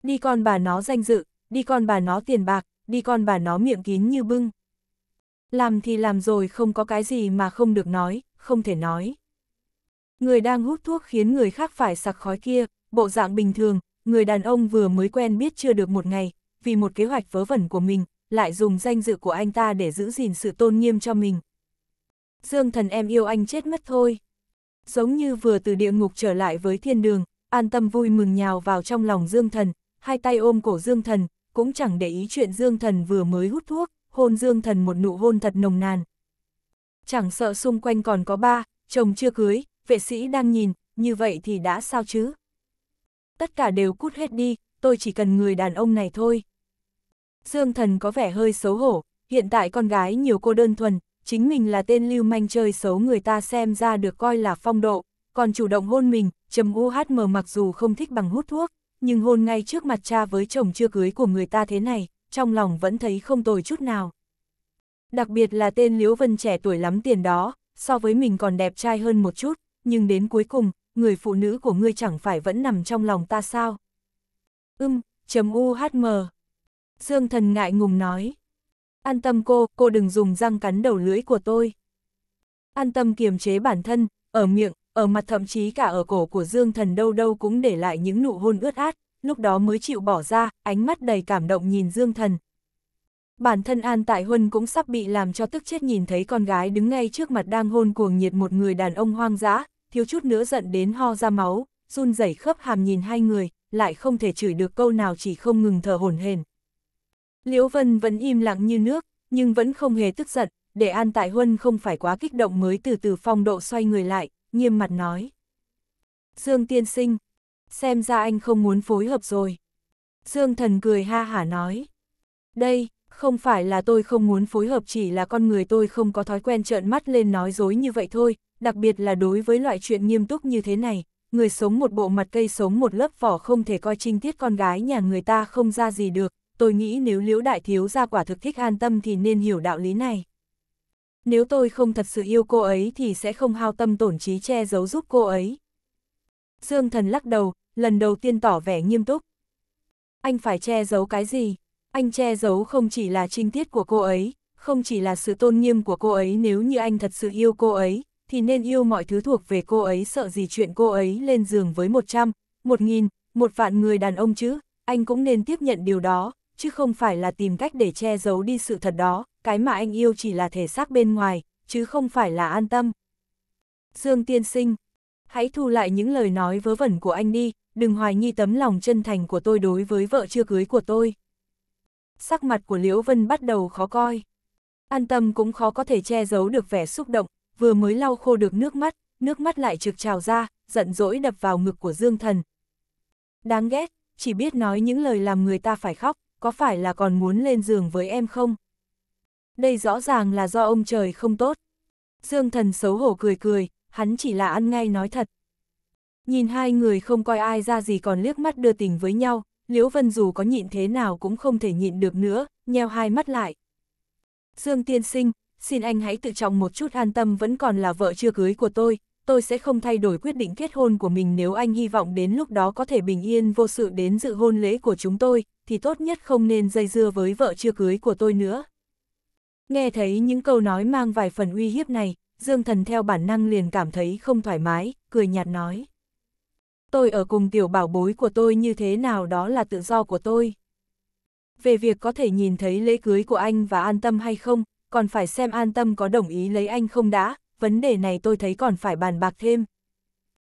đi con bà nó danh dự, đi con bà nó tiền bạc, đi con bà nó miệng kín như bưng. Làm thì làm rồi không có cái gì mà không được nói, không thể nói. Người đang hút thuốc khiến người khác phải sặc khói kia, bộ dạng bình thường, người đàn ông vừa mới quen biết chưa được một ngày, vì một kế hoạch vớ vẩn của mình, lại dùng danh dự của anh ta để giữ gìn sự tôn nghiêm cho mình. Dương thần em yêu anh chết mất thôi. Giống như vừa từ địa ngục trở lại với thiên đường, an tâm vui mừng nhào vào trong lòng Dương thần, hai tay ôm cổ Dương Thần, cũng chẳng để ý chuyện Dương Thần vừa mới hút thuốc, hôn Dương Thần một nụ hôn thật nồng nàn. Chẳng sợ xung quanh còn có ba, chồng chưa cưới, vệ sĩ đang nhìn, như vậy thì đã sao chứ? Tất cả đều cút hết đi, tôi chỉ cần người đàn ông này thôi. Dương Thần có vẻ hơi xấu hổ, hiện tại con gái nhiều cô đơn thuần, chính mình là tên lưu manh chơi xấu người ta xem ra được coi là phong độ, còn chủ động hôn mình, trầm UHM mặc dù không thích bằng hút thuốc, nhưng hôn ngay trước mặt cha với chồng chưa cưới của người ta thế này, trong lòng vẫn thấy không tồi chút nào. Đặc biệt là tên Liễu Vân trẻ tuổi lắm tiền đó, so với mình còn đẹp trai hơn một chút, nhưng đến cuối cùng, người phụ nữ của ngươi chẳng phải vẫn nằm trong lòng ta sao? Ưm, chấm UHM. Dương thần ngại ngùng nói. An tâm cô, cô đừng dùng răng cắn đầu lưỡi của tôi. An tâm kiềm chế bản thân, ở miệng, ở mặt thậm chí cả ở cổ của Dương Thần đâu đâu cũng để lại những nụ hôn ướt át, lúc đó mới chịu bỏ ra, ánh mắt đầy cảm động nhìn Dương Thần. Bản thân An Tại Huân cũng sắp bị làm cho tức chết nhìn thấy con gái đứng ngay trước mặt đang hôn cuồng nhiệt một người đàn ông hoang dã, thiếu chút nữa giận đến ho ra máu, run rẩy khớp hàm nhìn hai người, lại không thể chửi được câu nào chỉ không ngừng thở hổn hển. Liễu Vân vẫn im lặng như nước, nhưng vẫn không hề tức giận, để An Tại Huân không phải quá kích động mới từ từ phong độ xoay người lại, nghiêm mặt nói. Dương tiên sinh, xem ra anh không muốn phối hợp rồi. Dương thần cười ha hả nói. Đây, không phải là tôi không muốn phối hợp chỉ là con người tôi không có thói quen trợn mắt lên nói dối như vậy thôi, đặc biệt là đối với loại chuyện nghiêm túc như thế này. Người sống một bộ mặt cây sống một lớp vỏ không thể coi trinh tiết con gái nhà người ta không ra gì được, tôi nghĩ nếu liễu đại thiếu ra quả thực thích an tâm thì nên hiểu đạo lý này nếu tôi không thật sự yêu cô ấy thì sẽ không hao tâm tổn trí che giấu giúp cô ấy. Dương thần lắc đầu, lần đầu tiên tỏ vẻ nghiêm túc. Anh phải che giấu cái gì? Anh che giấu không chỉ là trinh tiết của cô ấy, không chỉ là sự tôn nghiêm của cô ấy nếu như anh thật sự yêu cô ấy, thì nên yêu mọi thứ thuộc về cô ấy sợ gì chuyện cô ấy lên giường với 100, 1000, một vạn người đàn ông chứ, anh cũng nên tiếp nhận điều đó, chứ không phải là tìm cách để che giấu đi sự thật đó, cái mà anh yêu chỉ là thể xác bên ngoài, chứ không phải là an tâm. Dương tiên sinh, hãy thu lại những lời nói vớ vẩn của anh đi, đừng hoài nghi tấm lòng chân thành của tôi đối với vợ chưa cưới của tôi. Sắc mặt của Liễu Vân bắt đầu khó coi. An tâm cũng khó có thể che giấu được vẻ xúc động, vừa mới lau khô được nước mắt, nước mắt lại trực trào ra, giận dỗi đập vào ngực của Dương Thần. Đáng ghét, chỉ biết nói những lời làm người ta phải khóc, có phải là còn muốn lên giường với em không? Đây rõ ràng là do ông trời không tốt. Dương thần xấu hổ cười cười, hắn chỉ là ăn ngay nói thật. Nhìn hai người không coi ai ra gì còn liếc mắt đưa tình với nhau, Liễu Vân dù có nhịn thế nào cũng không thể nhịn được nữa, nheo hai mắt lại. Dương tiên sinh, xin anh hãy tự trọng một chút an tâm vẫn còn là vợ chưa cưới của tôi, tôi sẽ không thay đổi quyết định kết hôn của mình nếu anh hy vọng đến lúc đó có thể bình yên vô sự đến dự hôn lễ của chúng tôi, thì tốt nhất không nên dây dưa với vợ chưa cưới của tôi nữa. Nghe thấy những câu nói mang vài phần uy hiếp này, Dương Thần theo bản năng liền cảm thấy không thoải mái, cười nhạt nói. Tôi ở cùng tiểu bảo bối của tôi như thế nào đó là tự do của tôi. Về việc có thể nhìn thấy lễ cưới của anh và an tâm hay không, còn phải xem an tâm có đồng ý lấy anh không đã, vấn đề này tôi thấy còn phải bàn bạc thêm.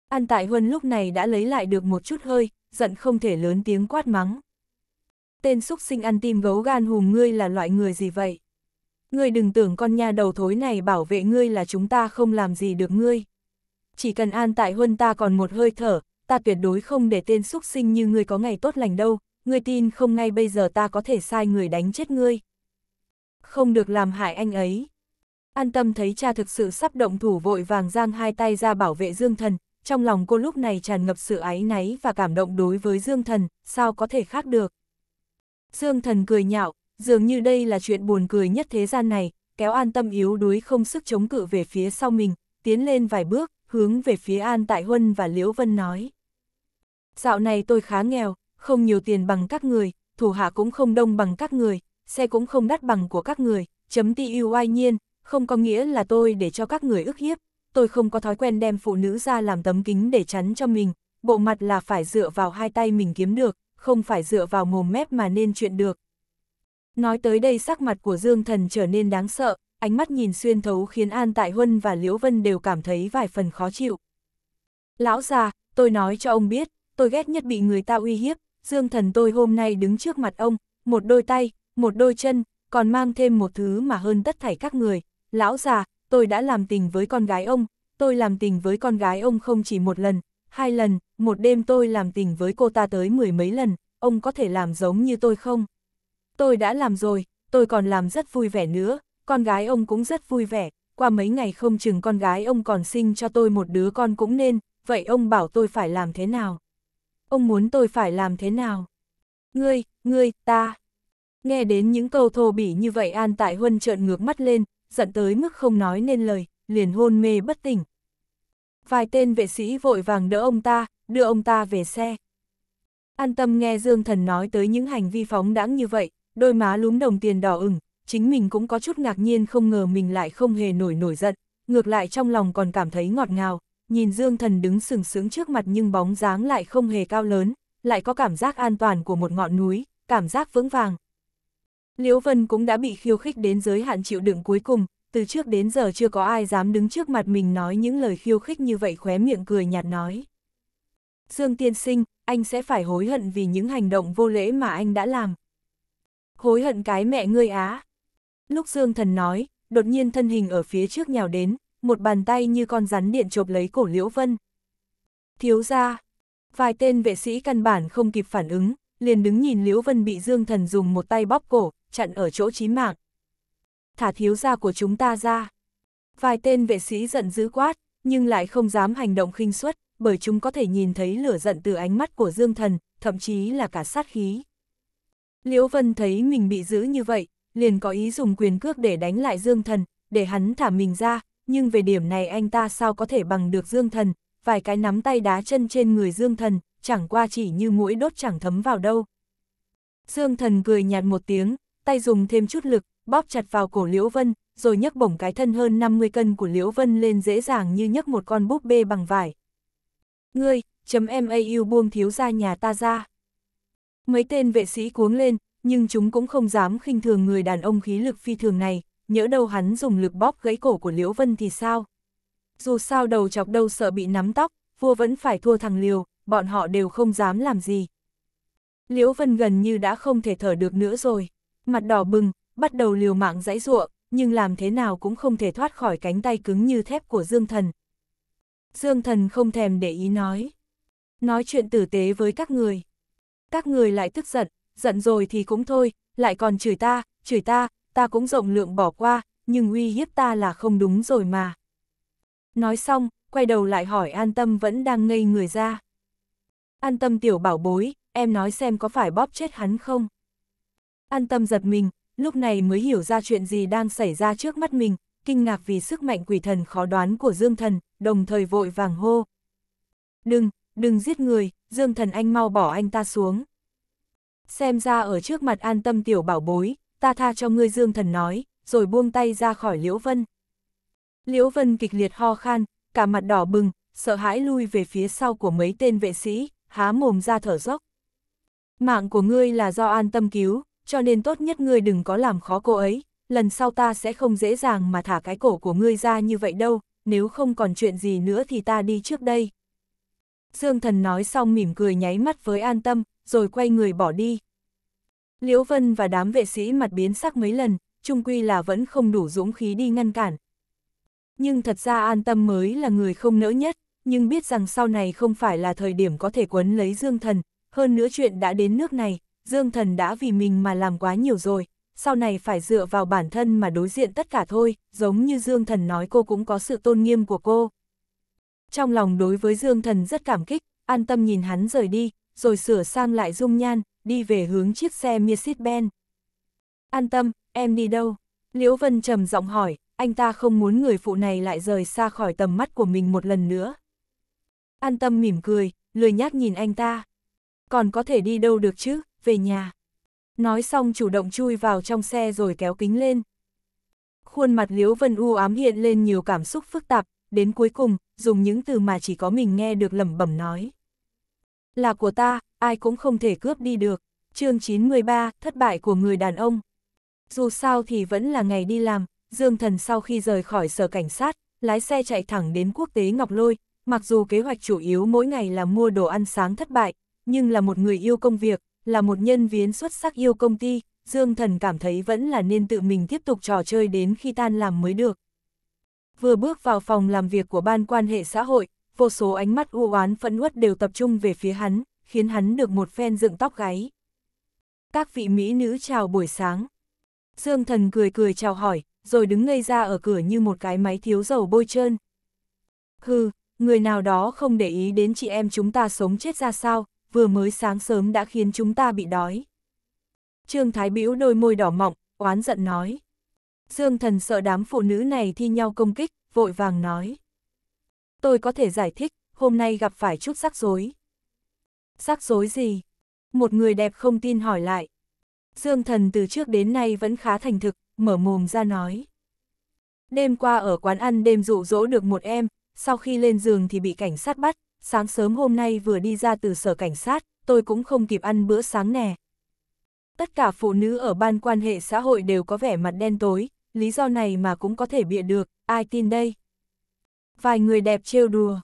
An Tại Huân lúc này đã lấy lại được một chút hơi, giận không thể lớn tiếng quát mắng tên xúc sinh ăn tim gấu gan hùm ngươi là loại người gì vậy? Ngươi đừng tưởng con nha đầu thối này bảo vệ ngươi là chúng ta không làm gì được ngươi. Chỉ cần an tại huân ta còn một hơi thở, ta tuyệt đối không để tên xúc sinh như ngươi có ngày tốt lành đâu, ngươi tin không ngay bây giờ ta có thể sai người đánh chết ngươi. Không được làm hại anh ấy. An tâm thấy cha thực sự sắp động thủ vội vàng giang hai tay ra bảo vệ Dương Thần, trong lòng cô lúc này tràn ngập sự áy náy và cảm động đối với Dương Thần, sao có thể khác được. Dương thần cười nhạo, dường như đây là chuyện buồn cười nhất thế gian này, kéo an tâm yếu đuối không sức chống cự về phía sau mình, tiến lên vài bước, hướng về phía An Tại Huân và Liễu Vân nói. Dạo này tôi khá nghèo, không nhiều tiền bằng các người, thủ hạ cũng không đông bằng các người, xe cũng không đắt bằng của các người, chấm ti yêu oai nhiên, không có nghĩa là tôi để cho các người ức hiếp, tôi không có thói quen đem phụ nữ ra làm tấm kính để chắn cho mình, bộ mặt là phải dựa vào hai tay mình kiếm được, không phải dựa vào mồm mép mà nên chuyện được. Nói tới đây sắc mặt của Dương Thần trở nên đáng sợ, ánh mắt nhìn xuyên thấu khiến An Tại Huân và Liễu Vân đều cảm thấy vài phần khó chịu. Lão già, tôi nói cho ông biết, tôi ghét nhất bị người ta uy hiếp, Dương Thần tôi hôm nay đứng trước mặt ông, một đôi tay, một đôi chân, còn mang thêm một thứ mà hơn tất thảy các người. Lão già, tôi đã làm tình với con gái ông, tôi làm tình với con gái ông không chỉ một lần, hai lần, một đêm tôi làm tình với cô ta tới mười mấy lần, ông có thể làm giống như tôi không? Tôi đã làm rồi, tôi còn làm rất vui vẻ nữa, con gái ông cũng rất vui vẻ, qua mấy ngày không chừng con gái ông còn sinh cho tôi một đứa con cũng nên, vậy ông bảo tôi phải làm thế nào? Ông muốn tôi phải làm thế nào? Ngươi, ngươi, ta. Nghe đến những câu thô bỉ như vậy An Tại Huân trợn ngược mắt lên, giận tới mức không nói nên lời, liền hôn mê bất tỉnh vài tên vệ sĩ vội vàng đỡ ông ta, đưa ông ta về xe. An tâm nghe Dương Thần nói tới những hành vi phóng đãng như vậy, đôi má lúm đồng tiền đỏ ửng, chính mình cũng có chút ngạc nhiên không ngờ mình lại không hề nổi nổi giận, ngược lại trong lòng còn cảm thấy ngọt ngào, nhìn Dương Thần đứng sừng sững trước mặt nhưng bóng dáng lại không hề cao lớn, lại có cảm giác an toàn của một ngọn núi, cảm giác vững vàng. Liễu Vân cũng đã bị khiêu khích đến giới hạn chịu đựng cuối cùng, từ trước đến giờ chưa có ai dám đứng trước mặt mình nói những lời khiêu khích như vậy khóe miệng cười nhạt nói. Dương tiên sinh, anh sẽ phải hối hận vì những hành động vô lễ mà anh đã làm. Hối hận cái mẹ ngươi á. Lúc Dương thần nói, đột nhiên thân hình ở phía trước nhào đến, một bàn tay như con rắn điện chộp lấy cổ Liễu Vân. Thiếu ra, vài tên vệ sĩ căn bản không kịp phản ứng, liền đứng nhìn Liễu Vân bị Dương thần dùng một tay bóp cổ, chặn ở chỗ chí mạng thả thiếu gia của chúng ta ra. Vài tên vệ sĩ giận dữ quát, nhưng lại không dám hành động khinh suất, bởi chúng có thể nhìn thấy lửa giận từ ánh mắt của Dương Thần, thậm chí là cả sát khí. Liễu Vân thấy mình bị giữ như vậy, liền có ý dùng quyền cước để đánh lại Dương Thần, để hắn thả mình ra, nhưng về điểm này anh ta sao có thể bằng được Dương Thần, vài cái nắm tay đá chân trên người Dương Thần, chẳng qua chỉ như mũi đốt chẳng thấm vào đâu. Dương Thần cười nhạt một tiếng, tay dùng thêm chút lực, bóp chặt vào cổ Liễu Vân, rồi nhấc bổng cái thân hơn 50 cân của Liễu Vân lên dễ dàng như nhấc một con búp bê bằng vải. Ngươi, chấm MAU buông thiếu ra nhà ta ra. Mấy tên vệ sĩ cuống lên, nhưng chúng cũng không dám khinh thường người đàn ông khí lực phi thường này, nhỡ đâu hắn dùng lực bóp gãy cổ của Liễu Vân thì sao? Dù sao đầu chọc đâu sợ bị nắm tóc, vua vẫn phải thua thằng Liều, bọn họ đều không dám làm gì. Liễu Vân gần như đã không thể thở được nữa rồi, mặt đỏ bừng, bắt đầu liều mạng dãy ruộng, nhưng làm thế nào cũng không thể thoát khỏi cánh tay cứng như thép của Dương Thần. Dương Thần không thèm để ý nói. Nói chuyện tử tế với các người. Các người lại tức giận, giận rồi thì cũng thôi, lại còn chửi ta, chửi ta, ta cũng rộng lượng bỏ qua, nhưng uy hiếp ta là không đúng rồi mà. Nói xong, quay đầu lại hỏi an tâm vẫn đang ngây người ra. An tâm tiểu bảo bối, em nói xem có phải bóp chết hắn không? An tâm giật mình, lúc này mới hiểu ra chuyện gì đang xảy ra trước mắt mình, kinh ngạc vì sức mạnh quỷ thần khó đoán của Dương Thần, đồng thời vội vàng hô. Đừng, đừng giết người, Dương Thần anh mau bỏ anh ta xuống. Xem ra ở trước mặt an tâm tiểu bảo bối, ta tha cho ngươi Dương Thần nói, rồi buông tay ra khỏi Liễu Vân. Liễu Vân kịch liệt ho khan, cả mặt đỏ bừng, sợ hãi lui về phía sau của mấy tên vệ sĩ, há mồm ra thở dốc. Mạng của ngươi là do an tâm cứu, cho nên tốt nhất ngươi đừng có làm khó cô ấy, lần sau ta sẽ không dễ dàng mà thả cái cổ của ngươi ra như vậy đâu, nếu không còn chuyện gì nữa thì ta đi trước đây. Dương thần nói xong mỉm cười nháy mắt với an tâm, rồi quay người bỏ đi. Liễu Vân và đám vệ sĩ mặt biến sắc mấy lần, chung quy là vẫn không đủ dũng khí đi ngăn cản. Nhưng thật ra an tâm mới là người không nỡ nhất, nhưng biết rằng sau này không phải là thời điểm có thể quấn lấy dương thần, hơn nữa chuyện đã đến nước này, Dương Thần đã vì mình mà làm quá nhiều rồi, sau này phải dựa vào bản thân mà đối diện tất cả thôi, giống như Dương Thần nói cô cũng có sự tôn nghiêm của cô. Trong lòng đối với Dương Thần rất cảm kích, an tâm nhìn hắn rời đi, rồi sửa sang lại dung nhan, đi về hướng chiếc xe Mercedes-Benz. An tâm, em đi đâu? Liễu Vân trầm giọng hỏi, anh ta không muốn người phụ này lại rời xa khỏi tầm mắt của mình một lần nữa. An tâm mỉm cười, lười nhác nhìn anh ta. Còn có thể đi đâu được chứ? về nhà. Nói xong chủ động chui vào trong xe rồi kéo kính lên. Khuôn mặt Liễu Vân U ám hiện lên nhiều cảm xúc phức tạp, đến cuối cùng, dùng những từ mà chỉ có mình nghe được lẩm bẩm nói. Là của ta, ai cũng không thể cướp đi được. chương 913, thất bại của người đàn ông. Dù sao thì vẫn là ngày đi làm, Dương Thần sau khi rời khỏi sở cảnh sát, lái xe chạy thẳng đến quốc tế Ngọc Lôi, mặc dù kế hoạch chủ yếu mỗi ngày là mua đồ ăn sáng thất bại, nhưng là một người yêu công việc, là một nhân viên xuất sắc yêu công ty, Dương Thần cảm thấy vẫn là nên tự mình tiếp tục trò chơi đến khi tan làm mới được. Vừa bước vào phòng làm việc của Ban quan hệ xã hội, vô số ánh mắt u oán phẫn uất đều tập trung về phía hắn, khiến hắn được một phen dựng tóc gáy. Các vị mỹ nữ chào buổi sáng. Dương Thần cười cười chào hỏi, rồi đứng ngây ra ở cửa như một cái máy thiếu dầu bôi trơn. Hừ, người nào đó không để ý đến chị em chúng ta sống chết ra sao, vừa mới sáng sớm đã khiến chúng ta bị đói. Trương Thái Bĩu đôi môi đỏ mọng, oán giận nói. Dương thần sợ đám phụ nữ này thi nhau công kích, vội vàng nói. Tôi có thể giải thích, hôm nay gặp phải chút rắc rối. Rắc rối gì? Một người đẹp không tin hỏi lại. Dương thần từ trước đến nay vẫn khá thành thực, mở mồm ra nói. Đêm qua ở quán ăn đêm dụ dỗ được một em, sau khi lên giường thì bị cảnh sát bắt, sáng sớm hôm nay vừa đi ra từ sở cảnh sát, tôi cũng không kịp ăn bữa sáng nè. Tất cả phụ nữ ở ban quan hệ xã hội đều có vẻ mặt đen tối, lý do này mà cũng có thể bịa được, ai tin đây? Vài người đẹp trêu đùa.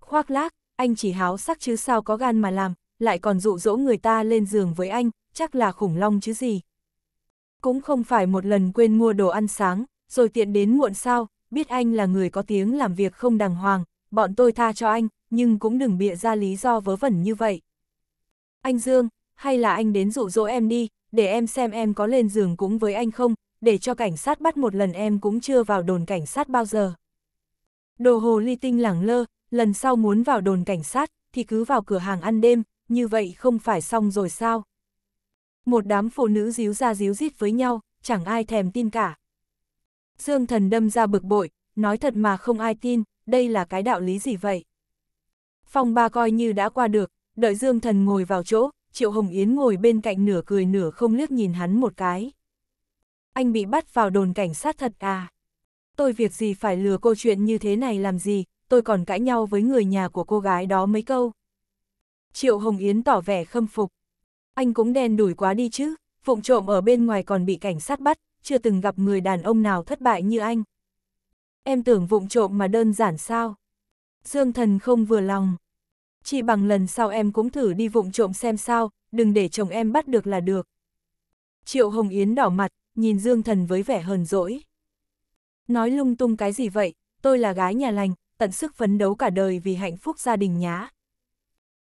Khoác lác, anh chỉ háo sắc chứ sao có gan mà làm, lại còn dụ dỗ người ta lên giường với anh, chắc là khủng long chứ gì. Cũng không phải một lần quên mua đồ ăn sáng, rồi tiện đến muộn sao, biết anh là người có tiếng làm việc không đàng hoàng, bọn tôi tha cho anh, nhưng cũng đừng bịa ra lý do vớ vẩn như vậy. Anh Dương, hay là anh đến dụ dỗ em đi, để em xem em có lên giường cũng với anh không, để cho cảnh sát bắt một lần em cũng chưa vào đồn cảnh sát bao giờ. Đồ hồ ly tinh lẳng lơ, lần sau muốn vào đồn cảnh sát, thì cứ vào cửa hàng ăn đêm, như vậy không phải xong rồi sao? Một đám phụ nữ díu ra díu dít với nhau, chẳng ai thèm tin cả. Dương thần đâm ra bực bội, nói thật mà không ai tin, đây là cái đạo lý gì vậy? Phong ba coi như đã qua được, đợi Dương Thần ngồi vào chỗ, Triệu Hồng Yến ngồi bên cạnh nửa cười nửa không liếc nhìn hắn một cái. Anh bị bắt vào đồn cảnh sát thật à? Tôi việc gì phải lừa cô chuyện như thế này làm gì, tôi còn cãi nhau với người nhà của cô gái đó mấy câu. Triệu Hồng Yến tỏ vẻ khâm phục. Anh cũng đen đủi quá đi chứ, phụng trộm ở bên ngoài còn bị cảnh sát bắt, chưa từng gặp người đàn ông nào thất bại như anh. Em tưởng vụng trộm mà đơn giản sao? Dương Thần không vừa lòng. Chỉ bằng lần sau em cũng thử đi vụng trộm xem sao, đừng để chồng em bắt được là được. Triệu Hồng Yến đỏ mặt, nhìn Dương Thần với vẻ hờn dỗi. Nói lung tung cái gì vậy, tôi là gái nhà lành, tận sức phấn đấu cả đời vì hạnh phúc gia đình nhá.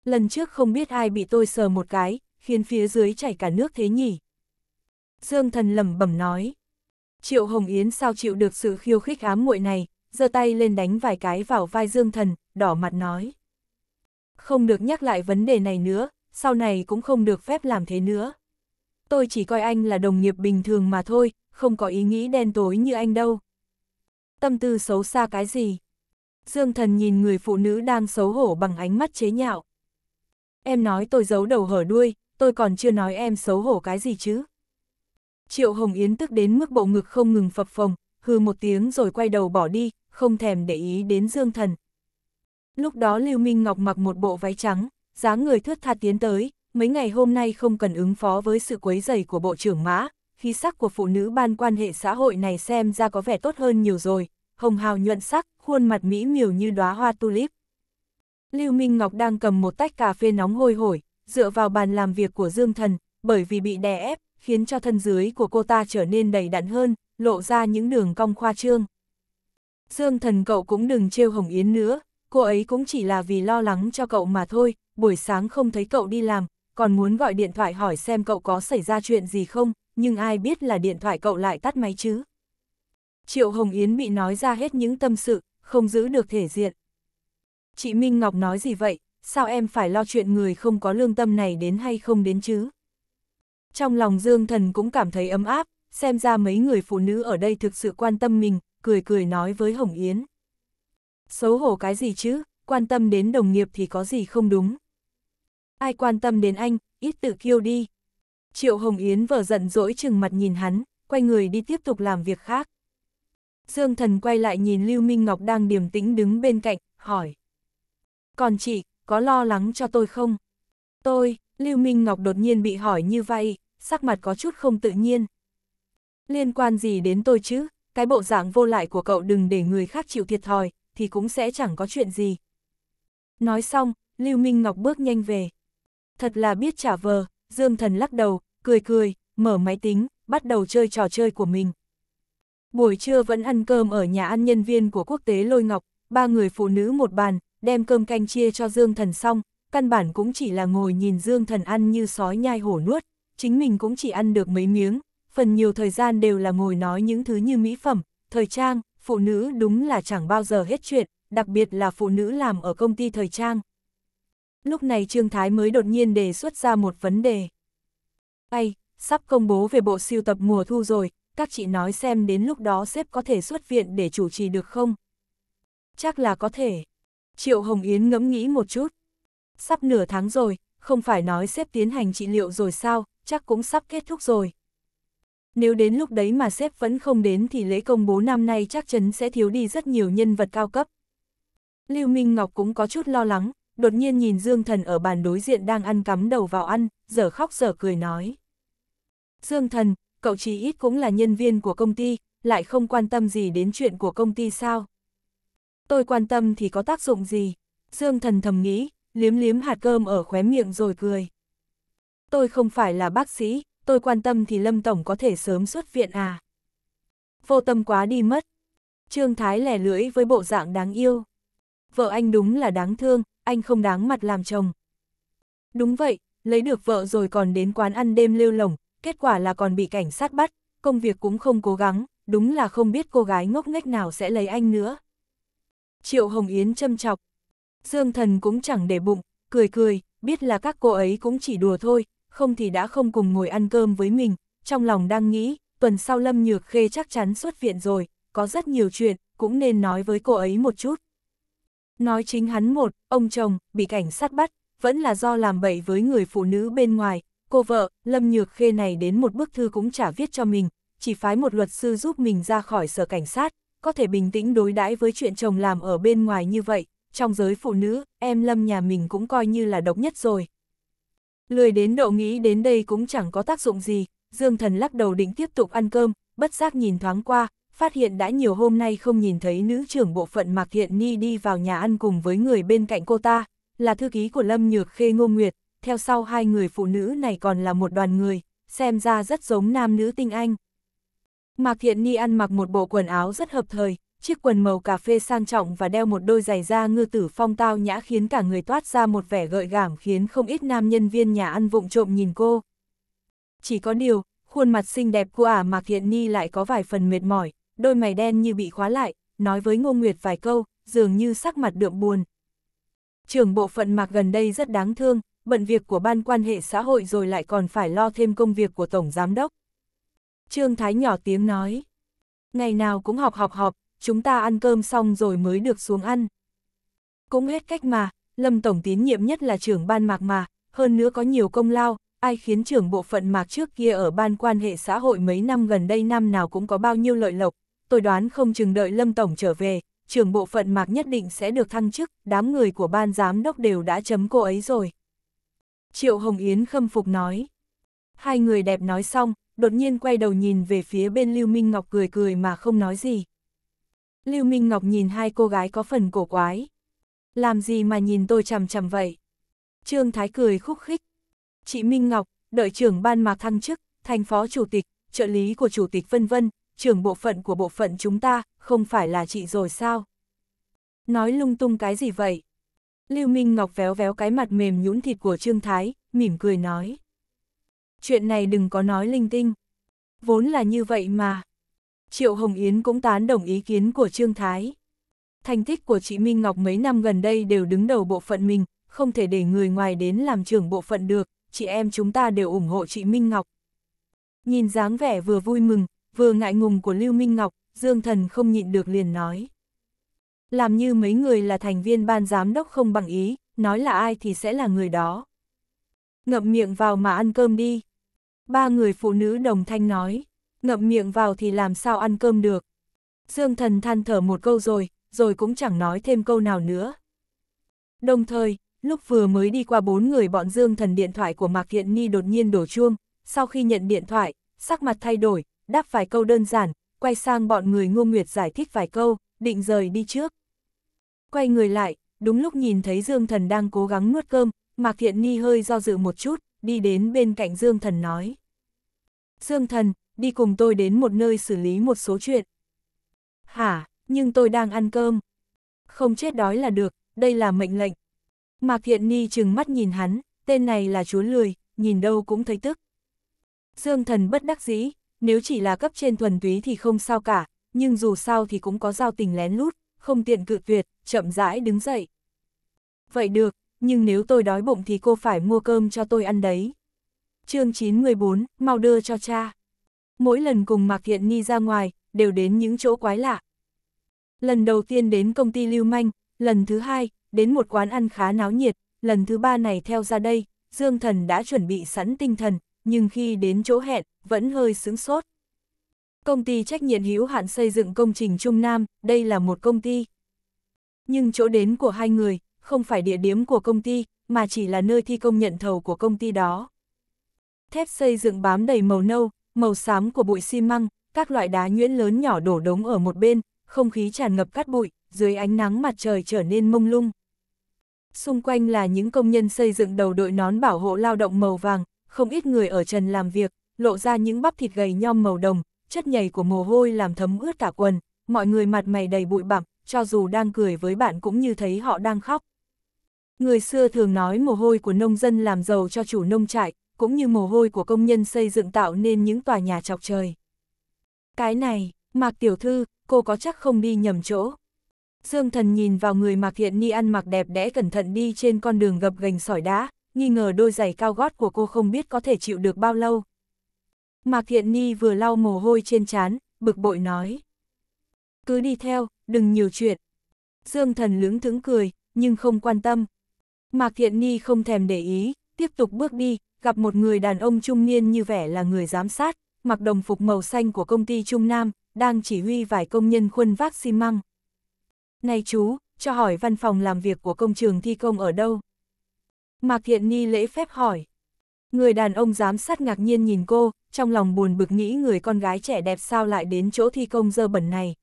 Lần trước không biết ai bị tôi sờ một cái, khiến phía dưới chảy cả nước thế nhỉ. Dương Thần lẩm bẩm nói. Triệu Hồng Yến sao chịu được sự khiêu khích ám muội này, giơ tay lên đánh vài cái vào vai Dương Thần, đỏ mặt nói. Không được nhắc lại vấn đề này nữa, sau này cũng không được phép làm thế nữa. Tôi chỉ coi anh là đồng nghiệp bình thường mà thôi, không có ý nghĩ đen tối như anh đâu. Tâm tư xấu xa cái gì? Dương Thần nhìn người phụ nữ đang xấu hổ bằng ánh mắt chế nhạo. Em nói tôi giấu đầu hở đuôi, tôi còn chưa nói em xấu hổ cái gì chứ. Triệu Hồng Yến tức đến mức bộ ngực không ngừng phập phồng, hừ một tiếng rồi quay đầu bỏ đi, không thèm để ý đến Dương Thần. Lúc đó Lưu Minh Ngọc mặc một bộ váy trắng, dáng người thướt tha tiến tới, mấy ngày hôm nay không cần ứng phó với sự quấy rầy của Bộ trưởng Mã, khí sắc của phụ nữ ban quan hệ xã hội này xem ra có vẻ tốt hơn nhiều rồi, hồng hào nhuận sắc, khuôn mặt mỹ miều như đóa hoa tulip. Lưu Minh Ngọc đang cầm một tách cà phê nóng hôi hổi, dựa vào bàn làm việc của Dương Thần, bởi vì bị đè ép, khiến cho thân dưới của cô ta trở nên đầy đặn hơn, lộ ra những đường cong khoa trương. Dương thần cậu cũng đừng trêu Hồng Yến nữa, cô ấy cũng chỉ là vì lo lắng cho cậu mà thôi, buổi sáng không thấy cậu đi làm, còn muốn gọi điện thoại hỏi xem cậu có xảy ra chuyện gì không, nhưng ai biết là điện thoại cậu lại tắt máy chứ. Triệu Hồng Yến bị nói ra hết những tâm sự, không giữ được thể diện. Chị Minh Ngọc nói gì vậy, sao em phải lo chuyện người không có lương tâm này đến hay không đến chứ? Trong lòng Dương Thần cũng cảm thấy ấm áp, xem ra mấy người phụ nữ ở đây thực sự quan tâm mình, cười cười nói với Hồng Yến. Xấu hổ cái gì chứ, quan tâm đến đồng nghiệp thì có gì không đúng. Ai quan tâm đến anh, ít tự kiêu đi. Triệu Hồng Yến vờ giận dỗi chừng mặt nhìn hắn, quay người đi tiếp tục làm việc khác. Dương thần quay lại nhìn Lưu Minh Ngọc đang điềm tĩnh đứng bên cạnh, hỏi. Còn chị, có lo lắng cho tôi không? Tôi, Lưu Minh Ngọc đột nhiên bị hỏi như vậy, sắc mặt có chút không tự nhiên. Liên quan gì đến tôi chứ, cái bộ dạng vô lại của cậu đừng để người khác chịu thiệt thòi, thì cũng sẽ chẳng có chuyện gì. Nói xong, Lưu Minh Ngọc bước nhanh về. Thật là biết trả vờ, Dương Thần lắc đầu, cười cười, mở máy tính, bắt đầu chơi trò chơi của mình. Buổi trưa vẫn ăn cơm ở nhà ăn nhân viên của quốc tế Lôi Ngọc, ba người phụ nữ một bàn, đem cơm canh chia cho Dương Thần xong, căn bản cũng chỉ là ngồi nhìn Dương Thần ăn như sói nhai hổ nuốt, chính mình cũng chỉ ăn được mấy miếng, phần nhiều thời gian đều là ngồi nói những thứ như mỹ phẩm, thời trang, phụ nữ đúng là chẳng bao giờ hết chuyện, đặc biệt là phụ nữ làm ở công ty thời trang. Lúc này Trương Thái mới đột nhiên đề xuất ra một vấn đề. Ây, sắp công bố về bộ siêu tập mùa thu rồi, các chị nói xem đến lúc đó sếp có thể xuất viện để chủ trì được không? Chắc là có thể. Triệu Hồng Yến ngẫm nghĩ một chút. Sắp nửa tháng rồi, không phải nói sếp tiến hành trị liệu rồi sao, chắc cũng sắp kết thúc rồi nếu đến lúc đấy mà sếp vẫn không đến thì lễ công bố năm nay chắc chắn sẽ thiếu đi rất nhiều nhân vật cao cấp. Lưu Minh Ngọc cũng có chút lo lắng, đột nhiên nhìn Dương Thần ở bàn đối diện đang ăn cắm đầu vào ăn, giờ khóc giờ cười nói. Dương Thần, cậu chỉ ít cũng là nhân viên của công ty, lại không quan tâm gì đến chuyện của công ty sao? Tôi quan tâm thì có tác dụng gì? Dương Thần thầm nghĩ, liếm liếm hạt cơm ở khóe miệng rồi cười. Tôi không phải là bác sĩ, tôi quan tâm thì Lâm Tổng có thể sớm xuất viện à. Vô tâm quá đi mất. Trương Thái lẻ lưỡi với bộ dạng đáng yêu. Vợ anh đúng là đáng thương, anh không đáng mặt làm chồng. Đúng vậy, lấy được vợ rồi còn đến quán ăn đêm lêu lồng, kết quả là còn bị cảnh sát bắt, công việc cũng không cố gắng, đúng là không biết cô gái ngốc nghếch nào sẽ lấy anh nữa. Triệu Hồng Yến châm chọc. Dương Thần cũng chẳng để bụng, cười cười, biết là các cô ấy cũng chỉ đùa thôi, không thì đã không cùng ngồi ăn cơm với mình, trong lòng đang nghĩ, tuần sau Lâm Nhược Khê chắc chắn xuất viện rồi, có rất nhiều chuyện, cũng nên nói với cô ấy một chút. Nói chính hắn một, ông chồng, bị cảnh sát bắt, vẫn là do làm bậy với người phụ nữ bên ngoài, cô vợ, Lâm Nhược Khê này đến một bức thư cũng chả viết cho mình, chỉ phái một luật sư giúp mình ra khỏi sở cảnh sát, có thể bình tĩnh đối đãi với chuyện chồng làm ở bên ngoài như vậy, trong giới phụ nữ, em Lâm nhà mình cũng coi như là độc nhất rồi. Lười đến độ nghĩ đến đây cũng chẳng có tác dụng gì, Dương Thần lắc đầu định tiếp tục ăn cơm, bất giác nhìn thoáng qua, phát hiện đã nhiều hôm nay không nhìn thấy nữ trưởng bộ phận Mạc Hiện Ni đi vào nhà ăn cùng với người bên cạnh cô ta, là thư ký của Lâm Nhược Khê Ngô Nguyệt, theo sau hai người phụ nữ này còn là một đoàn người, xem ra rất giống nam nữ tinh anh. Mạc Thiện Ni ăn mặc một bộ quần áo rất hợp thời, chiếc quần màu cà phê sang trọng và đeo một đôi giày da ngư tử phong tao nhã khiến cả người toát ra một vẻ gợi cảm khiến không ít nam nhân viên nhà ăn vụng trộm nhìn cô. Chỉ có điều, khuôn mặt xinh đẹp của ả à Mạc Thiện Ni lại có vài phần mệt mỏi, đôi mày đen như bị khóa lại, nói với Ngô Nguyệt vài câu, dường như sắc mặt đượm buồn. Trưởng bộ phận Mạc gần đây rất đáng thương, bận việc của ban quan hệ xã hội rồi lại còn phải lo thêm công việc của Tổng Giám Đốc. Trương Thái nhỏ tiếng nói. Ngày nào cũng học học học chúng ta ăn cơm xong rồi mới được xuống ăn. Cũng hết cách mà, Lâm Tổng tín nhiệm nhất là trưởng ban mạc mà, hơn nữa có nhiều công lao, ai khiến trưởng bộ phận mạc trước kia ở ban quan hệ xã hội mấy năm gần đây năm nào cũng có bao nhiêu lợi lộc, tôi đoán không chừng đợi Lâm Tổng trở về, trưởng bộ phận mạc nhất định sẽ được thăng chức, đám người của ban giám đốc đều đã chấm cô ấy rồi. Triệu Hồng Yến khâm phục nói. Hai người đẹp nói xong, đột nhiên quay đầu nhìn về phía bên Lưu Minh Ngọc cười cười mà không nói gì. Lưu Minh Ngọc nhìn hai cô gái có phần cổ quái. Làm gì mà nhìn tôi chằm chằm vậy? Trương Thái cười khúc khích. Chị Minh Ngọc, đợi trưởng ban mạc thăng chức, thành phó chủ tịch, trợ lý của chủ tịch vân vân, trưởng bộ phận của bộ phận chúng ta, không phải là chị rồi sao? Nói lung tung cái gì vậy? Lưu Minh Ngọc véo véo cái mặt mềm nhũn thịt của Trương Thái, mỉm cười nói. Chuyện này đừng có nói linh tinh. Vốn là như vậy mà. Triệu Hồng Yến cũng tán đồng ý kiến của Trương Thái. Thành tích của chị Minh Ngọc mấy năm gần đây đều đứng đầu bộ phận mình, không thể để người ngoài đến làm trưởng bộ phận được, chị em chúng ta đều ủng hộ chị Minh Ngọc. Nhìn dáng vẻ vừa vui mừng, vừa ngại ngùng của Lưu Minh Ngọc, Dương Thần không nhịn được liền nói. Làm như mấy người là thành viên ban giám đốc không bằng ý, nói là ai thì sẽ là người đó. Ngậm miệng vào mà ăn cơm đi. Ba người phụ nữ đồng thanh nói ngậm miệng vào thì làm sao ăn cơm được. Dương thần than thở một câu rồi, rồi cũng chẳng nói thêm câu nào nữa. Đồng thời, lúc vừa mới đi qua bốn người bọn Dương thần điện thoại của Mạc Hiện Ni đột nhiên đổ chuông, sau khi nhận điện thoại, sắc mặt thay đổi, đáp vài câu đơn giản, quay sang bọn người Ngô Nguyệt giải thích vài câu, định rời đi trước. Quay người lại, đúng lúc nhìn thấy Dương Thần đang cố gắng nuốt cơm, Mạc Hiện Ni hơi do dự một chút, đi đến bên cạnh Dương Thần nói. Dương Thần, đi cùng tôi đến một nơi xử lý một số chuyện. Hả, nhưng tôi đang ăn cơm. Không chết đói là được, đây là mệnh lệnh. Mạc Thiện Ni chừng mắt nhìn hắn, tên này là chúa lười, nhìn đâu cũng thấy tức. Dương thần bất đắc dĩ, nếu chỉ là cấp trên thuần túy thì không sao cả, nhưng dù sao thì cũng có giao tình lén lút, không tiện cự tuyệt, chậm rãi đứng dậy. Vậy được, nhưng nếu tôi đói bụng thì cô phải mua cơm cho tôi ăn đấy. chương 914, mau đưa cho cha. Mỗi lần cùng Mạc Hiện Ni ra ngoài, đều đến những chỗ quái lạ. Lần đầu tiên đến công ty Lưu Manh, lần thứ hai, đến một quán ăn khá náo nhiệt, lần thứ ba này theo ra đây, Dương Thần đã chuẩn bị sẵn tinh thần, nhưng khi đến chỗ hẹn, vẫn hơi sướng sốt. Công ty trách nhiệm hữu hạn xây dựng công trình Trung Nam, đây là một công ty. Nhưng chỗ đến của hai người, không phải địa điểm của công ty, mà chỉ là nơi thi công nhận thầu của công ty đó. Thép xây dựng bám đầy màu nâu, màu xám của bụi xi măng, các loại đá nhuyễn lớn nhỏ đổ đống ở một bên, không khí tràn ngập cát bụi, dưới ánh nắng mặt trời trở nên mông lung. Xung quanh là những công nhân xây dựng đầu đội nón bảo hộ lao động màu vàng, không ít người ở trần làm việc, lộ ra những bắp thịt gầy nhom màu đồng, chất nhầy của mồ hôi làm thấm ướt cả quần, mọi người mặt mày đầy bụi bặm, cho dù đang cười với bạn cũng như thấy họ đang khóc. Người xưa thường nói mồ hôi của nông dân làm giàu cho chủ nông trại, cũng như mồ hôi của công nhân xây dựng tạo nên những tòa nhà chọc trời. Cái này, Mạc Tiểu Thư, cô có chắc không đi nhầm chỗ. Dương thần nhìn vào người Mạc Thiện Ni ăn mặc đẹp đẽ cẩn thận đi trên con đường gập gành sỏi đá, nghi ngờ đôi giày cao gót của cô không biết có thể chịu được bao lâu. Mạc Thiện Ni vừa lau mồ hôi trên trán, bực bội nói. Cứ đi theo, đừng nhiều chuyện. Dương thần lưỡng thững cười, nhưng không quan tâm. Mạc Thiện Ni không thèm để ý, tiếp tục bước đi, gặp một người đàn ông trung niên như vẻ là người giám sát, mặc đồng phục màu xanh của công ty Trung Nam, đang chỉ huy vài công nhân khuân vác xi măng. Này chú, cho hỏi văn phòng làm việc của công trường thi công ở đâu? Mạc Thiện Ni lễ phép hỏi. Người đàn ông giám sát ngạc nhiên nhìn cô, trong lòng buồn bực nghĩ người con gái trẻ đẹp sao lại đến chỗ thi công dơ bẩn này.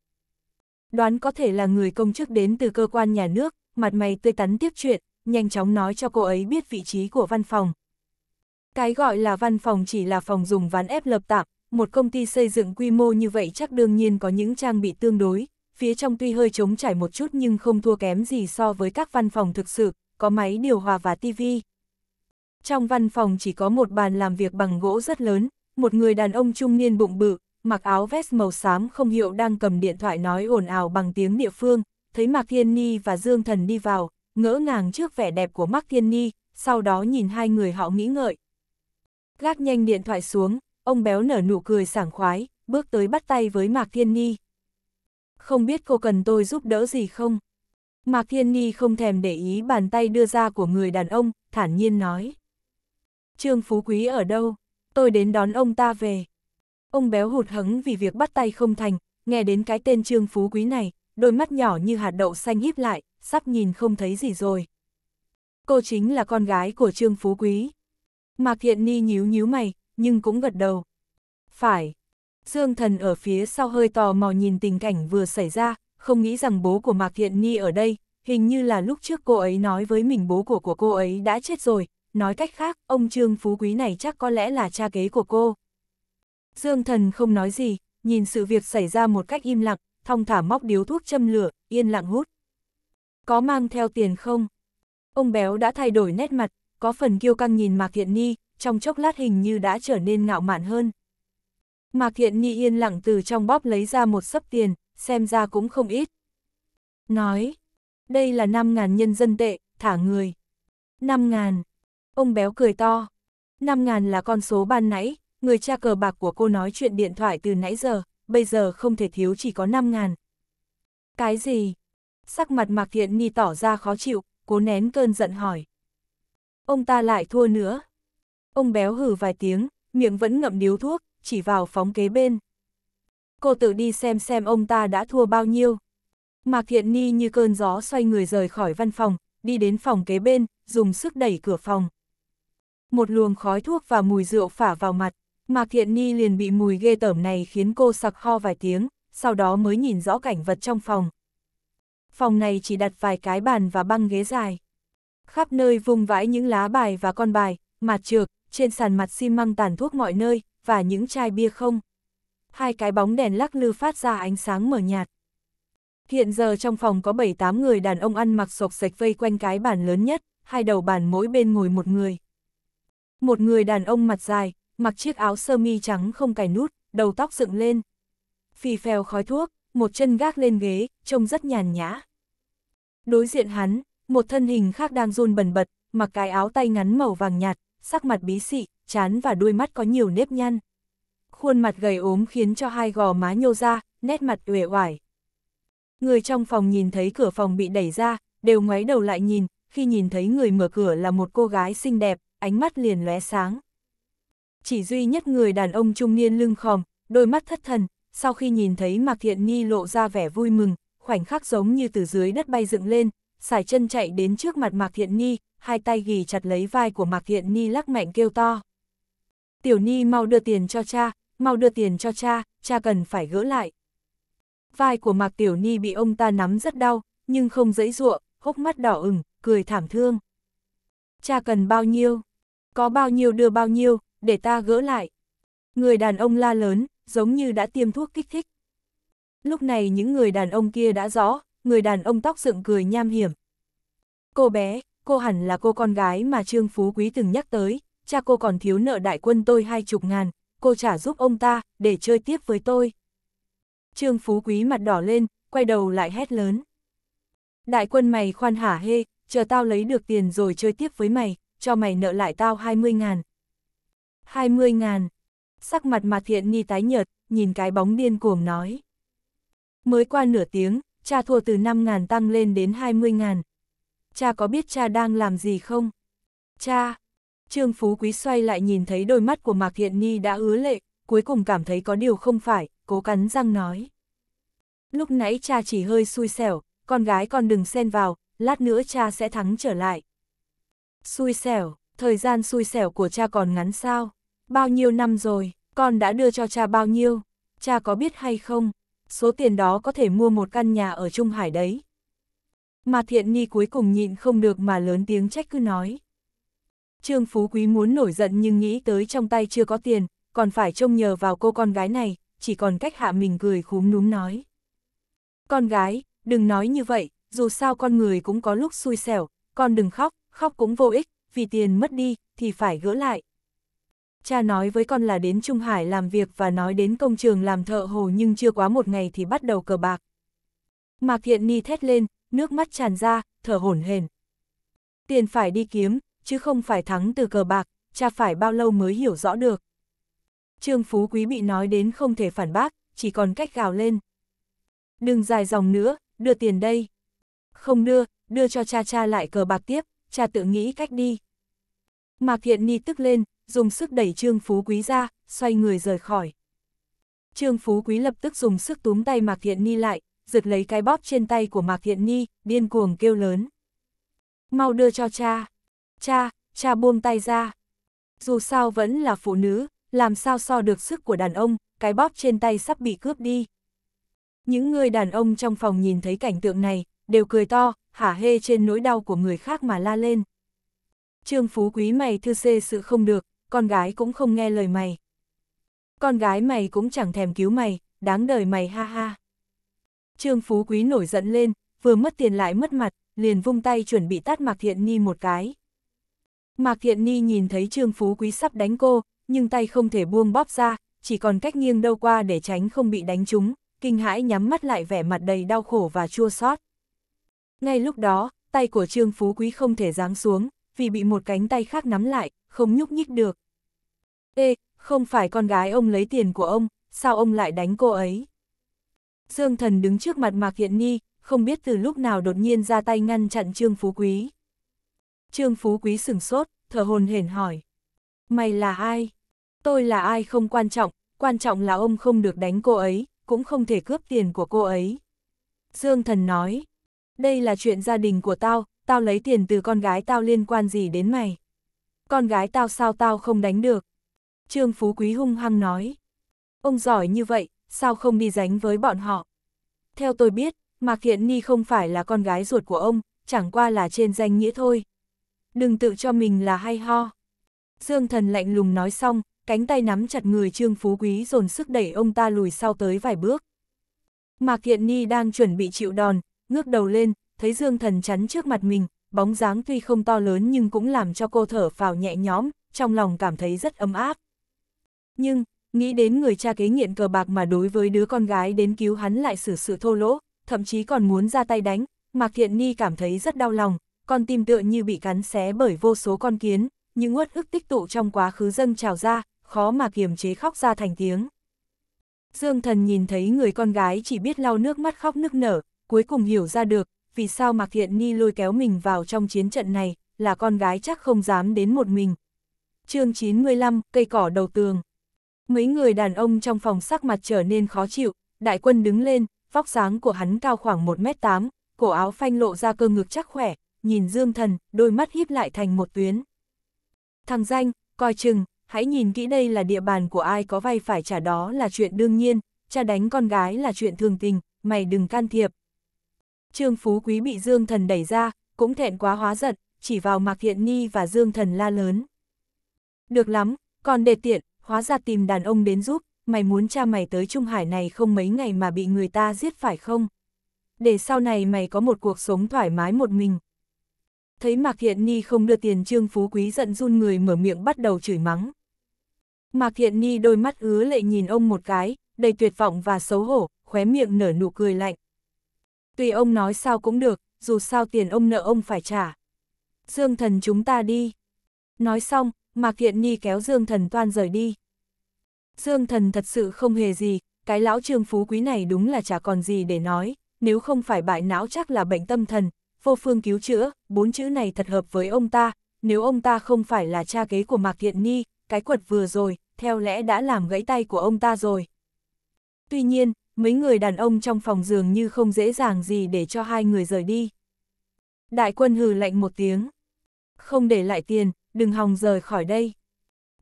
Đoán có thể là người công chức đến từ cơ quan nhà nước, mặt mày tươi tắn tiếp chuyện, nhanh chóng nói cho cô ấy biết vị trí của văn phòng. Cái gọi là văn phòng chỉ là phòng dùng ván ép lập tạm, một công ty xây dựng quy mô như vậy chắc đương nhiên có những trang bị tương đối, phía trong tuy hơi trống trải một chút nhưng không thua kém gì so với các văn phòng thực sự, có máy điều hòa và tivi. Trong văn phòng chỉ có một bàn làm việc bằng gỗ rất lớn, một người đàn ông trung niên bụng bự, mặc áo vest màu xám không hiệu đang cầm điện thoại nói ồn ào bằng tiếng địa phương, thấy Mạc Thiên Ni và Dương Thần đi vào, ngỡ ngàng trước vẻ đẹp của Mắc Thiên Ni, sau đó nhìn hai người họ nghĩ ngợi. Gác nhanh điện thoại xuống, ông béo nở nụ cười sảng khoái, bước tới bắt tay với Mạc Thiên Ni. Không biết cô cần tôi giúp đỡ gì không? Mạc Thiên Ni không thèm để ý bàn tay đưa ra của người đàn ông, thản nhiên nói. Trương Phú Quý ở đâu? Tôi đến đón ông ta về. Ông béo hụt hẫng vì việc bắt tay không thành, nghe đến cái tên Trương Phú Quý này, đôi mắt nhỏ như hạt đậu xanh híp lại, sắp nhìn không thấy gì rồi. Cô chính là con gái của Trương Phú Quý. Mạc Thiện Ni nhíu nhíu mày, nhưng cũng gật đầu. Phải. Dương Thần ở phía sau hơi tò mò nhìn tình cảnh vừa xảy ra, không nghĩ rằng bố của Mạc Thiện Ni ở đây, hình như là lúc trước cô ấy nói với mình bố của của cô ấy đã chết rồi, nói cách khác, ông Trương Phú Quý này chắc có lẽ là cha kế của cô. Dương Thần không nói gì, nhìn sự việc xảy ra một cách im lặng, thong thả móc điếu thuốc châm lửa, yên lặng hút có mang theo tiền không? Ông béo đã thay đổi nét mặt, có phần kiêu căng nhìn Mạc Thiện Ni, trong chốc lát hình như đã trở nên ngạo mạn hơn. Mạc Thiện Ni yên lặng từ trong bóp lấy ra một sấp tiền, xem ra cũng không ít. Nói, đây là 5.000 nhân dân tệ, thả người. 5.000. Ông béo cười to. 5.000 là con số ban nãy, người cha cờ bạc của cô nói chuyện điện thoại từ nãy giờ, bây giờ không thể thiếu chỉ có 5.000. Cái gì? sắc mặt Mạc Thiện Ni tỏ ra khó chịu, cố nén cơn giận hỏi. Ông ta lại thua nữa. Ông béo hử vài tiếng, miệng vẫn ngậm điếu thuốc, chỉ vào phóng kế bên. Cô tự đi xem xem ông ta đã thua bao nhiêu. Mạc Thiện Ni như cơn gió xoay người rời khỏi văn phòng, đi đến phòng kế bên, dùng sức đẩy cửa phòng. Một luồng khói thuốc và mùi rượu phả vào mặt, Mạc Thiện Ni liền bị mùi ghê tởm này khiến cô sặc ho vài tiếng, sau đó mới nhìn rõ cảnh vật trong phòng phòng này chỉ đặt vài cái bàn và băng ghế dài. Khắp nơi vung vãi những lá bài và con bài, mặt trược, trên sàn mặt xi măng tàn thuốc mọi nơi, và những chai bia không. Hai cái bóng đèn lắc lư phát ra ánh sáng mờ nhạt. Hiện giờ trong phòng có 7-8 người đàn ông ăn mặc sộc sạch vây quanh cái bàn lớn nhất, hai đầu bàn mỗi bên ngồi một người. Một người đàn ông mặt dài, mặc chiếc áo sơ mi trắng không cài nút, đầu tóc dựng lên. Phì phèo khói thuốc, một chân gác lên ghế, trông rất nhàn nhã. Đối diện hắn, một thân hình khác đang run bần bật, mặc cái áo tay ngắn màu vàng nhạt, sắc mặt bí xị, chán và đuôi mắt có nhiều nếp nhăn. Khuôn mặt gầy ốm khiến cho hai gò má nhô ra, nét mặt uể oải. Người trong phòng nhìn thấy cửa phòng bị đẩy ra, đều ngoái đầu lại nhìn, khi nhìn thấy người mở cửa là một cô gái xinh đẹp, ánh mắt liền lóe sáng. Chỉ duy nhất người đàn ông trung niên lưng khòm, đôi mắt thất thần, sau khi nhìn thấy Mạc Thiện ni lộ ra vẻ vui mừng, khoảnh khắc giống như từ dưới đất bay dựng lên, xài chân chạy đến trước mặt Mạc Thiện ni hai tay ghì chặt lấy vai của Mạc Thiện ni lắc mạnh kêu to. Tiểu Ni mau đưa tiền cho cha, mau đưa tiền cho cha, cha cần phải gỡ lại. Vai của Mạc Tiểu Ni bị ông ta nắm rất đau, nhưng không dãy dụa hốc mắt đỏ ửng, cười thảm thương. Cha cần bao nhiêu? Có bao nhiêu đưa bao nhiêu, để ta gỡ lại. Người đàn ông la lớn, giống như đã tiêm thuốc kích thích. Lúc này những người đàn ông kia đã rõ, người đàn ông tóc dựng cười nham hiểm. Cô bé, cô hẳn là cô con gái mà Trương Phú Quý từng nhắc tới, cha cô còn thiếu nợ đại quân tôi hai chục ngàn, cô trả giúp ông ta, để chơi tiếp với tôi. Trương Phú Quý mặt đỏ lên, quay đầu lại hét lớn. Đại quân mày khoan hả hê, chờ tao lấy được tiền rồi chơi tiếp với mày, cho mày nợ lại tao 20 ngàn. 20 ngàn, sắc mặt mặt thiện ni tái nhợt, nhìn cái bóng điên cuồng nói. Mới qua nửa tiếng, cha thua từ 5.000 tăng lên đến 20.000. Cha có biết cha đang làm gì không? Cha! Trương Phú Quý xoay lại nhìn thấy đôi mắt của Mạc Thiện Ni đã ứa lệ, cuối cùng cảm thấy có điều không phải, cố cắn răng nói. Lúc nãy cha chỉ hơi xui xẻo, con gái con đừng xen vào, lát nữa cha sẽ thắng trở lại. Xui xẻo, thời gian xui xẻo của cha còn ngắn sao? Bao nhiêu năm rồi, con đã đưa cho cha bao nhiêu? Cha có biết hay không? Số tiền đó có thể mua một căn nhà ở Trung Hải đấy. Mà thiện nghi cuối cùng nhịn không được mà lớn tiếng trách cứ nói. Trương Phú Quý muốn nổi giận nhưng nghĩ tới trong tay chưa có tiền, còn phải trông nhờ vào cô con gái này, chỉ còn cách hạ mình cười khúm núm nói. Con gái, đừng nói như vậy, dù sao con người cũng có lúc xui xẻo, con đừng khóc, khóc cũng vô ích, vì tiền mất đi, thì phải gỡ lại. Cha nói với con là đến Trung Hải làm việc và nói đến công trường làm thợ hồ nhưng chưa quá một ngày thì bắt đầu cờ bạc. Mạc Thiện Ni thét lên, nước mắt tràn ra, thở hổn hển. Tiền phải đi kiếm, chứ không phải thắng từ cờ bạc, cha phải bao lâu mới hiểu rõ được. Trương Phú Quý bị nói đến không thể phản bác, chỉ còn cách gào lên. Đừng dài dòng nữa, đưa tiền đây. Không đưa, đưa cho cha cha lại cờ bạc tiếp, cha tự nghĩ cách đi. Mạc Thiện Ni tức lên, dùng sức đẩy Trương Phú Quý ra, xoay người rời khỏi. Trương Phú Quý lập tức dùng sức túm tay Mạc Thiện Ni lại, giật lấy cái bóp trên tay của Mạc Thiện Ni, điên cuồng kêu lớn. Mau đưa cho cha. Cha, cha buông tay ra. Dù sao vẫn là phụ nữ, làm sao so được sức của đàn ông, cái bóp trên tay sắp bị cướp đi. Những người đàn ông trong phòng nhìn thấy cảnh tượng này, đều cười to, hả hê trên nỗi đau của người khác mà la lên. Trương Phú Quý mày thư xê sự không được, con gái cũng không nghe lời mày. Con gái mày cũng chẳng thèm cứu mày, đáng đời mày ha ha. Trương Phú Quý nổi giận lên, vừa mất tiền lại mất mặt, liền vung tay chuẩn bị tát Mạc Thiện Ni một cái. Mạc Thiện Ni nhìn thấy Trương Phú Quý sắp đánh cô, nhưng tay không thể buông bóp ra, chỉ còn cách nghiêng đâu qua để tránh không bị đánh trúng, kinh hãi nhắm mắt lại vẻ mặt đầy đau khổ và chua xót. Ngay lúc đó, tay của Trương Phú Quý không thể giáng xuống, vì bị một cánh tay khác nắm lại, không nhúc nhích được. Ê, không phải con gái ông lấy tiền của ông, sao ông lại đánh cô ấy? Dương thần đứng trước mặt Mạc Hiện Ni, không biết từ lúc nào đột nhiên ra tay ngăn chặn Trương Phú Quý. Trương Phú Quý sửng sốt, thở hồn hển hỏi. Mày là ai? Tôi là ai không quan trọng, quan trọng là ông không được đánh cô ấy, cũng không thể cướp tiền của cô ấy. Dương thần nói, đây là chuyện gia đình của tao, tao lấy tiền từ con gái tao liên quan gì đến mày con gái tao sao tao không đánh được. Trương Phú Quý hung hăng nói. Ông giỏi như vậy, sao không đi dánh với bọn họ? Theo tôi biết, Mạc Hiện Ni không phải là con gái ruột của ông, chẳng qua là trên danh nghĩa thôi. Đừng tự cho mình là hay ho. Dương thần lạnh lùng nói xong, cánh tay nắm chặt người Trương Phú Quý dồn sức đẩy ông ta lùi sau tới vài bước. Mạc Hiện Ni đang chuẩn bị chịu đòn, ngước đầu lên, thấy Dương thần chắn trước mặt mình, bóng dáng tuy không to lớn nhưng cũng làm cho cô thở phào nhẹ nhõm, trong lòng cảm thấy rất ấm áp. Nhưng, nghĩ đến người cha kế nghiện cờ bạc mà đối với đứa con gái đến cứu hắn lại xử sự thô lỗ, thậm chí còn muốn ra tay đánh, Mạc Thiện Ni cảm thấy rất đau lòng, con tim tựa như bị cắn xé bởi vô số con kiến, những uất ức tích tụ trong quá khứ dâng trào ra, khó mà kiềm chế khóc ra thành tiếng. Dương thần nhìn thấy người con gái chỉ biết lau nước mắt khóc nức nở, cuối cùng hiểu ra được, vì sao Mạc Thiện Ni lôi kéo mình vào trong chiến trận này, là con gái chắc không dám đến một mình. chương 95, cây cỏ đầu tường. Mấy người đàn ông trong phòng sắc mặt trở nên khó chịu, đại quân đứng lên, vóc dáng của hắn cao khoảng 1m8, cổ áo phanh lộ ra cơ ngực chắc khỏe, nhìn Dương Thần, đôi mắt híp lại thành một tuyến. Thằng danh, coi chừng, hãy nhìn kỹ đây là địa bàn của ai có vay phải trả đó là chuyện đương nhiên, cha đánh con gái là chuyện thường tình, mày đừng can thiệp, Trương Phú Quý bị Dương Thần đẩy ra, cũng thẹn quá hóa giận, chỉ vào Mạc Thiện Ni và Dương Thần la lớn. Được lắm, còn để tiện, hóa ra tìm đàn ông đến giúp, mày muốn cha mày tới Trung Hải này không mấy ngày mà bị người ta giết phải không? Để sau này mày có một cuộc sống thoải mái một mình. Thấy Mạc Thiện Ni không đưa tiền Trương Phú Quý giận run người mở miệng bắt đầu chửi mắng. Mạc Thiện Ni đôi mắt ứa lệ nhìn ông một cái, đầy tuyệt vọng và xấu hổ, khóe miệng nở nụ cười lạnh. Tùy ông nói sao cũng được, dù sao tiền ông nợ ông phải trả. Dương thần chúng ta đi. Nói xong, Mạc Thiện Nhi kéo Dương thần toan rời đi. Dương thần thật sự không hề gì, cái lão trương phú quý này đúng là chả còn gì để nói, nếu không phải bại não chắc là bệnh tâm thần, vô phương cứu chữa, bốn chữ này thật hợp với ông ta, nếu ông ta không phải là cha kế của Mạc Thiện Nhi, cái quật vừa rồi, theo lẽ đã làm gãy tay của ông ta rồi. Tuy nhiên, mấy người đàn ông trong phòng giường như không dễ dàng gì để cho hai người rời đi. Đại quân hừ lạnh một tiếng. Không để lại tiền, đừng hòng rời khỏi đây.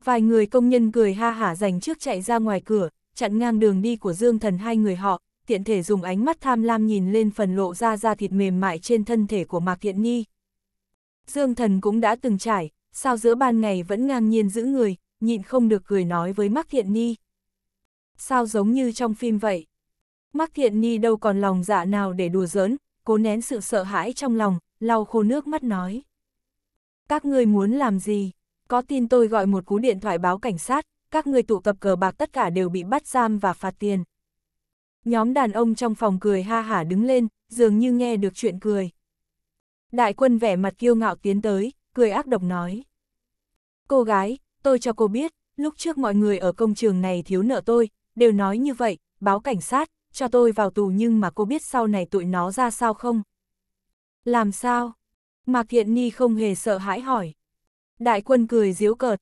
Vài người công nhân cười ha hả dành trước chạy ra ngoài cửa, chặn ngang đường đi của Dương Thần hai người họ, tiện thể dùng ánh mắt tham lam nhìn lên phần lộ ra da thịt mềm mại trên thân thể của Mạc Thiện Nhi. Dương Thần cũng đã từng trải, sao giữa ban ngày vẫn ngang nhiên giữ người, nhịn không được cười nói với Mạc Thiện Nhi. Sao giống như trong phim vậy? Mắc thiện ni đâu còn lòng dạ nào để đùa giỡn, cố nén sự sợ hãi trong lòng, lau khô nước mắt nói. Các ngươi muốn làm gì? Có tin tôi gọi một cú điện thoại báo cảnh sát, các ngươi tụ tập cờ bạc tất cả đều bị bắt giam và phạt tiền. Nhóm đàn ông trong phòng cười ha hả đứng lên, dường như nghe được chuyện cười. Đại quân vẻ mặt kiêu ngạo tiến tới, cười ác độc nói. Cô gái, tôi cho cô biết, lúc trước mọi người ở công trường này thiếu nợ tôi, đều nói như vậy, báo cảnh sát, cho tôi vào tù nhưng mà cô biết sau này tụi nó ra sao không? Làm sao? Mạc Thiện Ni không hề sợ hãi hỏi. Đại quân cười diếu cợt.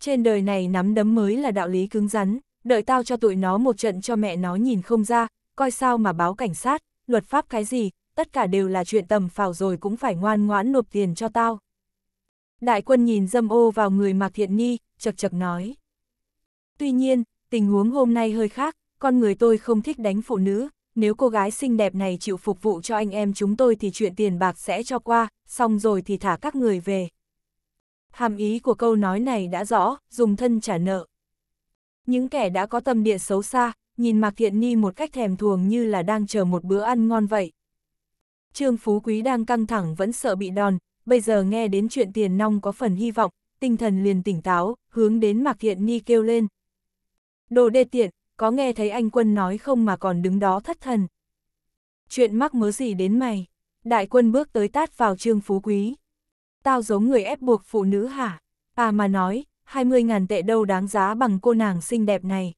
Trên đời này nắm đấm mới là đạo lý cứng rắn, đợi tao cho tụi nó một trận cho mẹ nó nhìn không ra, coi sao mà báo cảnh sát, luật pháp cái gì, tất cả đều là chuyện tầm phào rồi cũng phải ngoan ngoãn nộp tiền cho tao. Đại quân nhìn dâm ô vào người Mạc Thiện Nhi, chật chật nói. Tuy nhiên, tình huống hôm nay hơi khác, con người tôi không thích đánh phụ nữ, nếu cô gái xinh đẹp này chịu phục vụ cho anh em chúng tôi thì chuyện tiền bạc sẽ cho qua, xong rồi thì thả các người về. Hàm ý của câu nói này đã rõ, dùng thân trả nợ. Những kẻ đã có tâm địa xấu xa, nhìn Mạc Thiện Ni một cách thèm thuồng như là đang chờ một bữa ăn ngon vậy. Trương Phú Quý đang căng thẳng vẫn sợ bị đòn, bây giờ nghe đến chuyện tiền nong có phần hy vọng, tinh thần liền tỉnh táo, hướng đến Mạc Thiện Ni kêu lên. Đồ đê tiện, có nghe thấy anh quân nói không mà còn đứng đó thất thần. Chuyện mắc mớ gì đến mày? Đại quân bước tới tát vào Trương Phú Quý. Tao giống người ép buộc phụ nữ hả? À mà nói, 20.000 tệ đâu đáng giá bằng cô nàng xinh đẹp này.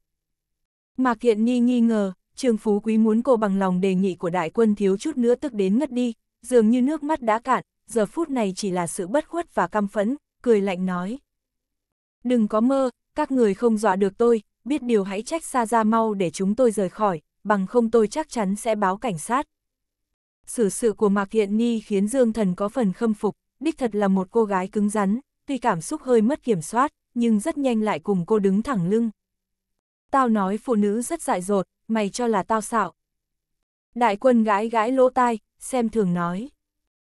mà Kiện Nhi nghi ngờ, Trương Phú Quý muốn cô bằng lòng đề nghị của đại quân thiếu chút nữa tức đến ngất đi, dường như nước mắt đã cạn, giờ phút này chỉ là sự bất khuất và căm phẫn, cười lạnh nói. Đừng có mơ, các người không dọa được tôi, biết điều hãy trách xa ra mau để chúng tôi rời khỏi, bằng không tôi chắc chắn sẽ báo cảnh sát. Sự sự của Mạc Hiện Ni khiến Dương Thần có phần khâm phục, đích thật là một cô gái cứng rắn, tuy cảm xúc hơi mất kiểm soát, nhưng rất nhanh lại cùng cô đứng thẳng lưng. Tao nói phụ nữ rất dại dột, mày cho là tao xạo. Đại quân gái gái lỗ tai, xem thường nói.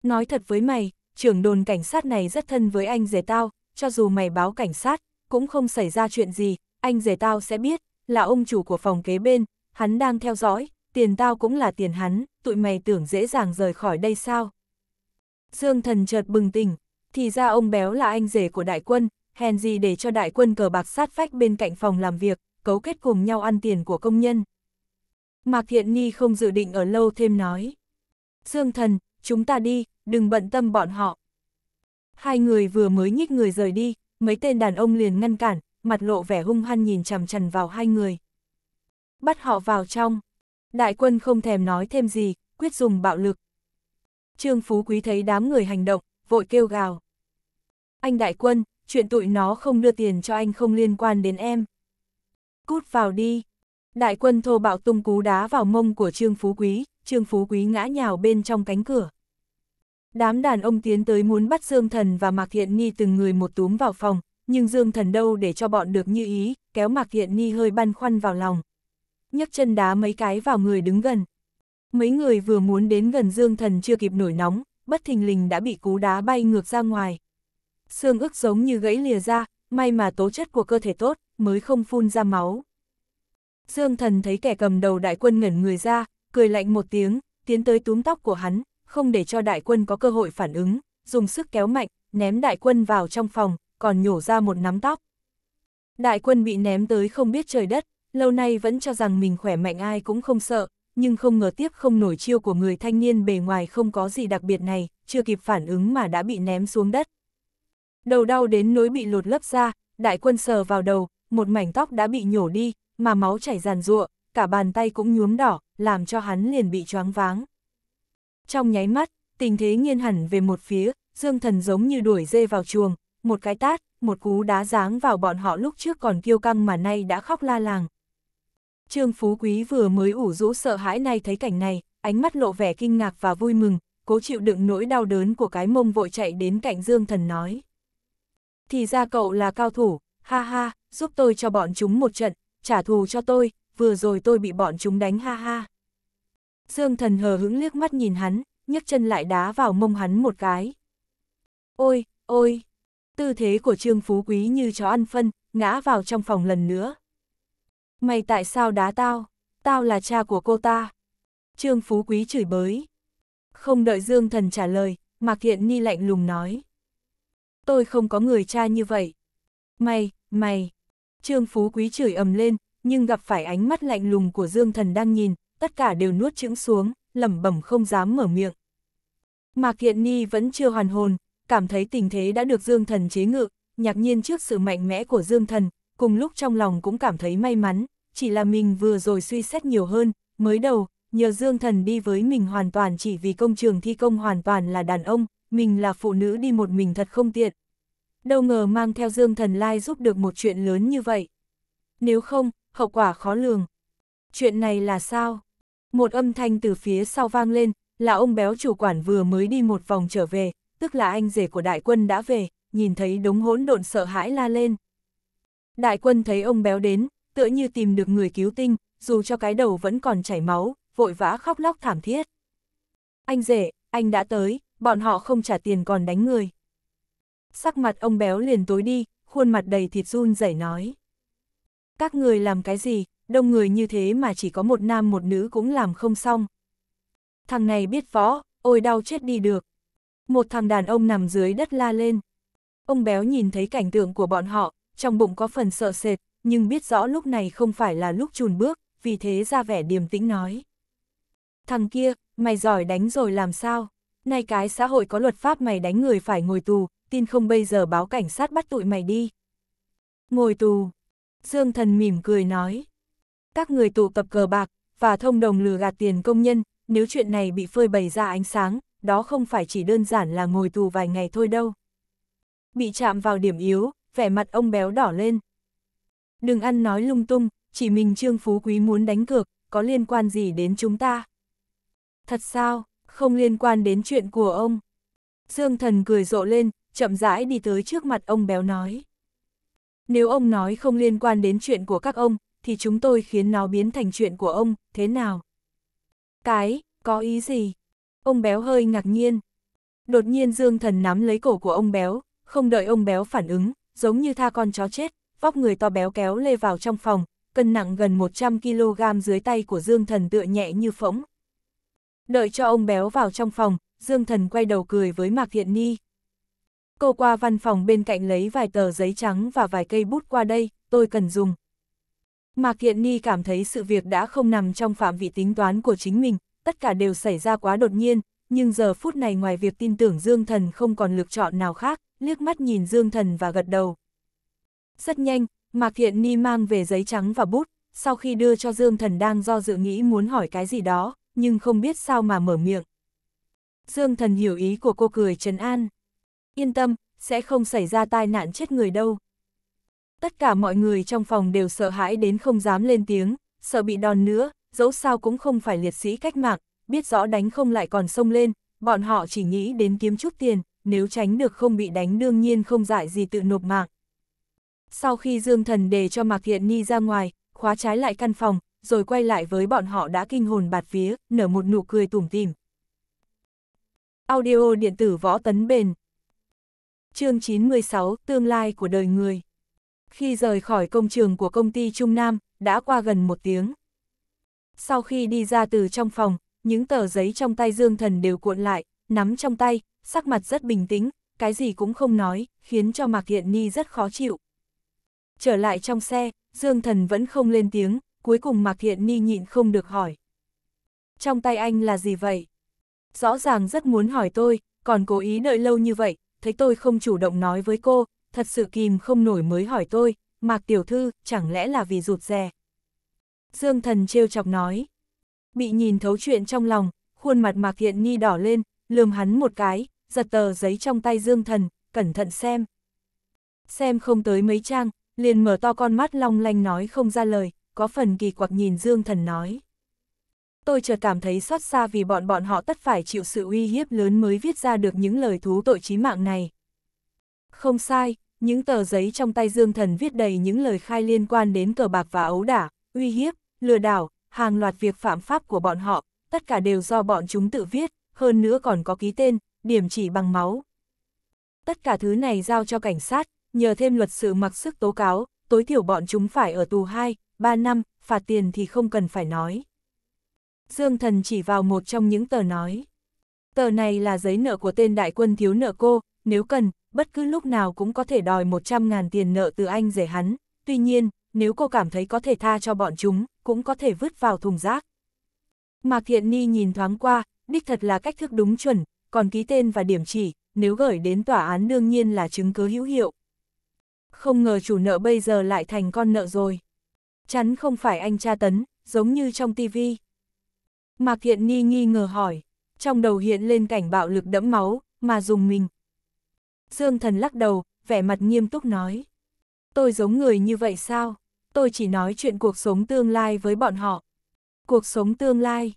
Nói thật với mày, trưởng đồn cảnh sát này rất thân với anh rể tao, cho dù mày báo cảnh sát, cũng không xảy ra chuyện gì, anh rể tao sẽ biết, là ông chủ của phòng kế bên, hắn đang theo dõi, tiền tao cũng là tiền hắn, tụi mày tưởng dễ dàng rời khỏi đây sao? Dương thần chợt bừng tỉnh, thì ra ông béo là anh rể của đại quân, hèn gì để cho đại quân cờ bạc sát phách bên cạnh phòng làm việc, cấu kết cùng nhau ăn tiền của công nhân. Mạc Thiện Nhi không dự định ở lâu thêm nói. Dương thần, chúng ta đi, đừng bận tâm bọn họ. Hai người vừa mới nhích người rời đi, mấy tên đàn ông liền ngăn cản, mặt lộ vẻ hung hăng nhìn chằm chằm vào hai người. Bắt họ vào trong. Đại quân không thèm nói thêm gì, quyết dùng bạo lực. Trương Phú Quý thấy đám người hành động, vội kêu gào. Anh đại quân, chuyện tụi nó không đưa tiền cho anh không liên quan đến em. Cút vào đi. Đại quân thô bạo tung cú đá vào mông của Trương Phú Quý, Trương Phú Quý ngã nhào bên trong cánh cửa. Đám đàn ông tiến tới muốn bắt Dương Thần và Mạc Thiện Nhi từng người một túm vào phòng, nhưng Dương Thần đâu để cho bọn được như ý, kéo Mạc Hiện Ni hơi băn khoăn vào lòng. nhấc chân đá mấy cái vào người đứng gần. Mấy người vừa muốn đến gần Dương Thần chưa kịp nổi nóng, bất thình lình đã bị cú đá bay ngược ra ngoài. Xương ức giống như gãy lìa ra, may mà tố chất của cơ thể tốt, mới không phun ra máu. Dương Thần thấy kẻ cầm đầu đại quân ngẩn người ra, cười lạnh một tiếng, tiến tới túm tóc của hắn, không để cho đại quân có cơ hội phản ứng, dùng sức kéo mạnh, ném đại quân vào trong phòng, còn nhổ ra một nắm tóc. Đại quân bị ném tới không biết trời đất, lâu nay vẫn cho rằng mình khỏe mạnh ai cũng không sợ, nhưng không ngờ tiếp không nổi chiêu của người thanh niên bề ngoài không có gì đặc biệt này, chưa kịp phản ứng mà đã bị ném xuống đất. Đầu đau đến nỗi bị lột lấp ra, đại quân sờ vào đầu, một mảnh tóc đã bị nhổ đi, mà máu chảy ràn rụa, cả bàn tay cũng nhuốm đỏ, làm cho hắn liền bị choáng váng. Trong nháy mắt, tình thế nghiêng hẳn về một phía, dương thần giống như đuổi dê vào chuồng, một cái tát, một cú đá giáng vào bọn họ lúc trước còn kiêu căng mà nay đã khóc la làng. Trương Phú Quý vừa mới ủ rũ sợ hãi nay thấy cảnh này, ánh mắt lộ vẻ kinh ngạc và vui mừng, cố chịu đựng nỗi đau đớn của cái mông vội chạy đến cạnh Dương Thần nói. Thì ra cậu là cao thủ, ha ha, giúp tôi cho bọn chúng một trận, trả thù cho tôi, vừa rồi tôi bị bọn chúng đánh ha ha. Dương Thần hờ hững liếc mắt nhìn hắn, nhấc chân lại đá vào mông hắn một cái. Ôi, ôi! Tư thế của Trương Phú Quý như chó ăn phân, ngã vào trong phòng lần nữa. Mày tại sao đá tao? Tao là cha của cô ta. Trương Phú Quý chửi bới. Không đợi Dương Thần trả lời, Mạc Hiện Ni lạnh lùng nói. Tôi không có người cha như vậy. Mày, mày. Trương Phú Quý chửi ầm lên, nhưng gặp phải ánh mắt lạnh lùng của Dương Thần đang nhìn, tất cả đều nuốt chững xuống, lẩm bẩm không dám mở miệng. Mạc Hiện Ni vẫn chưa hoàn hồn, cảm thấy tình thế đã được Dương Thần chế ngự, nhạc nhiên trước sự mạnh mẽ của Dương Thần, cùng lúc trong lòng cũng cảm thấy may mắn, chỉ là mình vừa rồi suy xét nhiều hơn, mới đầu, nhờ Dương Thần đi với mình hoàn toàn chỉ vì công trường thi công hoàn toàn là đàn ông, mình là phụ nữ đi một mình thật không tiện. Đâu ngờ mang theo Dương Thần Lai giúp được một chuyện lớn như vậy. Nếu không, hậu quả khó lường. Chuyện này là sao? Một âm thanh từ phía sau vang lên, là ông béo chủ quản vừa mới đi một vòng trở về, tức là anh rể của đại quân đã về, nhìn thấy đống hỗn độn sợ hãi la lên. Đại quân thấy ông béo đến, tựa như tìm được người cứu tinh, dù cho cái đầu vẫn còn chảy máu, vội vã khóc lóc thảm thiết. Anh rể, anh đã tới, bọn họ không trả tiền còn đánh người. Sắc mặt ông béo liền tối đi, khuôn mặt đầy thịt run rẩy nói. Các người làm cái gì, đông người như thế mà chỉ có một nam một nữ cũng làm không xong. Thằng này biết võ, ôi đau chết đi được một thằng đàn ông nằm dưới đất la lên. Ông béo nhìn thấy cảnh tượng của bọn họ, trong bụng có phần sợ sệt, nhưng biết rõ lúc này không phải là lúc chùn bước, vì thế ra vẻ điềm tĩnh nói. Thằng kia, mày giỏi đánh rồi làm sao? Nay cái xã hội có luật pháp mày đánh người phải ngồi tù, tin không bây giờ báo cảnh sát bắt tụi mày đi. Ngồi tù. Dương thần mỉm cười nói. Các người tụ tập cờ bạc, và thông đồng lừa gạt tiền công nhân, nếu chuyện này bị phơi bày ra ánh sáng, đó không phải chỉ đơn giản là ngồi tù vài ngày thôi đâu. Bị chạm vào điểm yếu, vẻ mặt ông béo đỏ lên. Đừng ăn nói lung tung, chỉ mình Trương Phú Quý muốn đánh cược, có liên quan gì đến chúng ta? Thật sao, không liên quan đến chuyện của ông. Dương thần cười rộ lên, chậm rãi đi tới trước mặt ông béo nói. Nếu ông nói không liên quan đến chuyện của các ông, thì chúng tôi khiến nó biến thành chuyện của ông, thế nào? Cái, có ý gì? Ông béo hơi ngạc nhiên. Đột nhiên Dương Thần nắm lấy cổ của ông béo, không đợi ông béo phản ứng, giống như tha con chó chết, vóc người to béo kéo lê vào trong phòng, cân nặng gần 100kg dưới tay của Dương Thần tựa nhẹ như phỗng. Đợi cho ông béo vào trong phòng, Dương Thần quay đầu cười với Mạc Thiện Ni. Cô qua văn phòng bên cạnh lấy vài tờ giấy trắng và vài cây bút qua đây, tôi cần dùng. Mạc Thiện Ni cảm thấy sự việc đã không nằm trong phạm vị tính toán của chính mình, tất cả đều xảy ra quá đột nhiên, nhưng giờ phút này ngoài việc tin tưởng Dương Thần không còn lựa chọn nào khác, liếc mắt nhìn Dương Thần và gật đầu. Rất nhanh, Mạc Thiện Ni mang về giấy trắng và bút, sau khi đưa cho Dương Thần đang do dự nghĩ muốn hỏi cái gì đó, nhưng không biết sao mà mở miệng. Dương Thần hiểu ý của cô cười trấn an. Yên tâm, sẽ không xảy ra tai nạn chết người đâu. Tất cả mọi người trong phòng đều sợ hãi đến không dám lên tiếng, sợ bị đòn nữa, dẫu sao cũng không phải liệt sĩ cách mạng, biết rõ đánh không lại còn sông lên, bọn họ chỉ nghĩ đến kiếm chút tiền, nếu tránh được không bị đánh đương nhiên không dại gì tự nộp mạng. Sau khi Dương Thần đề cho Mạc Thiện Ni ra ngoài, khóa trái lại căn phòng, rồi quay lại với bọn họ đã kinh hồn bạt vía, nở một nụ cười tủm tỉm. Audio điện tử võ tấn bền Chương 96 Tương lai của đời người Khi rời khỏi công trường của công ty Trung Nam, đã qua gần một tiếng sau khi đi ra từ trong phòng, những tờ giấy trong tay Dương Thần đều cuộn lại, nắm trong tay, sắc mặt rất bình tĩnh, cái gì cũng không nói, khiến cho Mạc Hiện Ni rất khó chịu. Trở lại trong xe, Dương Thần vẫn không lên tiếng, cuối cùng Mạc Hiện Ni nhịn không được hỏi. Trong tay anh là gì vậy? Rõ ràng rất muốn hỏi tôi, còn cố ý đợi lâu như vậy, thấy tôi không chủ động nói với cô, thật sự kìm không nổi mới hỏi tôi, Mạc Tiểu Thư, chẳng lẽ là vì rụt rè, Dương thần trêu chọc nói. Bị nhìn thấu chuyện trong lòng, khuôn mặt mạc hiện ni đỏ lên, lườm hắn một cái, giật tờ giấy trong tay dương thần, cẩn thận xem. Xem không tới mấy trang, liền mở to con mắt long lanh nói không ra lời, có phần kỳ quặc nhìn dương thần nói. Tôi chợt cảm thấy xót xa vì bọn bọn họ tất phải chịu sự uy hiếp lớn mới viết ra được những lời thú tội chí mạng này. Không sai, những tờ giấy trong tay Dương Thần viết đầy những lời khai liên quan đến cờ bạc và ấu đả, uy hiếp, lừa đảo, hàng loạt việc phạm pháp của bọn họ, tất cả đều do bọn chúng tự viết, hơn nữa còn có ký tên, điểm chỉ bằng máu. Tất cả thứ này giao cho cảnh sát, nhờ thêm luật sự mặc sức tố cáo, tối thiểu bọn chúng phải ở tù 2, 3 năm, phạt tiền thì không cần phải nói. Dương Thần chỉ vào một trong những tờ nói. Tờ này là giấy nợ của tên đại quân thiếu nợ cô, nếu cần, bất cứ lúc nào cũng có thể đòi 100.000 tiền nợ từ anh rể hắn. Tuy nhiên, nếu cô cảm thấy có thể tha cho bọn chúng, cũng có thể vứt vào thùng rác. Mạc Thiện Ni nhìn thoáng qua, đích thật là cách thức đúng chuẩn, còn ký tên và điểm chỉ, nếu gửi đến tòa án đương nhiên là chứng cứ hữu hiệu. Không ngờ chủ nợ bây giờ lại thành con nợ rồi. Chắn không phải anh Cha tấn, giống như trong tivi. Mạc Thiện Ni nghi ngờ hỏi, trong đầu hiện lên cảnh bạo lực đẫm máu, mà dùng mình. Dương thần lắc đầu, vẻ mặt nghiêm túc nói. Tôi giống người như vậy sao? tôi chỉ nói chuyện cuộc sống tương lai với bọn họ. Cuộc sống tương lai.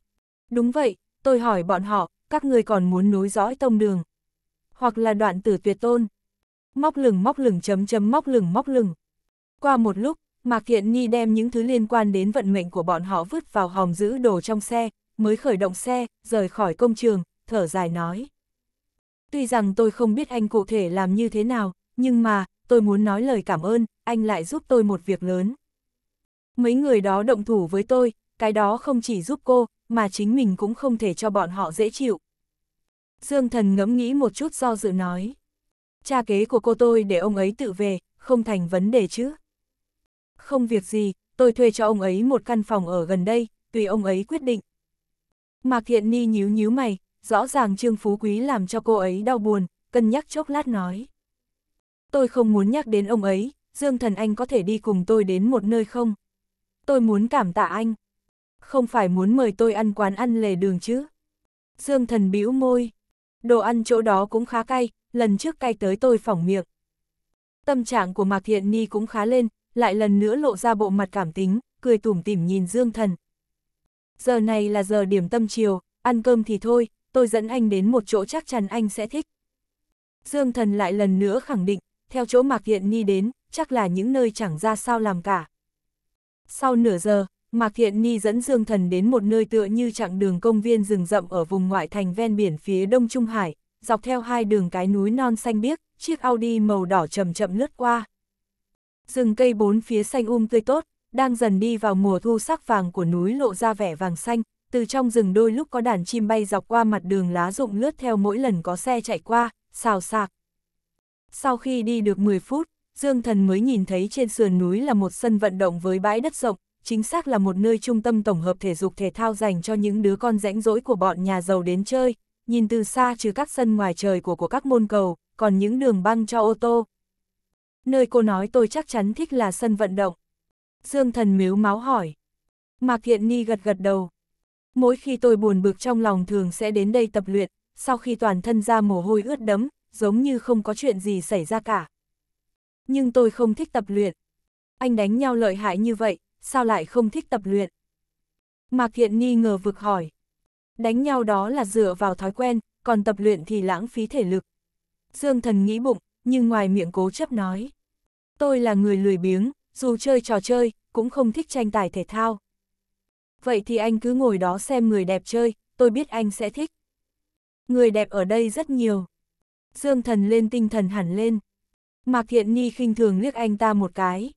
Đúng vậy, tôi hỏi bọn họ, các người còn muốn nối dõi tông đường. Hoặc là đoạn tử tuyệt tôn. Móc lửng móc lửng chấm chấm móc lửng móc lửng. Qua một lúc, Mạc Kiện Nhi đem những thứ liên quan đến vận mệnh của bọn họ vứt vào hòm giữ đồ trong xe, mới khởi động xe, rời khỏi công trường, thở dài nói. Tuy rằng tôi không biết anh cụ thể làm như thế nào, nhưng mà, tôi muốn nói lời cảm ơn, anh lại giúp tôi một việc lớn. Mấy người đó động thủ với tôi, cái đó không chỉ giúp cô, mà chính mình cũng không thể cho bọn họ dễ chịu. Dương thần ngẫm nghĩ một chút do dự nói. Cha kế của cô tôi để ông ấy tự về, không thành vấn đề chứ. Không việc gì, tôi thuê cho ông ấy một căn phòng ở gần đây, tùy ông ấy quyết định. Mạc Thiện Ni nhíu nhíu mày, rõ ràng Trương Phú Quý làm cho cô ấy đau buồn, cân nhắc chốc lát nói. Tôi không muốn nhắc đến ông ấy, Dương Thần Anh có thể đi cùng tôi đến một nơi không? tôi muốn cảm tạ anh. Không phải muốn mời tôi ăn quán ăn lề đường chứ. Dương thần bĩu môi. Đồ ăn chỗ đó cũng khá cay, lần trước cay tới tôi phỏng miệng. Tâm trạng của Mạc Thiện Ni cũng khá lên, lại lần nữa lộ ra bộ mặt cảm tính, cười tủm tỉm nhìn Dương thần. Giờ này là giờ điểm tâm chiều, ăn cơm thì thôi, tôi dẫn anh đến một chỗ chắc chắn anh sẽ thích. Dương thần lại lần nữa khẳng định, theo chỗ Mạc Thiện Ni đến, chắc là những nơi chẳng ra sao làm cả. Sau nửa giờ, Mạc Thiện Ni dẫn Dương Thần đến một nơi tựa như chặng đường công viên rừng rậm ở vùng ngoại thành ven biển phía Đông Trung Hải, dọc theo hai đường cái núi non xanh biếc, chiếc Audi màu đỏ chậm chậm lướt qua. Rừng cây bốn phía xanh um tươi tốt, đang dần đi vào mùa thu sắc vàng của núi lộ ra vẻ vàng xanh, từ trong rừng đôi lúc có đàn chim bay dọc qua mặt đường lá rụng lướt theo mỗi lần có xe chạy qua, xào xạc. Sau khi đi được 10 phút, Dương Thần mới nhìn thấy trên sườn núi là một sân vận động với bãi đất rộng, chính xác là một nơi trung tâm tổng hợp thể dục thể thao dành cho những đứa con rãnh rỗi của bọn nhà giàu đến chơi, nhìn từ xa trừ các sân ngoài trời của của các môn cầu, còn những đường băng cho ô tô. Nơi cô nói tôi chắc chắn thích là sân vận động. Dương Thần miếu máu hỏi. Mạc Thiện Ni gật gật đầu. Mỗi khi tôi buồn bực trong lòng thường sẽ đến đây tập luyện, sau khi toàn thân ra mồ hôi ướt đẫm, giống như không có chuyện gì xảy ra cả, nhưng tôi không thích tập luyện. Anh đánh nhau lợi hại như vậy, sao lại không thích tập luyện? Mạc Thiện nghi ngờ vực hỏi. Đánh nhau đó là dựa vào thói quen, còn tập luyện thì lãng phí thể lực. Dương thần nghĩ bụng, nhưng ngoài miệng cố chấp nói. Tôi là người lười biếng, dù chơi trò chơi, cũng không thích tranh tài thể thao. Vậy thì anh cứ ngồi đó xem người đẹp chơi, tôi biết anh sẽ thích. Người đẹp ở đây rất nhiều. Dương thần lên tinh thần hẳn lên. Mạc Thiện Ni khinh thường liếc anh ta một cái.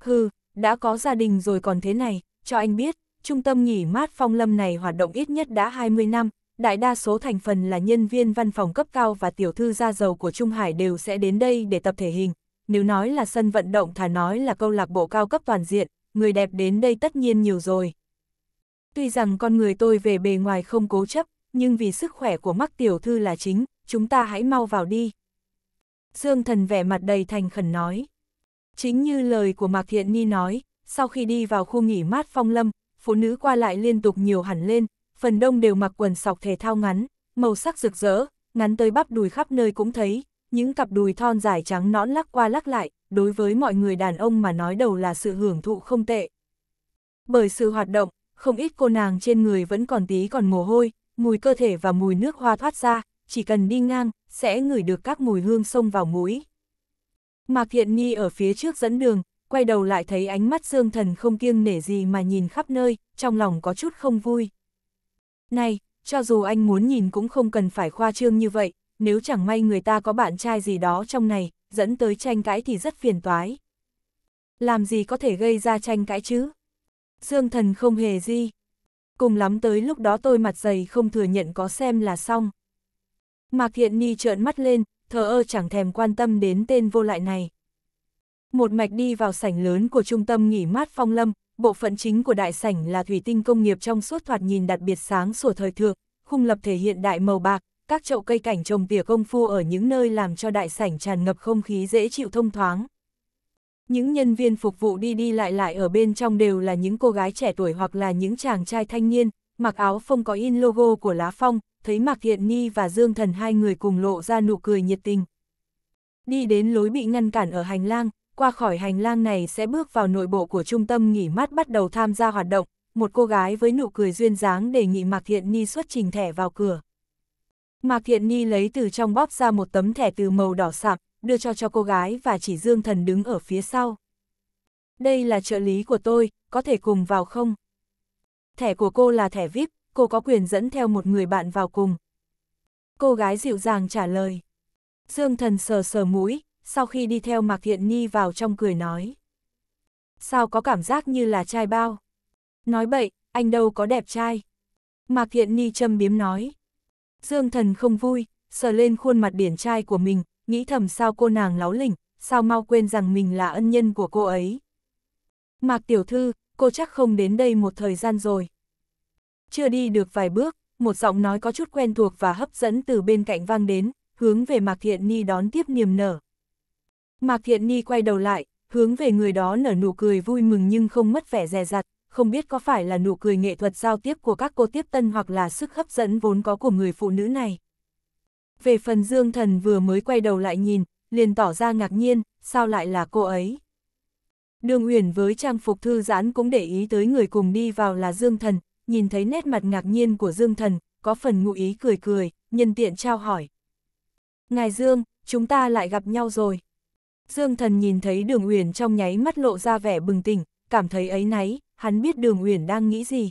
Hừ, đã có gia đình rồi còn thế này, cho anh biết, trung tâm nghỉ mát phong lâm này hoạt động ít nhất đã 20 năm, đại đa số thành phần là nhân viên văn phòng cấp cao và tiểu thư gia giàu của Trung Hải đều sẽ đến đây để tập thể hình. Nếu nói là sân vận động thà nói là câu lạc bộ cao cấp toàn diện, người đẹp đến đây tất nhiên nhiều rồi. Tuy rằng con người tôi về bề ngoài không cố chấp, nhưng vì sức khỏe của mắc tiểu thư là chính, chúng ta hãy mau vào đi. Dương Thần vẻ mặt đầy thành khẩn nói. Chính như lời của Mạc Thiện Ni nói, sau khi đi vào khu nghỉ mát phong lâm, phụ nữ qua lại liên tục nhiều hẳn lên, phần đông đều mặc quần sọc thể thao ngắn, màu sắc rực rỡ, ngắn tới bắp đùi khắp nơi cũng thấy, những cặp đùi thon dài trắng nõn lắc qua lắc lại, đối với mọi người đàn ông mà nói đầu là sự hưởng thụ không tệ. Bởi sự hoạt động, không ít cô nàng trên người vẫn còn tí còn mồ hôi, mùi cơ thể và mùi nước hoa thoát ra, chỉ cần đi ngang, sẽ ngửi được các mùi hương xông vào mũi. Mạc Hiện Nhi ở phía trước dẫn đường, quay đầu lại thấy ánh mắt Dương Thần không kiêng nể gì mà nhìn khắp nơi, trong lòng có chút không vui. Này, cho dù anh muốn nhìn cũng không cần phải khoa trương như vậy, nếu chẳng may người ta có bạn trai gì đó trong này, dẫn tới tranh cãi thì rất phiền toái. Làm gì có thể gây ra tranh cãi chứ? Dương Thần không hề gì. Cùng lắm tới lúc đó tôi mặt dày không thừa nhận có xem là xong. Mạc Hiện Ni trợn mắt lên, thờ ơ chẳng thèm quan tâm đến tên vô lại này. Một mạch đi vào sảnh lớn của trung tâm nghỉ mát phong lâm, bộ phận chính của đại sảnh là thủy tinh công nghiệp trong suốt thoạt nhìn đặc biệt sáng sủa thời thượng, khung lập thể hiện đại màu bạc, các chậu cây cảnh trồng tỉa công phu ở những nơi làm cho đại sảnh tràn ngập không khí dễ chịu thông thoáng. Những nhân viên phục vụ đi đi lại lại ở bên trong đều là những cô gái trẻ tuổi hoặc là những chàng trai thanh niên, mặc áo phông có in logo của lá phong, thấy Mạc Hiện Ni và Dương Thần hai người cùng lộ ra nụ cười nhiệt tình. Đi đến lối bị ngăn cản ở hành lang, qua khỏi hành lang này sẽ bước vào nội bộ của trung tâm nghỉ mát bắt đầu tham gia hoạt động, một cô gái với nụ cười duyên dáng đề nghị Mạc Hiện Ni xuất trình thẻ vào cửa. Mạc Hiện Ni lấy từ trong bóp ra một tấm thẻ từ màu đỏ sạm, đưa cho cho cô gái và chỉ Dương Thần đứng ở phía sau. Đây là trợ lý của tôi, có thể cùng vào không? Thẻ của cô là thẻ VIP, cô có quyền dẫn theo một người bạn vào cùng. Cô gái dịu dàng trả lời. Dương thần sờ sờ mũi, sau khi đi theo Mạc Thiện ni vào trong cười nói. Sao có cảm giác như là trai bao? Nói bậy, anh đâu có đẹp trai. Mạc Thiện ni châm biếm nói. Dương thần không vui, sờ lên khuôn mặt điển trai của mình, nghĩ thầm sao cô nàng láo lỉnh, sao mau quên rằng mình là ân nhân của cô ấy. Mạc Tiểu Thư, cô chắc không đến đây một thời gian rồi. Chưa đi được vài bước, một giọng nói có chút quen thuộc và hấp dẫn từ bên cạnh vang đến, hướng về Mạc Thiện Ni đón tiếp niềm nở. Mạc Thiện Ni quay đầu lại, hướng về người đó nở nụ cười vui mừng nhưng không mất vẻ dè dặt, không biết có phải là nụ cười nghệ thuật giao tiếp của các cô tiếp tân hoặc là sức hấp dẫn vốn có của người phụ nữ này. Về phần Dương Thần vừa mới quay đầu lại nhìn, liền tỏ ra ngạc nhiên, sao lại là cô ấy. Đường Uyển với trang phục thư giãn cũng để ý tới người cùng đi vào là Dương Thần, nhìn thấy nét mặt ngạc nhiên của Dương Thần, có phần ngụ ý cười cười, nhân tiện trao hỏi. Ngài Dương, chúng ta lại gặp nhau rồi. Dương Thần nhìn thấy Đường Uyển trong nháy mắt lộ ra vẻ bừng tỉnh, cảm thấy ấy náy, hắn biết Đường Uyển đang nghĩ gì.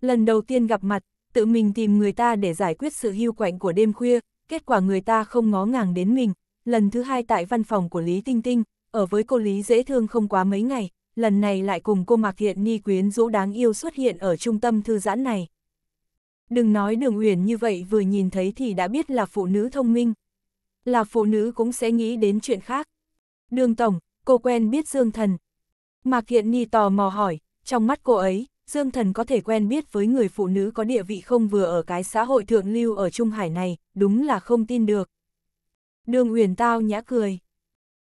Lần đầu tiên gặp mặt, tự mình tìm người ta để giải quyết sự hưu quạnh của đêm khuya, kết quả người ta không ngó ngàng đến mình. Lần thứ hai tại văn phòng của Lý Tinh Tinh, ở với cô Lý dễ thương không quá mấy ngày, lần này lại cùng cô Mạc Hiện Ni quyến rũ đáng yêu xuất hiện ở trung tâm thư giãn này. Đừng nói đường uyển như vậy vừa nhìn thấy thì đã biết là phụ nữ thông minh. Là phụ nữ cũng sẽ nghĩ đến chuyện khác. Đường Tổng, cô quen biết Dương Thần. Mạc Hiện Ni tò mò hỏi, trong mắt cô ấy, Dương Thần có thể quen biết với người phụ nữ có địa vị không vừa ở cái xã hội thượng lưu ở Trung Hải này, đúng là không tin được. Đường Uyển tao nhã cười.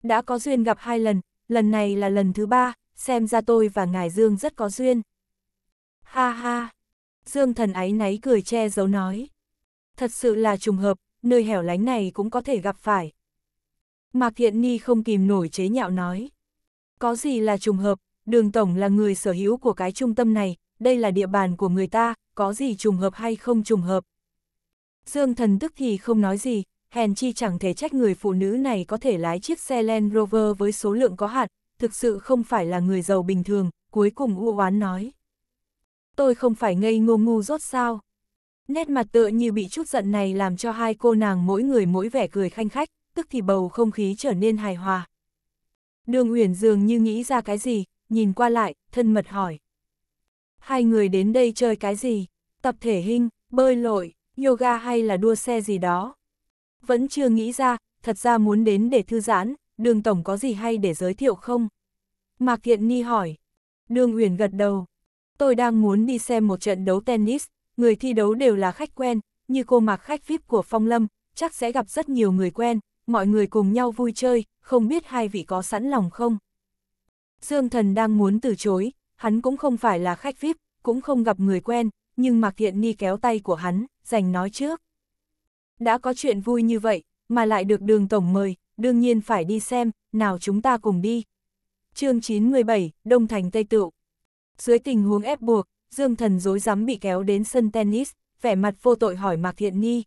Đã có duyên gặp hai lần, lần này là lần thứ ba, xem ra tôi và ngài Dương rất có duyên. Ha ha! Dương thần ái náy cười che giấu nói. Thật sự là trùng hợp, nơi hẻo lánh này cũng có thể gặp phải. Mạc Thiện Ni không kìm nổi chế nhạo nói. Có gì là trùng hợp, đường tổng là người sở hữu của cái trung tâm này, đây là địa bàn của người ta, có gì trùng hợp hay không trùng hợp. Dương thần tức thì không nói gì, hèn chi chẳng thể trách người phụ nữ này có thể lái chiếc xe Land Rover với số lượng có hạn, thực sự không phải là người giàu bình thường, cuối cùng u oán nói. Tôi không phải ngây ngô ngu rốt sao. Nét mặt tựa như bị chút giận này làm cho hai cô nàng mỗi người mỗi vẻ cười khanh khách, tức thì bầu không khí trở nên hài hòa. Đường Uyển dường như nghĩ ra cái gì, nhìn qua lại, thân mật hỏi. Hai người đến đây chơi cái gì? Tập thể hình, bơi lội, yoga hay là đua xe gì đó? Vẫn chưa nghĩ ra, thật ra muốn đến để thư giãn, đường tổng có gì hay để giới thiệu không? Mạc Thiện Ni hỏi. Đường Uyển gật đầu. Tôi đang muốn đi xem một trận đấu tennis, người thi đấu đều là khách quen, như cô Mạc khách VIP của Phong Lâm, chắc sẽ gặp rất nhiều người quen, mọi người cùng nhau vui chơi, không biết hai vị có sẵn lòng không? Dương Thần đang muốn từ chối, hắn cũng không phải là khách VIP, cũng không gặp người quen, nhưng Mạc Thiện Ni kéo tay của hắn, giành nói trước. Đã có chuyện vui như vậy, mà lại được đường tổng mời, đương nhiên phải đi xem, nào chúng ta cùng đi. chương 97, Đông Thành Tây Tựu Dưới tình huống ép buộc, Dương Thần dối rắm bị kéo đến sân tennis, vẻ mặt vô tội hỏi Mạc Thiện Nghi.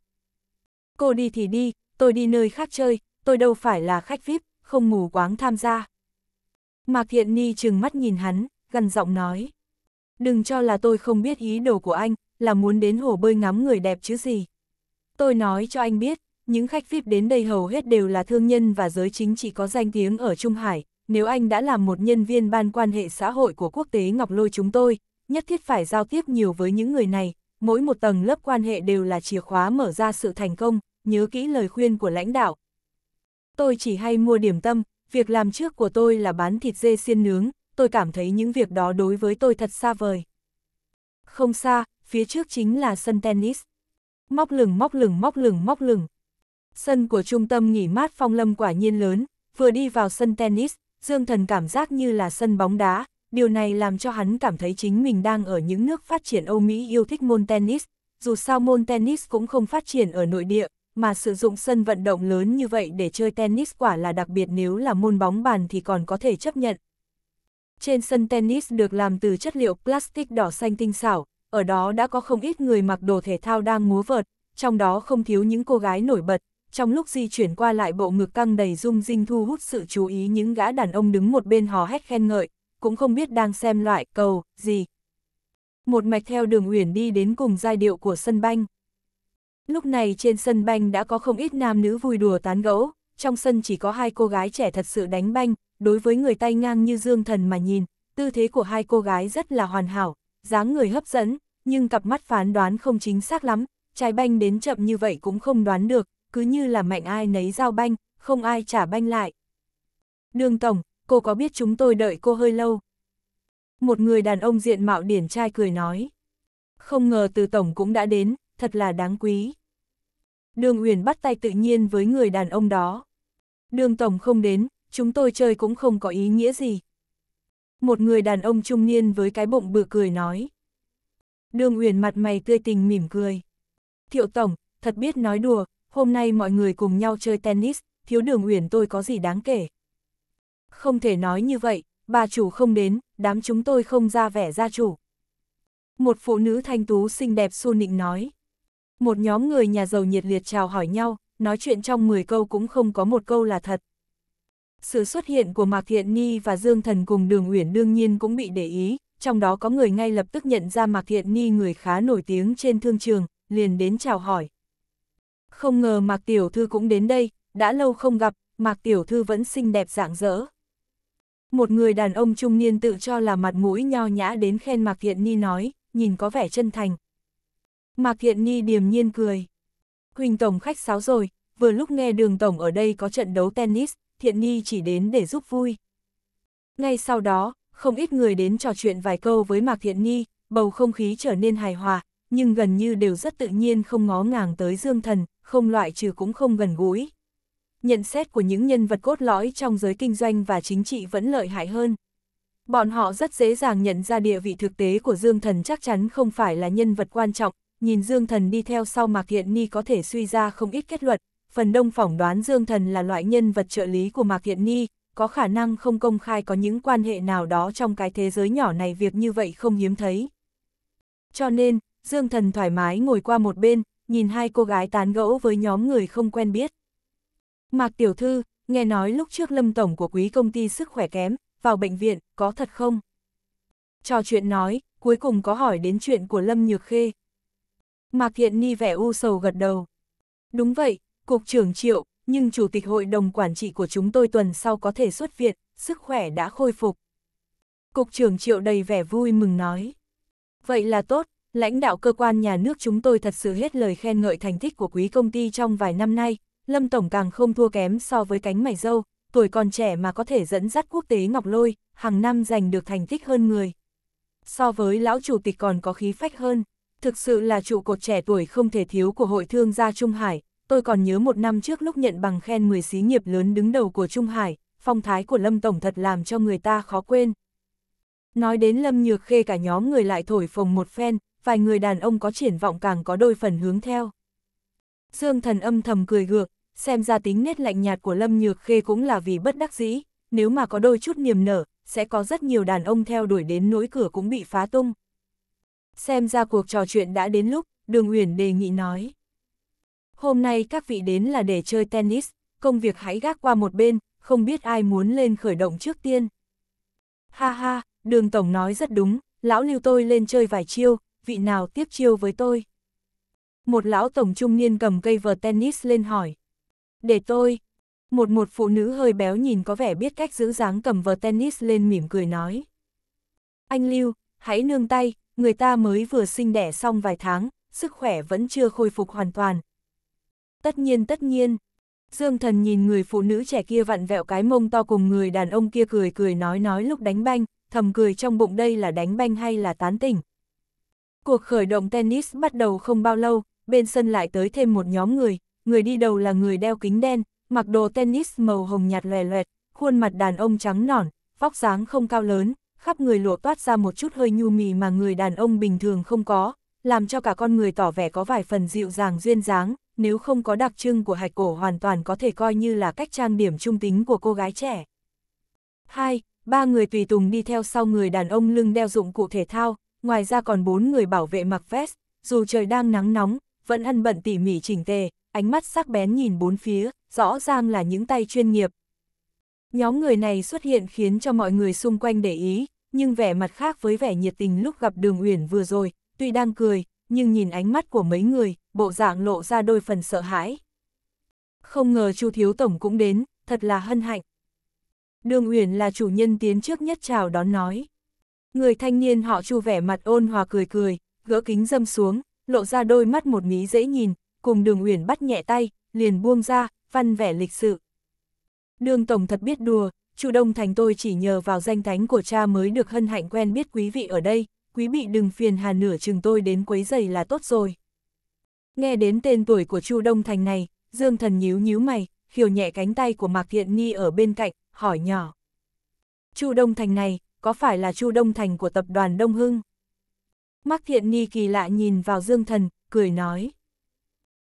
Cô đi thì đi, tôi đi nơi khác chơi, tôi đâu phải là khách VIP, không ngủ quáng tham gia. Mạc Thiện Nghi trừng mắt nhìn hắn, gần giọng nói. Đừng cho là tôi không biết ý đồ của anh, là muốn đến hồ bơi ngắm người đẹp chứ gì. Tôi nói cho anh biết, những khách VIP đến đây hầu hết đều là thương nhân và giới chính trị có danh tiếng ở Trung Hải. Nếu anh đã là một nhân viên ban quan hệ xã hội của quốc tế Ngọc Lôi chúng tôi, nhất thiết phải giao tiếp nhiều với những người này. Mỗi một tầng lớp quan hệ đều là chìa khóa mở ra sự thành công, nhớ kỹ lời khuyên của lãnh đạo. Tôi chỉ hay mua điểm tâm, việc làm trước của tôi là bán thịt dê xiên nướng, tôi cảm thấy những việc đó đối với tôi thật xa vời. Không xa, phía trước chính là sân tennis. Móc lửng móc lửng móc lửng móc lửng. Sân của trung tâm nghỉ mát phong lâm quả nhiên lớn, vừa đi vào sân tennis, Dương Thần cảm giác như là sân bóng đá, điều này làm cho hắn cảm thấy chính mình đang ở những nước phát triển Âu Mỹ yêu thích môn tennis, dù sao môn tennis cũng không phát triển ở nội địa, mà sử dụng sân vận động lớn như vậy để chơi tennis quả là đặc biệt nếu là môn bóng bàn thì còn có thể chấp nhận. Trên sân tennis được làm từ chất liệu plastic đỏ xanh tinh xảo, ở đó đã có không ít người mặc đồ thể thao đang múa vợt, trong đó không thiếu những cô gái nổi bật, trong lúc di chuyển qua lại bộ ngực căng đầy rung rinh thu hút sự chú ý những gã đàn ông đứng một bên hò hét khen ngợi, cũng không biết đang xem loại cầu gì. Một mạch theo đường uyển đi đến cùng giai điệu của sân banh. Lúc này trên sân banh đã có không ít nam nữ vui đùa tán gẫu, trong sân chỉ có hai cô gái trẻ thật sự đánh banh, đối với người tay ngang như Dương Thần mà nhìn, tư thế của hai cô gái rất là hoàn hảo, dáng người hấp dẫn, nhưng cặp mắt phán đoán không chính xác lắm, trái banh đến chậm như vậy cũng không đoán được, cứ như là mạnh ai nấy giao banh, không ai trả banh lại. Đường Tổng, cô có biết chúng tôi đợi cô hơi lâu? Một người đàn ông diện mạo điển trai cười nói. Không ngờ từ Tổng cũng đã đến, thật là đáng quý. Đường Uyển bắt tay tự nhiên với người đàn ông đó. Đường Tổng không đến, chúng tôi chơi cũng không có ý nghĩa gì. Một người đàn ông trung niên với cái bụng bự cười nói. Đường Uyển mặt mày tươi tình mỉm cười. Thiệu Tổng, thật biết nói đùa, hôm nay mọi người cùng nhau chơi tennis, thiếu đường uyển tôi có gì đáng kể. Không thể nói như vậy, bà chủ không đến, đám chúng tôi không ra vẻ gia chủ. Một phụ nữ thanh tú xinh đẹp xu nịnh nói. Một nhóm người nhà giàu nhiệt liệt chào hỏi nhau, nói chuyện trong 10 câu cũng không có một câu là thật. Sự xuất hiện của Mạc Thiện Ni và Dương Thần cùng Đường Uyển đương nhiên cũng bị để ý, trong đó có người ngay lập tức nhận ra Mạc Thiện Ni người khá nổi tiếng trên thương trường, liền đến chào hỏi, không ngờ Mạc Tiểu Thư cũng đến đây, đã lâu không gặp, Mạc Tiểu Thư vẫn xinh đẹp rạng rỡ. Một người đàn ông trung niên tự cho là mặt mũi nho nhã đến khen Mạc Thiện Ni nói, nhìn có vẻ chân thành. Mạc Thiện Ni điềm nhiên cười. Huỳnh Tổng khách sáo rồi, vừa lúc nghe đường Tổng ở đây có trận đấu tennis, Thiện Ni chỉ đến để giúp vui. Ngay sau đó, không ít người đến trò chuyện vài câu với Mạc Thiện Ni, bầu không khí trở nên hài hòa, nhưng gần như đều rất tự nhiên không ngó ngàng tới dương thần, không loại trừ cũng không gần gũi. Nhận xét của những nhân vật cốt lõi trong giới kinh doanh và chính trị vẫn lợi hại hơn. Bọn họ rất dễ dàng nhận ra địa vị thực tế của Dương Thần chắc chắn không phải là nhân vật quan trọng, nhìn Dương Thần đi theo sau Mạc Thiện Ni có thể suy ra không ít kết luận, phần đông phỏng đoán Dương Thần là loại nhân vật trợ lý của Mạc Thiện Ni, có khả năng không công khai có những quan hệ nào đó trong cái thế giới nhỏ này việc như vậy không hiếm thấy. Cho nên, Dương Thần thoải mái ngồi qua một bên, nhìn hai cô gái tán gẫu với nhóm người không quen biết. Mạc Tiểu Thư, nghe nói lúc trước lâm tổng của quý công ty sức khỏe kém, vào bệnh viện, có thật không? Trò chuyện nói, cuối cùng có hỏi đến chuyện của Lâm Nhược Khê. Mạc Thiện Ni vẻ u sầu gật đầu. Đúng vậy, Cục trưởng Triệu, nhưng Chủ tịch Hội đồng Quản trị của chúng tôi tuần sau có thể xuất viện, sức khỏe đã khôi phục. Cục trưởng Triệu đầy vẻ vui mừng nói. Vậy là tốt, Lãnh đạo cơ quan nhà nước chúng tôi thật sự hết lời khen ngợi thành tích của quý công ty trong vài năm nay, Lâm Tổng càng không thua kém so với cánh mày dâu, tuổi còn trẻ mà có thể dẫn dắt quốc tế Ngọc Lôi, hàng năm giành được thành tích hơn người. So với lão chủ tịch còn có khí phách hơn, thực sự là trụ cột trẻ tuổi không thể thiếu của hội thương gia Trung Hải, tôi còn nhớ một năm trước lúc nhận bằng khen 10 xí nghiệp lớn đứng đầu của Trung Hải, phong thái của Lâm Tổng thật làm cho người ta khó quên. Nói đến Lâm Nhược Khê cả nhóm người lại thổi phồng một phen, vài người đàn ông có triển vọng càng có đôi phần hướng theo. Dương thần âm thầm cười gượng, xem ra tính nét lạnh nhạt của Lâm Nhược Khê cũng là vì bất đắc dĩ, nếu mà có đôi chút niềm nở, sẽ có rất nhiều đàn ông theo đuổi đến nỗi cửa cũng bị phá tung. Xem ra cuộc trò chuyện đã đến lúc, Đường Uyển đề nghị nói. Hôm nay các vị đến là để chơi tennis, công việc hãy gác qua một bên, không biết ai muốn lên khởi động trước tiên. Ha ha, đường tổng nói rất đúng, lão lưu tôi lên chơi vài chiêu, vị nào tiếp chiêu với tôi? Một lão tổng trung niên cầm cây vợt tennis lên hỏi. Để tôi. Một một phụ nữ hơi béo nhìn có vẻ biết cách giữ dáng cầm vợt tennis lên mỉm cười nói. Anh Lưu, hãy nương tay, người ta mới vừa sinh đẻ xong vài tháng, sức khỏe vẫn chưa khôi phục hoàn toàn. Tất nhiên tất nhiên. Dương thần nhìn người phụ nữ trẻ kia vặn vẹo cái mông to cùng người đàn ông kia cười cười nói nói lúc đánh banh, thầm cười trong bụng đây là đánh banh hay là tán tỉnh. Cuộc khởi động tennis bắt đầu không bao lâu, bên sân lại tới thêm một nhóm người, người đi đầu là người đeo kính đen, mặc đồ tennis màu hồng nhạt lòe loẹt, khuôn mặt đàn ông trắng nõn, vóc dáng không cao lớn, khắp người lụa toát ra một chút hơi nhu mì mà người đàn ông bình thường không có, làm cho cả con người tỏ vẻ có vài phần dịu dàng duyên dáng, nếu không có đặc trưng của hạch cổ hoàn toàn có thể coi như là cách trang điểm trung tính của cô gái trẻ. 2. Ba người tùy tùng đi theo sau người đàn ông lưng đeo dụng cụ thể thao, ngoài ra còn bốn người bảo vệ mặc vest, dù trời đang nắng nóng, vẫn ăn bận tỉ mỉ chỉnh tề, ánh mắt sắc bén nhìn bốn phía, rõ ràng là những tay chuyên nghiệp. Nhóm người này xuất hiện khiến cho mọi người xung quanh để ý, nhưng vẻ mặt khác với vẻ nhiệt tình lúc gặp đường uyển vừa rồi, tuy đang cười, nhưng nhìn ánh mắt của mấy người, bộ dạng lộ ra đôi phần sợ hãi. Không ngờ chu thiếu tổng cũng đến, thật là hân hạnh. Đường uyển là chủ nhân tiến trước nhất chào đón nói. Người thanh niên họ chu vẻ mặt ôn hòa cười cười, gỡ kính dâm xuống, lộ ra đôi mắt một mí dễ nhìn, cùng đường uyển bắt nhẹ tay, liền buông ra, văn vẻ lịch sự. Đường Tổng thật biết đùa, Chu Đông Thành tôi chỉ nhờ vào danh thánh của cha mới được hân hạnh quen biết quý vị ở đây, quý vị đừng phiền hà nửa chừng tôi đến quấy giày là tốt rồi. Nghe đến tên tuổi của Chu Đông Thành này, Dương Thần nhíu nhíu mày, khiều nhẹ cánh tay của Mạc Thiện Ni ở bên cạnh, hỏi nhỏ. Chu Đông Thành này, có phải là Chu Đông Thành của tập đoàn Đông Hưng? Mắc Thiện Ni kỳ lạ nhìn vào Dương Thần, cười nói.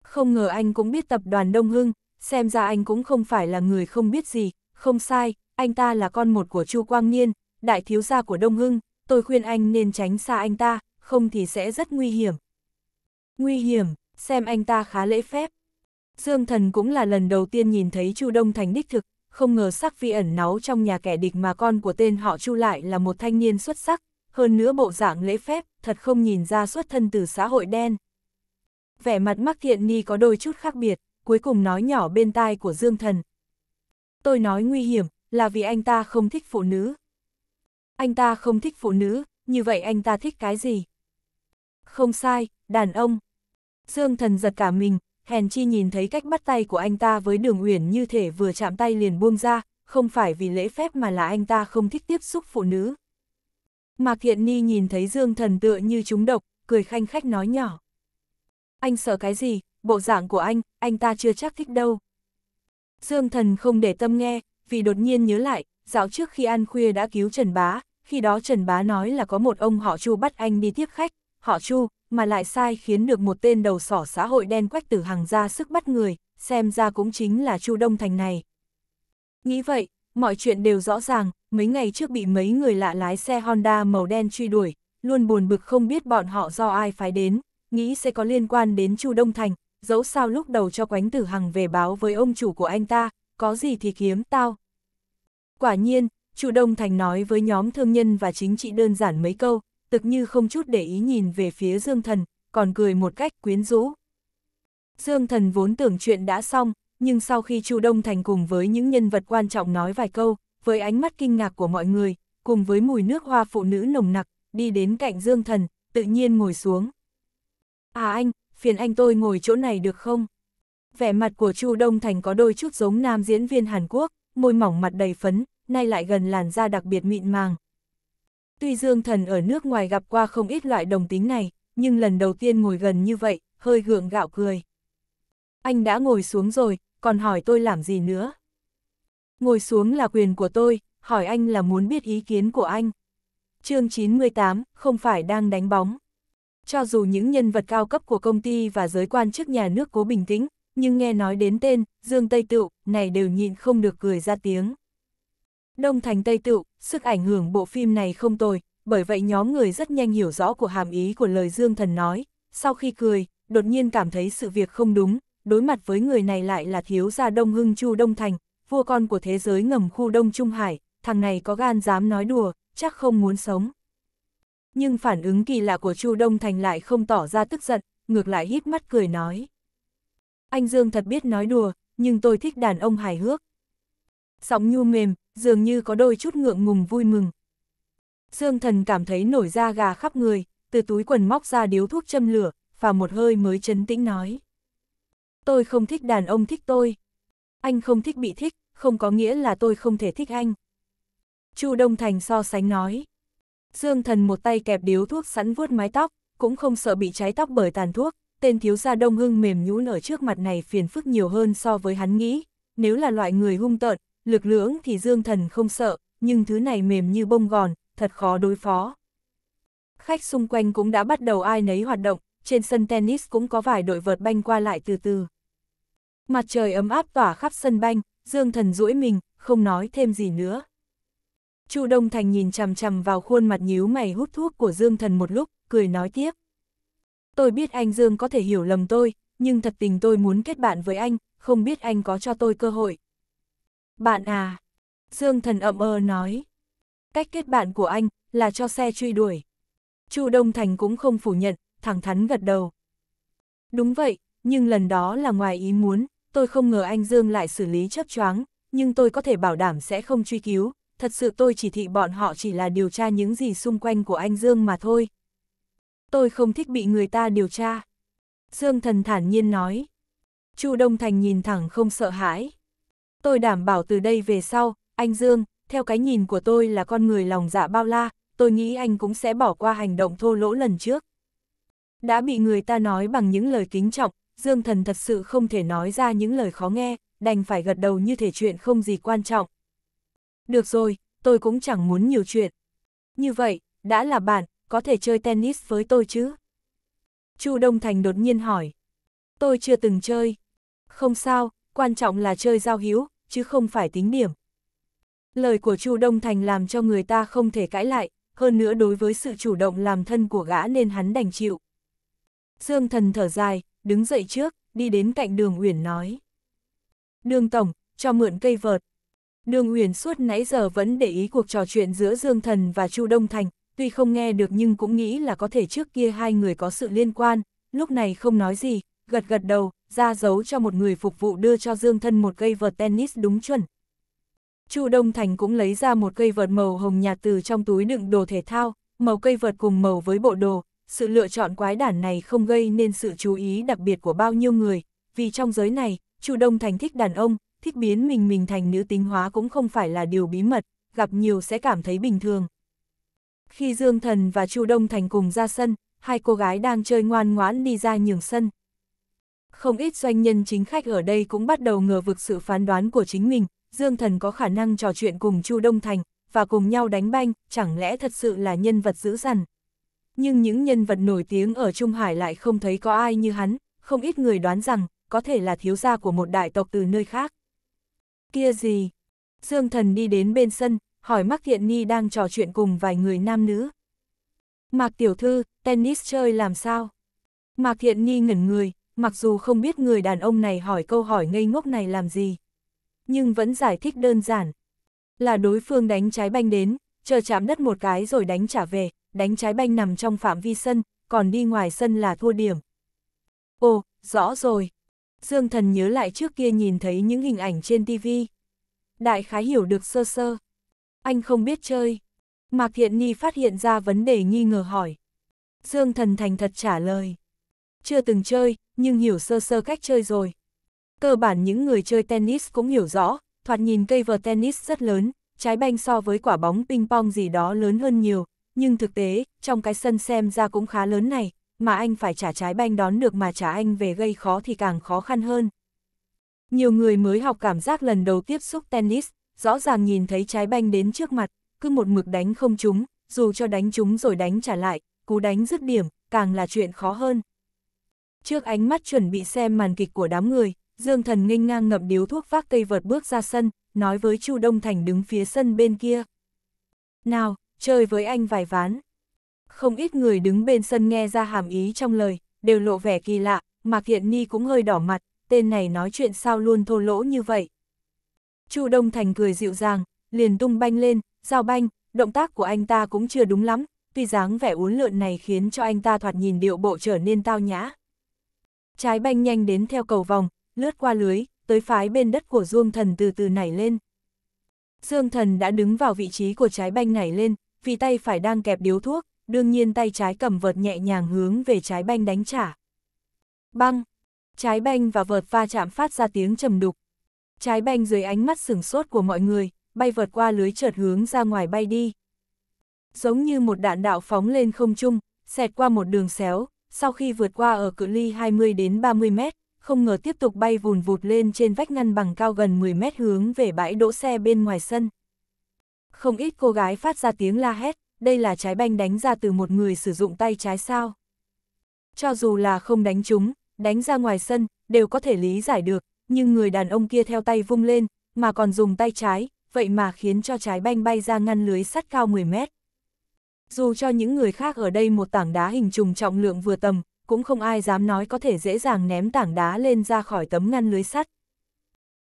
Không ngờ anh cũng biết tập đoàn Đông Hưng, xem ra anh cũng không phải là người không biết gì, không sai, anh ta là con một của Chu Quang Niên, đại thiếu gia của Đông Hưng, tôi khuyên anh nên tránh xa anh ta, không thì sẽ rất nguy hiểm. Nguy hiểm, xem anh ta khá lễ phép. Dương Thần cũng là lần đầu tiên nhìn thấy Chu Đông Thành đích thực, không ngờ sắc vi ẩn náu trong nhà kẻ địch mà con của tên họ Chu lại là một thanh niên xuất sắc, hơn nữa bộ dạng lễ phép, thật không nhìn ra xuất thân từ xã hội đen. Vẻ mặt mắc thiện ni có đôi chút khác biệt, cuối cùng nói nhỏ bên tai của Dương Thần. Tôi nói nguy hiểm, là vì anh ta không thích phụ nữ. Anh ta không thích phụ nữ, như vậy anh ta thích cái gì? Không sai, đàn ông. Dương Thần giật cả mình, Hèn chi nhìn thấy cách bắt tay của anh ta với đường uyển như thể vừa chạm tay liền buông ra, không phải vì lễ phép mà là anh ta không thích tiếp xúc phụ nữ. Mạc Thiện Ni nhìn thấy Dương Thần tựa như chúng độc, cười khanh khách nói nhỏ. Anh sợ cái gì, bộ dạng của anh, anh ta chưa chắc thích đâu. Dương Thần không để tâm nghe, vì đột nhiên nhớ lại, dạo trước khi ăn khuya đã cứu Trần Bá, khi đó Trần Bá nói là có một ông họ Chu bắt anh đi tiếp khách, họ Chu, mà lại sai khiến được một tên đầu sỏ xã hội đen quách tử hàng ra sức bắt người, xem ra cũng chính là Chu Đông Thành này. Nghĩ vậy, mọi chuyện đều rõ ràng, mấy ngày trước bị mấy người lạ lái xe Honda màu đen truy đuổi, luôn buồn bực không biết bọn họ do ai phái đến, nghĩ sẽ có liên quan đến Chu Đông Thành, dẫu sao lúc đầu cho Quánh Tử Hằng về báo với ông chủ của anh ta, có gì thì kiếm tao. Quả nhiên, Chu Đông Thành nói với nhóm thương nhân và chính trị đơn giản mấy câu, tực như không chút để ý nhìn về phía Dương Thần, còn cười một cách quyến rũ. Dương Thần vốn tưởng chuyện đã xong, nhưng sau khi Chu Đông Thành cùng với những nhân vật quan trọng nói vài câu, với ánh mắt kinh ngạc của mọi người, cùng với mùi nước hoa phụ nữ nồng nặc, đi đến cạnh Dương Thần, tự nhiên ngồi xuống. À anh, phiền anh tôi ngồi chỗ này được không? Vẻ mặt của Chu Đông Thành có đôi chút giống nam diễn viên Hàn Quốc, môi mỏng mặt đầy phấn, nay lại gần làn da đặc biệt mịn màng, Tuy Dương Thần ở nước ngoài gặp qua không ít loại đồng tính này, nhưng lần đầu tiên ngồi gần như vậy, hơi gượng gạo cười. Anh đã ngồi xuống rồi, còn hỏi tôi làm gì nữa? Ngồi xuống là quyền của tôi, hỏi anh là muốn biết ý kiến của anh. chương 98, không phải đang đánh bóng. Cho dù những nhân vật cao cấp của công ty và giới quan chức nhà nước cố bình tĩnh, nhưng nghe nói đến tên, Dương Tây Tựu, này đều nhịn không được cười ra tiếng. Đông Thành Tây Tựu, sức ảnh hưởng bộ phim này không tồi, bởi vậy nhóm người rất nhanh hiểu rõ của hàm ý của lời Dương Thần nói, sau khi cười, đột nhiên cảm thấy sự việc không đúng, đối mặt với người này lại là thiếu gia Đông Hưng Chu Đông Thành, vua con của thế giới ngầm khu Đông Trung Hải, thằng này có gan dám nói đùa, chắc không muốn sống. Nhưng phản ứng kỳ lạ của Chu Đông Thành lại không tỏ ra tức giận, ngược lại hít mắt cười nói. Anh Dương thật biết nói đùa, nhưng tôi thích đàn ông hài hước. Sóng nhu mềm, dường như có đôi chút ngượng ngùng vui mừng. Dương thần cảm thấy nổi da gà khắp người, từ túi quần móc ra điếu thuốc châm lửa, và một hơi mới chấn tĩnh nói. Tôi không thích đàn ông thích tôi. Anh không thích bị thích, không có nghĩa là tôi không thể thích anh. Chu Đông Thành so sánh nói. Dương thần một tay kẹp điếu thuốc sẵn vuốt mái tóc, cũng không sợ bị cháy tóc bởi tàn thuốc, tên thiếu gia đông hưng mềm nhũn ở trước mặt này phiền phức nhiều hơn so với hắn nghĩ, nếu là loại người hung tợn, lực lưỡng thì dương thần không sợ, nhưng thứ này mềm như bông gòn, thật khó đối phó. Khách xung quanh cũng đã bắt đầu ai nấy hoạt động, trên sân tennis cũng có vài đội vợt banh qua lại từ từ. Mặt trời ấm áp tỏa khắp sân banh, Dương Thần duỗi mình, không nói thêm gì nữa. Chu Đông Thành nhìn chằm chằm vào khuôn mặt nhíu mày hút thuốc của Dương Thần một lúc, cười nói tiếp. Tôi biết anh Dương có thể hiểu lầm tôi, nhưng thật tình tôi muốn kết bạn với anh, không biết anh có cho tôi cơ hội. Bạn à! Dương thần ậm ơ ờ nói. Cách kết bạn của anh là cho xe truy đuổi. Chu Đông Thành cũng không phủ nhận, thẳng thắn gật đầu. Đúng vậy, nhưng lần đó là ngoài ý muốn, tôi không ngờ anh Dương lại xử lý chấp choáng, nhưng tôi có thể bảo đảm sẽ không truy cứu, thật sự tôi chỉ thị bọn họ chỉ là điều tra những gì xung quanh của anh Dương mà thôi. Tôi không thích bị người ta điều tra. Dương thần thản nhiên nói. Chu Đông Thành nhìn thẳng không sợ hãi. Tôi đảm bảo từ đây về sau, anh Dương, theo cái nhìn của tôi là con người lòng dạ bao la, tôi nghĩ anh cũng sẽ bỏ qua hành động thô lỗ lần trước. Đã bị người ta nói bằng những lời kính trọng, Dương Thần thật sự không thể nói ra những lời khó nghe, đành phải gật đầu như thể chuyện không gì quan trọng. Được rồi, tôi cũng chẳng muốn nhiều chuyện. Như vậy, đã là bạn, có thể chơi tennis với tôi chứ? Chu Đông Thành đột nhiên hỏi. Tôi chưa từng chơi. Không sao, quan trọng là chơi giao hữu, chứ không phải tính điểm. Lời của Chu Đông Thành làm cho người ta không thể cãi lại, hơn nữa đối với sự chủ động làm thân của gã nên hắn đành chịu. Dương thần thở dài, đứng dậy trước, đi đến cạnh đường Uyển nói. Đường Tổng, cho mượn cây vợt. Đường Uyển suốt nãy giờ vẫn để ý cuộc trò chuyện giữa Dương thần và Chu Đông Thành, tuy không nghe được nhưng cũng nghĩ là có thể trước kia hai người có sự liên quan, lúc này không nói gì, gật gật đầu, ra dấu cho một người phục vụ đưa cho Dương Thân một cây vợt tennis đúng chuẩn. Chu Đông Thành cũng lấy ra một cây vợt màu hồng nhạt từ trong túi đựng đồ thể thao, màu cây vợt cùng màu với bộ đồ, sự lựa chọn quái đản này không gây nên sự chú ý đặc biệt của bao nhiêu người, vì trong giới này, Chu Đông Thành thích đàn ông, thích biến mình mình thành nữ tính hóa cũng không phải là điều bí mật, gặp nhiều sẽ cảm thấy bình thường. Khi Dương Thần và Chu Đông Thành cùng ra sân, hai cô gái đang chơi ngoan ngoãn đi ra nhường sân không ít doanh nhân chính khách ở đây cũng bắt đầu ngờ vực sự phán đoán của chính mình, Dương Thần có khả năng trò chuyện cùng Chu Đông Thành, và cùng nhau đánh banh, chẳng lẽ thật sự là nhân vật dữ dằn. Nhưng những nhân vật nổi tiếng ở Trung Hải lại không thấy có ai như hắn, không ít người đoán rằng, có thể là thiếu gia của một đại tộc từ nơi khác. Kia gì? Dương Thần đi đến bên sân, hỏi Mạc Thiện Ni đang trò chuyện cùng vài người nam nữ. Mạc Tiểu Thư, tennis chơi làm sao? Mạc Thiện Ni ngẩn người, mặc dù không biết người đàn ông này hỏi câu hỏi ngây ngốc này làm gì, nhưng vẫn giải thích đơn giản. Là đối phương đánh trái banh đến, chờ chạm đất một cái rồi đánh trả về, đánh trái banh nằm trong phạm vi sân, còn đi ngoài sân là thua điểm. Ồ, rõ rồi. Dương thần nhớ lại trước kia nhìn thấy những hình ảnh trên TV. Đại khái hiểu được sơ sơ. Anh không biết chơi. Mạc Thiện Nhi phát hiện ra vấn đề nghi ngờ hỏi. Dương thần thành thật trả lời chưa từng chơi, nhưng hiểu sơ sơ cách chơi rồi. Cơ bản những người chơi tennis cũng hiểu rõ, thoạt nhìn cây vợt tennis rất lớn, trái banh so với quả bóng ping pong gì đó lớn hơn nhiều, nhưng thực tế, trong cái sân xem ra cũng khá lớn này, mà anh phải trả trái banh đón được mà trả anh về gây khó thì càng khó khăn hơn. Nhiều người mới học cảm giác lần đầu tiếp xúc tennis, rõ ràng nhìn thấy trái banh đến trước mặt, cứ một mực đánh không trúng, dù cho đánh trúng rồi đánh trả lại, cú đánh dứt điểm, càng là chuyện khó hơn. Trước ánh mắt chuẩn bị xem màn kịch của đám người, Dương Thần nghênh ngang ngậm điếu thuốc vác cây vợt bước ra sân, nói với Chu Đông Thành đứng phía sân bên kia. Nào, chơi với anh vài ván. Không ít người đứng bên sân nghe ra hàm ý trong lời, đều lộ vẻ kỳ lạ, Mạc Hiện Ni cũng hơi đỏ mặt, tên này nói chuyện sao luôn thô lỗ như vậy. Chu Đông Thành cười dịu dàng, liền tung banh lên, giao banh, động tác của anh ta cũng chưa đúng lắm, tuy dáng vẻ uốn lượn này khiến cho anh ta thoạt nhìn điệu bộ trở nên tao nhã trái banh nhanh đến theo cầu vòng, lướt qua lưới, tới phái bên đất của Dương Thần từ từ nảy lên. Dương Thần đã đứng vào vị trí của trái banh nảy lên, vì tay phải đang kẹp điếu thuốc, đương nhiên tay trái cầm vợt nhẹ nhàng hướng về trái banh đánh trả. Băng! Trái banh và vợt va chạm phát ra tiếng trầm đục. Trái banh dưới ánh mắt sửng sốt của mọi người, bay vượt qua lưới chợt hướng ra ngoài bay đi. Giống như một đạn đạo phóng lên không trung, xẹt qua một đường xéo, sau khi vượt qua ở cự ly 20 đến 30 mét, không ngờ tiếp tục bay vùn vụt lên trên vách ngăn bằng cao gần 10 mét hướng về bãi đỗ xe bên ngoài sân. Không ít cô gái phát ra tiếng la hét, đây là trái banh đánh ra từ một người sử dụng tay trái sao. Cho dù là không đánh chúng, đánh ra ngoài sân, đều có thể lý giải được, nhưng người đàn ông kia theo tay vung lên, mà còn dùng tay trái, vậy mà khiến cho trái banh bay ra ngăn lưới sắt cao 10 mét. Dù cho những người khác ở đây một tảng đá hình trùng trọng lượng vừa tầm, cũng không ai dám nói có thể dễ dàng ném tảng đá lên ra khỏi tấm ngăn lưới sắt.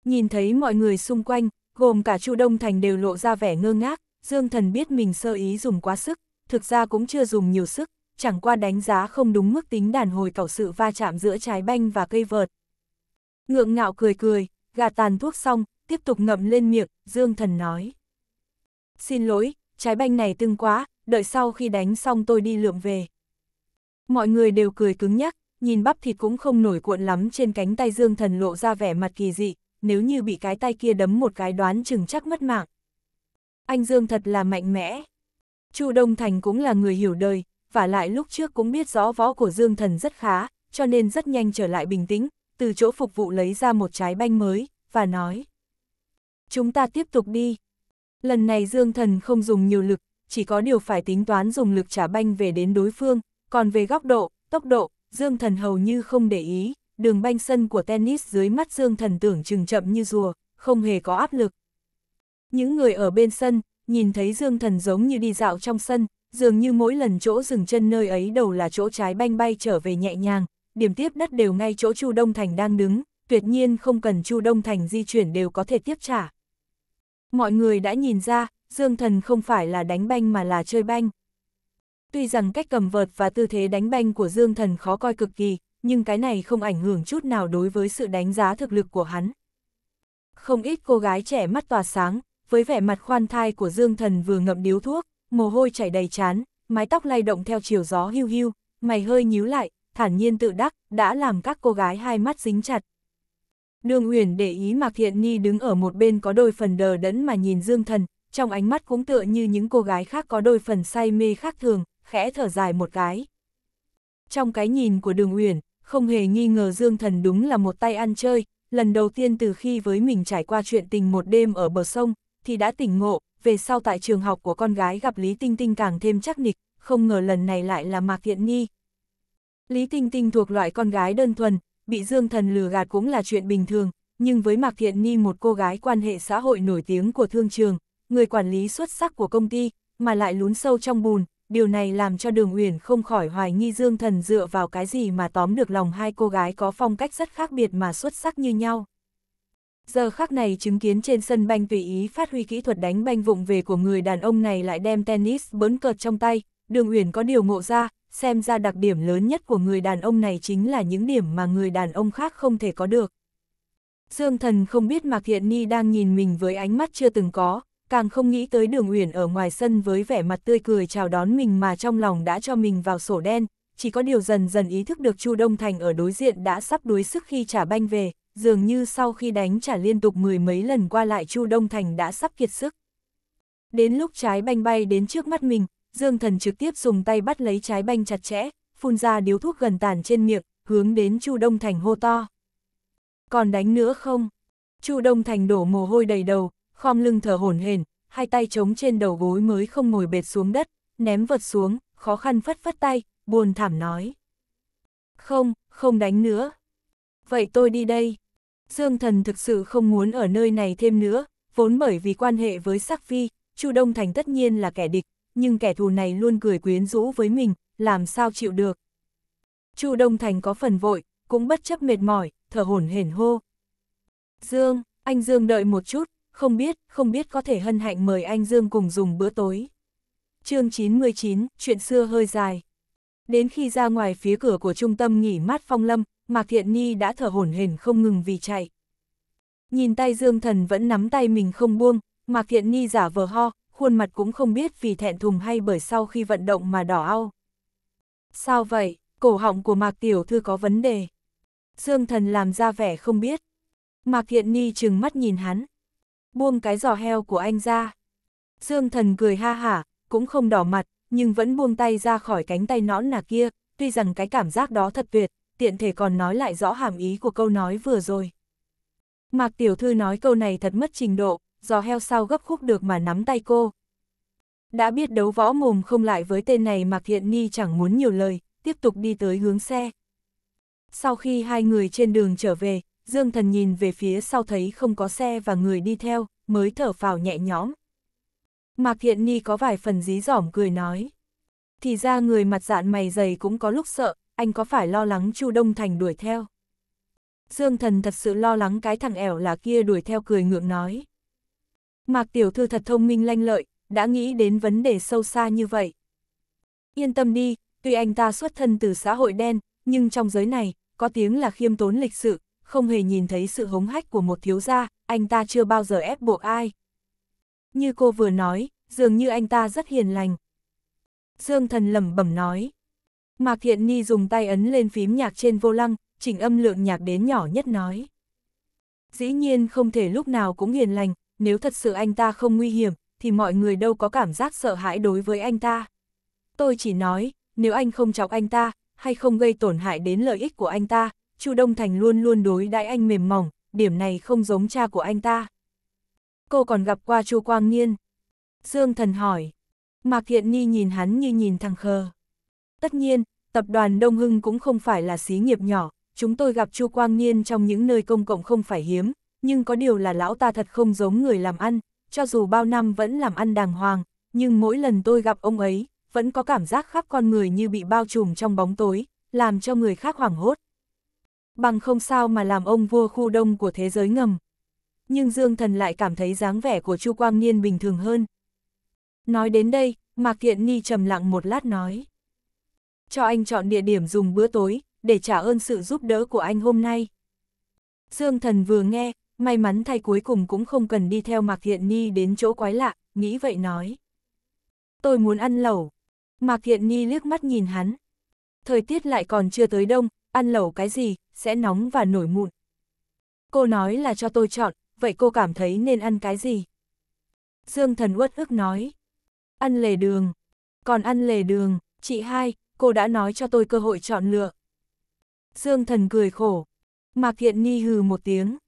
Nhìn thấy mọi người xung quanh, gồm cả Chu Đông Thành đều lộ ra vẻ ngơ ngác, Dương Thần biết mình sơ ý dùng quá sức, thực ra cũng chưa dùng nhiều sức, chẳng qua đánh giá không đúng mức tính đàn hồi cẩu sự va chạm giữa trái banh và cây vợt. Ngượng ngạo cười cười, gạt tàn thuốc xong, tiếp tục ngậm lên miệng, Dương Thần nói. Xin lỗi, trái banh này tương quá, đợi sau khi đánh xong tôi đi lượm về. Mọi người đều cười cứng nhắc, nhìn bắp thịt cũng không nổi cuộn lắm trên cánh tay Dương Thần lộ ra vẻ mặt kỳ dị, nếu như bị cái tay kia đấm một cái đoán chừng chắc mất mạng. Anh Dương thật là mạnh mẽ. Chu Đông Thành cũng là người hiểu đời, và lại lúc trước cũng biết rõ võ của Dương Thần rất khá, cho nên rất nhanh trở lại bình tĩnh, từ chỗ phục vụ lấy ra một trái banh mới, và nói. Chúng ta tiếp tục đi. Lần này Dương Thần không dùng nhiều lực, chỉ có điều phải tính toán dùng lực trả banh về đến đối phương, còn về góc độ, tốc độ, Dương Thần hầu như không để ý, đường banh sân của tennis dưới mắt Dương Thần tưởng chừng chậm như rùa, không hề có áp lực. Những người ở bên sân, nhìn thấy Dương Thần giống như đi dạo trong sân, dường như mỗi lần chỗ dừng chân nơi ấy đầu là chỗ trái banh bay trở về nhẹ nhàng, điểm tiếp đất đều ngay chỗ Chu Đông Thành đang đứng, tuyệt nhiên không cần Chu Đông Thành di chuyển đều có thể tiếp trả. Mọi người đã nhìn ra, Dương Thần không phải là đánh banh mà là chơi banh. Tuy rằng cách cầm vợt và tư thế đánh banh của Dương Thần khó coi cực kỳ, nhưng cái này không ảnh hưởng chút nào đối với sự đánh giá thực lực của hắn. Không ít cô gái trẻ mắt tỏa sáng, với vẻ mặt khoan thai của Dương Thần vừa ngậm điếu thuốc, mồ hôi chảy đầy chán, mái tóc lay động theo chiều gió hiu hiu, mày hơi nhíu lại, thản nhiên tự đắc, đã làm các cô gái hai mắt dính chặt. Đường Uyển để ý Mạc Thiện Ni đứng ở một bên có đôi phần đờ đẫn mà nhìn Dương Thần, trong ánh mắt cũng tựa như những cô gái khác có đôi phần say mê khác thường, khẽ thở dài một cái. Trong cái nhìn của đường Uyển, không hề nghi ngờ Dương Thần đúng là một tay ăn chơi, lần đầu tiên từ khi với mình trải qua chuyện tình một đêm ở bờ sông, thì đã tỉnh ngộ, về sau tại trường học của con gái gặp Lý Tinh Tinh càng thêm chắc nịch, không ngờ lần này lại là Mạc Thiện Nhi. Lý Tinh Tinh thuộc loại con gái đơn thuần, bị Dương Thần lừa gạt cũng là chuyện bình thường, nhưng với Mạc Thiện Nhi một cô gái quan hệ xã hội nổi tiếng của thương trường, người quản lý xuất sắc của công ty, mà lại lún sâu trong bùn, điều này làm cho Đường Uyển không khỏi hoài nghi Dương Thần dựa vào cái gì mà tóm được lòng hai cô gái có phong cách rất khác biệt mà xuất sắc như nhau. Giờ khắc này chứng kiến trên sân banh tùy ý phát huy kỹ thuật đánh banh vụng về của người đàn ông này lại đem tennis bớn cợt trong tay, Đường Uyển có điều ngộ ra, xem ra đặc điểm lớn nhất của người đàn ông này chính là những điểm mà người đàn ông khác không thể có được. Dương Thần không biết Mạc Thiện Ni đang nhìn mình với ánh mắt chưa từng có, càng không nghĩ tới đường uyển ở ngoài sân với vẻ mặt tươi cười chào đón mình mà trong lòng đã cho mình vào sổ đen, chỉ có điều dần dần ý thức được Chu Đông Thành ở đối diện đã sắp đuối sức khi trả banh về, dường như sau khi đánh trả liên tục mười mấy lần qua lại Chu Đông Thành đã sắp kiệt sức. Đến lúc trái banh bay đến trước mắt mình, Dương Thần trực tiếp dùng tay bắt lấy trái banh chặt chẽ, phun ra điếu thuốc gần tàn trên miệng, hướng đến Chu Đông Thành hô to. Còn đánh nữa không? Chu Đông Thành đổ mồ hôi đầy đầu, khom lưng thở hổn hển, hai tay chống trên đầu gối mới không ngồi bệt xuống đất, ném vật xuống, khó khăn phất phất tay, buồn thảm nói. Không, không đánh nữa. Vậy tôi đi đây. Dương thần thực sự không muốn ở nơi này thêm nữa, vốn bởi vì quan hệ với Sắc phi, Chu Đông Thành tất nhiên là kẻ địch, nhưng kẻ thù này luôn cười quyến rũ với mình, làm sao chịu được. Chu Đông Thành có phần vội, cũng bất chấp mệt mỏi, thở hổn hển hô. Dương, anh Dương đợi một chút, không biết, không biết có thể hân hạnh mời anh Dương cùng dùng bữa tối. chương 99, chuyện xưa hơi dài. Đến khi ra ngoài phía cửa của trung tâm nghỉ mát phong lâm, Mạc Thiện Nhi đã thở hổn hển không ngừng vì chạy. Nhìn tay Dương Thần vẫn nắm tay mình không buông, Mạc Thiện Nhi giả vờ ho, khuôn mặt cũng không biết vì thẹn thùng hay bởi sau khi vận động mà đỏ ao. Sao vậy, cổ họng của Mạc Tiểu Thư có vấn đề. Dương Thần làm ra vẻ không biết. Mạc Thiện Nhi trừng mắt nhìn hắn, buông cái giò heo của anh ra. Dương thần cười ha hả, cũng không đỏ mặt, nhưng vẫn buông tay ra khỏi cánh tay nõn nà kia, tuy rằng cái cảm giác đó thật tuyệt, tiện thể còn nói lại rõ hàm ý của câu nói vừa rồi. Mạc tiểu thư nói câu này thật mất trình độ, giò heo sao gấp khúc được mà nắm tay cô. Đã biết đấu võ mồm không lại với tên này Mạc thiện Ni chẳng muốn nhiều lời, tiếp tục đi tới hướng xe. Sau khi hai người trên đường trở về, Dương Thần nhìn về phía sau thấy không có xe và người đi theo, mới thở phào nhẹ nhõm. Mạc Thiện Ni có vài phần dí dỏm cười nói. Thì ra người mặt dạn mày dày cũng có lúc sợ, anh có phải lo lắng Chu Đông Thành đuổi theo. Dương Thần thật sự lo lắng cái thằng ẻo là kia đuổi theo cười ngượng nói. Mạc Tiểu Thư thật thông minh lanh lợi, đã nghĩ đến vấn đề sâu xa như vậy. Yên tâm đi, tuy anh ta xuất thân từ xã hội đen, nhưng trong giới này, có tiếng là khiêm tốn lịch sự, không hề nhìn thấy sự hống hách của một thiếu gia, anh ta chưa bao giờ ép buộc ai. Như cô vừa nói, dường như anh ta rất hiền lành. Dương thần lẩm bẩm nói. Mạc Thiện Ni dùng tay ấn lên phím nhạc trên vô lăng, chỉnh âm lượng nhạc đến nhỏ nhất nói. Dĩ nhiên không thể lúc nào cũng hiền lành, nếu thật sự anh ta không nguy hiểm, thì mọi người đâu có cảm giác sợ hãi đối với anh ta. Tôi chỉ nói, nếu anh không chọc anh ta, hay không gây tổn hại đến lợi ích của anh ta, Chu Đông Thành luôn luôn đối đãi anh mềm mỏng, điểm này không giống cha của anh ta. Cô còn gặp qua Chu Quang Niên. Dương Thần hỏi. Mạc Thiện Ni nhìn hắn như nhìn thằng khờ. Tất nhiên, tập đoàn Đông Hưng cũng không phải là xí nghiệp nhỏ, chúng tôi gặp Chu Quang Niên trong những nơi công cộng không phải hiếm, nhưng có điều là lão ta thật không giống người làm ăn, cho dù bao năm vẫn làm ăn đàng hoàng, nhưng mỗi lần tôi gặp ông ấy, vẫn có cảm giác khắp con người như bị bao trùm trong bóng tối, làm cho người khác hoảng hốt bằng không sao mà làm ông vua khu đông của thế giới ngầm. Nhưng Dương Thần lại cảm thấy dáng vẻ của Chu Quang Niên bình thường hơn. Nói đến đây, Mạc Thiện Ni trầm lặng một lát nói. Cho anh chọn địa điểm dùng bữa tối, để trả ơn sự giúp đỡ của anh hôm nay. Dương Thần vừa nghe, may mắn thay cuối cùng cũng không cần đi theo Mạc Thiện Ni đến chỗ quái lạ, nghĩ vậy nói. Tôi muốn ăn lẩu. Mạc Thiện Ni liếc mắt nhìn hắn. Thời tiết lại còn chưa tới đông, ăn lẩu cái gì, sẽ nóng và nổi mụn. Cô nói là cho tôi chọn, vậy cô cảm thấy nên ăn cái gì? Dương thần uất ức nói. Ăn lề đường. Còn ăn lề đường, chị hai, cô đã nói cho tôi cơ hội chọn lựa. Dương thần cười khổ. Mạc Thiện Ni hừ một tiếng.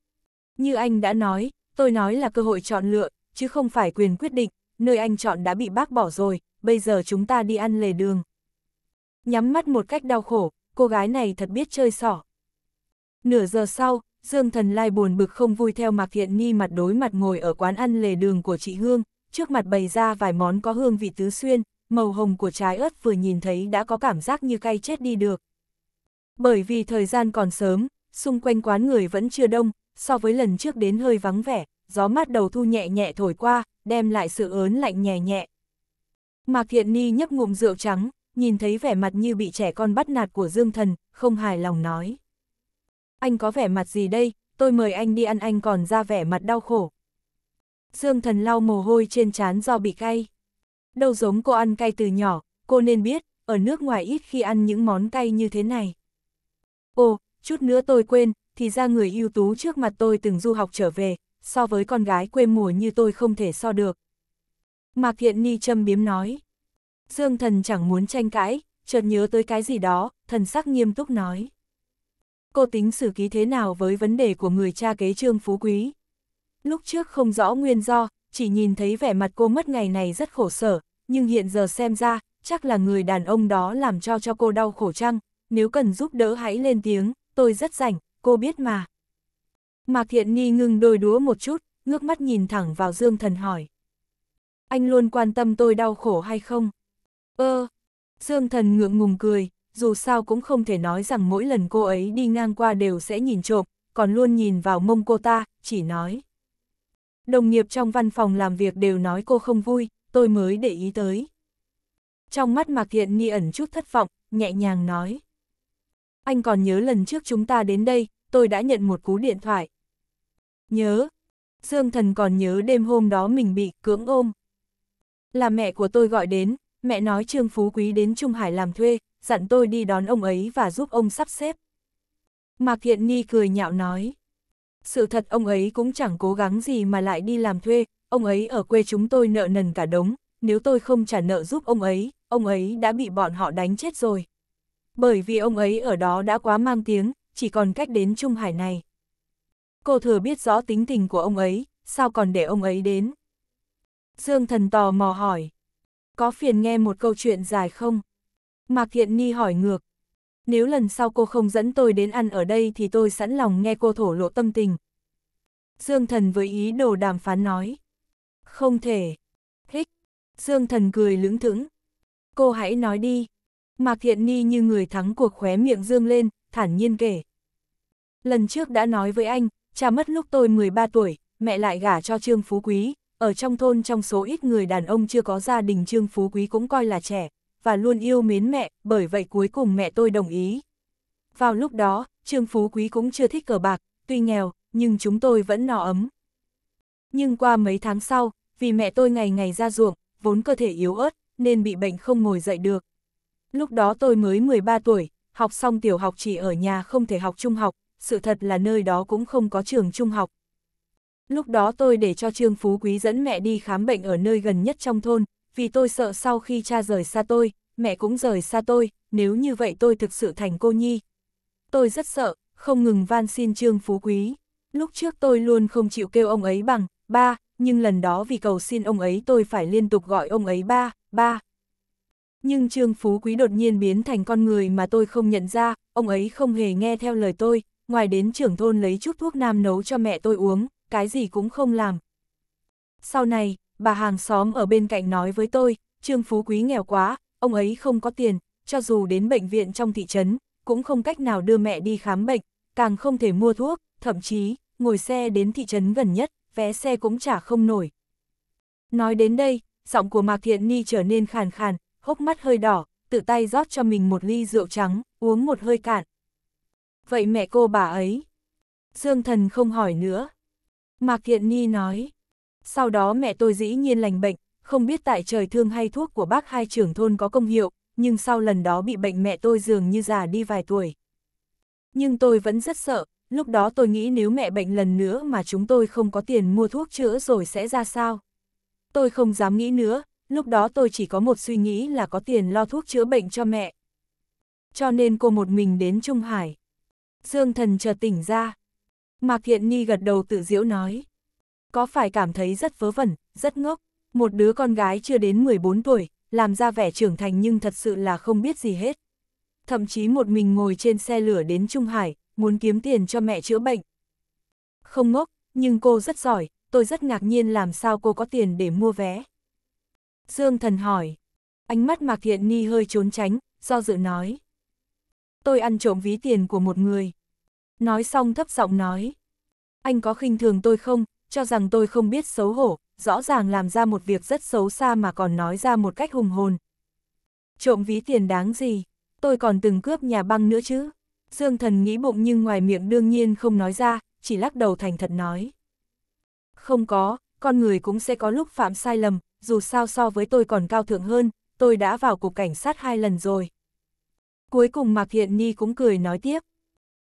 Như anh đã nói, tôi nói là cơ hội chọn lựa, chứ không phải quyền quyết định, nơi anh chọn đã bị bác bỏ rồi, bây giờ chúng ta đi ăn lề đường. Nhắm mắt một cách đau khổ, cô gái này thật biết chơi sỏ. Nửa giờ sau, Dương Thần Lai buồn bực không vui theo Mạc Thiện Ni mặt đối mặt ngồi ở quán ăn lề đường của chị Hương, trước mặt bày ra vài món có hương vị tứ xuyên, màu hồng của trái ớt vừa nhìn thấy đã có cảm giác như cay chết đi được. Bởi vì thời gian còn sớm, xung quanh quán người vẫn chưa đông, so với lần trước đến hơi vắng vẻ, gió mát đầu thu nhẹ nhẹ thổi qua, đem lại sự ớn lạnh nhẹ nhẹ. Mạc Thiện Ni nhấp ngụm rượu trắng, nhìn thấy vẻ mặt như bị trẻ con bắt nạt của Dương Thần, không hài lòng nói anh có vẻ mặt gì đây, tôi mời anh đi ăn anh còn ra vẻ mặt đau khổ. Dương thần lau mồ hôi trên trán do bị cay. Đâu giống cô ăn cay từ nhỏ, cô nên biết, ở nước ngoài ít khi ăn những món cay như thế này. Ồ, chút nữa tôi quên, thì ra người ưu tú trước mặt tôi từng du học trở về, so với con gái quê mùa như tôi không thể so được. Mạc Hiện Ni châm biếm nói. Dương thần chẳng muốn tranh cãi, chợt nhớ tới cái gì đó, thần sắc nghiêm túc nói cô tính xử ký thế nào với vấn đề của người cha kế trương phú quý. Lúc trước không rõ nguyên do, chỉ nhìn thấy vẻ mặt cô mất ngày này rất khổ sở, nhưng hiện giờ xem ra, chắc là người đàn ông đó làm cho cho cô đau khổ chăng, nếu cần giúp đỡ hãy lên tiếng, tôi rất rảnh, cô biết mà. Mạc Thiện Ni ngừng đôi đúa một chút, ngước mắt nhìn thẳng vào Dương Thần hỏi. Anh luôn quan tâm tôi đau khổ hay không? Ơ, ờ, Dương Thần ngượng ngùng cười, dù sao cũng không thể nói rằng mỗi lần cô ấy đi ngang qua đều sẽ nhìn trộm, còn luôn nhìn vào mông cô ta, chỉ nói. Đồng nghiệp trong văn phòng làm việc đều nói cô không vui, tôi mới để ý tới. Trong mắt Mạc Thiện Nghi ẩn chút thất vọng, nhẹ nhàng nói. Anh còn nhớ lần trước chúng ta đến đây, tôi đã nhận một cú điện thoại. Nhớ. Dương thần còn nhớ đêm hôm đó mình bị cưỡng ôm. Là mẹ của tôi gọi đến, mẹ nói Trương Phú Quý đến Trung Hải làm thuê, dặn tôi đi đón ông ấy và giúp ông sắp xếp. Mạc Thiện Ni cười nhạo nói. Sự thật ông ấy cũng chẳng cố gắng gì mà lại đi làm thuê, ông ấy ở quê chúng tôi nợ nần cả đống, nếu tôi không trả nợ giúp ông ấy, ông ấy đã bị bọn họ đánh chết rồi. Bởi vì ông ấy ở đó đã quá mang tiếng, chỉ còn cách đến Trung Hải này. Cô thừa biết rõ tính tình của ông ấy, sao còn để ông ấy đến? Dương thần tò mò hỏi. Có phiền nghe một câu chuyện dài không? Mạc Hiện Ni hỏi ngược. Nếu lần sau cô không dẫn tôi đến ăn ở đây thì tôi sẵn lòng nghe cô thổ lộ tâm tình. Dương Thần với ý đồ đàm phán nói. Không thể. Hích. Dương Thần cười lưỡng thững. Cô hãy nói đi. Mạc Thiện Ni như người thắng cuộc khóe miệng dương lên, thản nhiên kể. Lần trước đã nói với anh, cha mất lúc tôi 13 tuổi, mẹ lại gả cho Trương Phú Quý, ở trong thôn trong số ít người đàn ông chưa có gia đình Trương Phú Quý cũng coi là trẻ, và luôn yêu mến mẹ, bởi vậy cuối cùng mẹ tôi đồng ý. Vào lúc đó, Trương Phú Quý cũng chưa thích cờ bạc, tuy nghèo, nhưng chúng tôi vẫn no ấm. Nhưng qua mấy tháng sau, vì mẹ tôi ngày ngày ra ruộng, vốn cơ thể yếu ớt, nên bị bệnh không ngồi dậy được. Lúc đó tôi mới 13 tuổi, học xong tiểu học chỉ ở nhà không thể học trung học, sự thật là nơi đó cũng không có trường trung học. Lúc đó tôi để cho Trương Phú Quý dẫn mẹ đi khám bệnh ở nơi gần nhất trong thôn, vì tôi sợ sau khi cha rời xa tôi, mẹ cũng rời xa tôi, nếu như vậy tôi thực sự thành cô nhi. Tôi rất sợ, không ngừng van xin Trương Phú Quý. Lúc trước tôi luôn không chịu kêu ông ấy bằng, ba, nhưng lần đó vì cầu xin ông ấy tôi phải liên tục gọi ông ấy ba, ba. Nhưng Trương Phú Quý đột nhiên biến thành con người mà tôi không nhận ra, ông ấy không hề nghe theo lời tôi, ngoài đến trưởng thôn lấy chút thuốc nam nấu cho mẹ tôi uống, cái gì cũng không làm. Sau này, bà hàng xóm ở bên cạnh nói với tôi, Trương Phú Quý nghèo quá, ông ấy không có tiền, cho dù đến bệnh viện trong thị trấn, cũng không cách nào đưa mẹ đi khám bệnh, càng không thể mua thuốc, thậm chí, ngồi xe đến thị trấn gần nhất, vé xe cũng trả không nổi. Nói đến đây, giọng của Mạc Thiện Ni trở nên khàn khàn, hốc mắt hơi đỏ, tự tay rót cho mình một ly rượu trắng, uống một hơi cạn. Vậy mẹ cô bà ấy? Dương thần không hỏi nữa. Mạc Thiện Ni nói. Sau đó mẹ tôi dĩ nhiên lành bệnh, không biết tại trời thương hay thuốc của bác hai trưởng thôn có công hiệu, nhưng sau lần đó bị bệnh mẹ tôi dường như già đi vài tuổi. Nhưng tôi vẫn rất sợ, lúc đó tôi nghĩ nếu mẹ bệnh lần nữa mà chúng tôi không có tiền mua thuốc chữa rồi sẽ ra sao. Tôi không dám nghĩ nữa, lúc đó tôi chỉ có một suy nghĩ là có tiền lo thuốc chữa bệnh cho mẹ. Cho nên cô một mình đến Trung Hải. Dương thần chợt tỉnh ra. Mạc Thiện Ni gật đầu tự diễu nói. Có phải cảm thấy rất vớ vẩn, rất ngốc, một đứa con gái chưa đến 14 tuổi, làm ra vẻ trưởng thành nhưng thật sự là không biết gì hết. Thậm chí một mình ngồi trên xe lửa đến Trung Hải, muốn kiếm tiền cho mẹ chữa bệnh. Không ngốc, nhưng cô rất giỏi, tôi rất ngạc nhiên làm sao cô có tiền để mua vé. Dương thần hỏi. Ánh mắt Mạc Thiện Ni hơi trốn tránh, do dự nói. Tôi ăn trộm ví tiền của một người. Nói xong thấp giọng nói. Anh có khinh thường tôi không, cho rằng tôi không biết xấu hổ, rõ ràng làm ra một việc rất xấu xa mà còn nói ra một cách hùng hồn. Trộm ví tiền đáng gì, tôi còn từng cướp nhà băng nữa chứ. Dương thần nghĩ bụng nhưng ngoài miệng đương nhiên không nói ra, chỉ lắc đầu thành thật nói. Không có, con người cũng sẽ có lúc phạm sai lầm, dù sao so với tôi còn cao thượng hơn, tôi đã vào cục cảnh sát hai lần rồi. Cuối cùng Mạc Hiện Ni cũng cười nói tiếp.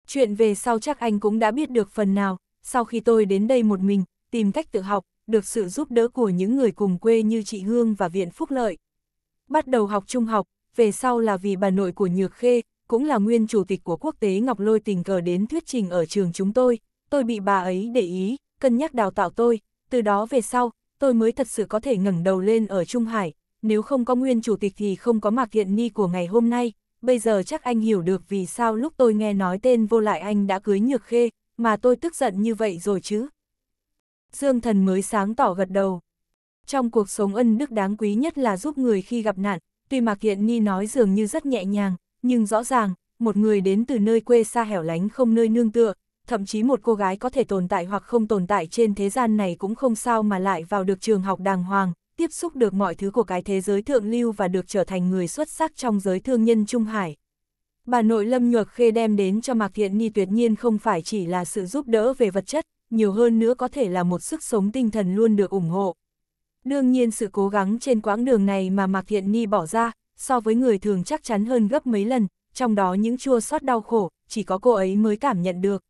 Chuyện về sau chắc anh cũng đã biết được phần nào, sau khi tôi đến đây một mình, tìm cách tự học, được sự giúp đỡ của những người cùng quê như chị Hương và Viện Phúc Lợi. Bắt đầu học trung học, về sau là vì bà nội của Nhược Khê, cũng là nguyên chủ tịch của quốc tế Ngọc Lôi tình cờ đến thuyết trình ở trường chúng tôi, tôi bị bà ấy để ý, cân nhắc đào tạo tôi, từ đó về sau, tôi mới thật sự có thể ngẩng đầu lên ở Trung Hải, nếu không có nguyên chủ tịch thì không có mạc hiện ni của ngày hôm nay, bây giờ chắc anh hiểu được vì sao lúc tôi nghe nói tên vô lại anh đã cưới Nhược Khê, mà tôi tức giận như vậy rồi chứ. Dương Thần mới sáng tỏ gật đầu. Trong cuộc sống ân đức đáng quý nhất là giúp người khi gặp nạn, tuy Mạc Hiện Ni nói dường như rất nhẹ nhàng, nhưng rõ ràng, một người đến từ nơi quê xa hẻo lánh không nơi nương tựa, thậm chí một cô gái có thể tồn tại hoặc không tồn tại trên thế gian này cũng không sao mà lại vào được trường học đàng hoàng, tiếp xúc được mọi thứ của cái thế giới thượng lưu và được trở thành người xuất sắc trong giới thương nhân Trung Hải. Bà nội Lâm Nhược Khê đem đến cho Mạc Thiện Ni tuyệt nhiên không phải chỉ là sự giúp đỡ về vật chất, nhiều hơn nữa có thể là một sức sống tinh thần luôn được ủng hộ. Đương nhiên sự cố gắng trên quãng đường này mà Mạc Thiện Ni bỏ ra, so với người thường chắc chắn hơn gấp mấy lần, trong đó những chua xót đau khổ, chỉ có cô ấy mới cảm nhận được.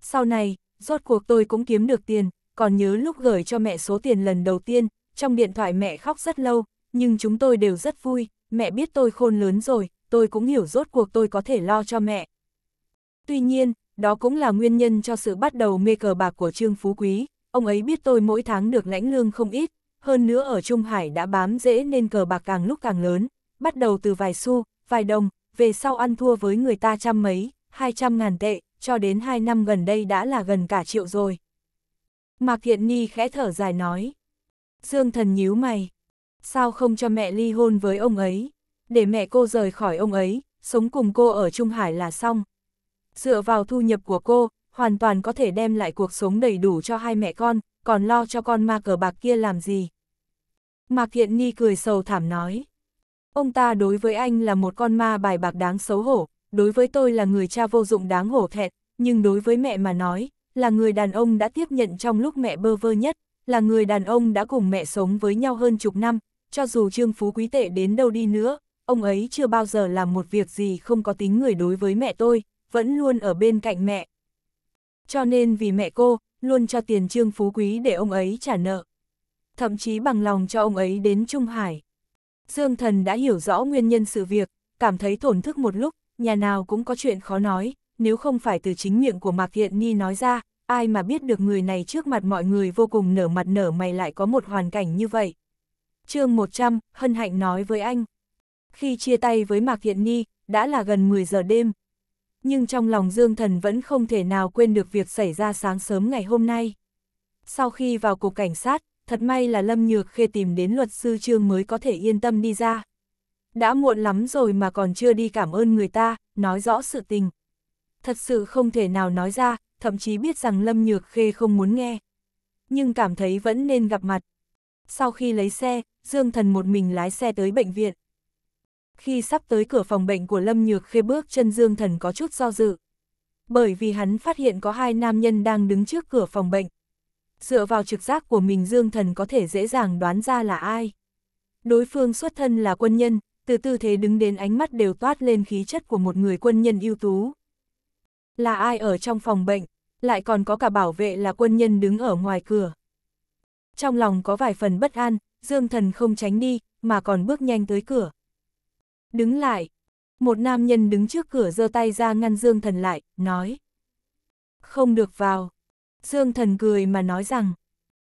Sau này, rốt cuộc tôi cũng kiếm được tiền, còn nhớ lúc gửi cho mẹ số tiền lần đầu tiên, trong điện thoại mẹ khóc rất lâu, nhưng chúng tôi đều rất vui, mẹ biết tôi khôn lớn rồi, tôi cũng hiểu rốt cuộc tôi có thể lo cho mẹ. Tuy nhiên, đó cũng là nguyên nhân cho sự bắt đầu mê cờ bạc của Trương Phú Quý, ông ấy biết tôi mỗi tháng được lãnh lương không ít, hơn nữa ở Trung Hải đã bám dễ nên cờ bạc càng lúc càng lớn, bắt đầu từ vài xu, vài đồng, về sau ăn thua với người ta trăm mấy, hai trăm ngàn tệ, cho đến hai năm gần đây đã là gần cả triệu rồi. Mạc Thiện Ni khẽ thở dài nói. Dương thần nhíu mày. Sao không cho mẹ ly hôn với ông ấy? Để mẹ cô rời khỏi ông ấy, sống cùng cô ở Trung Hải là xong, dựa vào thu nhập của cô, hoàn toàn có thể đem lại cuộc sống đầy đủ cho hai mẹ con, còn lo cho con ma cờ bạc kia làm gì. Mạc Thiện Ni cười sầu thảm nói. Ông ta đối với anh là một con ma bài bạc đáng xấu hổ, đối với tôi là người cha vô dụng đáng hổ thẹn, nhưng đối với mẹ mà nói, là người đàn ông đã tiếp nhận trong lúc mẹ bơ vơ nhất, là người đàn ông đã cùng mẹ sống với nhau hơn chục năm, cho dù Trương Phú Quý Tệ đến đâu đi nữa, ông ấy chưa bao giờ làm một việc gì không có tính người đối với mẹ tôi, vẫn luôn ở bên cạnh mẹ. Cho nên vì mẹ cô, luôn cho tiền trương phú quý để ông ấy trả nợ. Thậm chí bằng lòng cho ông ấy đến Trung Hải. Dương thần đã hiểu rõ nguyên nhân sự việc, cảm thấy tổn thức một lúc, nhà nào cũng có chuyện khó nói, nếu không phải từ chính miệng của Mạc Hiện Ni nói ra, ai mà biết được người này trước mặt mọi người vô cùng nở mặt nở mày lại có một hoàn cảnh như vậy. chương 100, Hân Hạnh nói với anh. Khi chia tay với Mạc Hiện Ni, đã là gần 10 giờ đêm, nhưng trong lòng Dương Thần vẫn không thể nào quên được việc xảy ra sáng sớm ngày hôm nay. Sau khi vào cục cảnh sát, thật may là Lâm Nhược Khê tìm đến luật sư Trương mới có thể yên tâm đi ra. Đã muộn lắm rồi mà còn chưa đi cảm ơn người ta, nói rõ sự tình. Thật sự không thể nào nói ra, thậm chí biết rằng Lâm Nhược Khê không muốn nghe. Nhưng cảm thấy vẫn nên gặp mặt. Sau khi lấy xe, Dương Thần một mình lái xe tới bệnh viện khi sắp tới cửa phòng bệnh của Lâm Nhược Khê bước chân Dương Thần có chút do dự. Bởi vì hắn phát hiện có hai nam nhân đang đứng trước cửa phòng bệnh. Dựa vào trực giác của mình Dương Thần có thể dễ dàng đoán ra là ai. Đối phương xuất thân là quân nhân, từ tư thế đứng đến ánh mắt đều toát lên khí chất của một người quân nhân ưu tú. Là ai ở trong phòng bệnh, lại còn có cả bảo vệ là quân nhân đứng ở ngoài cửa. Trong lòng có vài phần bất an, Dương Thần không tránh đi, mà còn bước nhanh tới cửa. Đứng lại. Một nam nhân đứng trước cửa giơ tay ra ngăn Dương Thần lại, nói. Không được vào. Dương Thần cười mà nói rằng.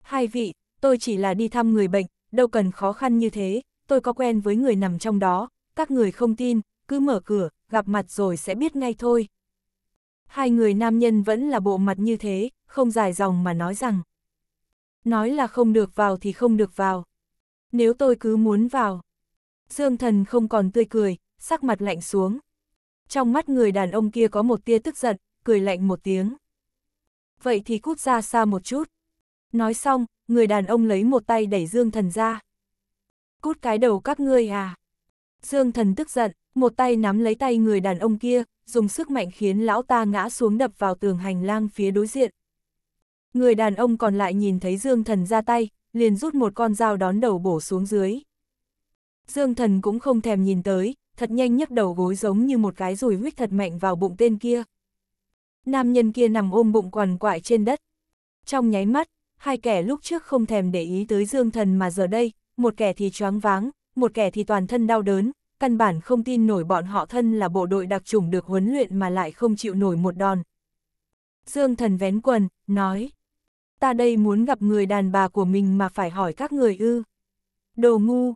Hai vị, tôi chỉ là đi thăm người bệnh, đâu cần khó khăn như thế, tôi có quen với người nằm trong đó, các người không tin, cứ mở cửa, gặp mặt rồi sẽ biết ngay thôi. Hai người nam nhân vẫn là bộ mặt như thế, không dài dòng mà nói rằng. Nói là không được vào thì không được vào. Nếu tôi cứ muốn vào, Dương thần không còn tươi cười, sắc mặt lạnh xuống. Trong mắt người đàn ông kia có một tia tức giận, cười lạnh một tiếng. Vậy thì cút ra xa một chút. Nói xong, người đàn ông lấy một tay đẩy Dương thần ra. Cút cái đầu các ngươi à. Dương thần tức giận, một tay nắm lấy tay người đàn ông kia, dùng sức mạnh khiến lão ta ngã xuống đập vào tường hành lang phía đối diện. Người đàn ông còn lại nhìn thấy Dương thần ra tay, liền rút một con dao đón đầu bổ xuống dưới. Dương thần cũng không thèm nhìn tới, thật nhanh nhấc đầu gối giống như một cái rùi huyết thật mạnh vào bụng tên kia. Nam nhân kia nằm ôm bụng quằn quại trên đất. Trong nháy mắt, hai kẻ lúc trước không thèm để ý tới dương thần mà giờ đây, một kẻ thì choáng váng, một kẻ thì toàn thân đau đớn, căn bản không tin nổi bọn họ thân là bộ đội đặc chủng được huấn luyện mà lại không chịu nổi một đòn. Dương thần vén quần, nói, ta đây muốn gặp người đàn bà của mình mà phải hỏi các người ư. Đồ ngu,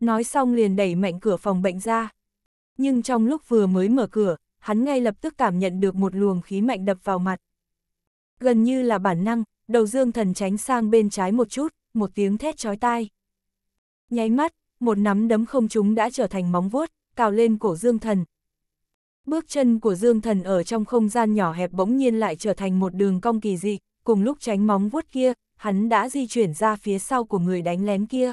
nói xong liền đẩy mạnh cửa phòng bệnh ra. Nhưng trong lúc vừa mới mở cửa, hắn ngay lập tức cảm nhận được một luồng khí mạnh đập vào mặt. Gần như là bản năng, đầu dương thần tránh sang bên trái một chút, một tiếng thét chói tai. Nháy mắt, một nắm đấm không chúng đã trở thành móng vuốt, cào lên cổ dương thần. Bước chân của dương thần ở trong không gian nhỏ hẹp bỗng nhiên lại trở thành một đường cong kỳ dị, cùng lúc tránh móng vuốt kia, hắn đã di chuyển ra phía sau của người đánh lén kia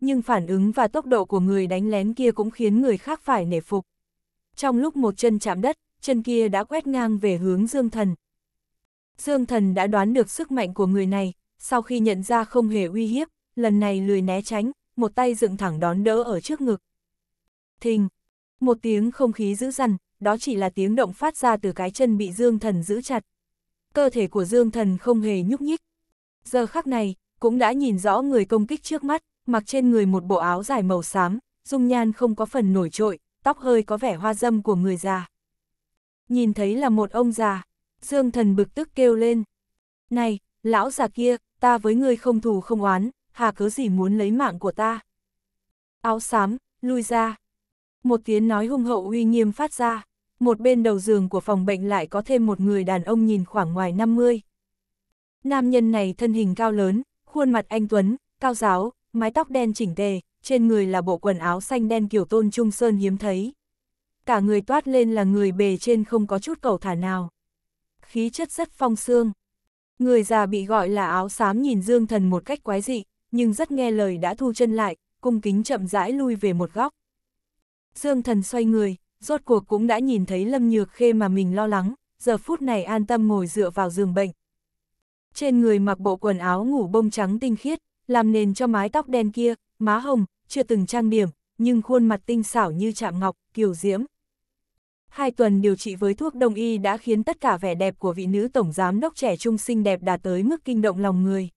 nhưng phản ứng và tốc độ của người đánh lén kia cũng khiến người khác phải nể phục. Trong lúc một chân chạm đất, chân kia đã quét ngang về hướng Dương Thần. Dương Thần đã đoán được sức mạnh của người này, sau khi nhận ra không hề uy hiếp, lần này lười né tránh, một tay dựng thẳng đón đỡ ở trước ngực. Thình, một tiếng không khí dữ dằn, đó chỉ là tiếng động phát ra từ cái chân bị Dương Thần giữ chặt. Cơ thể của Dương Thần không hề nhúc nhích. Giờ khắc này, cũng đã nhìn rõ người công kích trước mắt, mặc trên người một bộ áo dài màu xám, dung nhan không có phần nổi trội, tóc hơi có vẻ hoa dâm của người già. Nhìn thấy là một ông già, Dương Thần bực tức kêu lên. Này, lão già kia, ta với ngươi không thù không oán, hà cớ gì muốn lấy mạng của ta? Áo xám, lui ra. Một tiếng nói hung hậu uy nghiêm phát ra, một bên đầu giường của phòng bệnh lại có thêm một người đàn ông nhìn khoảng ngoài 50. Nam nhân này thân hình cao lớn, khuôn mặt anh Tuấn, cao giáo, mái tóc đen chỉnh tề, trên người là bộ quần áo xanh đen kiểu tôn trung sơn hiếm thấy. Cả người toát lên là người bề trên không có chút cầu thả nào. Khí chất rất phong sương Người già bị gọi là áo xám nhìn Dương Thần một cách quái dị, nhưng rất nghe lời đã thu chân lại, cung kính chậm rãi lui về một góc. Dương Thần xoay người, rốt cuộc cũng đã nhìn thấy Lâm Nhược Khê mà mình lo lắng, giờ phút này an tâm ngồi dựa vào giường bệnh. Trên người mặc bộ quần áo ngủ bông trắng tinh khiết, làm nền cho mái tóc đen kia, má hồng, chưa từng trang điểm, nhưng khuôn mặt tinh xảo như chạm ngọc, kiều diễm. Hai tuần điều trị với thuốc đông y đã khiến tất cả vẻ đẹp của vị nữ tổng giám đốc trẻ trung xinh đẹp đạt tới mức kinh động lòng người.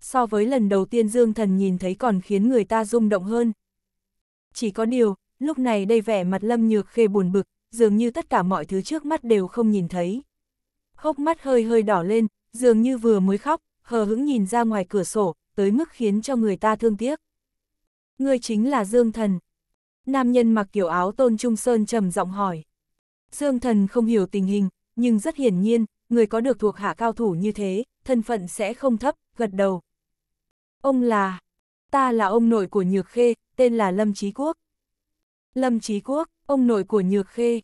So với lần đầu tiên Dương Thần nhìn thấy còn khiến người ta rung động hơn. Chỉ có điều, lúc này đây vẻ mặt Lâm Nhược Khê buồn bực, dường như tất cả mọi thứ trước mắt đều không nhìn thấy. Hốc mắt hơi hơi đỏ lên, dường như vừa mới khóc, hờ hững nhìn ra ngoài cửa sổ, tới mức khiến cho người ta thương tiếc. Ngươi chính là Dương Thần. Nam nhân mặc kiểu áo tôn trung sơn trầm giọng hỏi. Dương Thần không hiểu tình hình, nhưng rất hiển nhiên, người có được thuộc hạ cao thủ như thế, thân phận sẽ không thấp, gật đầu. Ông là... Ta là ông nội của Nhược Khê, tên là Lâm Chí Quốc. Lâm Chí Quốc, ông nội của Nhược Khê.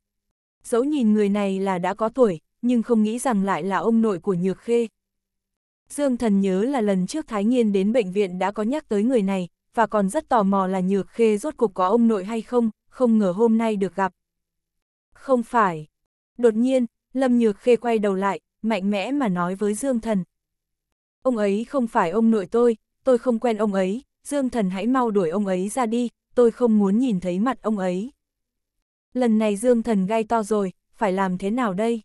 Dẫu nhìn người này là đã có tuổi, nhưng không nghĩ rằng lại là ông nội của Nhược Khê, Dương Thần nhớ là lần trước Thái Nghiên đến bệnh viện đã có nhắc tới người này, và còn rất tò mò là Nhược Khê rốt cuộc có ông nội hay không, không ngờ hôm nay được gặp. Không phải. Đột nhiên, Lâm Nhược Khê quay đầu lại, mạnh mẽ mà nói với Dương Thần. Ông ấy không phải ông nội tôi, tôi không quen ông ấy, Dương Thần hãy mau đuổi ông ấy ra đi, tôi không muốn nhìn thấy mặt ông ấy. Lần này Dương Thần gai to rồi, phải làm thế nào đây?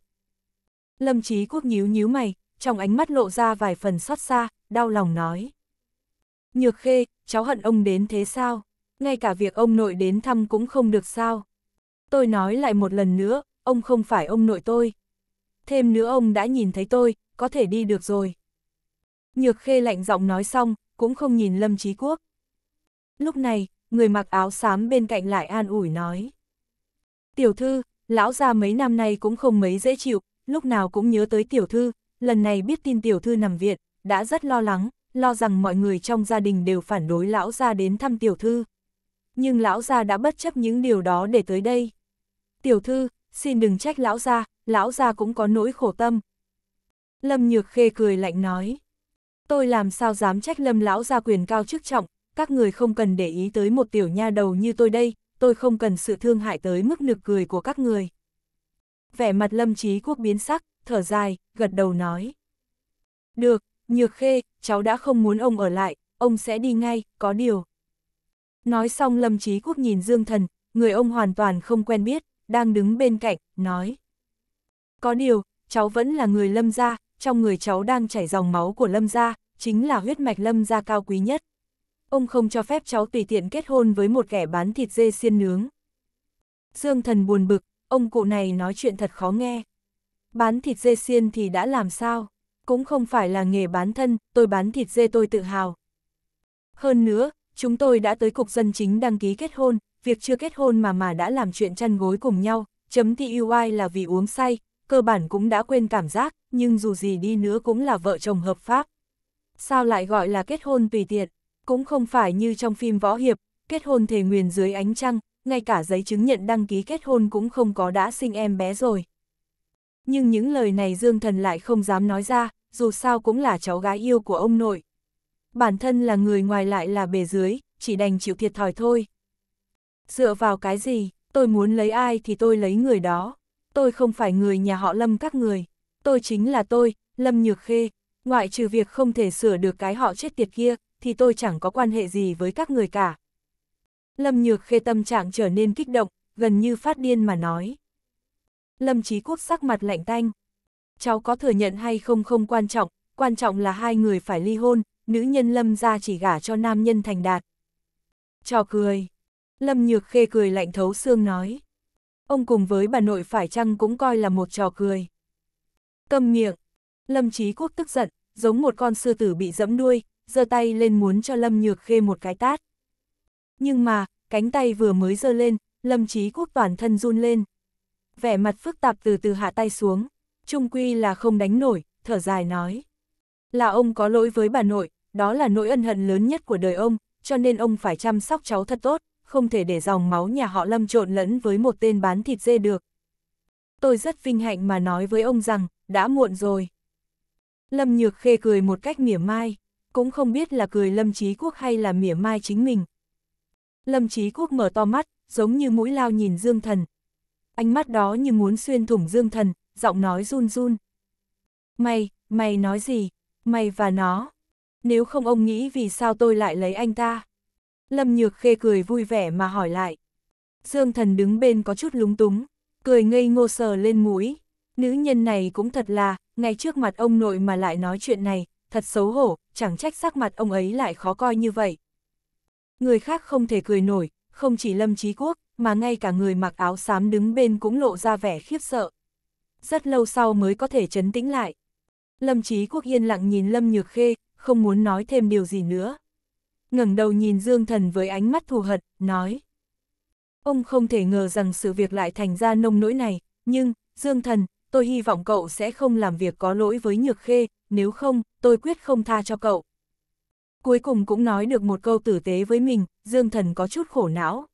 Lâm Chí Quốc nhíu nhíu mày, trong ánh mắt lộ ra vài phần xót xa, đau lòng nói. Nhược khê, cháu hận ông đến thế sao? Ngay cả việc ông nội đến thăm cũng không được sao? Tôi nói lại một lần nữa, ông không phải ông nội tôi. Thêm nữa ông đã nhìn thấy tôi, có thể đi được rồi. Nhược khê lạnh giọng nói xong, cũng không nhìn Lâm Trí Quốc. Lúc này, người mặc áo xám bên cạnh lại an ủi nói. Tiểu thư, lão già mấy năm nay cũng không mấy dễ chịu, lúc nào cũng nhớ tới tiểu thư, lần này biết tin tiểu thư nằm viện, đã rất lo lắng, lo rằng mọi người trong gia đình đều phản đối lão gia đến thăm tiểu thư. Nhưng lão gia đã bất chấp những điều đó để tới đây. Tiểu thư, xin đừng trách lão gia, lão gia cũng có nỗi khổ tâm. Lâm Nhược Khê cười lạnh nói. Tôi làm sao dám trách lâm lão gia quyền cao chức trọng, các người không cần để ý tới một tiểu nha đầu như tôi đây, tôi không cần sự thương hại tới mức nực cười của các người vẻ mặt lâm trí quốc biến sắc, thở dài, gật đầu nói. Được, Nhược Khê, cháu đã không muốn ông ở lại, ông sẽ đi ngay, có điều. Nói xong lâm trí quốc nhìn Dương Thần, người ông hoàn toàn không quen biết, đang đứng bên cạnh, nói. Có điều, cháu vẫn là người lâm gia, trong người cháu đang chảy dòng máu của lâm gia, chính là huyết mạch lâm gia cao quý nhất. Ông không cho phép cháu tùy tiện kết hôn với một kẻ bán thịt dê xiên nướng. Dương thần buồn bực, ông cụ này nói chuyện thật khó nghe. Bán thịt dê xiên thì đã làm sao? Cũng không phải là nghề bán thân, tôi bán thịt dê tôi tự hào. Hơn nữa, chúng tôi đã tới cục dân chính đăng ký kết hôn, việc chưa kết hôn mà mà đã làm chuyện chăn gối cùng nhau, chấm thì UI là vì uống say, cơ bản cũng đã quên cảm giác, nhưng dù gì đi nữa cũng là vợ chồng hợp pháp. Sao lại gọi là kết hôn tùy tiện? Cũng không phải như trong phim võ hiệp, kết hôn thề nguyền dưới ánh trăng, ngay cả giấy chứng nhận đăng ký kết hôn cũng không có đã sinh em bé rồi. Nhưng những lời này Dương Thần lại không dám nói ra, dù sao cũng là cháu gái yêu của ông nội. Bản thân là người ngoài lại là bề dưới, chỉ đành chịu thiệt thòi thôi. Dựa vào cái gì, tôi muốn lấy ai thì tôi lấy người đó. Tôi không phải người nhà họ Lâm các người. Tôi chính là tôi, Lâm Nhược Khê. Ngoại trừ việc không thể sửa được cái họ chết tiệt kia, thì tôi chẳng có quan hệ gì với các người cả. Lâm Nhược Khê tâm trạng trở nên kích động, gần như phát điên mà nói. Lâm Chí Quốc sắc mặt lạnh tanh. Cháu có thừa nhận hay không không quan trọng, quan trọng là hai người phải ly hôn, nữ nhân Lâm ra chỉ gả cho nam nhân thành đạt. Cho cười. Lâm Nhược Khê cười lạnh thấu xương nói. Ông cùng với bà nội phải chăng cũng coi là một trò cười. Câm miệng. Lâm Chí Quốc tức giận, giống một con sư tử bị dẫm đuôi, giơ tay lên muốn cho Lâm Nhược Khê một cái tát. Nhưng mà, cánh tay vừa mới giơ lên, Lâm Chí Quốc toàn thân run lên. Vẻ mặt phức tạp từ từ hạ tay xuống, trung quy là không đánh nổi, thở dài nói. Là ông có lỗi với bà nội, đó là nỗi ân hận lớn nhất của đời ông, cho nên ông phải chăm sóc cháu thật tốt, không thể để dòng máu nhà họ Lâm trộn lẫn với một tên bán thịt dê được. Tôi rất vinh hạnh mà nói với ông rằng, đã muộn rồi. Lâm Nhược Khê cười một cách mỉa mai, cũng không biết là cười Lâm Chí Quốc hay là mỉa mai chính mình, Lâm Chí Quốc mở to mắt, giống như mũi lao nhìn Dương Thần. Ánh mắt đó như muốn xuyên thủng Dương Thần, giọng nói run run. Mày, mày nói gì? Mày và nó. Nếu không ông nghĩ vì sao tôi lại lấy anh ta? Lâm Nhược Khê cười vui vẻ mà hỏi lại. Dương Thần đứng bên có chút lúng túng, cười ngây ngô sờ lên mũi. Nữ nhân này cũng thật là, ngay trước mặt ông nội mà lại nói chuyện này, thật xấu hổ, chẳng trách sắc mặt ông ấy lại khó coi như vậy. Người khác không thể cười nổi, không chỉ Lâm Trí Quốc, mà ngay cả người mặc áo xám đứng bên cũng lộ ra vẻ khiếp sợ. Rất lâu sau mới có thể chấn tĩnh lại. Lâm Trí Quốc yên lặng nhìn Lâm Nhược Khê, không muốn nói thêm điều gì nữa. ngẩng đầu nhìn Dương Thần với ánh mắt thù hận, nói. Ông không thể ngờ rằng sự việc lại thành ra nông nỗi này, nhưng, Dương Thần, tôi hy vọng cậu sẽ không làm việc có lỗi với Nhược Khê, nếu không, tôi quyết không tha cho cậu cuối cùng cũng nói được một câu tử tế với mình, Dương Thần có chút khổ não.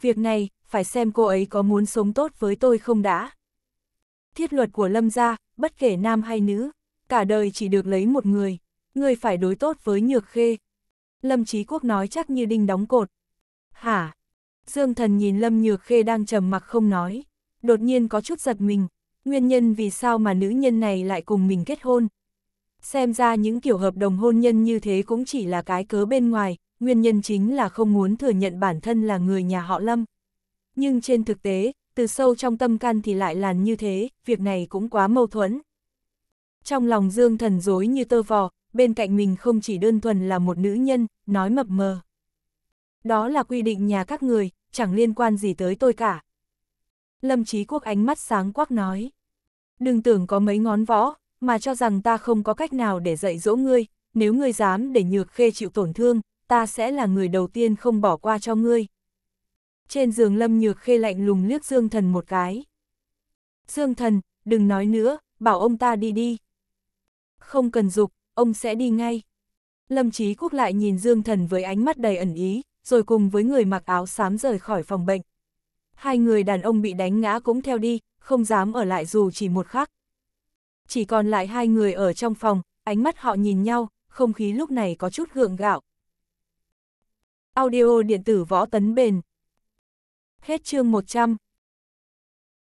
Việc này, phải xem cô ấy có muốn sống tốt với tôi không đã. Thiết luật của Lâm gia, bất kể nam hay nữ, cả đời chỉ được lấy một người, người phải đối tốt với nhược khê. Lâm Chí Quốc nói chắc như đinh đóng cột. Hả? Dương Thần nhìn Lâm Nhược Khê đang trầm mặc không nói, đột nhiên có chút giật mình, nguyên nhân vì sao mà nữ nhân này lại cùng mình kết hôn, Xem ra những kiểu hợp đồng hôn nhân như thế cũng chỉ là cái cớ bên ngoài, nguyên nhân chính là không muốn thừa nhận bản thân là người nhà họ Lâm. Nhưng trên thực tế, từ sâu trong tâm can thì lại làn như thế, việc này cũng quá mâu thuẫn. Trong lòng Dương Thần dối như tơ vò, bên cạnh mình không chỉ đơn thuần là một nữ nhân, nói mập mờ. Đó là quy định nhà các người, chẳng liên quan gì tới tôi cả. Lâm Chí Quốc ánh mắt sáng quắc nói. Đừng tưởng có mấy ngón võ, mà cho rằng ta không có cách nào để dạy dỗ ngươi, nếu ngươi dám để nhược khê chịu tổn thương, ta sẽ là người đầu tiên không bỏ qua cho ngươi. Trên giường lâm nhược khê lạnh lùng liếc Dương Thần một cái. Dương Thần, đừng nói nữa, bảo ông ta đi đi. Không cần dục, ông sẽ đi ngay. Lâm Chí Quốc lại nhìn Dương Thần với ánh mắt đầy ẩn ý, rồi cùng với người mặc áo xám rời khỏi phòng bệnh. Hai người đàn ông bị đánh ngã cũng theo đi, không dám ở lại dù chỉ một khắc, chỉ còn lại hai người ở trong phòng, ánh mắt họ nhìn nhau, không khí lúc này có chút gượng gạo. Audio điện tử võ tấn bền. Hết chương 100.